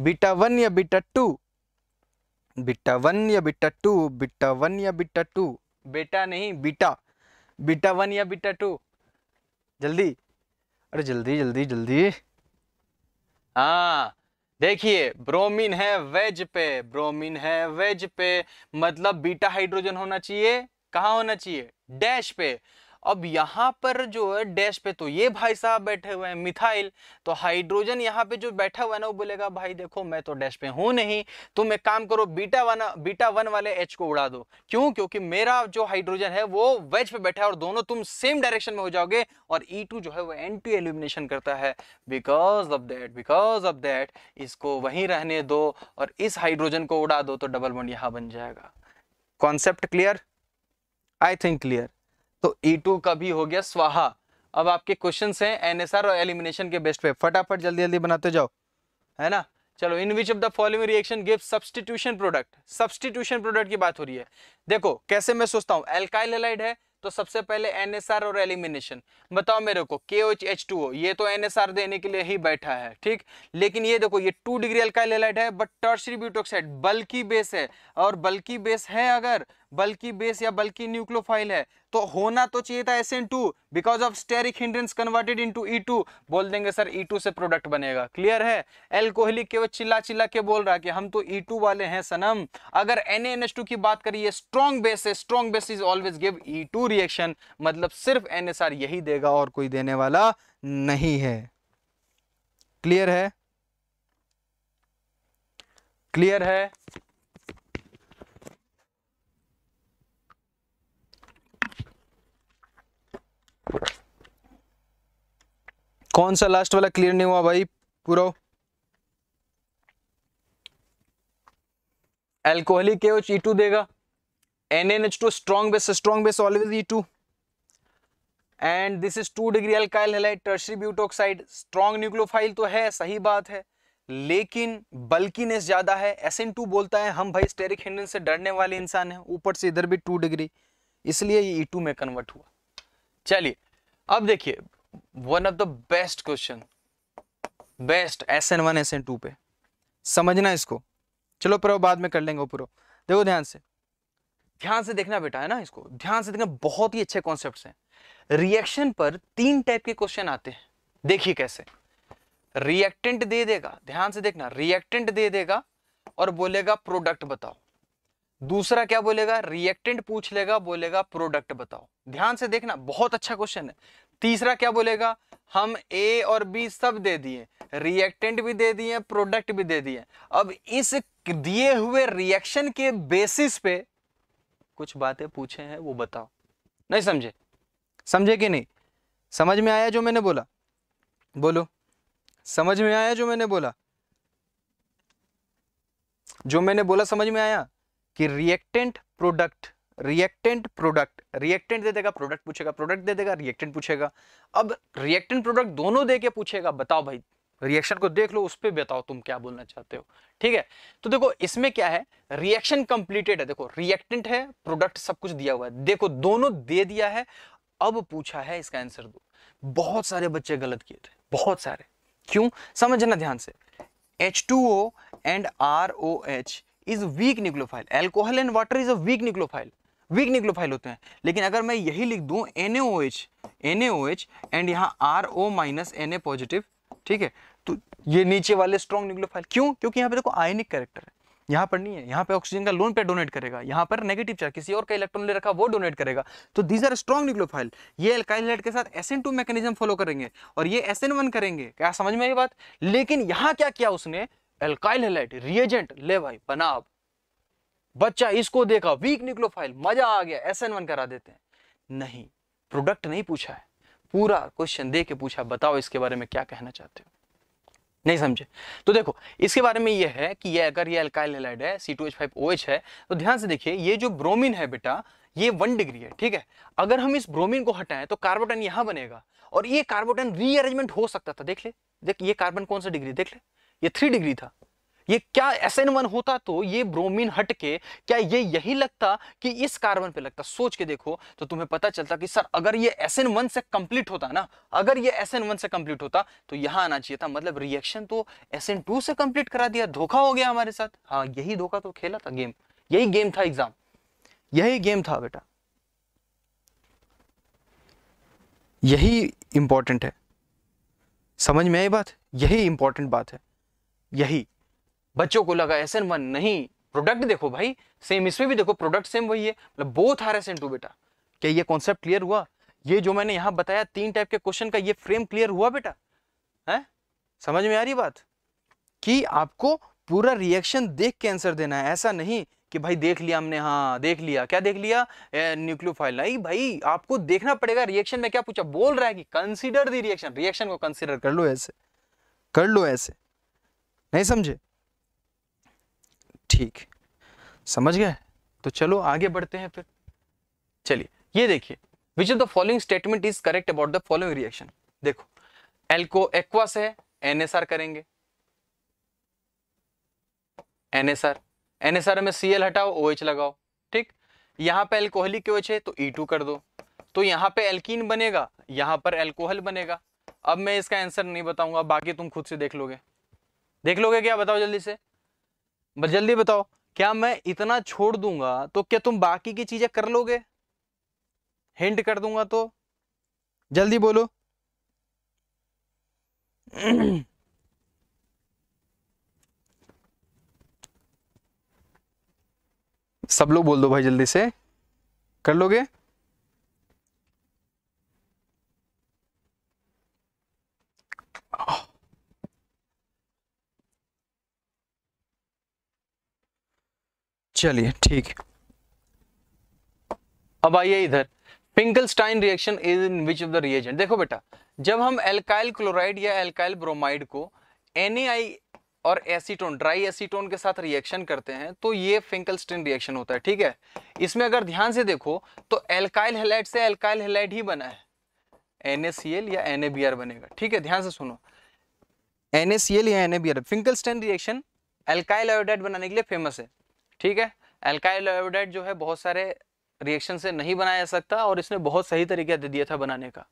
बीटा वन या बीटा टू बीटा वन या बीटा टू बीटा वन या बीटा टू बेटा नहीं बीटा बीटा वन या बीटा टू जल्दी अरे जल्दी जल्दी जल्दी हाँ देखिए ब्रोमीन है वेज पे ब्रोमीन है वेज पे मतलब बीटा हाइड्रोजन होना चाहिए कहा होना चाहिए डैश पे अब यहाँ पर जो है डैश पे तो ये भाई साहब बैठे हुए हैं मिथाइल तो हाइड्रोजन यहाँ पे जो बैठा हुआ है ना वो बोलेगा भाई देखो मैं तो डैश पे हूँ नहीं तुम एक काम करो बीटा वन बीटा वन वाले एच को उड़ा दो क्यों क्योंकि मेरा जो हाइड्रोजन है वो वेज पे बैठा है और दोनों तुम सेम डायरेक्शन में हो जाओगे और ई e जो है वो एंटी एल्यूमिनेशन करता है because of that because of that इसको वहीं रहने दो और इस हाइड्रोजन को उड़ा दो तो डबल वन यहाँ बन जाएगा concept clear I think clear तो E2 का भी हो गया स्वाहा अब आपके क्वेश्चन हैं एनएसआर और एलिमिनेशन के बेस्ट पे फटाफट जल्दी जल्दी बनाते जाओ है ना चलो in which of the following reaction give substitution product substitution product की बात हो रही है देखो कैसे मैं सोचता हूँ एल्काइल एलाइड है तो सबसे पहले एनएसआर और एलिमिनेशन बताओ मेरे को के ओच एच टू ये तो एनएसआर देने के लिए ही बैठा है ठीक लेकिन ये देखो ये टू डिग्री अल्काइल एलाइड है बट टर्सरी ब्यूटोक्साइड बल्कि बेस है और बल्कि बेस है अगर बल्कि बेस या बल्कि न्यूक्लोफाइल है तो होना तो चाहिए था S two because of steric hindrance converted into E two बोल देंगे सर ई e टू से प्रोडक्ट बनेगा क्लियर है एल एल्कोहलिक केवल चिल्ला चिल्ला के बोल रहा है कि हम तो ई e टू वाले हैं सनम अगर एन एन एच टू की बात करिए स्ट्रॉन्ग बेस है strong base is always give E two reaction मतलब सिर्फ एन एस आर यही देगा और कोई देने वाला नहीं है क्लियर है क्लियर है कौन सा लास्ट वाला क्लियर नहीं हुआ भाई पूरा एल्कोहली के ई टू देगा N N H two strong base strong base always E two and this is two degree alkyl halide tertiary butoxide strong nucleophile तो है सही बात है लेकिन बल्किनेस ज़्यादा है एस एन टू बोलता है हम भाई स्टेरिक हिंडन से डरने वाले इंसान हैं ऊपर से इधर भी टू डिग्री इसलिए ये ई e टू में कन्वर्ट हुआ चलिए अब देखिए one of the best question best S N one S N two पे समझना इसको चलो प्रो बाद में कर लेंगे प्रो देखो ध्यान से ध्यान से देखना बेटा है ना इसको ध्यान से देखना बहुत ही अच्छे कॉन्सेप्ट हैं रिएक्शन पर तीन टाइप के क्वेश्चन आते हैं देखिए कैसे रिएक्टेंट दे देगा ध्यान से देखना रिएक्टेंट दे देगा और बोलेगा प्रोडक्ट बताओ दूसरा क्या बोलेगा रिएक्टेंट पूछ लेगा बोलेगा प्रोडक्ट बताओ ध्यान से देखना बहुत अच्छा क्वेश्चन है तीसरा क्या बोलेगा हम ए और बी सब दे दिए रिएक्टेंट भी दे दिए प्रोडक्ट भी दे दिए अब इस दिए हुए रिएक्शन के बेसिस पे कुछ बातें पूछे हैं वो बताओ नहीं समझे समझे कि नहीं समझ में आया जो मैंने बोला बोलो समझ में आया जो मैंने बोला जो मैंने बोला समझ में आया कि reactant product reactant product reactant दे देगा प्रोडक्ट पूछेगा प्रोडक्ट दे देगा रिएक्टेंट पूछेगा अब रिएक्टेंट प्रोडक्ट दोनों दे के पूछेगा बताओ भाई रिएक्शन को देख लो उस पर बताओ तुम क्या बोलना चाहते हो ठीक है तो देखो इसमें क्या है रिएक्शन कंप्लीटेड है देखो रिएक्टेंट है प्रोडक्ट सब कुछ दिया हुआ है देखो दोनों दे दिया है अब पूछा है इसका आंसर दो बहुत सारे बच्चे गलत किए थे बहुत सारे क्यों समझना ध्यान से H2O and R O H is weak nucleophile alcohol and water is a weak nucleophile weak nucleophile होते हैं लेकिन अगर मैं यही लिख दूं एन एच एंड यहाँ R O minus N A positive ठीक है तो ये नीचे वाले स्ट्रॉन्ग न्यूक्लियोफाइल क्यों क्योंकि यहाँ पे देखो आयनिक कैरेक्टर है यहाँ पर नहीं है यहाँ पे ऑक्सीजन का लोन पे डोनेट करेगा यहाँ पर नेगेटिव चार्ज किसी और का इलेक्ट्रॉन ले रखा वो डोनेट करेगा तो दीज आर स्ट्रॉन्ग न्यूक्लियोफाइल ये एल्काइल के साथ एस मैकेनिज्म फॉलो करेंगे और ये एस करेंगे क्या समझ में आई बात लेकिन यहाँ क्या किया उसने एल्काइल हेलाइट रिएजेंट ले भाई बनाब बच्चा इसको देखा वीक न्यूक्लोफाइल मजा आ गया एस एन वन करा देते हैं नहीं प्रोडक्ट नहीं पूछा है पूरा क्वेश्चन दे के पूछा बताओ इसके बारे में क्या कहना चाहते हो नहीं समझे तो देखो इसके बारे में ये है कि ये अगर ये अल्काइल हेलाइड है C two H five O H है तो ध्यान से देखिए ये जो ब्रोमीन है बेटा ये वन डिग्री है ठीक है अगर हम इस ब्रोमीन को हटाएं तो कार्बोटन यहां बनेगा और ये कार्बोटन रीअरेंजमेंट हो सकता था देख ले देख ये कार्बन कौन सा डिग्री देख ले ये थ्री डिग्री था ये क्या एस एन वन होता तो ये ब्रोमीन हट के क्या ये यही लगता कि इस कार्बन पे लगता सोच के देखो तो तुम्हें पता चलता कि सर अगर ये वन से कंप्लीट होता ना अगर ये वन से कंप्लीट होता तो यहां आना चाहिए था मतलब रिएक्शन तो एस एन टू से कंप्लीट करा दिया धोखा हो गया हमारे साथ हाँ यही धोखा तो खेला था गेम यही गेम था एग्जाम यही गेम था बेटा यही इंपॉर्टेंट है समझ में आई बात यही इंपॉर्टेंट बात है यही बच्चों को लगा एस एन वन नहीं प्रोडक्ट देखो भाई सेम इसमें भी देखो प्रोडक्ट सेम वही है मतलब both are S N two बेटा क्या ये कॉन्सेप्ट क्लियर हुआ ये जो मैंने यहां बताया तीन टाइप के क्वेश्चन का ये फ्रेम क्लियर हुआ बेटा है समझ में आ रही बात कि आपको पूरा रिएक्शन देख के आंसर देना है ऐसा नहीं कि भाई देख लिया हमने हाँ देख लिया क्या देख लिया न्यूक्लियोफाइल नहीं भाई आपको देखना पड़ेगा रिएक्शन में क्या पूछा बोल रहा है कि कंसीडर दी रिएक्शन रिएक्शन को कंसीडर कर लो ऐसे कर लो ऐसे नहीं समझे ठीक समझ गए तो चलो आगे बढ़ते हैं फिर चलिए ये देखिए which of the following statement is correct about the following reaction देखो एल्को एक्वा से एनएसआर करेंगे एनएसआर एनएसआर में सीएल हटाओ ओएच लगाओ ठीक यहां पे एल्कोहलिक ओएच है तो ई e कर दो तो यहां पे एल्कीन बनेगा यहां पर एल्कोहल बनेगा अब मैं इसका आंसर नहीं बताऊंगा बाकी तुम खुद से देख लोगे देख लोगे क्या बताओ जल्दी से जल्दी बताओ क्या मैं इतना छोड़ दूंगा तो क्या तुम बाकी की चीजें कर लोगे हिंट कर दूंगा तो जल्दी बोलो सब लोग बोल दो भाई जल्दी से कर लोगे चलिए ठीक अब आइए इधर Finkelstein reaction is in which of the reagent देखो बेटा जब हम एल्काइल क्लोराइड या एल्काइल ब्रोमाइड को एन और एसीटोन ड्राई एसीटोन के साथ रिएक्शन करते हैं तो ये फिंकलस्टीन रिएक्शन होता है ठीक है इसमें अगर ध्यान से देखो तो एल्काइल हेलाइड से एल्काइल हेलाइड ही बना है एन या एन बनेगा ठीक है ध्यान से सुनो एन या N A NaBr Finkelstein reaction alkyl iodide बनाने के लिए फेमस है ठीक है एल्काइल आयोडाइड जो है बहुत सारे रिएक्शन से नहीं बनाया जा सकता और इसने बहुत सही तरीका दे दिया था बनाने का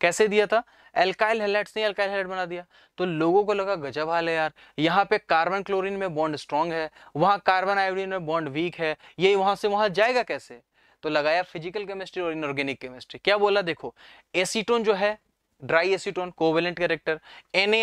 कैसे दिया था एल्काइल हेलाइट्स ने एल्काइल हेलाइट बना दिया तो लोगों को लगा गजब हाल है यार यहाँ पे कार्बन क्लोरीन में बॉन्ड स्ट्रांग है वहाँ कार्बन आयोडीन में बॉन्ड वीक है ये वहाँ से वहाँ जाएगा कैसे तो लगाया फिजिकल केमिस्ट्री और इनऑर्गेनिक केमिस्ट्री क्या बोला देखो एसीटोन जो है dry acetone covalent character N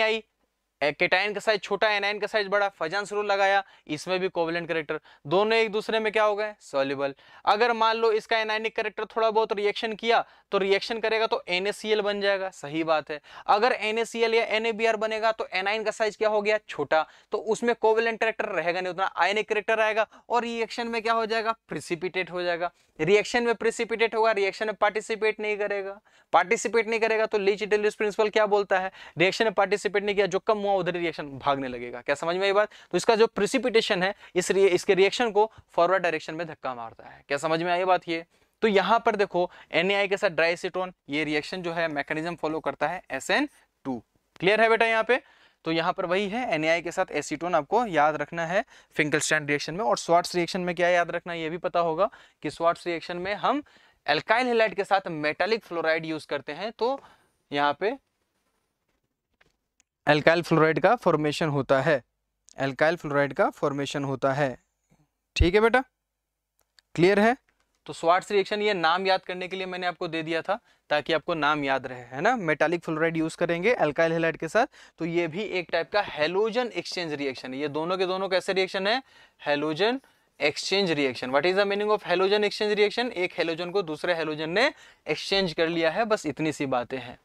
cation का साइज छोटा एनाइन का साइज बड़ा फजन रूल लगाया इसमें भी कोवलेंट करेक्टर दोनों एक दूसरे में क्या हो गए सोल्यूबल अगर मान लो इसका एनाइनिक करेक्टर थोड़ा बहुत रिएक्शन किया तो रिएक्शन करेगा तो एन बन जाएगा सही बात है अगर एन या एन बनेगा तो एनाइन का साइज क्या हो गया छोटा तो उसमें कोवलेंट करेक्टर रहेगा नहीं उतना आयनिक करेक्टर रहेगा और रिएक्शन में क्या हो जाएगा प्रिसिपिटेट हो जाएगा रिएक्शन में प्रिसिपिटेट होगा रिएक्शन में पार्टिसिपेट नहीं करेगा पार्टिसिपेट नहीं करेगा तो लीच प्रिंसिपल क्या बोलता है रिएक्शन में पार्टिसिपेट नहीं किया जो कम धुआं उधर रिएक्शन भागने लगेगा क्या समझ में ये बात तो इसका जो प्रिसिपिटेशन है इस रिए, इसके रिएक्शन को फॉरवर्ड डायरेक्शन में धक्का मारता है क्या समझ में आई बात ये तो यहाँ पर देखो एन के साथ ड्राई सिटोन ये रिएक्शन जो है मैकेनिज्म फॉलो करता है एस क्लियर है बेटा यहाँ पे तो यहाँ पर वही है एन के साथ एसीटोन आपको याद रखना है फिंकलस्टैंड रिएक्शन में और स्वाट्स रिएक्शन में क्या याद रखना है ये भी पता होगा कि स्वाट्स रिएक्शन में हम एल्काइल हेलाइट के साथ मेटालिक फ्लोराइड यूज करते हैं तो यहाँ पे एल्काइल फ्लोराइड का फॉर्मेशन होता है एल्काइल फ्लोराइड का फॉर्मेशन होता है ठीक है बेटा क्लियर है तो स्वार्ट्स रिएक्शन ये नाम याद करने के लिए मैंने आपको दे दिया था ताकि आपको नाम याद रहे है ना मेटालिक फ्लोराइड यूज करेंगे एल्काइल हेलाइड के साथ तो ये भी एक टाइप का हेलोजन एक्सचेंज रिएक्शन है ये दोनों के दोनों कैसे रिएक्शन है halogen exchange reaction what is the meaning of halogen exchange reaction एक हेलोजन को दूसरे हेलोजन ने एक्सचेंज कर लिया है बस इतनी सी बातें हैं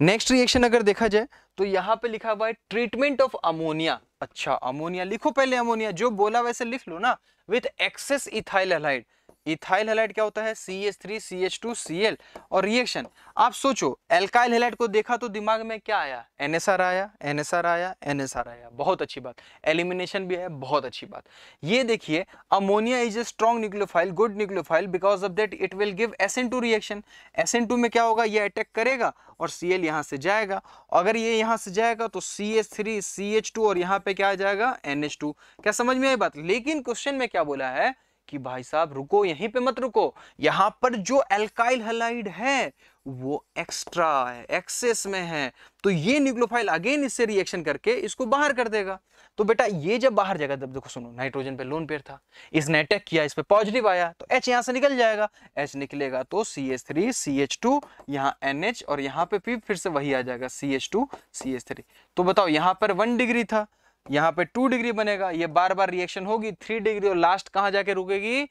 नेक्स्ट रिएक्शन अगर देखा जाए तो यहाँ पे लिखा हुआ है ट्रीटमेंट ऑफ अमोनिया अच्छा अमोनिया लिखो पहले अमोनिया जो बोला वैसे लिख लो ना with excess ethyl halide ethyl halide क्या होता है C H three C H two C L और रिएक्शन आप सोचो एल्काइल हेलाइट को देखा तो दिमाग में क्या आया एन एस आर आया एन एस आर आया एन एस आर आया बहुत अच्छी बात एलिमिनेशन भी है बहुत अच्छी बात ये देखिए ammonia is a strong nucleophile good nucleophile because of that it will give S N two reaction S N two में क्या होगा ये अटैक करेगा और सी एल यहाँ से जाएगा अगर ये यहाँ से जाएगा तो C H three C H two और यहाँ पे क्या आ जाएगा एन एच टू क्या समझ में आई बात लेकिन क्वेश्चन में क्या बोला है कि भाई साहब रुको यहीं पे मत रुको यहां पर जो एल्काइल हलाइड है वो एक्स्ट्रा है एक्सेस में है तो ये न्यूक्लोफाइल अगेन इससे रिएक्शन करके इसको बाहर कर देगा तो बेटा ये जब बाहर जाएगा तब देखो सुनो नाइट्रोजन पे लोन पेयर था इसने अटैक किया इस पर पॉजिटिव आया तो एच यहां से निकल जाएगा एच निकलेगा तो C H three C H two यहाँ एन एच और यहाँ पे फिर फिर से वही आ जाएगा C H two C H three तो बताओ यहाँ पर वन डिग्री था यहाँ पे टू डिग्री बनेगा ये बार बार रिएक्शन होगी थ्री डिग्री और लास्ट कहाँ जाके रुकेगी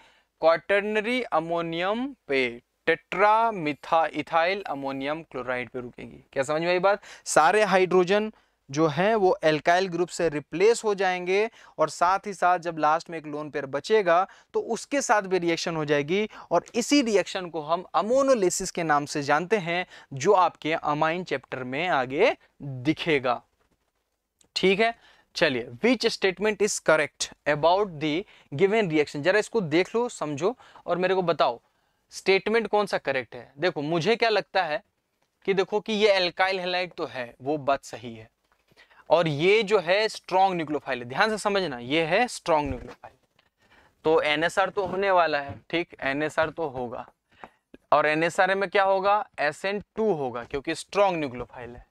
क्वाटर्नरी अमोनियम पे टेट्रा मिथा इथाइल अमोनियम क्लोराइड पे रुकेगी क्या समझ में आई बात सारे हाइड्रोजन जो हैं वो एल्काइल ग्रुप से रिप्लेस हो जाएंगे और साथ ही साथ जब लास्ट में एक लोन पेयर बचेगा तो उसके साथ भी रिएक्शन हो जाएगी और इसी रिएक्शन को हम अमोनोलिसिस के नाम से जानते हैं जो आपके अमाइन चैप्टर में आगे दिखेगा ठीक है चलिए which statement is correct about the given reaction जरा इसको देख लो समझो और मेरे को बताओ स्टेटमेंट कौन सा करेक्ट है देखो मुझे क्या लगता है कि देखो कि ये एल्काइल हेलाइट तो है वो बात सही है और ये जो है स्ट्रॉन्ग न्यूक्लोफाइल है ध्यान से समझना ये है स्ट्रॉन्ग न्यूक्लोफाइल तो आर तो होने वाला है ठीक आर तो होगा और आर में क्या होगा एस होगा क्योंकि स्ट्रॉन्ग न्यूक्लियोफाइल है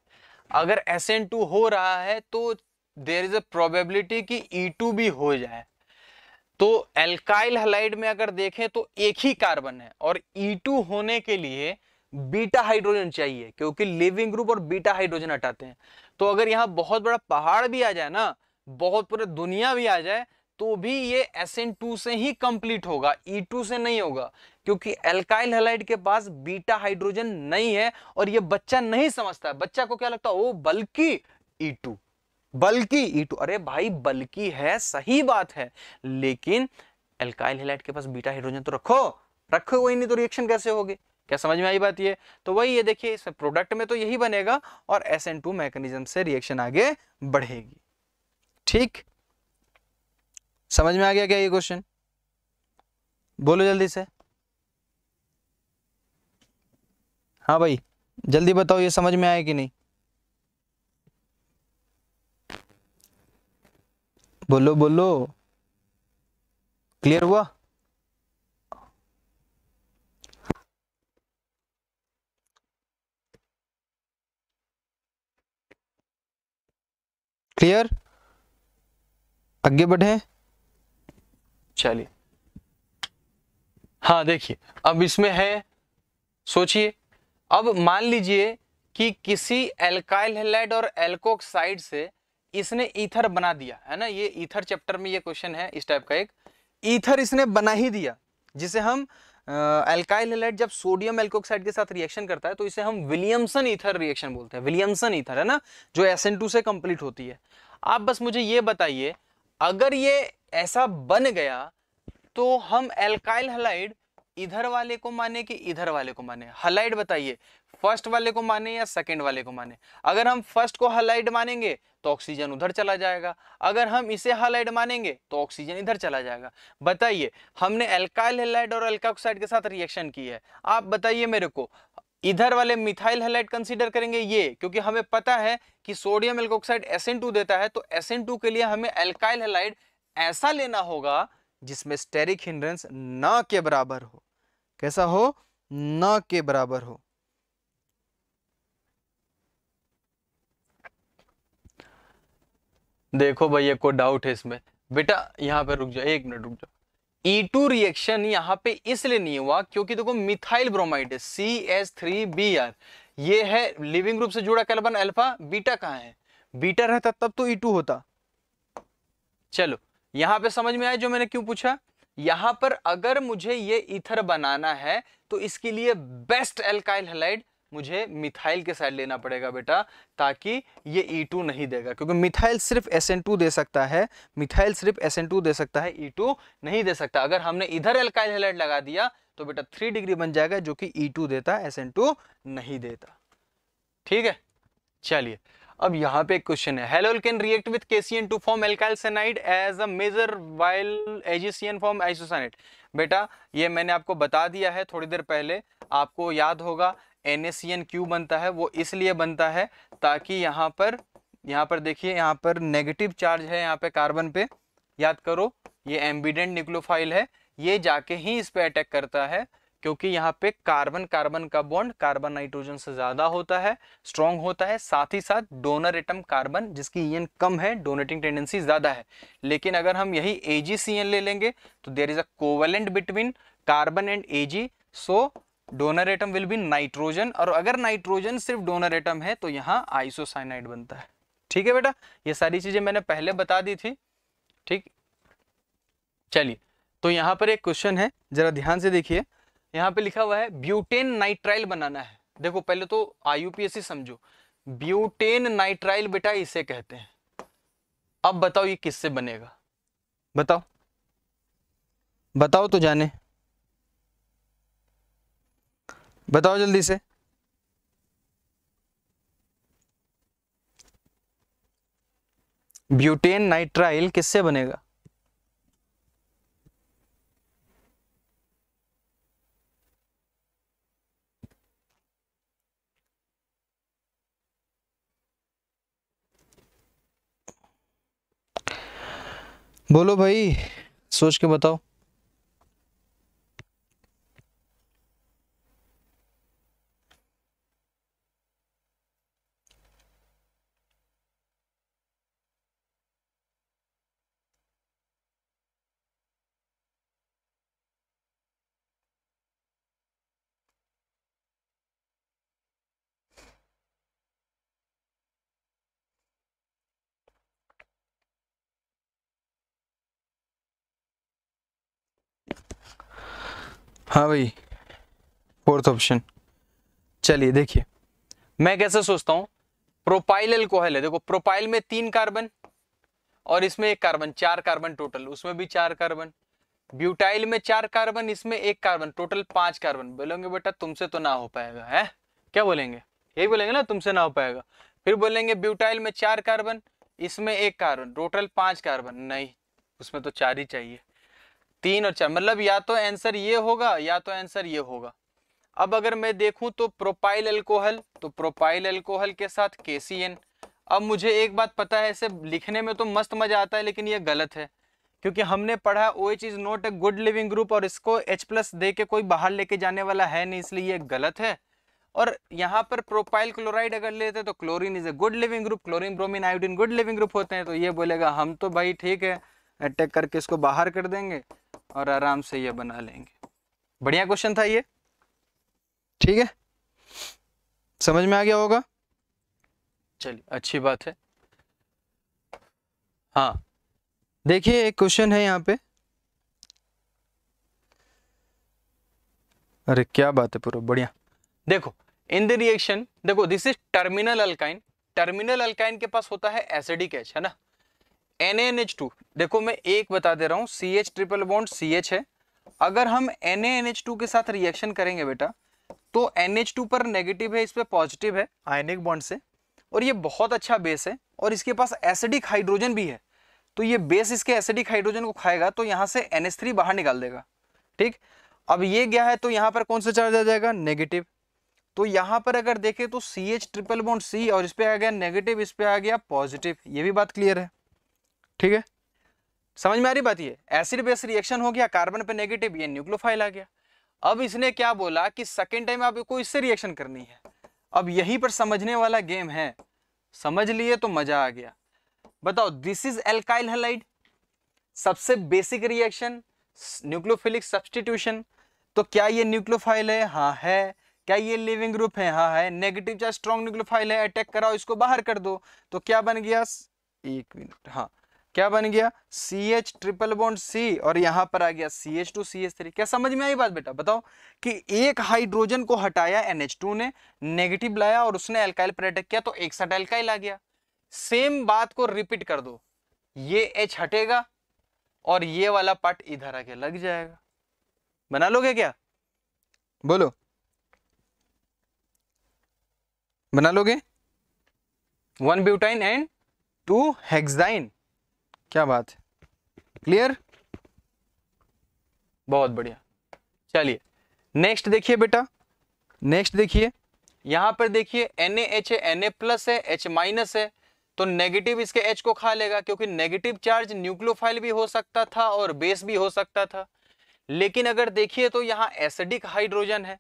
अगर एस हो रहा है तो देर इज अ प्रोबेबिलिटी कि ई e टू भी हो जाए तो एल्काइल हलाइड में अगर देखें तो एक ही कार्बन है और ई e टू होने के लिए बीटा हाइड्रोजन चाहिए क्योंकि लिविंग ग्रुप और बीटा हाइड्रोजन हटाते हैं तो अगर यहाँ बहुत बड़ा पहाड़ भी आ जाए ना बहुत पूरे दुनिया भी आ जाए तो भी ये एस एन टू से ही कंप्लीट होगा ई e टू से नहीं होगा क्योंकि एल्काइल हेलाइड के पास बीटा हाइड्रोजन नहीं है और ये बच्चा नहीं समझता बच्चा को क्या लगता है ओ बल्कि ई टू बल्कि अरे भाई बल्कि है सही बात है लेकिन एल्काइल हेलाइट के पास बीटा हाइड्रोजन तो रखो रखो वही नहीं तो रिएक्शन कैसे होगी क्या समझ में आई बात ये तो वही ये देखिए इस प्रोडक्ट में तो यही बनेगा और एस एन टू मैकेनिज्म से रिएक्शन आगे बढ़ेगी ठीक समझ में आ गया क्या ये क्वेश्चन बोलो जल्दी से हाँ भाई जल्दी बताओ ये समझ में आया कि नहीं बोलो बोलो क्लियर हुआ क्लियर आगे बढ़े चलिए हाँ देखिए अब इसमें है सोचिए अब मान लीजिए कि किसी एल्काइल हेलाइड और एल्कोक्साइड से इसने ईथर बना दिया है ना ये ईथर चैप्टर में ये क्वेश्चन है इस टाइप का एक ईथर इसने बना ही दिया जिसे हम एल्काइल हेलाइट जब सोडियम एल्कोक्साइड के साथ रिएक्शन करता है तो इसे हम विलियमसन ईथर रिएक्शन बोलते हैं विलियमसन ईथर है ना जो एस से कंप्लीट होती है आप बस मुझे ये बताइए अगर ये ऐसा बन गया तो हम एल्काइल हेलाइड इधर वाले को माने कि इधर वाले को माने हलाइड बताइए फर्स्ट वाले को माने या सेकंड वाले को माने अगर हम फर्स्ट को हलाइड मानेंगे तो ऑक्सीजन उधर चला जाएगा अगर हम इसे हलाइड मानेंगे तो ऑक्सीजन इधर चला जाएगा बताइए हमने एल्काइल हेलाइड और एल्काक्साइड के साथ रिएक्शन की है आप बताइए मेरे को इधर वाले मिथाइल हेलाइट कंसीडर करेंगे ये क्योंकि हमें पता है कि सोडियम एल्कोक्साइड SN2 देता है तो SN2 के लिए हमें एल्काइल हेलाइड ऐसा लेना होगा जिसमें स्टेरिक हिंड्रेंस ना के बराबर हो कैसा हो न के बराबर हो देखो भैया को डाउट है इसमें बेटा यहां पर रुक जाओ एक मिनट रुक जाओ E2 रिएक्शन यहां पे इसलिए नहीं हुआ क्योंकि देखो methyl bromide C S three B R ये है लिविंग ग्रुप से जुड़ा कार्बन अल्फा बीटा कहाँ है बीटा रहता तब तो ई e टू होता चलो यहां पे समझ में आया जो मैंने क्यों पूछा यहां पर अगर मुझे ये इथर बनाना है तो इसके लिए बेस्ट एल्काइल हेलाइड मुझे मिथाइल के साइड लेना पड़ेगा बेटा ताकि ये E2 नहीं देगा क्योंकि मिथाइल सिर्फ SN2 दे सकता है मिथाइल सिर्फ SN2 दे सकता है E2 नहीं दे सकता अगर हमने इधर एल्काइल हेलाइड लगा दिया तो बेटा थ्री डिग्री बन जाएगा जो कि E2 देता SN2 नहीं देता ठीक है चलिए अब यहाँ पे क्वेश्चन है हेलोल can react with KCN to form alkyl cyanide as a major while AgCN form isocyanide बेटा ये मैंने आपको बता दिया है थोड़ी देर पहले आपको याद होगा एन सी एन क्यू बनता है वो इसलिए बनता है ताकि यहाँ पर यहाँ पर देखिए यहाँ पर नेगेटिव चार्ज है यहाँ पे कार्बन पे याद करो ये एम्बिडेंट निक्लोफाइल है ये जाके ही इस पर अटैक करता है क्योंकि यहाँ पे कार्बन कार्बन का बॉन्ड कार्बन नाइट्रोजन से ज्यादा होता है स्ट्रॉन्ग होता है साथ ही साथ डोनर एटम कार्बन जिसकी ईएन कम है डोनेटिंग टेंडेंसी ज्यादा है लेकिन अगर हम यही एन ले लेंगे तो there is a covalent between carbon and AG so donor atom will be nitrogen और अगर नाइट्रोजन सिर्फ डोनर एटम है तो यहाँ आइसोसाइनाइड बनता है ठीक है बेटा ये सारी चीजें मैंने पहले बता दी थी ठीक चलिए तो यहाँ पर एक क्वेश्चन है जरा ध्यान से देखिए यहाँ पे लिखा हुआ है ब्यूटेन नाइट्राइल बनाना है देखो पहले तो आई समझो ब्यूटेन नाइट्राइल बेटा इसे कहते हैं अब बताओ ये किससे बनेगा बताओ बताओ तो जाने बताओ जल्दी से ब्यूटेन नाइट्राइल किससे बनेगा बोलो भाई सोच के बताओ हाँ भाई फोर्थ ऑप्शन चलिए देखिए मैं कैसे सोचता हूँ प्रोपाइल एल्कोहल है देखो प्रोपाइल में तीन कार्बन और इसमें एक कार्बन चार कार्बन टोटल उसमें भी चार कार्बन ब्यूटाइल में चार कार्बन इसमें एक कार्बन टोटल पांच कार्बन बोलेंगे बेटा तुमसे तो ना हो पाएगा है क्या बोलेंगे यही बोलेंगे ना तुमसे ना हो पाएगा फिर बोलेंगे ब्यूटाइल में चार कार्बन इसमें एक कार्बन टोटल पांच कार्बन नहीं उसमें तो चार ही चाहिए तीन और चार मतलब या तो आंसर ये होगा या तो आंसर ये होगा अब अगर मैं देखूं तो प्रोपाइल अल्कोहल तो प्रोपाइल अल्कोहल के साथ के अब मुझे एक बात पता है इसे लिखने में तो मस्त मजा आता है लेकिन ये गलत है क्योंकि हमने पढ़ा O H is not a good leaving group और इसको एच प्लस दे के कोई बाहर लेके जाने वाला है नहीं इसलिए ये गलत है और यहाँ पर प्रोपाइल क्लोराइड अगर लेते तो chlorine is a good leaving group chlorine bromine iodine good leaving group होते हैं तो ये बोलेगा हम तो भाई ठीक है अटैक करके इसको बाहर कर देंगे और आराम से ये बना लेंगे बढ़िया क्वेश्चन था ये ठीक है समझ में आ गया होगा चलिए अच्छी बात है हाँ देखिए एक क्वेश्चन है यहाँ पे अरे क्या बात है पूरा बढ़िया देखो इन द रिएक्शन देखो this is terminal alkyne terminal alkyne के पास होता है एसिडिक एच है ना एन एन एच टू देखो मैं एक बता दे रहा हूँ C H triple bond C H है अगर हम एन एन एच टू के साथ रिएक्शन करेंगे बेटा तो एन एच टू पर नेगेटिव है इस पर पॉजिटिव है आयनिक बॉन्ड से और ये बहुत अच्छा बेस है और इसके पास एसिडिक हाइड्रोजन भी है तो ये बेस इसके एसिडिक हाइड्रोजन को खाएगा तो यहाँ से एन थ्री बाहर निकाल देगा ठीक अब ये गया है तो यहाँ पर कौन सा चार्ज आ जाएगा नेगेटिव तो यहाँ पर अगर देखें तो C H triple bond C और इस पर आ गया नेगेटिव इस पर आ गया पॉजिटिव ये भी बात क्लियर है ठीक है समझ में आ रही बात ये एसिड बेस रिएक्शन हो गया कार्बन पे नेगेटिव ये न्यूक्लोफाइल आ गया अब इसने क्या बोला कि सेकेंड टाइम आपको इससे रिएक्शन करनी है अब यहीं पर समझने वाला गेम है समझ लिए तो मजा आ गया बताओ दिस इज एल्काइल हेलाइड सबसे बेसिक रिएक्शन न्यूक्लोफिलिक सब्सटीट्यूशन तो क्या ये न्यूक्लोफाइल है हाँ है क्या ये लिविंग ग्रुप है हाँ है नेगेटिव चाहे स्ट्रॉन्ग न्यूक्लोफाइल है अटैक कराओ इसको बाहर कर दो तो क्या बन गया एक मिनट हाँ क्या बन गया C H triple bond C और यहां पर आ गया C H two C H three क्या समझ में आई बात बेटा बताओ कि एक हाइड्रोजन को हटाया टू ने नेगेटिव लाया और उसने एल्काइल पर अटैक किया तो एक साथ एल्काइल आ गया सेम बात को रिपीट कर दो ये एच हटेगा और ये वाला पार्ट इधर आके लग जाएगा बना लोगे क्या बोलो बना लोगे one butyne and two hexyne क्या बात है क्लियर बहुत बढ़िया चलिए नेक्स्ट देखिए बेटा नेक्स्ट देखिए यहां पर देखिए एन एच है एन ए प्लस है एच माइनस है तो नेगेटिव इसके एच को खा लेगा क्योंकि नेगेटिव चार्ज न्यूक्लियोफाइल भी हो सकता था और बेस भी हो सकता था लेकिन अगर देखिए तो यहाँ एसिडिक हाइड्रोजन है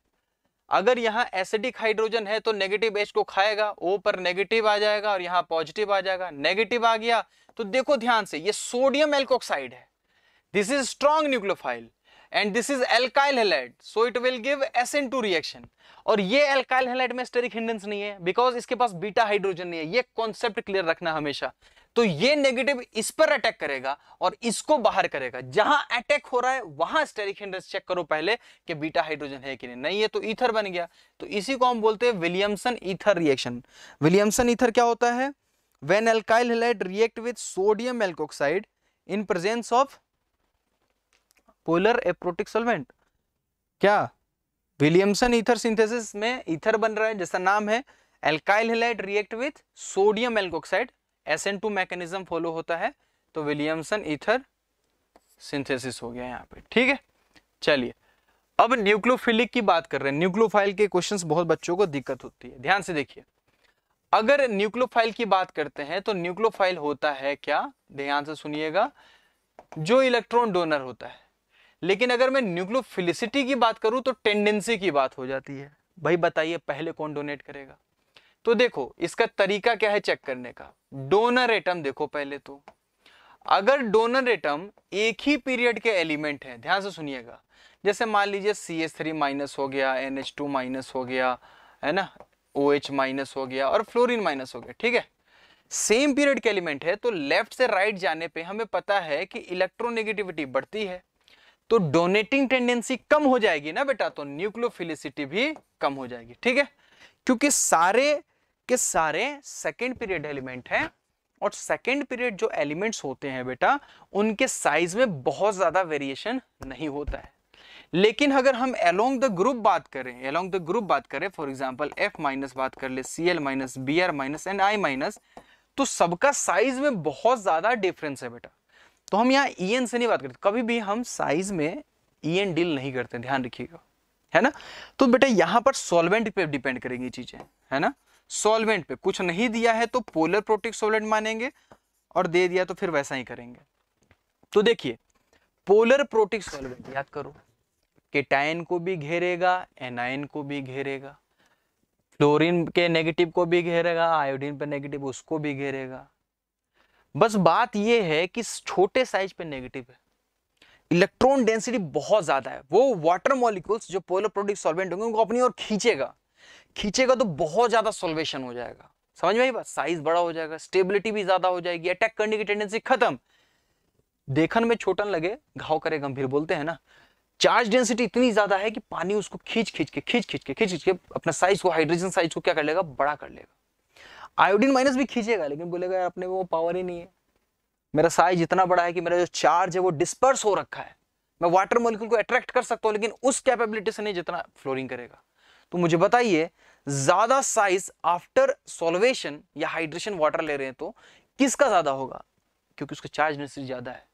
अगर यहाँ एसिडिक हाइड्रोजन है तो नेगेटिव एच को खाएगा ओ पर नेगेटिव आ जाएगा और यहाँ पॉजिटिव आ जाएगा नेगेटिव आ गया तो देखो ध्यान से ये सोडियम एल्कोक्साइड है this is strong nucleophile and this is alkyl halide so it will give S N two reaction और ये एल्काइल हेलाइड में स्टेरिक हिंडेंस नहीं है बिकॉज इसके पास बीटा हाइड्रोजन नहीं है ये कॉन्सेप्ट क्लियर रखना हमेशा तो ये नेगेटिव इस पर अटैक करेगा और इसको बाहर करेगा जहां अटैक हो रहा है वहां स्टेरिक हिंड्रेंस चेक करो पहले कि बीटा हाइड्रोजन है कि नहीं नहीं है तो ईथर बन गया तो इसी को हम बोलते हैं Williamson ether reaction Williamson ether क्या होता है when alkyl halide react with sodium alkoxide in presence of polar aprotic solvent क्या विलियमसन ईथर सिंथेसिस में ईथर बन रहा है जैसा नाम है alkyl halide react with sodium alkoxide S N two mechanism follow होता है तो विलियमसन ईथर सिंथेसिस हो गया यहाँ पे ठीक है चलिए अब न्यूक्लोफिलिक की बात कर रहे हैं न्यूक्लोफाइल के क्वेश्चंस बहुत बच्चों को दिक्कत होती है ध्यान से देखिए अगर न्यूक्लोफाइल की बात करते हैं तो न्यूक्लोफाइल होता है क्या ध्यान से सुनिएगा जो इलेक्ट्रॉन डोनर होता है लेकिन अगर मैं न्यूक्लोफिलिसिटी की बात करूं तो टेंडेंसी की बात हो जाती है भाई बताइए पहले कौन डोनेट करेगा तो देखो इसका तरीका क्या है चेक करने का डोनर एटम देखो पहले तो अगर डोनर एटम एक ही पीरियड के एलिमेंट है ध्यान से सुनिएगा जैसे मान लीजिए सी एस थ्री माइनस हो गया एन एच टू माइनस हो गया है ना ओ एच माइनस हो गया और फ्लोरिन माइनस हो गया ठीक है सेम पीरियड के एलिमेंट है तो लेफ्ट से राइट right जाने पे हमें पता है कि इलेक्ट्रोनेगेटिविटी बढ़ती है तो डोनेटिंग टेंडेंसी कम हो जाएगी ना बेटा तो न्यूक्लियोफिलिसिटी भी कम हो जाएगी ठीक है क्योंकि सारे कि सारे सेकेंड पीरियड एलिमेंट हैं और सेकेंड पीरियड जो एलिमेंट्स होते हैं बेटा उनके साइज में बहुत ज़्यादा वेरिएशन नहीं होता है लेकिन अगर हम अलोंग द ग्रुप बात करें अलोंग द ग्रुप बात करें फॉर एग्जांपल एफ माइनस बात कर ले C L minus B R minus and I minus तो सबका साइज में बहुत ज़्यादा डिफरेंस है बेटा तो हम यहाँ ई एन से नहीं बात करते कभी भी हम साइज में ई एन डील नहीं करते ध्यान रखिएगा है ना तो बेटा यहाँ पर सॉल्वेंट पे डिपेंड करेंगी चीज़ें है ना सॉल्वेंट पे कुछ नहीं दिया है तो पोलर प्रोटिक सॉल्वेंट मानेंगे और दे दिया तो फिर वैसा ही करेंगे तो देखिए पोलर प्रोटिक सॉल्वेंट याद करो केटाइन को भी घेरेगा एनाइन को भी घेरेगा फ्लोरीन के नेगेटिव को भी घेरेगा आयोडीन पे नेगेटिव उसको भी घेरेगा बस बात यह है कि छोटे साइज पे नेगेटिव है इलेक्ट्रॉन डेंसिटी बहुत ज्यादा है वो वाटर मॉलिक्यूल्स जो पोलर प्रोटिक सॉल्वेंट होंगे उनको अपनी ओर खींचेगा खींचेगा तो बहुत ज़्यादा सोल्वेशन हो जाएगा समझ में आई बात साइज बड़ा हो जाएगा स्टेबिलिटी भी ज़्यादा हो जाएगी अटैक करने की टेंडेंसी खत्म देखन में छोटन लगे घाव करे गंभीर बोलते हैं ना चार्ज डेंसिटी इतनी ज़्यादा है कि पानी उसको खींच खींच के खींच खींच के खींच खींच के अपना साइज को हाइड्रोजन साइज को क्या कर लेगा बड़ा कर लेगा आयोडीन माइनस भी खींचेगा लेकिन बोलेगा यार अपने वो पावर ही नहीं है मेरा साइज इतना बड़ा है कि मेरा जो चार्ज है वो डिस्पर्स हो रखा है मैं वाटर मोलिकुल को अट्रैक्ट कर सकता हूँ लेकिन उस कैपेबिलिटी से नहीं जितना फ्लोरिंग करेगा तो मुझे बताइए ज़्यादा साइज आफ्टर सोलवेशन या हाइड्रेशन वाटर ले रहे हैं तो किसका ज़्यादा होगा क्योंकि उसका चार्ज नेसेसिटी ज़्यादा है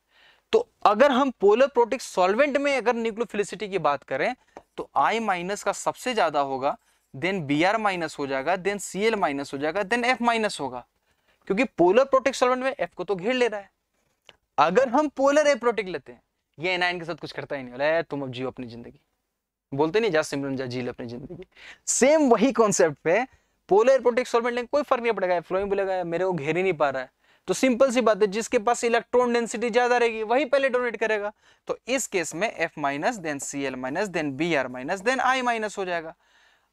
तो अगर हम पोलर प्रोटिक सॉल्वेंट में अगर न्यूक्लोफिलिसिटी की बात करें तो आई माइनस का सबसे ज़्यादा होगा देन बी आर माइनस हो जाएगा देन सी एल माइनस हो जाएगा देन एफ माइनस होगा क्योंकि पोलर प्रोटिक सॉल्वेंट में एफ को तो घेर ले रहा है अगर हम पोलर एप्रोटिक लेते हैं ये एनाइन के साथ कुछ करता ही नहीं बोला है तुम अब जियो अपनी जिंदगी बोलते नहीं जा सिमरन जा झील अपनी जिंदगी सेम वही कॉन्सेप्ट पे पोलर प्रोटेक्ट सॉल्वेंट लेंगे कोई फर्क नहीं पड़ेगा फ्लोइंग बोलेगा मेरे को घेर ही नहीं पा रहा है तो सिंपल सी बात है जिसके पास इलेक्ट्रॉन डेंसिटी ज्यादा रहेगी वही पहले डोनेट करेगा तो इस केस में F minus then C L minus then B R minus then I minus हो जाएगा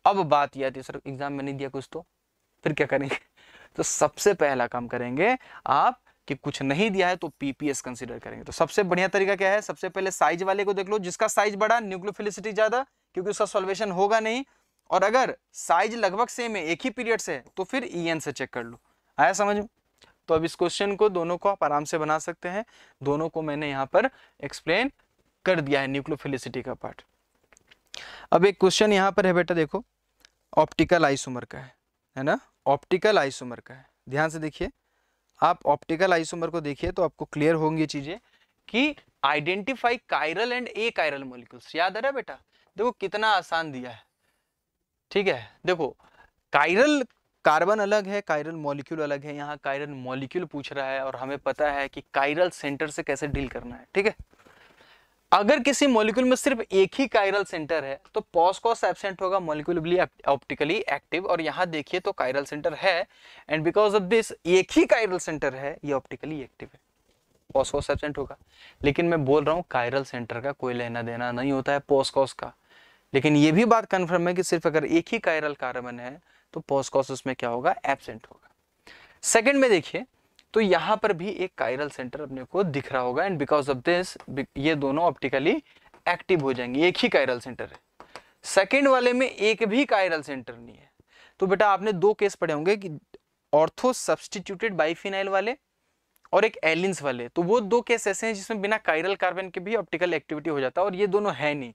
अब बात यह आती है सर एग्जाम में नहीं दिया कुछ तो फिर क्या करेंगे तो सबसे पहला काम करेंगे आप कि कुछ नहीं दिया है तो पीपीएस कंसिडर करेंगे तो सबसे बढ़िया तरीका क्या है सबसे पहले साइज वाले को देख लो जिसका साइज बड़ा न्यूक्लियोफिलिसिटी ज्यादा क्योंकि उसका सोल्वेशन होगा नहीं और अगर साइज लगभग सेम है एक ही पीरियड से तो फिर ई e से चेक कर लो आया समझ तो अब इस क्वेश्चन को दोनों को आप आराम से बना सकते हैं दोनों को मैंने यहां पर एक्सप्लेन कर दिया है न्यूक्लियोफिलिसिटी का पार्ट अब एक क्वेश्चन यहां पर है बेटा देखो ऑप्टिकल आइसोमर का है है ना ऑप्टिकल आइसोमर का है ध्यान से देखिए आप ऑप्टिकल आइसोमर को देखिए तो आपको क्लियर होंगी चीज़ें कि identify chiral and achiral molecules याद है बेटा देखो कितना आसान दिया है ठीक है देखो कायरल कार्बन अलग है कायरल मॉलिक्यूल अलग है यहाँ कायरल मॉलिक्यूल पूछ रहा है और हमें पता है कि कायरल सेंटर से कैसे डील करना है ठीक है अगर किसी मॉलिक्यूल में सिर्फ एक ही कायरल सेंटर है तो पॉसकॉस एबसेंट होगा मॉलिक्यूलबली ऑप्टिकली एक्टिव और यहां देखिए तो कायरल सेंटर है एंड बिकॉज ऑफ दिस एक ही कायरल सेंटर है ये ऑप्टिकली एक्टिव है पॉसकॉस एबसेंट होगा लेकिन मैं बोल रहा हूँ कायरल सेंटर का कोई लेना देना नहीं होता है पॉसकॉस का लेकिन ये भी बात कन्फर्म है कि सिर्फ अगर एक ही कायरल कार्बन है तो पॉसकॉस उसमें क्या होगा एबसेंट होगा सेकेंड में देखिए तो यहां पर भी एक कायरल सेंटर अपने को दिख रहा होगा एंड बिकॉज ऑफ दिस ये दोनों ऑप्टिकली एक्टिव हो जाएंगे एक ही कायरल सेंटर है सेकेंड वाले में एक भी कायरल सेंटर नहीं है तो बेटा आपने दो केस पढ़े होंगे कि ऑर्थो सब्सटीट्यूटेड बाईफिनाइल वाले और एक एलिन्स वाले तो वो दो केस ऐसे हैं जिसमें बिना कायरल कार्बन के भी ऑप्टिकल एक्टिविटी हो जाता है और ये दोनों है नहीं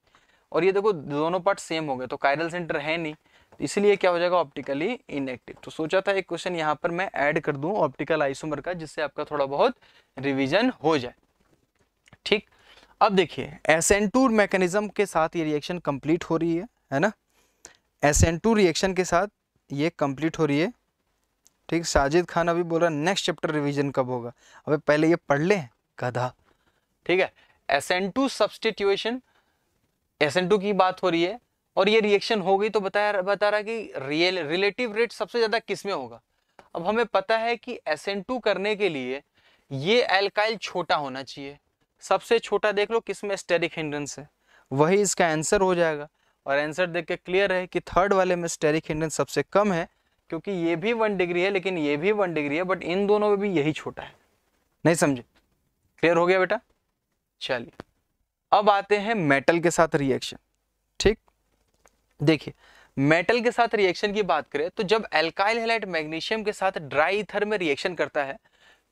और ये देखो दोनों पार्ट सेम हो गए तो कायरल सेंटर है नहीं इसलिए क्या हो जाएगा ऑप्टिकली इनएक्टिव तो सोचा था एक क्वेश्चन यहाँ पर मैं ऐड कर दूं ऑप्टिकल आइसोमर का जिससे आपका थोड़ा बहुत रिविजन हो जाए ठीक अब देखिए एसेंटूर मैकेनिज्म के साथ ये रिएक्शन कंप्लीट हो रही है है ना एसेंटूर रिएक्शन के साथ ये कंप्लीट हो रही है ठीक साजिद खान अभी बोल बोला नेक्स्ट चैप्टर रिवीजन कब होगा अबे पहले ये पढ़ लें गधा ठीक है एसेंटू सब्सटीट्यूशन एसेंटू की बात हो रही है और ये रिएक्शन हो गई तो बताया बता रहा कि रियल रिलेटिव रेट सबसे ज़्यादा किस में होगा अब हमें पता है कि एस करने के लिए ये एल्काइल छोटा होना चाहिए सबसे छोटा देख लो किस में स्टेरिक हिंड्रेंस है वही इसका आंसर हो जाएगा और आंसर देख के क्लियर है कि थर्ड वाले में स्टेरिक हिंड्रेंस सबसे कम है क्योंकि ये भी वन डिग्री है लेकिन ये भी वन डिग्री है बट इन दोनों में भी यही छोटा है नहीं समझे क्लियर हो गया बेटा चलिए अब आते हैं मेटल के साथ रिएक्शन देखिए मेटल के साथ रिएक्शन की बात करें तो जब एल्काइल हेलाइट मैग्नीशियम के साथ ड्राई ईथर में रिएक्शन करता है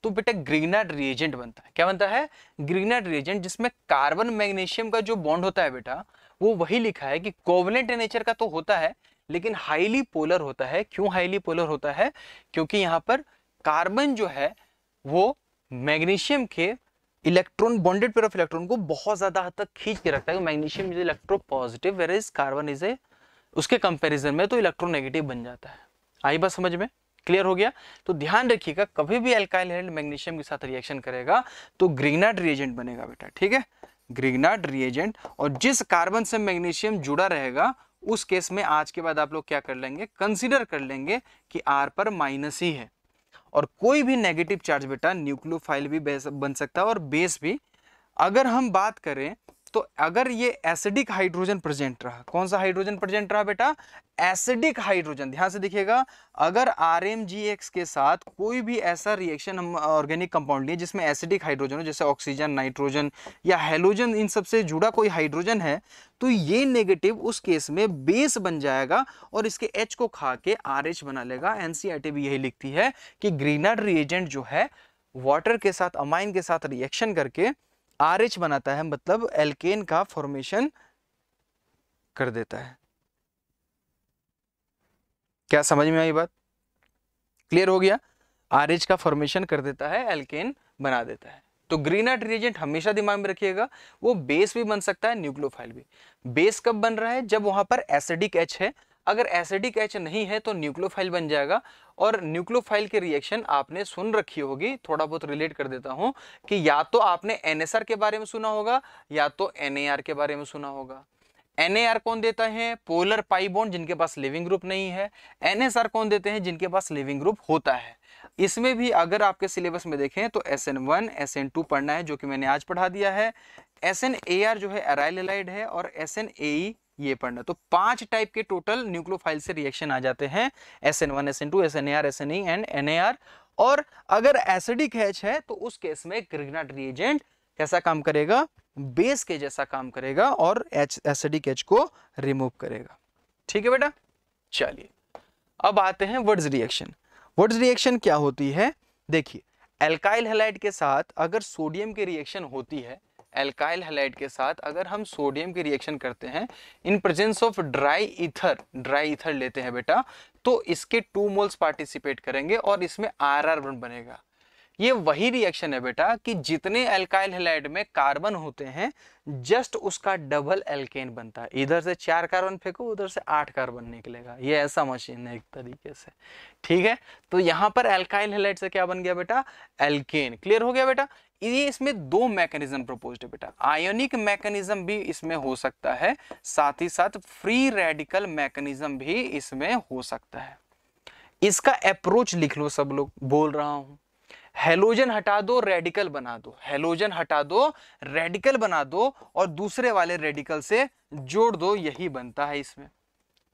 तो बेटा ग्रीनाड रिएजेंट बनता है क्या बनता है ग्रीनाड रिएजेंट जिसमें कार्बन मैग्नीशियम का जो बॉन्ड होता है बेटा वो वही लिखा है कि कोवलेंट नेचर का तो होता है लेकिन हाईली पोलर होता है क्यों हाईली पोलर होता है क्योंकि यहाँ पर कार्बन जो है वो मैग्नीशियम के electron bonded pair of electron को बहुत ज्यादा हद तक खींच के रखता है magnesium is electropositive where is carbon is a उसके कंपैरिजन में तो इलेक्ट्रोनेगेटिव बन जाता है आई बात समझ में क्लियर हो गया तो ध्यान रखिएगा कभी भी अल्काइल हेल्ड मैग्नीशियम के साथ रिएक्शन करेगा तो ग्रीगनाट रिएजेंट बनेगा बेटा ठीक है ग्रीगनाट रिएजेंट और जिस कार्बन से मैग्नीशियम जुड़ा रहेगा उस केस में आज के बाद आप लोग क्या कर लेंगे कंसिडर कर लेंगे कि आर पर माइनस ही है और कोई भी नेगेटिव चार्ज बेटा न्यूक्लियोफाइल भी बन सकता है और बेस भी अगर हम बात करें तो अगर ये एसिडिक हाइड्रोजन प्रेजेंट रहा कौन सा हाइड्रोजन प्रेजेंट रहा बेटा एसिडिक हाइड्रोजन ध्यान से देखिएगा अगर आर के साथ कोई भी ऐसा रिएक्शन हम ऑर्गेनिक कंपाउंड लिए जिसमें एसिडिक हाइड्रोजन हो जैसे ऑक्सीजन नाइट्रोजन या हेलोजन इन सब से जुड़ा कोई हाइड्रोजन है तो ये नेगेटिव उस केस में बेस बन जाएगा और इसके एच को खा के आर बना लेगा एन भी यही लिखती है कि ग्रीनर रिएजेंट जो है वाटर के साथ अमाइन के साथ रिएक्शन करके आर एच बनाता है मतलब एल्केन का फॉर्मेशन कर देता है क्या समझ में आई बात क्लियर हो गया आर एच का फॉर्मेशन कर देता है एल्केन बना देता है तो ग्रीन आर्ट रिएजेंट हमेशा दिमाग में रखिएगा वो बेस भी बन सकता है न्यूक्लोफाइल भी बेस कब बन रहा है जब वहां पर एसिडिक एच है अगर एसिडिक एच नहीं है तो न्यूक्लोफाइल बन जाएगा और न्यूक्लोफाइल की रिएक्शन आपने सुन रखी होगी थोड़ा बहुत रिलेट कर देता हूँ कि या तो आपने एन के बारे में सुना होगा या तो एन के बारे में सुना होगा एन कौन देता है पोलर पाइबोन जिनके पास लिविंग ग्रुप नहीं है एन कौन देते हैं जिनके पास लिविंग ग्रुप होता है इसमें भी अगर आपके सिलेबस में देखें तो S N one S N two पढ़ना है जो कि मैंने आज पढ़ा दिया है एस एन ए आर जो है एराइल है और एस एन ए ये पढ़ना तो पांच टाइप के टोटल न्यूक्लोफाइल से रिएक्शन आ जाते हैं S N one S N two S N A R S N E and N A R और अगर एसिडिक हैच है तो उस केस में ग्रिगनाट रिएजेंट कैसा काम करेगा बेस के जैसा काम करेगा और एच एसिडिक एच को रिमूव करेगा ठीक है बेटा चलिए अब आते हैं वर्ड्स रिएक्शन वर्ड्स रिएक्शन क्या होती है देखिए एल्काइल हेलाइड के साथ अगर सोडियम की रिएक्शन होती है एल्काइल हेलाइट के साथ अगर हम सोडियम की रिएक्शन करते हैं in presence of dry ether dry ether लेते हैं बेटा तो इसके टू मोल्स पार्टिसिपेट करेंगे और इसमें आर आर वन बनेगा ये वही रिएक्शन है बेटा कि जितने एल्काइल हेलाइड में कार्बन होते हैं जस्ट उसका डबल एल्केन बनता है इधर से चार कार्बन फेंको उधर से आठ कार्बन निकलेगा ये ऐसा मशीन है एक तरीके से ठीक है तो यहां पर एल्काइल हेलाइड से क्या बन गया बेटा एल्केन क्लियर हो गया बेटा ये इसमें दो मैकेनिज्म प्रपोज है बेटा आयोनिक मैकेनिज्म भी इसमें हो सकता है साथ ही साथ फ्री रेडिकल मैकेनिज्म भी इसमें हो सकता है इसका अप्रोच लिख लो सब लोग बोल रहा हूं हेलोजन हटा दो रेडिकल बना दो हेलोजन हटा दो रेडिकल बना दो और दूसरे वाले रेडिकल से जोड़ दो यही बनता है इसमें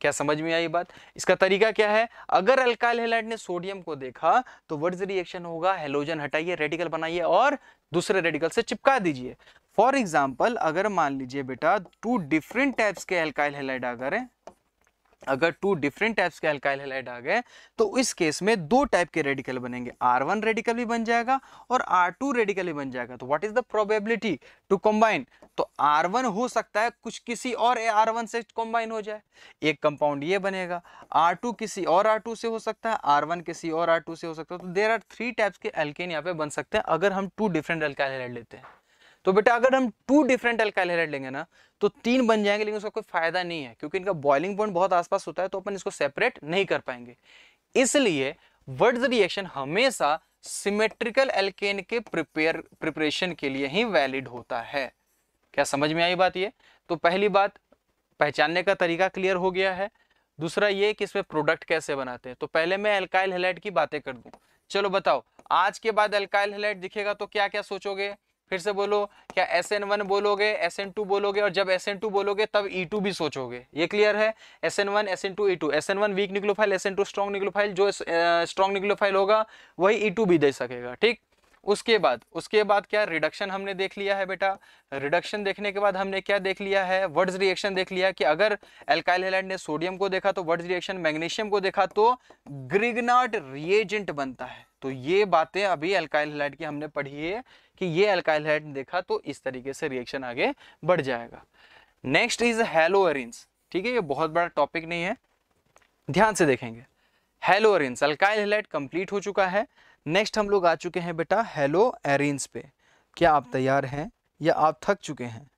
क्या समझ में आई बात इसका तरीका क्या है अगर अल्काइल हेलाइट ने सोडियम को देखा तो वर्ड रिएक्शन होगा हेलोजन हटाइए रेडिकल बनाइए और दूसरे रेडिकल से चिपका दीजिए फॉर एग्जाम्पल अगर मान लीजिए बेटा टू डिफरेंट टाइप्स के अल्काइल हेलाइट अगर हैं अगर टू डिफरेंट टाइप्स के अल्काइल हेलाइड आ गए तो इस केस में दो टाइप के रेडिकल बनेंगे आर वन रेडिकल भी बन जाएगा और आर टू रेडिकल भी बन जाएगा तो what is the probability to combine तो आर वन हो सकता है कुछ किसी और आर वन से कंबाइन हो जाए एक कंपाउंड ये बनेगा आर टू किसी और आर टू से हो सकता है आर वन किसी और आर टू से हो सकता है तो देर आर थ्री टाइप्स के एल्केन यहाँ पे बन सकते हैं अगर हम टू डिफरेंट अल्काइल हेलाइड लेते हैं तो बेटा अगर हम टू डिफरेंट अल्काइल लेंगे ना तो तीन बन जाएंगे लेकिन उसका कोई फायदा नहीं है क्योंकि इनका बॉइलिंग पॉइंट बहुत आसपास होता है तो अपन इसको सेपरेट नहीं कर पाएंगे इसलिए वर्ड्स रिएक्शन हमेशा सिमेट्रिकल एल्केन के प्रिपेयर प्रिपरेशन के लिए ही वैलिड होता है क्या समझ में आई बात ये तो पहली बात पहचानने का तरीका क्लियर हो गया है दूसरा ये कि इसमें प्रोडक्ट कैसे बनाते हैं तो पहले मैं अल्काइल हेलाइट की बातें कर दूं चलो बताओ आज के बाद एल्काइल हेलाइट दिखेगा तो क्या क्या सोचोगे फिर से बोलो क्या एस एन वन बोलोगे एस एन टू बोलोगे और जब एस एन टू बोलोगे तब ई e टू भी सोचोगे ये क्लियर है S N one S N two E two S N one weak nucleophile S N two strong nucleophile जो स्ट्रॉन्ग फाइल होगा वही ई e टू भी दे सकेगा ठीक उसके बाद उसके बाद क्या रिडक्शन हमने देख लिया है बेटा रिडक्शन देखने के बाद हमने क्या देख लिया है वर्ड्स रिएक्शन देख लिया कि अगर एल्काइल ने सोडियम को देखा तो वर्ड्स रिएक्शन मैग्नीशियम को देखा तो ग्रिगनाट रिएजेंट बनता है तो ये बातें अभी अल्काइल हैलाइड की हमने पढ़ी है कि ये अल्काइल हैलाइड देखा तो इस तरीके से रिएक्शन आगे बढ़ जाएगा नेक्स्ट इज हेलो हेलोअरिन्स ठीक है ये बहुत बड़ा टॉपिक नहीं है ध्यान से देखेंगे halo haloarenes alkyl halide complete हो चुका है नेक्स्ट हम लोग आ चुके हैं बेटा हेलो एरिन्स पे क्या आप तैयार हैं या आप थक चुके हैं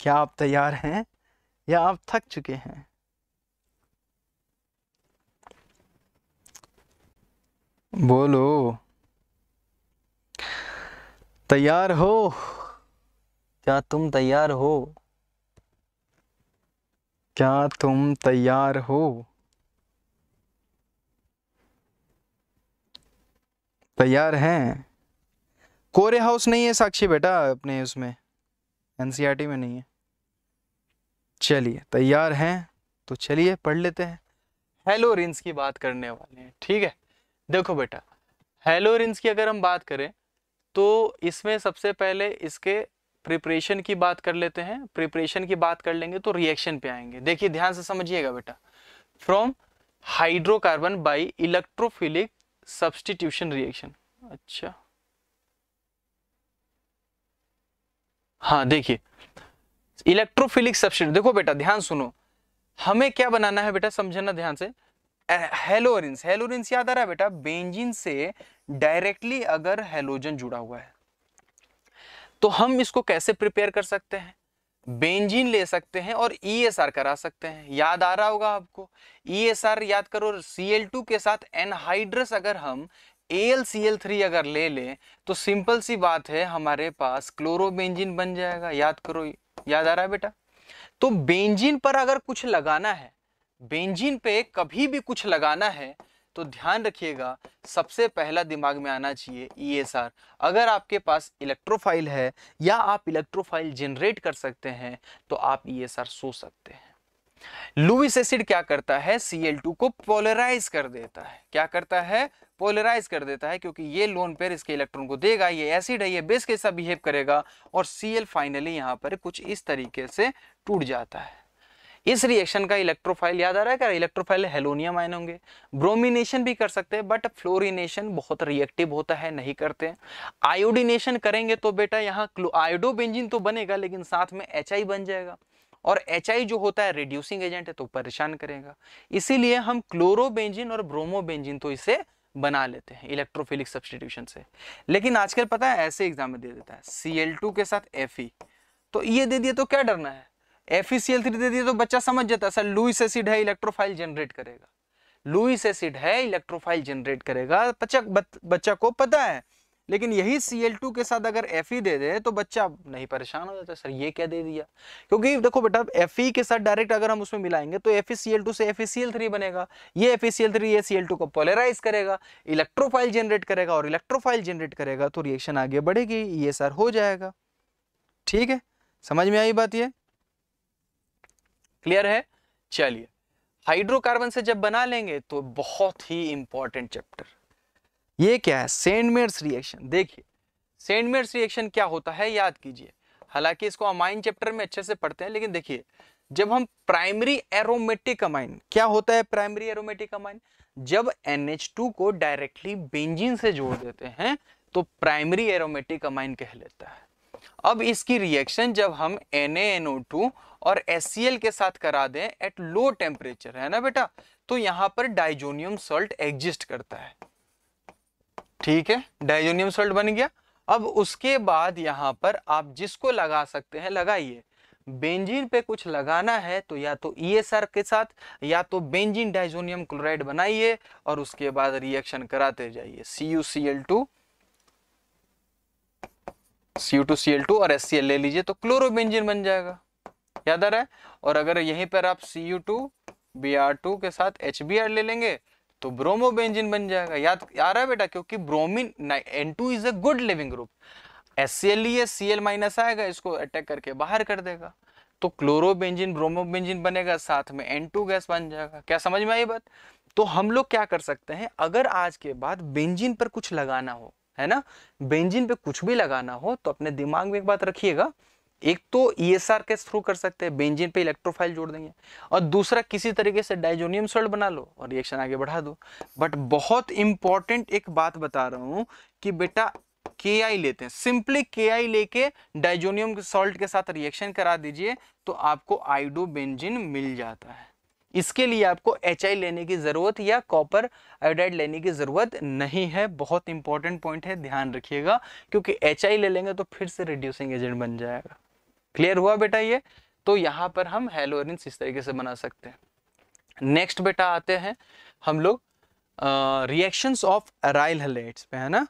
क्या आप तैयार हैं या आप थक चुके हैं बोलो तैयार हो क्या तुम तैयार हो क्या तुम तैयार हो तैयार हैं कोरे हाउस नहीं है साक्षी बेटा अपने उसमें एनसीईआरटी में नहीं है चलिए तैयार हैं तो चलिए पढ़ लेते हैं हेलो रिंस की बात करने वाले हैं ठीक है देखो बेटा हेलोरिन्स की अगर हम बात करें तो इसमें सबसे पहले इसके प्रिपरेशन की बात कर लेते हैं प्रिपरेशन की बात कर लेंगे तो रिएक्शन पे आएंगे देखिए ध्यान से समझिएगा बेटा from hydrocarbon by electrophilic substitution reaction अच्छा हाँ देखिए इलेक्ट्रोफिलिक सब्सटीट्यूट देखो बेटा ध्यान सुनो हमें क्या बनाना है बेटा समझना ध्यान से हेलोरिन्स हेलोरिन्स याद आ रहा है बेटा बेंजिन से डायरेक्टली अगर हेलोजन जुड़ा हुआ है तो हम इसको कैसे प्रिपेयर कर सकते हैं बेंजीन ले सकते हैं और ई e करा सकते हैं याद आ रहा होगा आपको ई e याद करो सी के साथ एनहाइड्रस अगर हम थ्री अगर ले लें तो सिंपल सी बात है हमारे पास क्लोरोबेंजीन बन जाएगा याद करो याद आ रहा है बेटा तो बेंजीन पर अगर कुछ लगाना है बेंजीन पे कभी भी कुछ लगाना है तो ध्यान रखिएगा सबसे पहला दिमाग में आना चाहिए ईएसआर e अगर आपके पास इलेक्ट्रोफाइल है या आप इलेक्ट्रोफाइल जनरेट कर सकते हैं तो आप ईएसआर e सो सकते हैं लुइस एसिड क्या करता है Cl2 को पोलराइज कर देता है क्या करता है पोलराइज कर देता है क्योंकि ये लोन पेयर इसके इलेक्ट्रॉन को देगा ये एसिड है ये बेस के साथ बिहेव करेगा और Cl फाइनली यहाँ पर कुछ इस तरीके से टूट जाता है इस रिएक्शन का इलेक्ट्रोफाइल याद आ रहा है क्या इलेक्ट्रोफाइल हेलोनियम आयन होंगे ब्रोमिनेशन भी कर सकते हैं बट फ्लोरिनेशन बहुत रिएक्टिव होता है नहीं करते आयोडिनेशन करेंगे तो बेटा यहाँ आयोडो बेंजिन तो बनेगा लेकिन साथ में एच बन जाएगा और एच जो होता है रिड्यूसिंग एजेंट है तो परेशान करेगा इसीलिए हम क्लोरोबेंजिन और ब्रोमोबेंजिन तो इसे बना लेते हैं इलेक्ट्रोफिलिक सब्सटीट्यूशन से लेकिन आजकल पता है ऐसे एग्जाम में दे देता है सी के साथ एफ तो ये दे दिए तो क्या डरना है एफ e दे दिया तो बच्चा समझ जाता सर लुइस एसिड है इलेक्ट्रोफाइल जनरेट करेगा लुइस एसिड है इलेक्ट्रोफाइल जनरेट करेगा बच्चा बच्चा को पता है लेकिन यही टू के साथ अगर एफ e दे दे तो बच्चा नहीं परेशान हो जाता सर ये क्या दे दिया क्योंकि देखो बेटा ई e के साथ डायरेक्ट अगर हम उसमें मिलाएंगे तो टू से थ्री बनेगा ये FeCl3 ये टू को पोलराइज करेगा इलेक्ट्रोफाइल जनरेट करेगा और इलेक्ट्रोफाइल जनरेट करेगा तो रिएक्शन आगे बढ़ेगी ये सर हो जाएगा ठीक है समझ में आई बात यह क्लियर है चलिए हाइड्रोकार्बन से जब बना लेंगे तो बहुत ही इंपॉर्टेंट चैप्टर ये क्या है सेंडमेयर्स रिएक्शन देखिए सेंडमेयर्स रिएक्शन क्या होता है याद कीजिए हालांकि इसको अमाइन चैप्टर में अच्छे से पढ़ते हैं लेकिन देखिए जब हम प्राइमरी एरोमेटिक अमाइन क्या होता है प्राइमरी एरोमेटिक अमाइन जब NH2 को डायरेक्टली बेंजीन से जोड़ देते हैं तो प्राइमरी एरोमेटिक अमाइन कह लेता है अब इसकी रिएक्शन जब हम NaNO2 और HCl के साथ करा दें एट लो टेम्परेचर है ना बेटा तो यहां पर डाइजोनियम सॉल्ट एग्जिस्ट करता है ठीक है डाइजोनियम सॉल्ट बन गया अब उसके बाद यहां पर आप जिसको लगा सकते हैं लगाइए बेंजीन पे कुछ लगाना है तो या तो ईएसआर e के साथ या तो बेंजीन डाइजोनियम क्लोराइड बनाइए और उसके बाद रिएक्शन कराते जाइए C U C L two C two C L two और एस सी एल ले लीजिए तो क्लोरोबेंजिन बन जाएगा याद आ रहा है और अगर यहीं पर आप C U two B R two के साथ एच बी आर ले लेंगे तो ब्रोमोबेंजिन बन जाएगा याद आ रहा है बेटा क्योंकि bromine N two is a good leaving group S C L E C L minus आएगा इसको अटैक करके बाहर कर देगा तो क्लोरोबेंजिन ब्रोमोबेंजिन बनेगा साथ में एन टू गैस बन जाएगा क्या समझ में आई बात तो हम लोग क्या कर सकते हैं अगर आज के बाद बेंजिन पर कुछ लगाना हो है ना बेंजीन पे कुछ भी लगाना हो तो अपने दिमाग में एक बात रखिएगा एक तो ई एस आर के थ्रू कर सकते हैं बेंजीन पे इलेक्ट्रोफाइल जोड़ देंगे और दूसरा किसी तरीके से डाइजोनियम सॉल्ट बना लो और रिएक्शन आगे बढ़ा दो बट बहुत इंपॉर्टेंट एक बात बता रहा हूं कि बेटा के आई लेते हैं सिंपली के आई लेके डाइजोनियम सॉल्ट के साथ रिएक्शन करा दीजिए तो आपको आइडो बेंजिन मिल जाता है इसके लिए आपको एच लेने की ज़रूरत या कॉपर आयोडाइड लेने की ज़रूरत नहीं है बहुत इंपॉर्टेंट पॉइंट है ध्यान रखिएगा क्योंकि एच ले लेंगे तो फिर से रिड्यूसिंग एजेंट बन जाएगा क्लियर हुआ बेटा ये तो यहाँ पर हम हेलोरिन्स इस तरीके से बना सकते हैं नेक्स्ट बेटा आते हैं हम लोग रिएक्शंस ऑफ अराइल हेलाइट्स पे है ना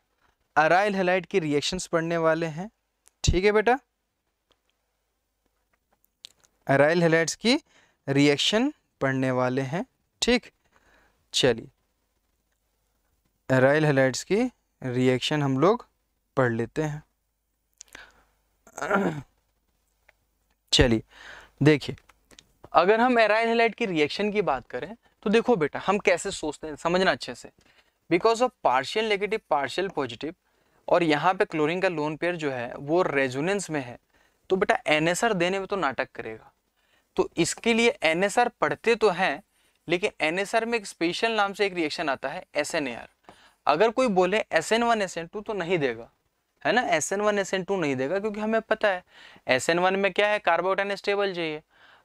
अराइल हेलाइट की रिएक्शंस पढ़ने वाले हैं ठीक है बेटा अराइल हेलाइट्स की रिएक्शन पढ़ने वाले हैं ठीक चलिए राइल हेलाइट्स की रिएक्शन हम लोग पढ़ लेते हैं चलिए देखिए अगर हम एराइल हेलाइट की रिएक्शन की बात करें तो देखो बेटा हम कैसे सोचते हैं समझना अच्छे से because of partial negative partial positive और यहाँ पे क्लोरीन का लोन पेयर जो है वो रेजोनेंस में है तो बेटा एनएसआर देने में तो नाटक करेगा तो इसके लिए एन पढ़ते तो हैं लेकिन एन में एक स्पेशल नाम से एक रिएक्शन आता है एस अगर कोई बोले S N one S N two तो नहीं देगा है ना S N one S N two नहीं देगा क्योंकि हमें पता है एस एन वन में क्या है कार्बोटाइन स्टेबल चाहिए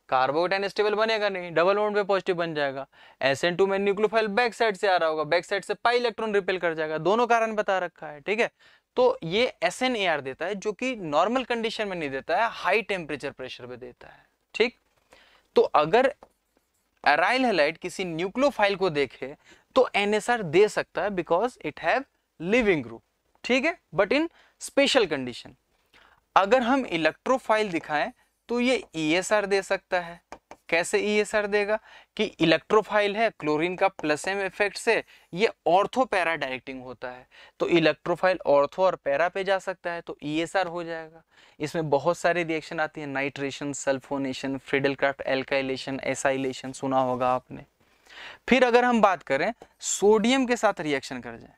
कार्बोटाइन स्टेबल बनेगा नहीं डबल वोट पे पॉजिटिव बन जाएगा एस एन टू में न्यूक्लोफाइल बैक साइड से आ रहा होगा बैक साइड से पाई इलेक्ट्रॉन रिपेल कर जाएगा दोनों कारण बता रखा है ठीक है तो ये एस एन ए आर देता है जो कि नॉर्मल कंडीशन में नहीं देता है हाई टेम्परेचर प्रेशर में देता है ठीक तो अगर अराइल हेलाइट किसी न्यूक्लोफाइल को देखे तो एनएसआर दे सकता है because it have leaving group ठीक है बट इन स्पेशल कंडीशन अगर हम इलेक्ट्रोफाइल दिखाएं तो ये ईएसआर e दे सकता है कैसे ई एस आर देगा कि इलेक्ट्रोफाइल है क्लोरीन का प्लस एम इफेक्ट से ये ऑर्थो पैरा डायरेक्टिंग होता है तो इलेक्ट्रोफाइल ऑर्थो और पैरा पे जा सकता है तो ई एस आर हो जाएगा इसमें बहुत सारी रिएक्शन आती है nitration sulphonation Friedel Crafts alkylation acylation सुना होगा आपने फिर अगर हम बात करें सोडियम के साथ रिएक्शन कर जाए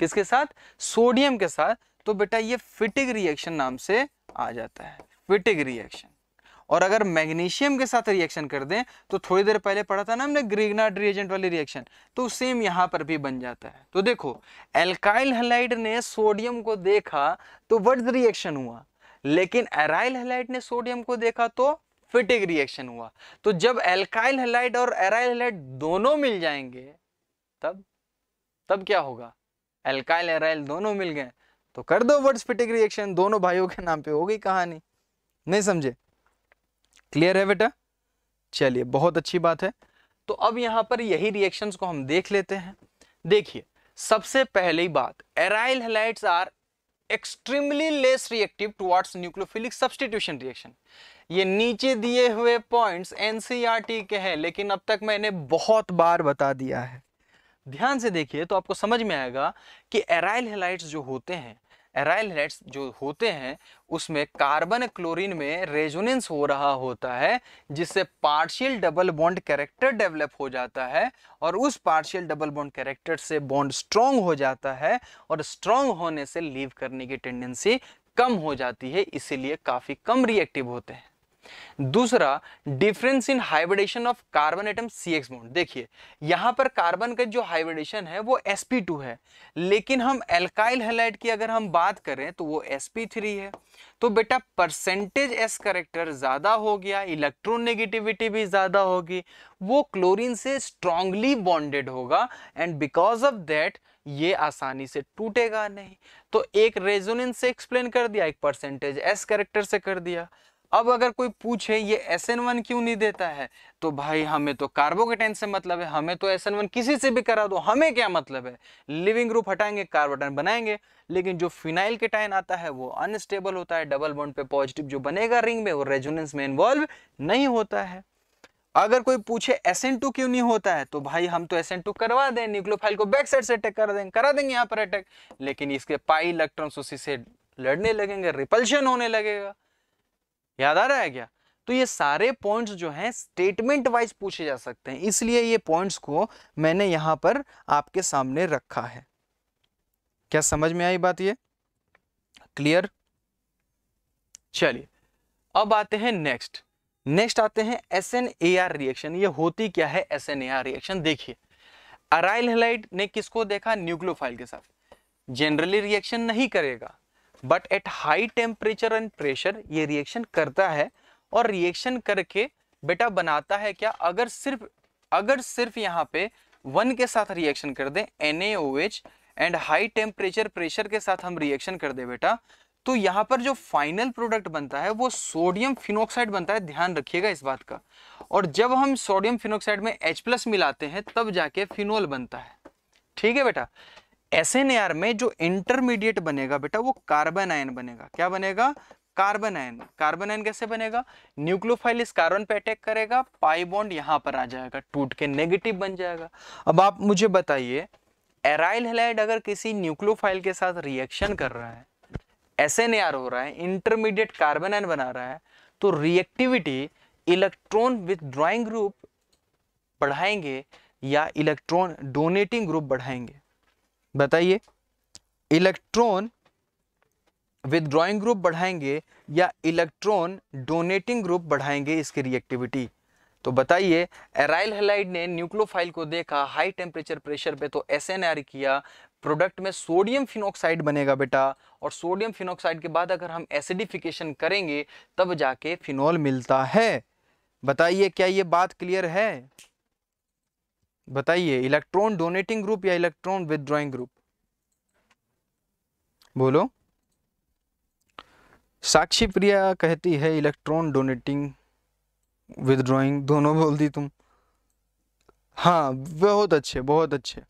किसके साथ सोडियम के साथ तो बेटा ये फिटिक रिएक्शन नाम से आ जाता है फिटिक रिएक्शन और अगर मैग्नीशियम के साथ रिएक्शन कर दें तो थोड़ी देर पहले पढ़ा था ना हमने ग्रीगनाड रिएजेंट वाली रिएक्शन तो सेम यहाँ पर भी बन जाता है तो देखो एल्काइल हेलाइड ने सोडियम को देखा तो वर्ड रिएक्शन हुआ लेकिन एराइल हेलाइट ने सोडियम को देखा तो फिटिक रिएक्शन हुआ तो जब एल्काइल हेलाइट और एराइल हेलाइट दोनों मिल जाएंगे तब तब क्या होगा एल्काइल एराइल दोनों मिल गए तो कर दो वर्ड्स फिटिक रिएक्शन दोनों भाइयों के नाम पे हो गई कहानी नहीं समझे क्लियर है बेटा चलिए बहुत अच्छी बात है तो अब यहां पर यही रिएक्शंस को हम देख लेते हैं देखिए सबसे पहली बात aryl halides are extremely less reactive towards nucleophilic substitution reaction ये नीचे दिए हुए पॉइंट्स एनसीईआरटी e के हैं लेकिन अब तक मैंने बहुत बार बता दिया है ध्यान से देखिए तो आपको समझ में आएगा कि एराइल हेलाइट्स जो होते हैं एराइल जो होते हैं उसमें कार्बन क्लोरीन में रेजोनेंस हो रहा होता है जिससे partial double bond character develop हो जाता है और उस पार्शियल डबल बॉन्ड कैरेक्टर से बॉन्ड स्ट्रॉन्ग हो जाता है और स्ट्रॉन्ग होने से लीव करने की टेंडेंसी कम हो जाती है इसीलिए काफ़ी कम रिएक्टिव होते हैं दूसरा difference in hybridisation of carbon atom C X bond देखिए यहां पर कार्बन का जो हाइब्रिडेशन है वो sp2 है लेकिन हम एल्काइल हेलाइड की अगर हम बात करें तो वो sp3 है तो बेटा परसेंटेज s करेक्टर ज़्यादा हो गया इलेक्ट्रोनेगेटिविटी भी ज़्यादा होगी वो क्लोरीन से स्ट्रांगली बॉन्डेड होगा एंड बिकॉज ऑफ दैट ये आसानी से टूटेगा नहीं तो एक रेजोनेंस से एक्सप्लेन कर दिया एक परसेंटेज एस करेक्टर से कर दिया अब अगर कोई पूछे ये एस वन क्यों नहीं देता है तो भाई हमें तो कार्बोकेटेन से मतलब है हमें तो एस वन किसी से भी करा दो हमें क्या मतलब है लिविंग ग्रुप हटाएंगे कार्बोटाइन बनाएंगे लेकिन जो फिनाइल के टाइन आता है वो अनस्टेबल होता है डबल बॉन्ड पे पॉजिटिव जो बनेगा रिंग में वो रेजोनेंस में इन्वॉल्व नहीं होता है अगर कोई पूछे एस एन टू क्यों नहीं होता है तो भाई हम तो एस एन टू करवा दें न्यूक्लियोफाइल को बैक साइड से अटैक कर देंगे करा देंगे यहाँ पर अटैक लेकिन इसके पाई इलेक्ट्रॉन्स उसी से लड़ने लगेंगे रिपल्शन होने लगेगा याद आ रहा है क्या तो ये सारे पॉइंट्स जो हैं स्टेटमेंट वाइज पूछे जा सकते हैं इसलिए ये पॉइंट्स को मैंने यहां पर आपके सामने रखा है क्या समझ में आई बात ये क्लियर चलिए अब आते हैं नेक्स्ट नेक्स्ट आते हैं S N A R reaction ये होती क्या है S N A R reaction देखिए अराइल हेलाइड ने किसको देखा न्यूक्लोफाइल के साथ जनरली रिएक्शन नहीं करेगा but at high temperature and pressure ये रिएक्शन करता है और रिएक्शन करके बेटा बनाता है क्या अगर सिर्फ अगर सिर्फ यहाँ पे वन के साथ रिएक्शन कर दें N and high temperature pressure के साथ हम रिएक्शन कर दें बेटा तो यहाँ पर जो फाइनल प्रोडक्ट बनता है वो सोडियम फिनोक्साइड बनता है ध्यान रखिएगा इस बात का और जब हम सोडियम फिनोक्साइड में H प्लस मिलाते हैं तब जाके फिनोल बनता है ठीक है बेटा एस में जो इंटरमीडिएट बनेगा बेटा वो कार्बन आयन बनेगा क्या बनेगा कार्बन आयन कार्बन आयन कैसे बनेगा न्यूक्लियोफाइल इस कार्बन पे अटैक करेगा पाई बॉन्ड यहां पर आ जाएगा टूट के नेगेटिव बन जाएगा अब आप मुझे बताइए एराइल हेलाइड अगर किसी न्यूक्लियोफाइल के साथ रिएक्शन कर रहा है एस हो रहा है इंटरमीडिएट कार्बन आयन बना रहा है तो रिएक्टिविटी इलेक्ट्रॉन विथ ग्रुप बढ़ाएंगे या इलेक्ट्रॉन डोनेटिंग ग्रुप बढ़ाएंगे बताइए इलेक्ट्रॉन विदड्रॉइंग ग्रुप बढ़ाएंगे या इलेक्ट्रॉन डोनेटिंग ग्रुप बढ़ाएंगे इसकी रिएक्टिविटी तो बताइए एराइल हेलाइड ने न्यूक्लोफाइल को देखा हाई टेम्परेचर प्रेशर पे तो एस किया प्रोडक्ट में सोडियम फिनोक्साइड बनेगा बेटा और सोडियम फिनोक्साइड के बाद अगर हम एसिडिफिकेशन करेंगे तब जाके फिनॉल मिलता है बताइए क्या ये बात क्लियर है बताइए इलेक्ट्रॉन डोनेटिंग ग्रुप या इलेक्ट्रॉन विदड्रॉइंग ग्रुप बोलो साक्षी प्रिया कहती है इलेक्ट्रॉन डोनेटिंग विदड्रॉइंग दोनों बोल दी तुम हाँ बहुत अच्छे बहुत अच्छे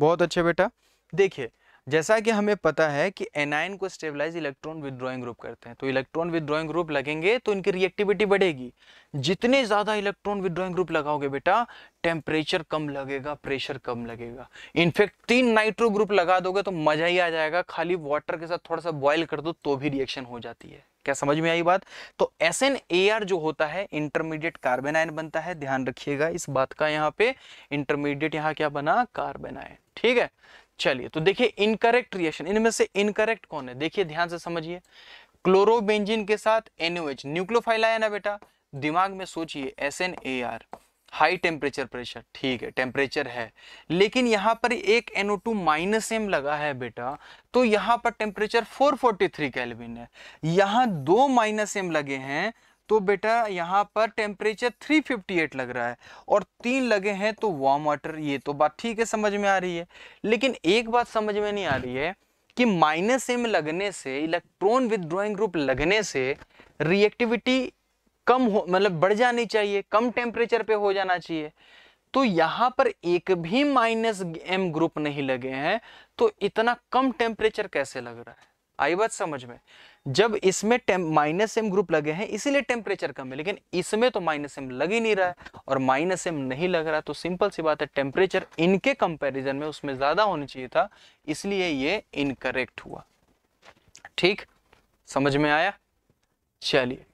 बहुत अच्छे बेटा देखिए जैसा कि हमें पता है कि एनाइन को स्टेबलाइज इलेक्ट्रॉन विद्रॉइंग ग्रुप करते हैं तो इलेक्ट्रॉन विद्रॉइंग ग्रुप लगेंगे तो इनकी रिएक्टिविटी बढ़ेगी जितने ज़्यादा इलेक्ट्रॉन विद्रॉइंग ग्रुप लगाओगे बेटा टेम्परेचर कम लगेगा प्रेशर कम लगेगा इनफेक्ट तीन नाइट्रो ग्रुप लगा दोगे तो मज़ा ही आ जाएगा खाली वाटर के साथ थोड़ा सा बॉयल कर दो तो भी रिएक्शन हो जाती है क्या समझ में आई बात तो एस एन ए आर जो होता है इंटरमीडिएट कार्बन आयन बनता है ध्यान रखिएगा इस बात का यहाँ पे इंटरमीडिएट यहाँ क्या बना कार्बन आयन ठीक है चलिए तो देखिए इनकरेक्ट रिएक्शन इनमें से इनकरेक्ट कौन है देखिए ध्यान से समझिए क्लोरोबेंजीन के साथ एनओएच न्यूक्लोफाइल आया ना बेटा दिमाग में सोचिए S N A R high temperature pressure ठीक है टेम्परेचर है लेकिन यहाँ पर एक एनओ टू माइनस एम लगा है बेटा तो यहाँ पर टेम्परेचर 443 केल्विन है यहाँ दो माइनस एम लगे हैं तो बेटा यहाँ पर टेम्परेचर 358 लग रहा है और तीन लगे हैं तो वार्म वाटर ये तो बात ठीक है समझ में आ रही है लेकिन एक बात समझ में नहीं आ रही है कि माइनस एम लगने से इलेक्ट्रॉन विदड्रॉइंग ग्रुप लगने से रिएक्टिविटी कम हो मतलब बढ़ जानी चाहिए कम टेम्परेचर पे हो जाना चाहिए तो यहाँ पर एक भी माइनस एम ग्रुप नहीं लगे हैं तो इतना कम टेम्परेचर कैसे लग रहा है आई बात समझ में जब इसमें माइनस एम ग्रुप लगे हैं इसीलिए टेम्परेचर कम है लेकिन इसमें तो माइनस एम लग ही नहीं रहा है और माइनस एम नहीं लग रहा तो सिंपल सी बात है टेम्परेचर इनके कंपैरिजन में उसमें ज़्यादा होना चाहिए था इसलिए ये इनकरेक्ट हुआ ठीक समझ में आया चलिए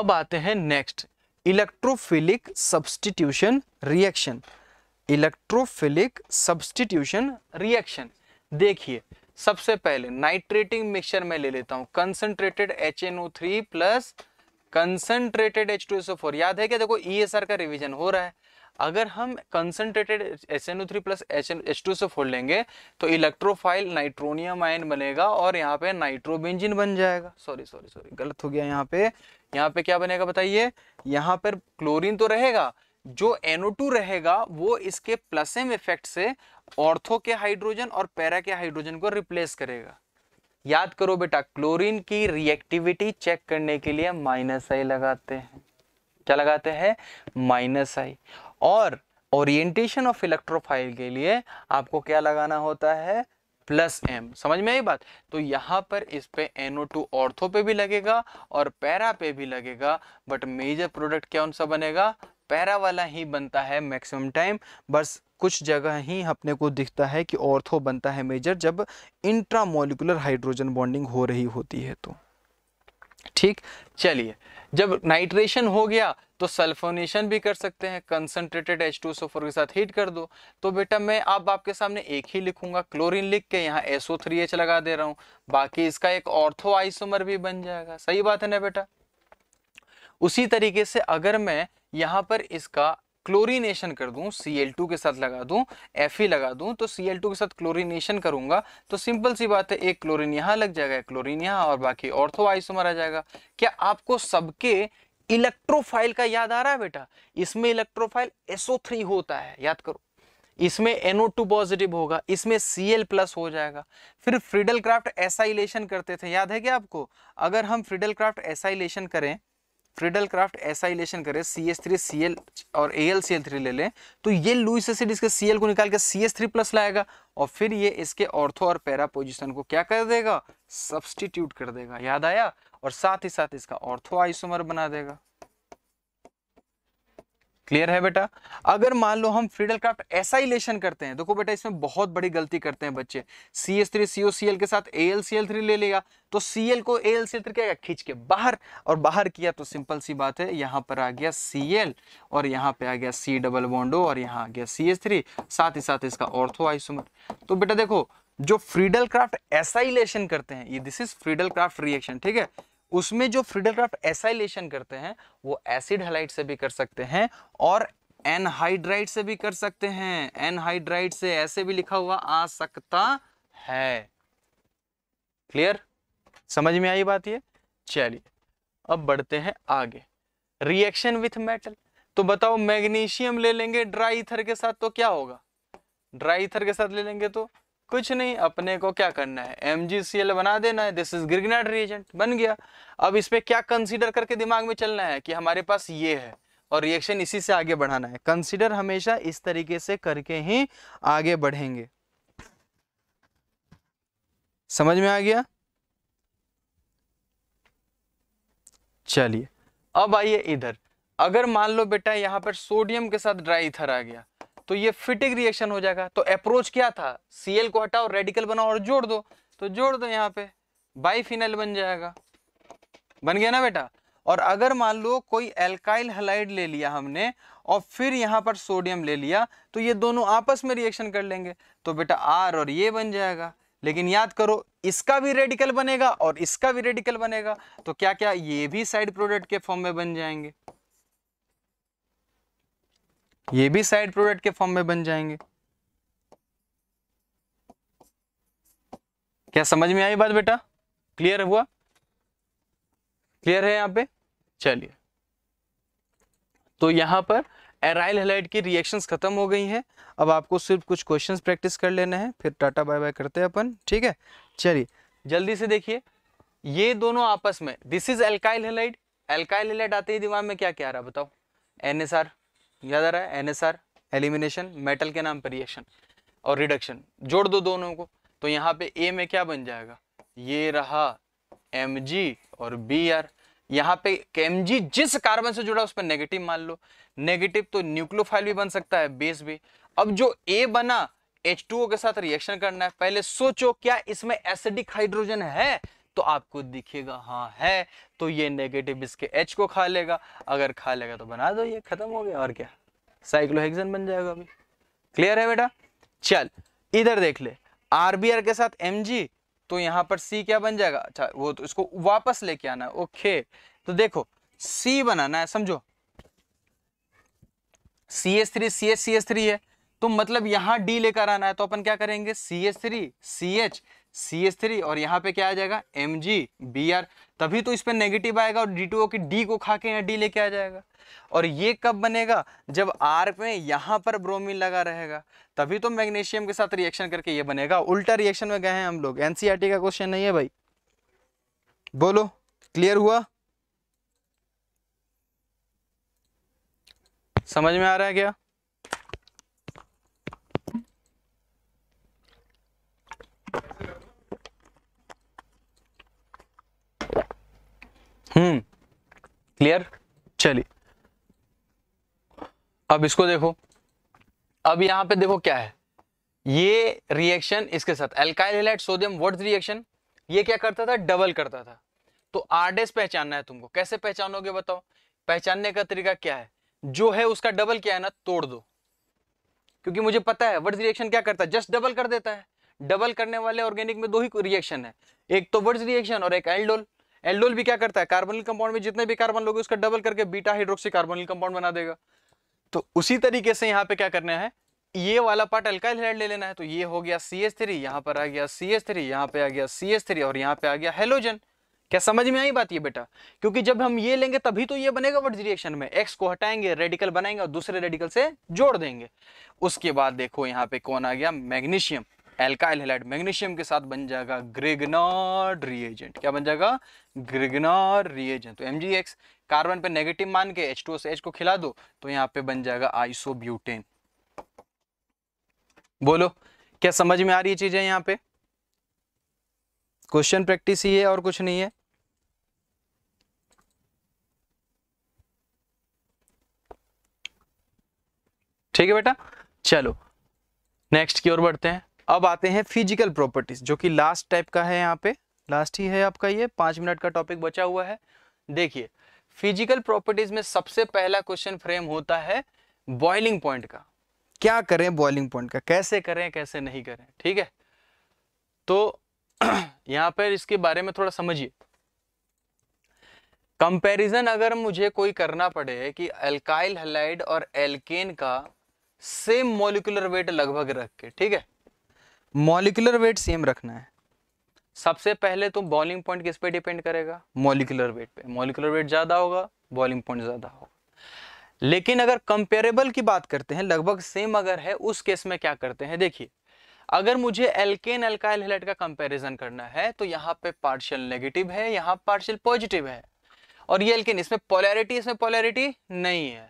अब आते हैं next electrophilic substitution reaction electrophilic substitution reaction देखिए सबसे पहले नाइट्रेटिंग मिक्सचर में ले लेता हूं concentrated H N O three plus concentrated H two S O four याद है क्या देखो ई एस आर का रिविजन हो रहा है अगर हम concentrated S N O three plus H N H two S O four लेंगे तो इलेक्ट्रोफाइल नाइट्रोनियम आयन बनेगा और यहाँ पे नाइट्रोबेंजिन बन जाएगा सॉरी सॉरी सॉरी गलत हो गया यहाँ पे यहाँ पे क्या बनेगा बताइए यहाँ पर क्लोरीन तो रहेगा जो एनओ टू रहेगा वो इसके प्लसिम इफेक्ट से ऑर्थो के हाइड्रोजन और पैरा के हाइड्रोजन को रिप्लेस करेगा याद करो बेटा क्लोरीन की रिएक्टिविटी चेक करने के लिए माइनस आई लगाते हैं क्या लगाते हैं माइनस आई और ओरिएंटेशन ऑफ इलेक्ट्रोफाइल के लिए आपको क्या लगाना होता है प्लस एम समझ में आई बात तो यहाँ पर इस पे एनओ टू ऑर्थो पे भी लगेगा और पैरा पे भी लगेगा बट मेजर प्रोडक्ट क्या उनसा बनेगा पैरा वाला ही बनता है मैक्सिमम टाइम बस कुछ जगह ही अपने को दिखता है कि ऑर्थो बनता है मेजर जब इंट्रामोलिकुलर हाइड्रोजन बॉन्डिंग हो रही होती है तो ठीक चलिए जब नाइट्रेशन हो गया तो सल्फोनेशन भी कर सकते हैं कंसनट्रेटेड एच टू सोफोर के साथ हीट कर दो तो बेटा मैं अब आपके सामने एक ही लिखूंगा क्लोरीन लिख के यहाँ एसओ थ्री एच लगा दे रहा हूँ बाकी इसका एक ऑर्थो आइसोमर भी बन जाएगा सही बात है ना बेटा उसी तरीके से अगर मैं यहाँ पर इसका क्लोरीनेशन कर दूं Cl2 के साथ लगा दूं Fe लगा दूं तो Cl2 के साथ क्लोरीनेशन करूंगा तो सिंपल सी बात है एक क्लोरीन यहाँ लग जाएगा एक क्लोरीन यहाँ और बाकी ऑर्थो आइसोमर आ जाएगा क्या आपको सबके इलेक्ट्रोफाइल का याद आ रहा है बेटा इसमें इलेक्ट्रोफाइल SO3 होता है याद करो इसमें NO2 पॉजिटिव होगा इसमें Cl प्लस हो जाएगा फिर फ्रीडल क्राफ्ट एसाइलेशन करते थे याद है क्या आपको अगर हम फ्रीडल क्राफ्ट एसाइलेशन करें फ्रिडल क्राफ्ट ऐसा करे C S three C L और A L C L three ले लें तो ये लुइस एसिड इसके सी एल को निकाल के सी एस थ्री प्लस लाएगा और फिर ये इसके ऑर्थो और पैरा पोजिशन को क्या कर देगा सब्सटीट्यूट कर देगा याद आया और साथ ही साथ इसका ऑर्थो आइसोमर बना देगा क्लियर है बेटा अगर मान लो हम फ्रीडल क्राफ्ट ऐसा ही लेशन करते हैं देखो बेटा इसमें बहुत बड़ी गलती करते हैं बच्चे C S three C O C L के साथ A L C L three ले लेगा तो सी एल को A L C L three क्या खींच के बाहर और बाहर किया तो सिंपल सी बात है यहाँ पर आ गया सी एल और यहाँ पे आ गया सी डबल बॉन्डो और यहाँ आ गया सी एस थ्री साथ ही साथ इसका ऑर्थो आइसोमर तो बेटा देखो जो फ्रीडल क्राफ्ट ऐसा ही लेशन करते हैं ये this is Friedel Crafts reaction ठीक है उसमें जो फ्रीडलक्राफ्ट एसाइलेशन करते हैं वो एसिड हेलाइट से भी कर सकते हैं और एनहाइड्राइड से भी कर सकते हैं एनहाइड्राइड से ऐसे भी लिखा हुआ आ सकता है क्लियर समझ में आई बात ये चलिए अब बढ़ते हैं आगे रिएक्शन विथ मेटल तो बताओ मैग्नीशियम ले लेंगे ड्राई इथर के साथ तो क्या होगा ड्राई इथर के साथ ले लेंगे तो कुछ नहीं अपने को क्या करना है एम बना देना है दिस इज ग्रिगनाइड रिएजेंट बन गया अब इसमें क्या कंसिडर करके दिमाग में चलना है कि हमारे पास ये है और रिएक्शन इसी से आगे बढ़ाना है कंसिडर हमेशा इस तरीके से करके ही आगे बढ़ेंगे समझ में आ गया चलिए अब आइए इधर अगर मान लो बेटा यहां पर सोडियम के साथ ड्राई इथर आ गया तो ये फिटिंग रिएक्शन हो जाएगा तो अप्रोच क्या था सीएल को हटाओ रेडिकल बनाओ और जोड़ दो तो जोड़ दो यहाँ पे बाईफिनल बन जाएगा बन गया ना बेटा और अगर मान लो कोई एल्काइल हलाइड ले लिया हमने और फिर यहाँ पर सोडियम ले लिया तो ये दोनों आपस में रिएक्शन कर लेंगे तो बेटा आर और ये बन जाएगा लेकिन याद करो इसका भी रेडिकल बनेगा और इसका भी रेडिकल बनेगा तो क्या क्या ये भी साइड प्रोडक्ट के फॉर्म में बन जाएंगे ये भी साइड प्रोडक्ट के फॉर्म में बन जाएंगे क्या समझ में आई बात बेटा क्लियर हुआ क्लियर है यहां पे चलिए तो यहां पर एराइल हेलाइट की रिएक्शंस खत्म हो गई हैं अब आपको सिर्फ कुछ क्वेश्चंस प्रैक्टिस कर लेने हैं फिर टाटा बाय बाय करते हैं अपन ठीक है चलिए जल्दी से देखिए ये दोनों आपस में this is alkyl halide alkyl halide आते ही दिमाग में क्या क्या आ रहा बताओ एन एस आर याद आ रहा है एनएसआर एलिमिनेशन मेटल के नाम पर रिएक्शन और रिडक्शन जोड़ दो दोनों को तो यहाँ पे ए में क्या बन जाएगा ये रहा एम और बी आर यहाँ पे एम जिस कार्बन से जुड़ा उस पर नेगेटिव मान लो नेगेटिव तो न्यूक्लोफाइल भी बन सकता है बेस भी अब जो ए बना H2O के साथ रिएक्शन करना है पहले सोचो क्या इसमें एसिडिक हाइड्रोजन है तो आपको दिखेगा हाँ है तो ये नेगेटिव इसके एच को खा लेगा अगर खा लेगा तो बना दो ये खत्म हो गया और क्या साइक्लोहेक्सन बन जाएगा अभी क्लियर है बेटा चल इधर देख ले आरबीआर के साथ एम तो यहाँ पर सी क्या बन जाएगा अच्छा वो तो इसको वापस लेके आना है ओके तो देखो सी बनाना है समझो C S three C H C S three है तो मतलब यहां डी लेकर आना है तो अपन क्या करेंगे C H three C H C S three और यहाँ पे क्या आ जाएगा एम जी बी आर तभी तो इस पर नेगेटिव आएगा और डी टू ओ की डी को खा के यहाँ डी लेके आ जाएगा और ये कब बनेगा जब आर पे यहाँ पर ब्रोमीन लगा रहेगा तभी तो मैग्नीशियम के साथ रिएक्शन करके ये बनेगा उल्टा रिएक्शन में गए हैं हम लोग एनसीईआरटी e का क्वेश्चन नहीं है भाई बोलो क्लियर हुआ समझ में आ रहा है क्या हम्म क्लियर चलिए अब इसको देखो अब यहां पे देखो क्या है ये रिएक्शन इसके साथ alkyl halide sodium Wurtz reaction ये क्या करता था डबल करता था तो आरडेस पहचानना है तुमको कैसे पहचानोगे बताओ पहचानने का तरीका क्या है जो है उसका डबल क्या है ना तोड़ दो क्योंकि मुझे पता है वर्ड रिएक्शन क्या करता है जस्ट डबल कर देता है डबल करने वाले ऑर्गेनिक में दो ही रिएक्शन है एक तो वर्ड रिएक्शन और एक एल्डोल एल्डोल भी क्या करता है कार्बोनिल कंपाउंड में जितने भी कार्बन लोग उसका डबल करके बीटा हाइड्रोक्सी कार्बोनिल कंपाउंड बना देगा तो उसी तरीके से यहाँ पे क्या करना है ये वाला पार्ट अल्काइल हेलाइड ले लेना है तो ये हो गया सी एस थ्री यहाँ पर आ गया सी एस थ्री यहाँ पे आ गया सी एस थ्री और यहाँ पे आ गया हेलोजन क्या समझ में आई बात ये बेटा क्योंकि जब हम ये लेंगे तभी तो ये बनेगा वर्ड रिएक्शन में एक्स को हटाएंगे रेडिकल बनाएंगे और दूसरे रेडिकल से जोड़ देंगे उसके बाद देखो यहाँ पे कौन आ गया मैग्नीशियम एल्काइल हेलाइड मैग्नीशियम के साथ बन जाएगा ग्रेगनाड रिएजेंट क्या बन जाएगा ग्रिगनार रिएजन तो एम कार्बन पे नेगेटिव मान के एच टू को खिला दो तो यहाँ पे बन जाएगा आइसोब्यूटेन बोलो क्या समझ में आ रही चीजें यहाँ पे क्वेश्चन प्रैक्टिस ही है और कुछ नहीं है ठीक है बेटा चलो नेक्स्ट की ओर बढ़ते हैं अब आते हैं फिजिकल प्रॉपर्टीज जो कि लास्ट टाइप का है यहाँ पे लास्ट ही है आपका ये पांच मिनट का टॉपिक बचा हुआ है देखिए फिजिकल प्रॉपर्टीज में सबसे पहला क्वेश्चन फ्रेम होता है बॉइलिंग पॉइंट का क्या करें बॉइलिंग पॉइंट का कैसे करें कैसे नहीं करें ठीक है तो यहां पर इसके बारे में थोड़ा समझिए कंपैरिजन अगर मुझे कोई करना पड़े कि एल्काइल हलाइड और एल्केन का सेम मॉलिकुलर वेट लगभग रख के ठीक है मॉलिकुलर वेट सेम रखना है सबसे पहले तो बॉलिंग पॉइंट किस पे डिपेंड करेगा मोलिकुलर वेट पे मोलिकुलर वेट ज़्यादा होगा बॉलिंग पॉइंट ज़्यादा होगा लेकिन अगर कंपेरेबल की बात करते हैं लगभग सेम अगर है उस केस में क्या करते हैं देखिए अगर मुझे एल्केन एल्काइल हेलेट का कंपैरिजन करना है तो यहाँ पे पार्शियल नेगेटिव है यहाँ पार्शियल पॉजिटिव है और ये एल्केन इसमें पोलैरिटी इसमें पोलैरिटी नहीं है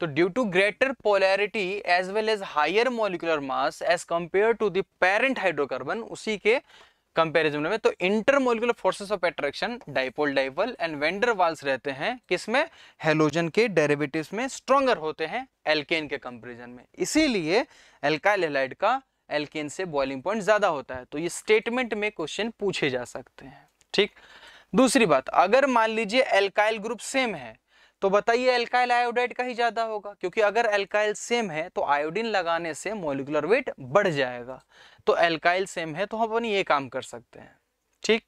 तो due to greater polarity as well as higher molecular mass as compare to the parent hydrocarbon उसी के कंपेरिजन में तो intermolecular forces of attraction dipole dipole and van der Waals रहते हैं किसमें हेलोजन के डेरिवेटिव्स में स्ट्रॉन्गर होते हैं एल्केन के कंपेरिजन में इसीलिए एल्काइल हेलाइड का एल्केन से बॉइलिंग पॉइंट ज़्यादा होता है तो ये स्टेटमेंट में क्वेश्चन पूछे जा सकते हैं ठीक दूसरी बात अगर मान लीजिए एल्काइल ग्रुप सेम है तो बताइए एल्काइल आयोडाइड का ही ज्यादा होगा क्योंकि अगर एल्काइल सेम है तो आयोडीन लगाने से मोलिकुलर वेट बढ़ जाएगा तो एल्काइल सेम है तो हम अपनी ये काम कर सकते हैं ठीक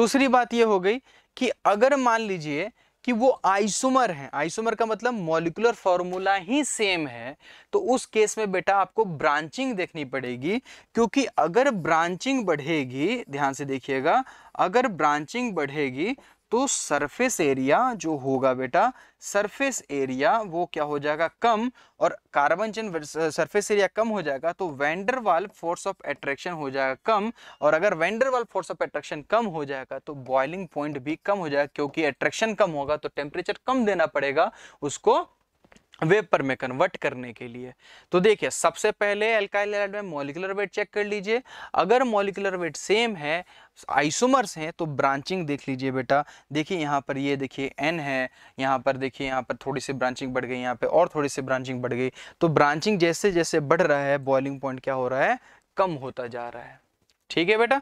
दूसरी बात ये हो गई कि अगर मान लीजिए कि वो आइसोमर है आइसोमर का मतलब मोलिकुलर फॉर्मूला ही सेम है तो उस केस में बेटा आपको ब्रांचिंग देखनी पड़ेगी क्योंकि अगर ब्रांचिंग बढ़ेगी ध्यान से देखिएगा अगर ब्रांचिंग बढ़ेगी तो सरफेस एरिया जो होगा बेटा सरफेस एरिया वो क्या हो जाएगा कम और कार्बन चेन सरफेस एरिया कम हो जाएगा तो वेंडर वाल फोर्स ऑफ एट्रैक्शन हो जाएगा कम और अगर वेंडर वाल फोर्स ऑफ एट्रैक्शन कम हो जाएगा तो बॉइलिंग पॉइंट भी कम हो जाएगा क्योंकि एट्रैक्शन कम होगा तो टेम्परेचर कम देना पड़ेगा उसको वेपर में कन्वर्ट करने के लिए तो देखिए सबसे पहले एल्काइल एलाइड में मॉलिकुलर वेट चेक कर लीजिए अगर मॉलिकुलर वेट सेम है आइसोमर्स हैं तो ब्रांचिंग देख लीजिए बेटा देखिए यहाँ पर ये देखिए एन है यहाँ पर देखिए यहाँ पर थोड़ी सी ब्रांचिंग बढ़ गई यहाँ पर और थोड़ी सी ब्रांचिंग बढ़ गई तो ब्रांचिंग जैसे जैसे बढ़ रहा है बॉइलिंग पॉइंट क्या हो रहा है कम होता जा रहा है ठीक है बेटा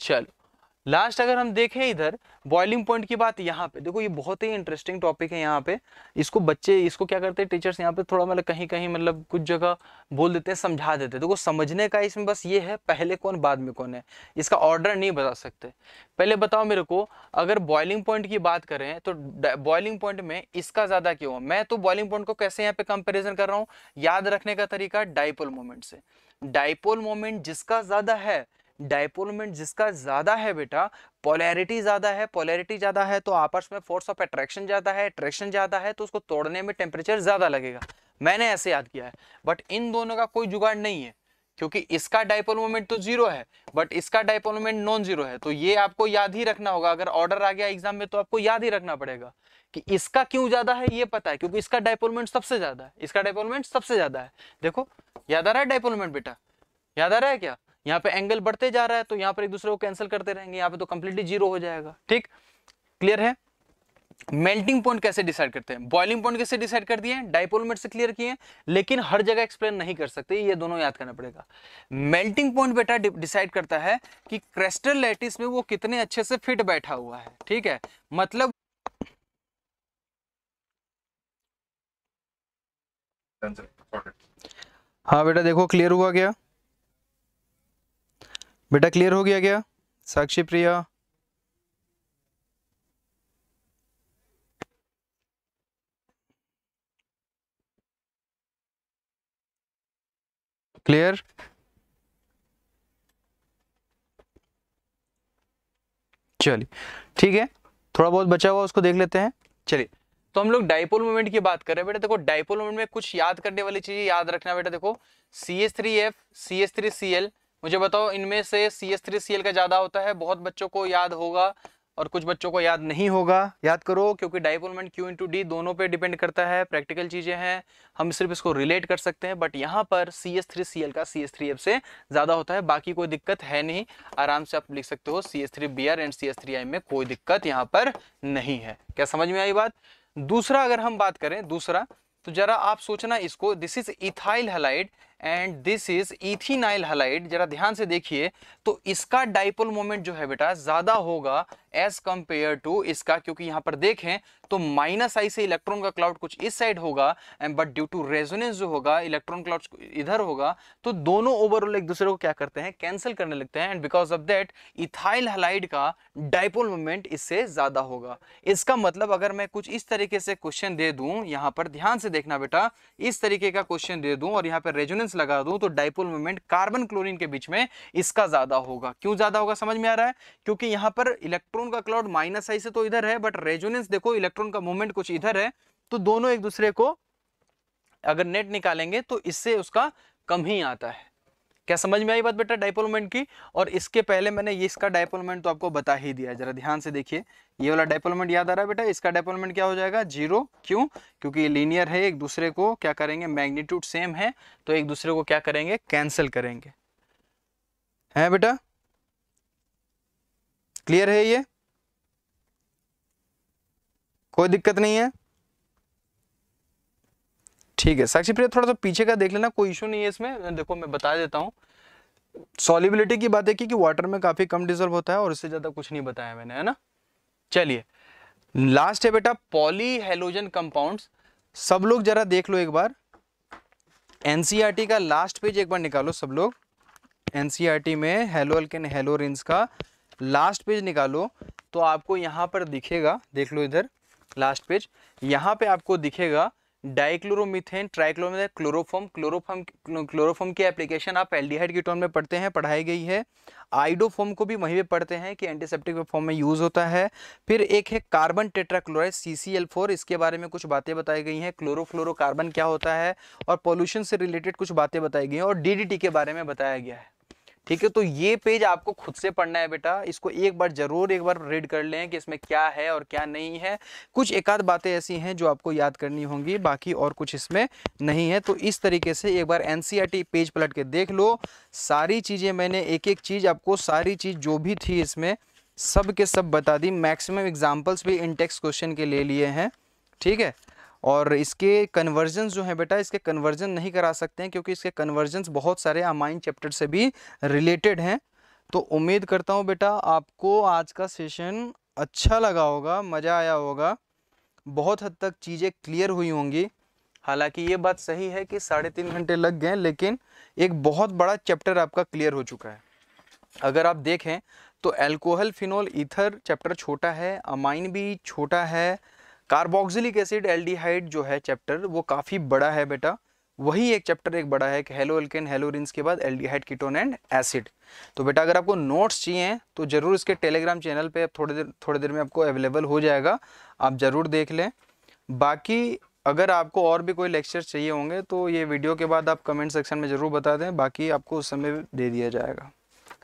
चलो लास्ट अगर हम देखें इधर बॉइलिंग पॉइंट की बात यहाँ पे देखो ये बहुत ही इंटरेस्टिंग टॉपिक है यहाँ पे इसको बच्चे इसको क्या करते हैं टीचर्स यहाँ पे थोड़ा मतलब कहीं कहीं मतलब कुछ जगह बोल देते हैं समझा देते हैं देखो समझने का इसमें बस ये है पहले कौन बाद में कौन है इसका ऑर्डर नहीं बता सकते पहले बताओ मेरे को अगर बॉइलिंग पॉइंट की बात करें तो बॉइलिंग पॉइंट में इसका ज़्यादा क्यों मैं तो बॉइलिंग पॉइंट को कैसे यहाँ पे कंपेरिजन कर रहा हूँ याद रखने का तरीका डाइपोल मोमेंट से डाइपोल मोमेंट जिसका ज़्यादा है डायपोल मोमेंट जिसका ज़्यादा है बेटा पोलैरिटी ज़्यादा है पोलैरिटी ज़्यादा है तो आपस में फोर्स ऑफ अट्रैक्शन ज़्यादा है अट्रैक्शन ज़्यादा है तो उसको तोड़ने में टेम्परेचर ज़्यादा लगेगा मैंने ऐसे याद किया है बट इन दोनों का कोई जुगाड़ नहीं है क्योंकि इसका डायपोल मोमेंट तो जीरो है बट इसका डायपोल मोमेंट नॉन जीरो है तो ये आपको याद ही रखना होगा अगर ऑर्डर आ गया एग्जाम में तो आपको याद ही रखना पड़ेगा कि इसका क्यों ज्यादा है ये पता है क्योंकि इसका डाइपोलमेंट सबसे ज्यादा है इसका डाइपोलमेंट सबसे ज्यादा है देखो याद आ रहा है डाइपोलमेंट बेटा याद आ रहा है क्या यहाँ पे एंगल बढ़ते जा रहा है तो यहाँ पर एक दूसरे को कैंसिल करते रहेंगे यहाँ पे तो कंप्लीटली जीरो हो जाएगा ठीक क्लियर है मेल्टिंग पॉइंट कैसे डिसाइड करते हैं बॉइलिंग पॉइंट कैसे डिसाइड कर दिए डाइपोलोमेट से क्लियर किए लेकिन हर जगह एक्सप्लेन नहीं कर सकते ये दोनों याद करना पड़ेगा मेल्टिंग पॉइंट बेटा डिसाइड करता है कि क्रेस्टल लैटिस में वो कितने अच्छे से फिट बैठा हुआ है ठीक है मतलब हाँ बेटा देखो क्लियर हुआ क्या बेटा क्लियर हो गया क्या साक्षी प्रिया क्लियर चलिए ठीक है थोड़ा बहुत बचा हुआ उसको देख लेते हैं चलिए तो हम लोग डाइपोल मोमेंट की बात कर रहे हैं बेटा देखो डाइपोल मोमेंट में कुछ याद करने वाली चीजें याद रखना बेटा देखो C S three F C S three C L मुझे बताओ इनमें से C S three C L का ज़्यादा होता है बहुत बच्चों को याद होगा और कुछ बच्चों को याद नहीं होगा याद करो क्योंकि डाइपोलमेंट क्यू इंटू डी दोनों पे डिपेंड करता है प्रैक्टिकल चीज़ें हैं हम सिर्फ इसको रिलेट कर सकते हैं बट यहाँ पर C S three C L का सी एस थ्री एफ से ज़्यादा होता है बाकी कोई दिक्कत है नहीं आराम से आप लिख सकते हो C S three B R and C S three I में कोई दिक्कत यहाँ पर नहीं है क्या समझ में आई बात दूसरा अगर हम बात करें दूसरा तो ज़रा आप सोचना इसको this is ethyl halide and this is ethynyl halide जरा ध्यान से देखिए तो इसका डाइपोल मोमेंट जो है बेटा ज़्यादा होगा एज कंपेयर टू इसका क्योंकि यहां पर देखें तो माइनस आई से इलेक्ट्रॉन का क्लाउड कुछ इस साइड होगा and but due to resonance जो होगा इलेक्ट्रॉन क्लाउड इधर होगा तो दोनों ओवरऑल एक दूसरे को क्या करते हैं कैंसिल करने लगते हैं and because of that ethyl halide का डायपोल मूवमेंट इससे ज्यादा होगा इसका मतलब अगर मैं कुछ इस तरीके से क्वेश्चन दे दूं यहां पर ध्यान से देखना बेटा इस तरीके का क्वेश्चन दे दूं और यहां पर रेजोनेंस लगा दूं तो डायपोल मूवमेंट कार्बन क्लोरिन के बीच में इसका ज्यादा होगा क्यों ज्यादा होगा समझ में आ रहा है क्योंकि यहां पर इलेक्ट्रॉन इलेक्ट्रॉन का क्लाउड माइनस आई से तो इधर है बट रेजोनेंस देखो इलेक्ट्रॉन का मूवमेंट कुछ इधर है तो दोनों एक दूसरे को अगर नेट निकालेंगे तो इससे उसका कम ही आता है क्या समझ में आई बात बेटा डाइपोल मोमेंट की और इसके पहले मैंने ये इसका डाइपोल मोमेंट तो आपको बता ही दिया जरा ध्यान से देखिए ये वाला डाइपोल मोमेंट याद आ रहा है बेटा इसका डाइपोल मोमेंट क्या हो जाएगा जीरो क्यों क्योंकि ये लीनियर है एक दूसरे को क्या करेंगे मैग्नीट्यूड सेम है तो एक दूसरे को क्या करेंगे कैंसिल करेंगे है बेटा क्लियर है ये कोई दिक्कत नहीं है ठीक है साक्षी प्रिया थोड़ा सा पीछे का देख लेना कोई इशू नहीं है इसमें देखो मैं बता देता हूँ सॉलिबिलिटी की बात है कि, कि वाटर में काफ़ी कम डिजर्व होता है और इससे ज़्यादा कुछ नहीं बताया मैंने है ना चलिए लास्ट है बेटा पॉली हेलोजन कंपाउंड्स सब लोग जरा देख लो एक बार एनसीईआरटी e का लास्ट पेज एक बार निकालो सब लोग एनसीईआरटी e में हेलो एल्किन हेलो रिंस का लास्ट पेज निकालो तो आपको यहां पर दिखेगा देख लो इधर लास्ट पेज यहाँ पे आपको दिखेगा dichloromethane trichloromethane chloroform chloroform chloroform की एप्लीकेशन आप एल्डिहाइड की टोन में पढ़ते हैं पढ़ाई गई है आइडोफॉर्म को भी वहीं पे पढ़ते हैं कि एंटीसेप्टिक फॉर्म में यूज़ होता है फिर एक है carbon tetrachloride C C L four इसके बारे में कुछ बातें बताई गई हैं क्लोरोफ्लोरोकार्बन क्या होता है और पॉल्यूशन से रिलेटेड कुछ बातें बताई गई हैं और डी डी टी के बारे में बताया गया है ठीक है तो ये पेज आपको खुद से पढ़ना है बेटा इसको एक बार जरूर एक बार रीड कर लें कि इसमें क्या है और क्या नहीं है कुछ एक आध बातें ऐसी हैं जो आपको याद करनी होंगी बाकी और कुछ इसमें नहीं है तो इस तरीके से एक बार एन e पेज पलट के देख लो सारी चीज़ें मैंने एक एक चीज़ आपको सारी चीज़ जो भी थी इसमें सब के सब बता दी मैक्सिमम एग्जाम्पल्स भी इंटेक्स क्वेश्चन के ले लिए हैं ठीक है और इसके कन्वर्जन जो है बेटा इसके कन्वर्जन नहीं करा सकते हैं क्योंकि इसके कन्वर्जन बहुत सारे अमाइन चैप्टर से भी रिलेटेड हैं तो उम्मीद करता हूँ बेटा आपको आज का सेशन अच्छा लगा होगा मज़ा आया होगा बहुत हद तक चीज़ें क्लियर हुई होंगी हालांकि ये बात सही है कि साढ़े तीन घंटे लग गए लेकिन एक बहुत बड़ा चैप्टर आपका क्लियर हो चुका है अगर आप देखें तो एल्कोहल फिनोल ईथर चैप्टर छोटा है अमाइन भी छोटा है कार्बोक्सिलिक एसिड एल्डिहाइड जो है चैप्टर वो काफ़ी बड़ा है बेटा वही एक चैप्टर एक बड़ा है कि हेलो एल्केन हेलो रिंस के बाद एल्डिहाइड कीटोन एंड एसिड तो बेटा अगर आपको नोट्स चाहिए तो ज़रूर इसके टेलीग्राम चैनल पे थोड़ी देर थोड़ी देर में आपको अवेलेबल हो जाएगा आप ज़रूर देख लें बाकी अगर आपको और भी कोई लेक्चर चाहिए होंगे तो ये वीडियो के बाद आप कमेंट सेक्शन में ज़रूर बता दें बाकी आपको उस समय दे दिया जाएगा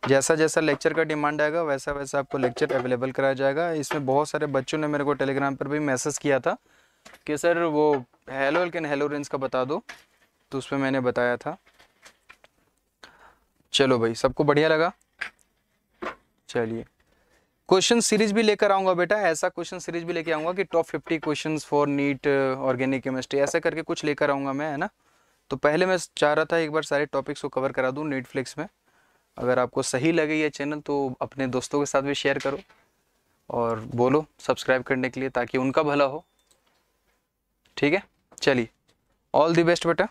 जैसा जैसा लेक्चर का डिमांड आएगा वैसा वैसा आपको लेक्चर अवेलेबल कराया जाएगा इसमें बहुत सारे बच्चों ने मेरे को टेलीग्राम पर भी मैसेज किया था कि सर वो हेलो एल्किन हेलो रेंज का बता दो तो उस पर मैंने बताया था चलो भाई सबको बढ़िया लगा चलिए क्वेश्चन सीरीज भी लेकर आऊँगा बेटा ऐसा क्वेश्चन सीरीज भी लेकर आऊँगा कि top fifty question for NEET organic chemistry ऐसा करके कुछ लेकर आऊँगा मैं है ना तो पहले मैं चाह रहा था एक बार सारे टॉपिक्स को कवर करा दूँ नेटफ्लिक्स में अगर आपको सही लगे ये चैनल तो अपने दोस्तों के साथ भी शेयर करो और बोलो सब्सक्राइब करने के लिए ताकि उनका भला हो ठीक है चलिए ऑल दी बेस्ट बेटा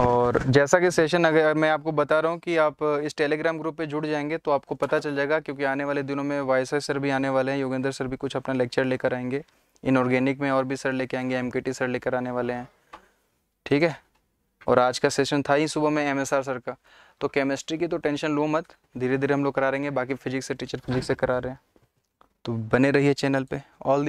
और जैसा कि सेशन अगर मैं आपको बता रहा हूँ कि आप इस टेलीग्राम ग्रुप पे जुड़ जाएंगे तो आपको पता चल जाएगा क्योंकि आने वाले दिनों में वायसा सर भी आने वाले हैं योगेंद्र सर भी कुछ अपना लेक्चर लेकर आएंगे इनऑर्गेनिक में और भी सर लेके आएंगे एम सर लेकर आने वाले हैं ठीक है और आज का सेशन था ही सुबह में एम सर का तो केमिस्ट्री की तो टेंशन लो मत धीरे धीरे हम लोग करा रहे हैं बाकी फिजिक्स से टीचर फिजिक्स से करा रहे हैं तो बने रहिए चैनल पे ऑल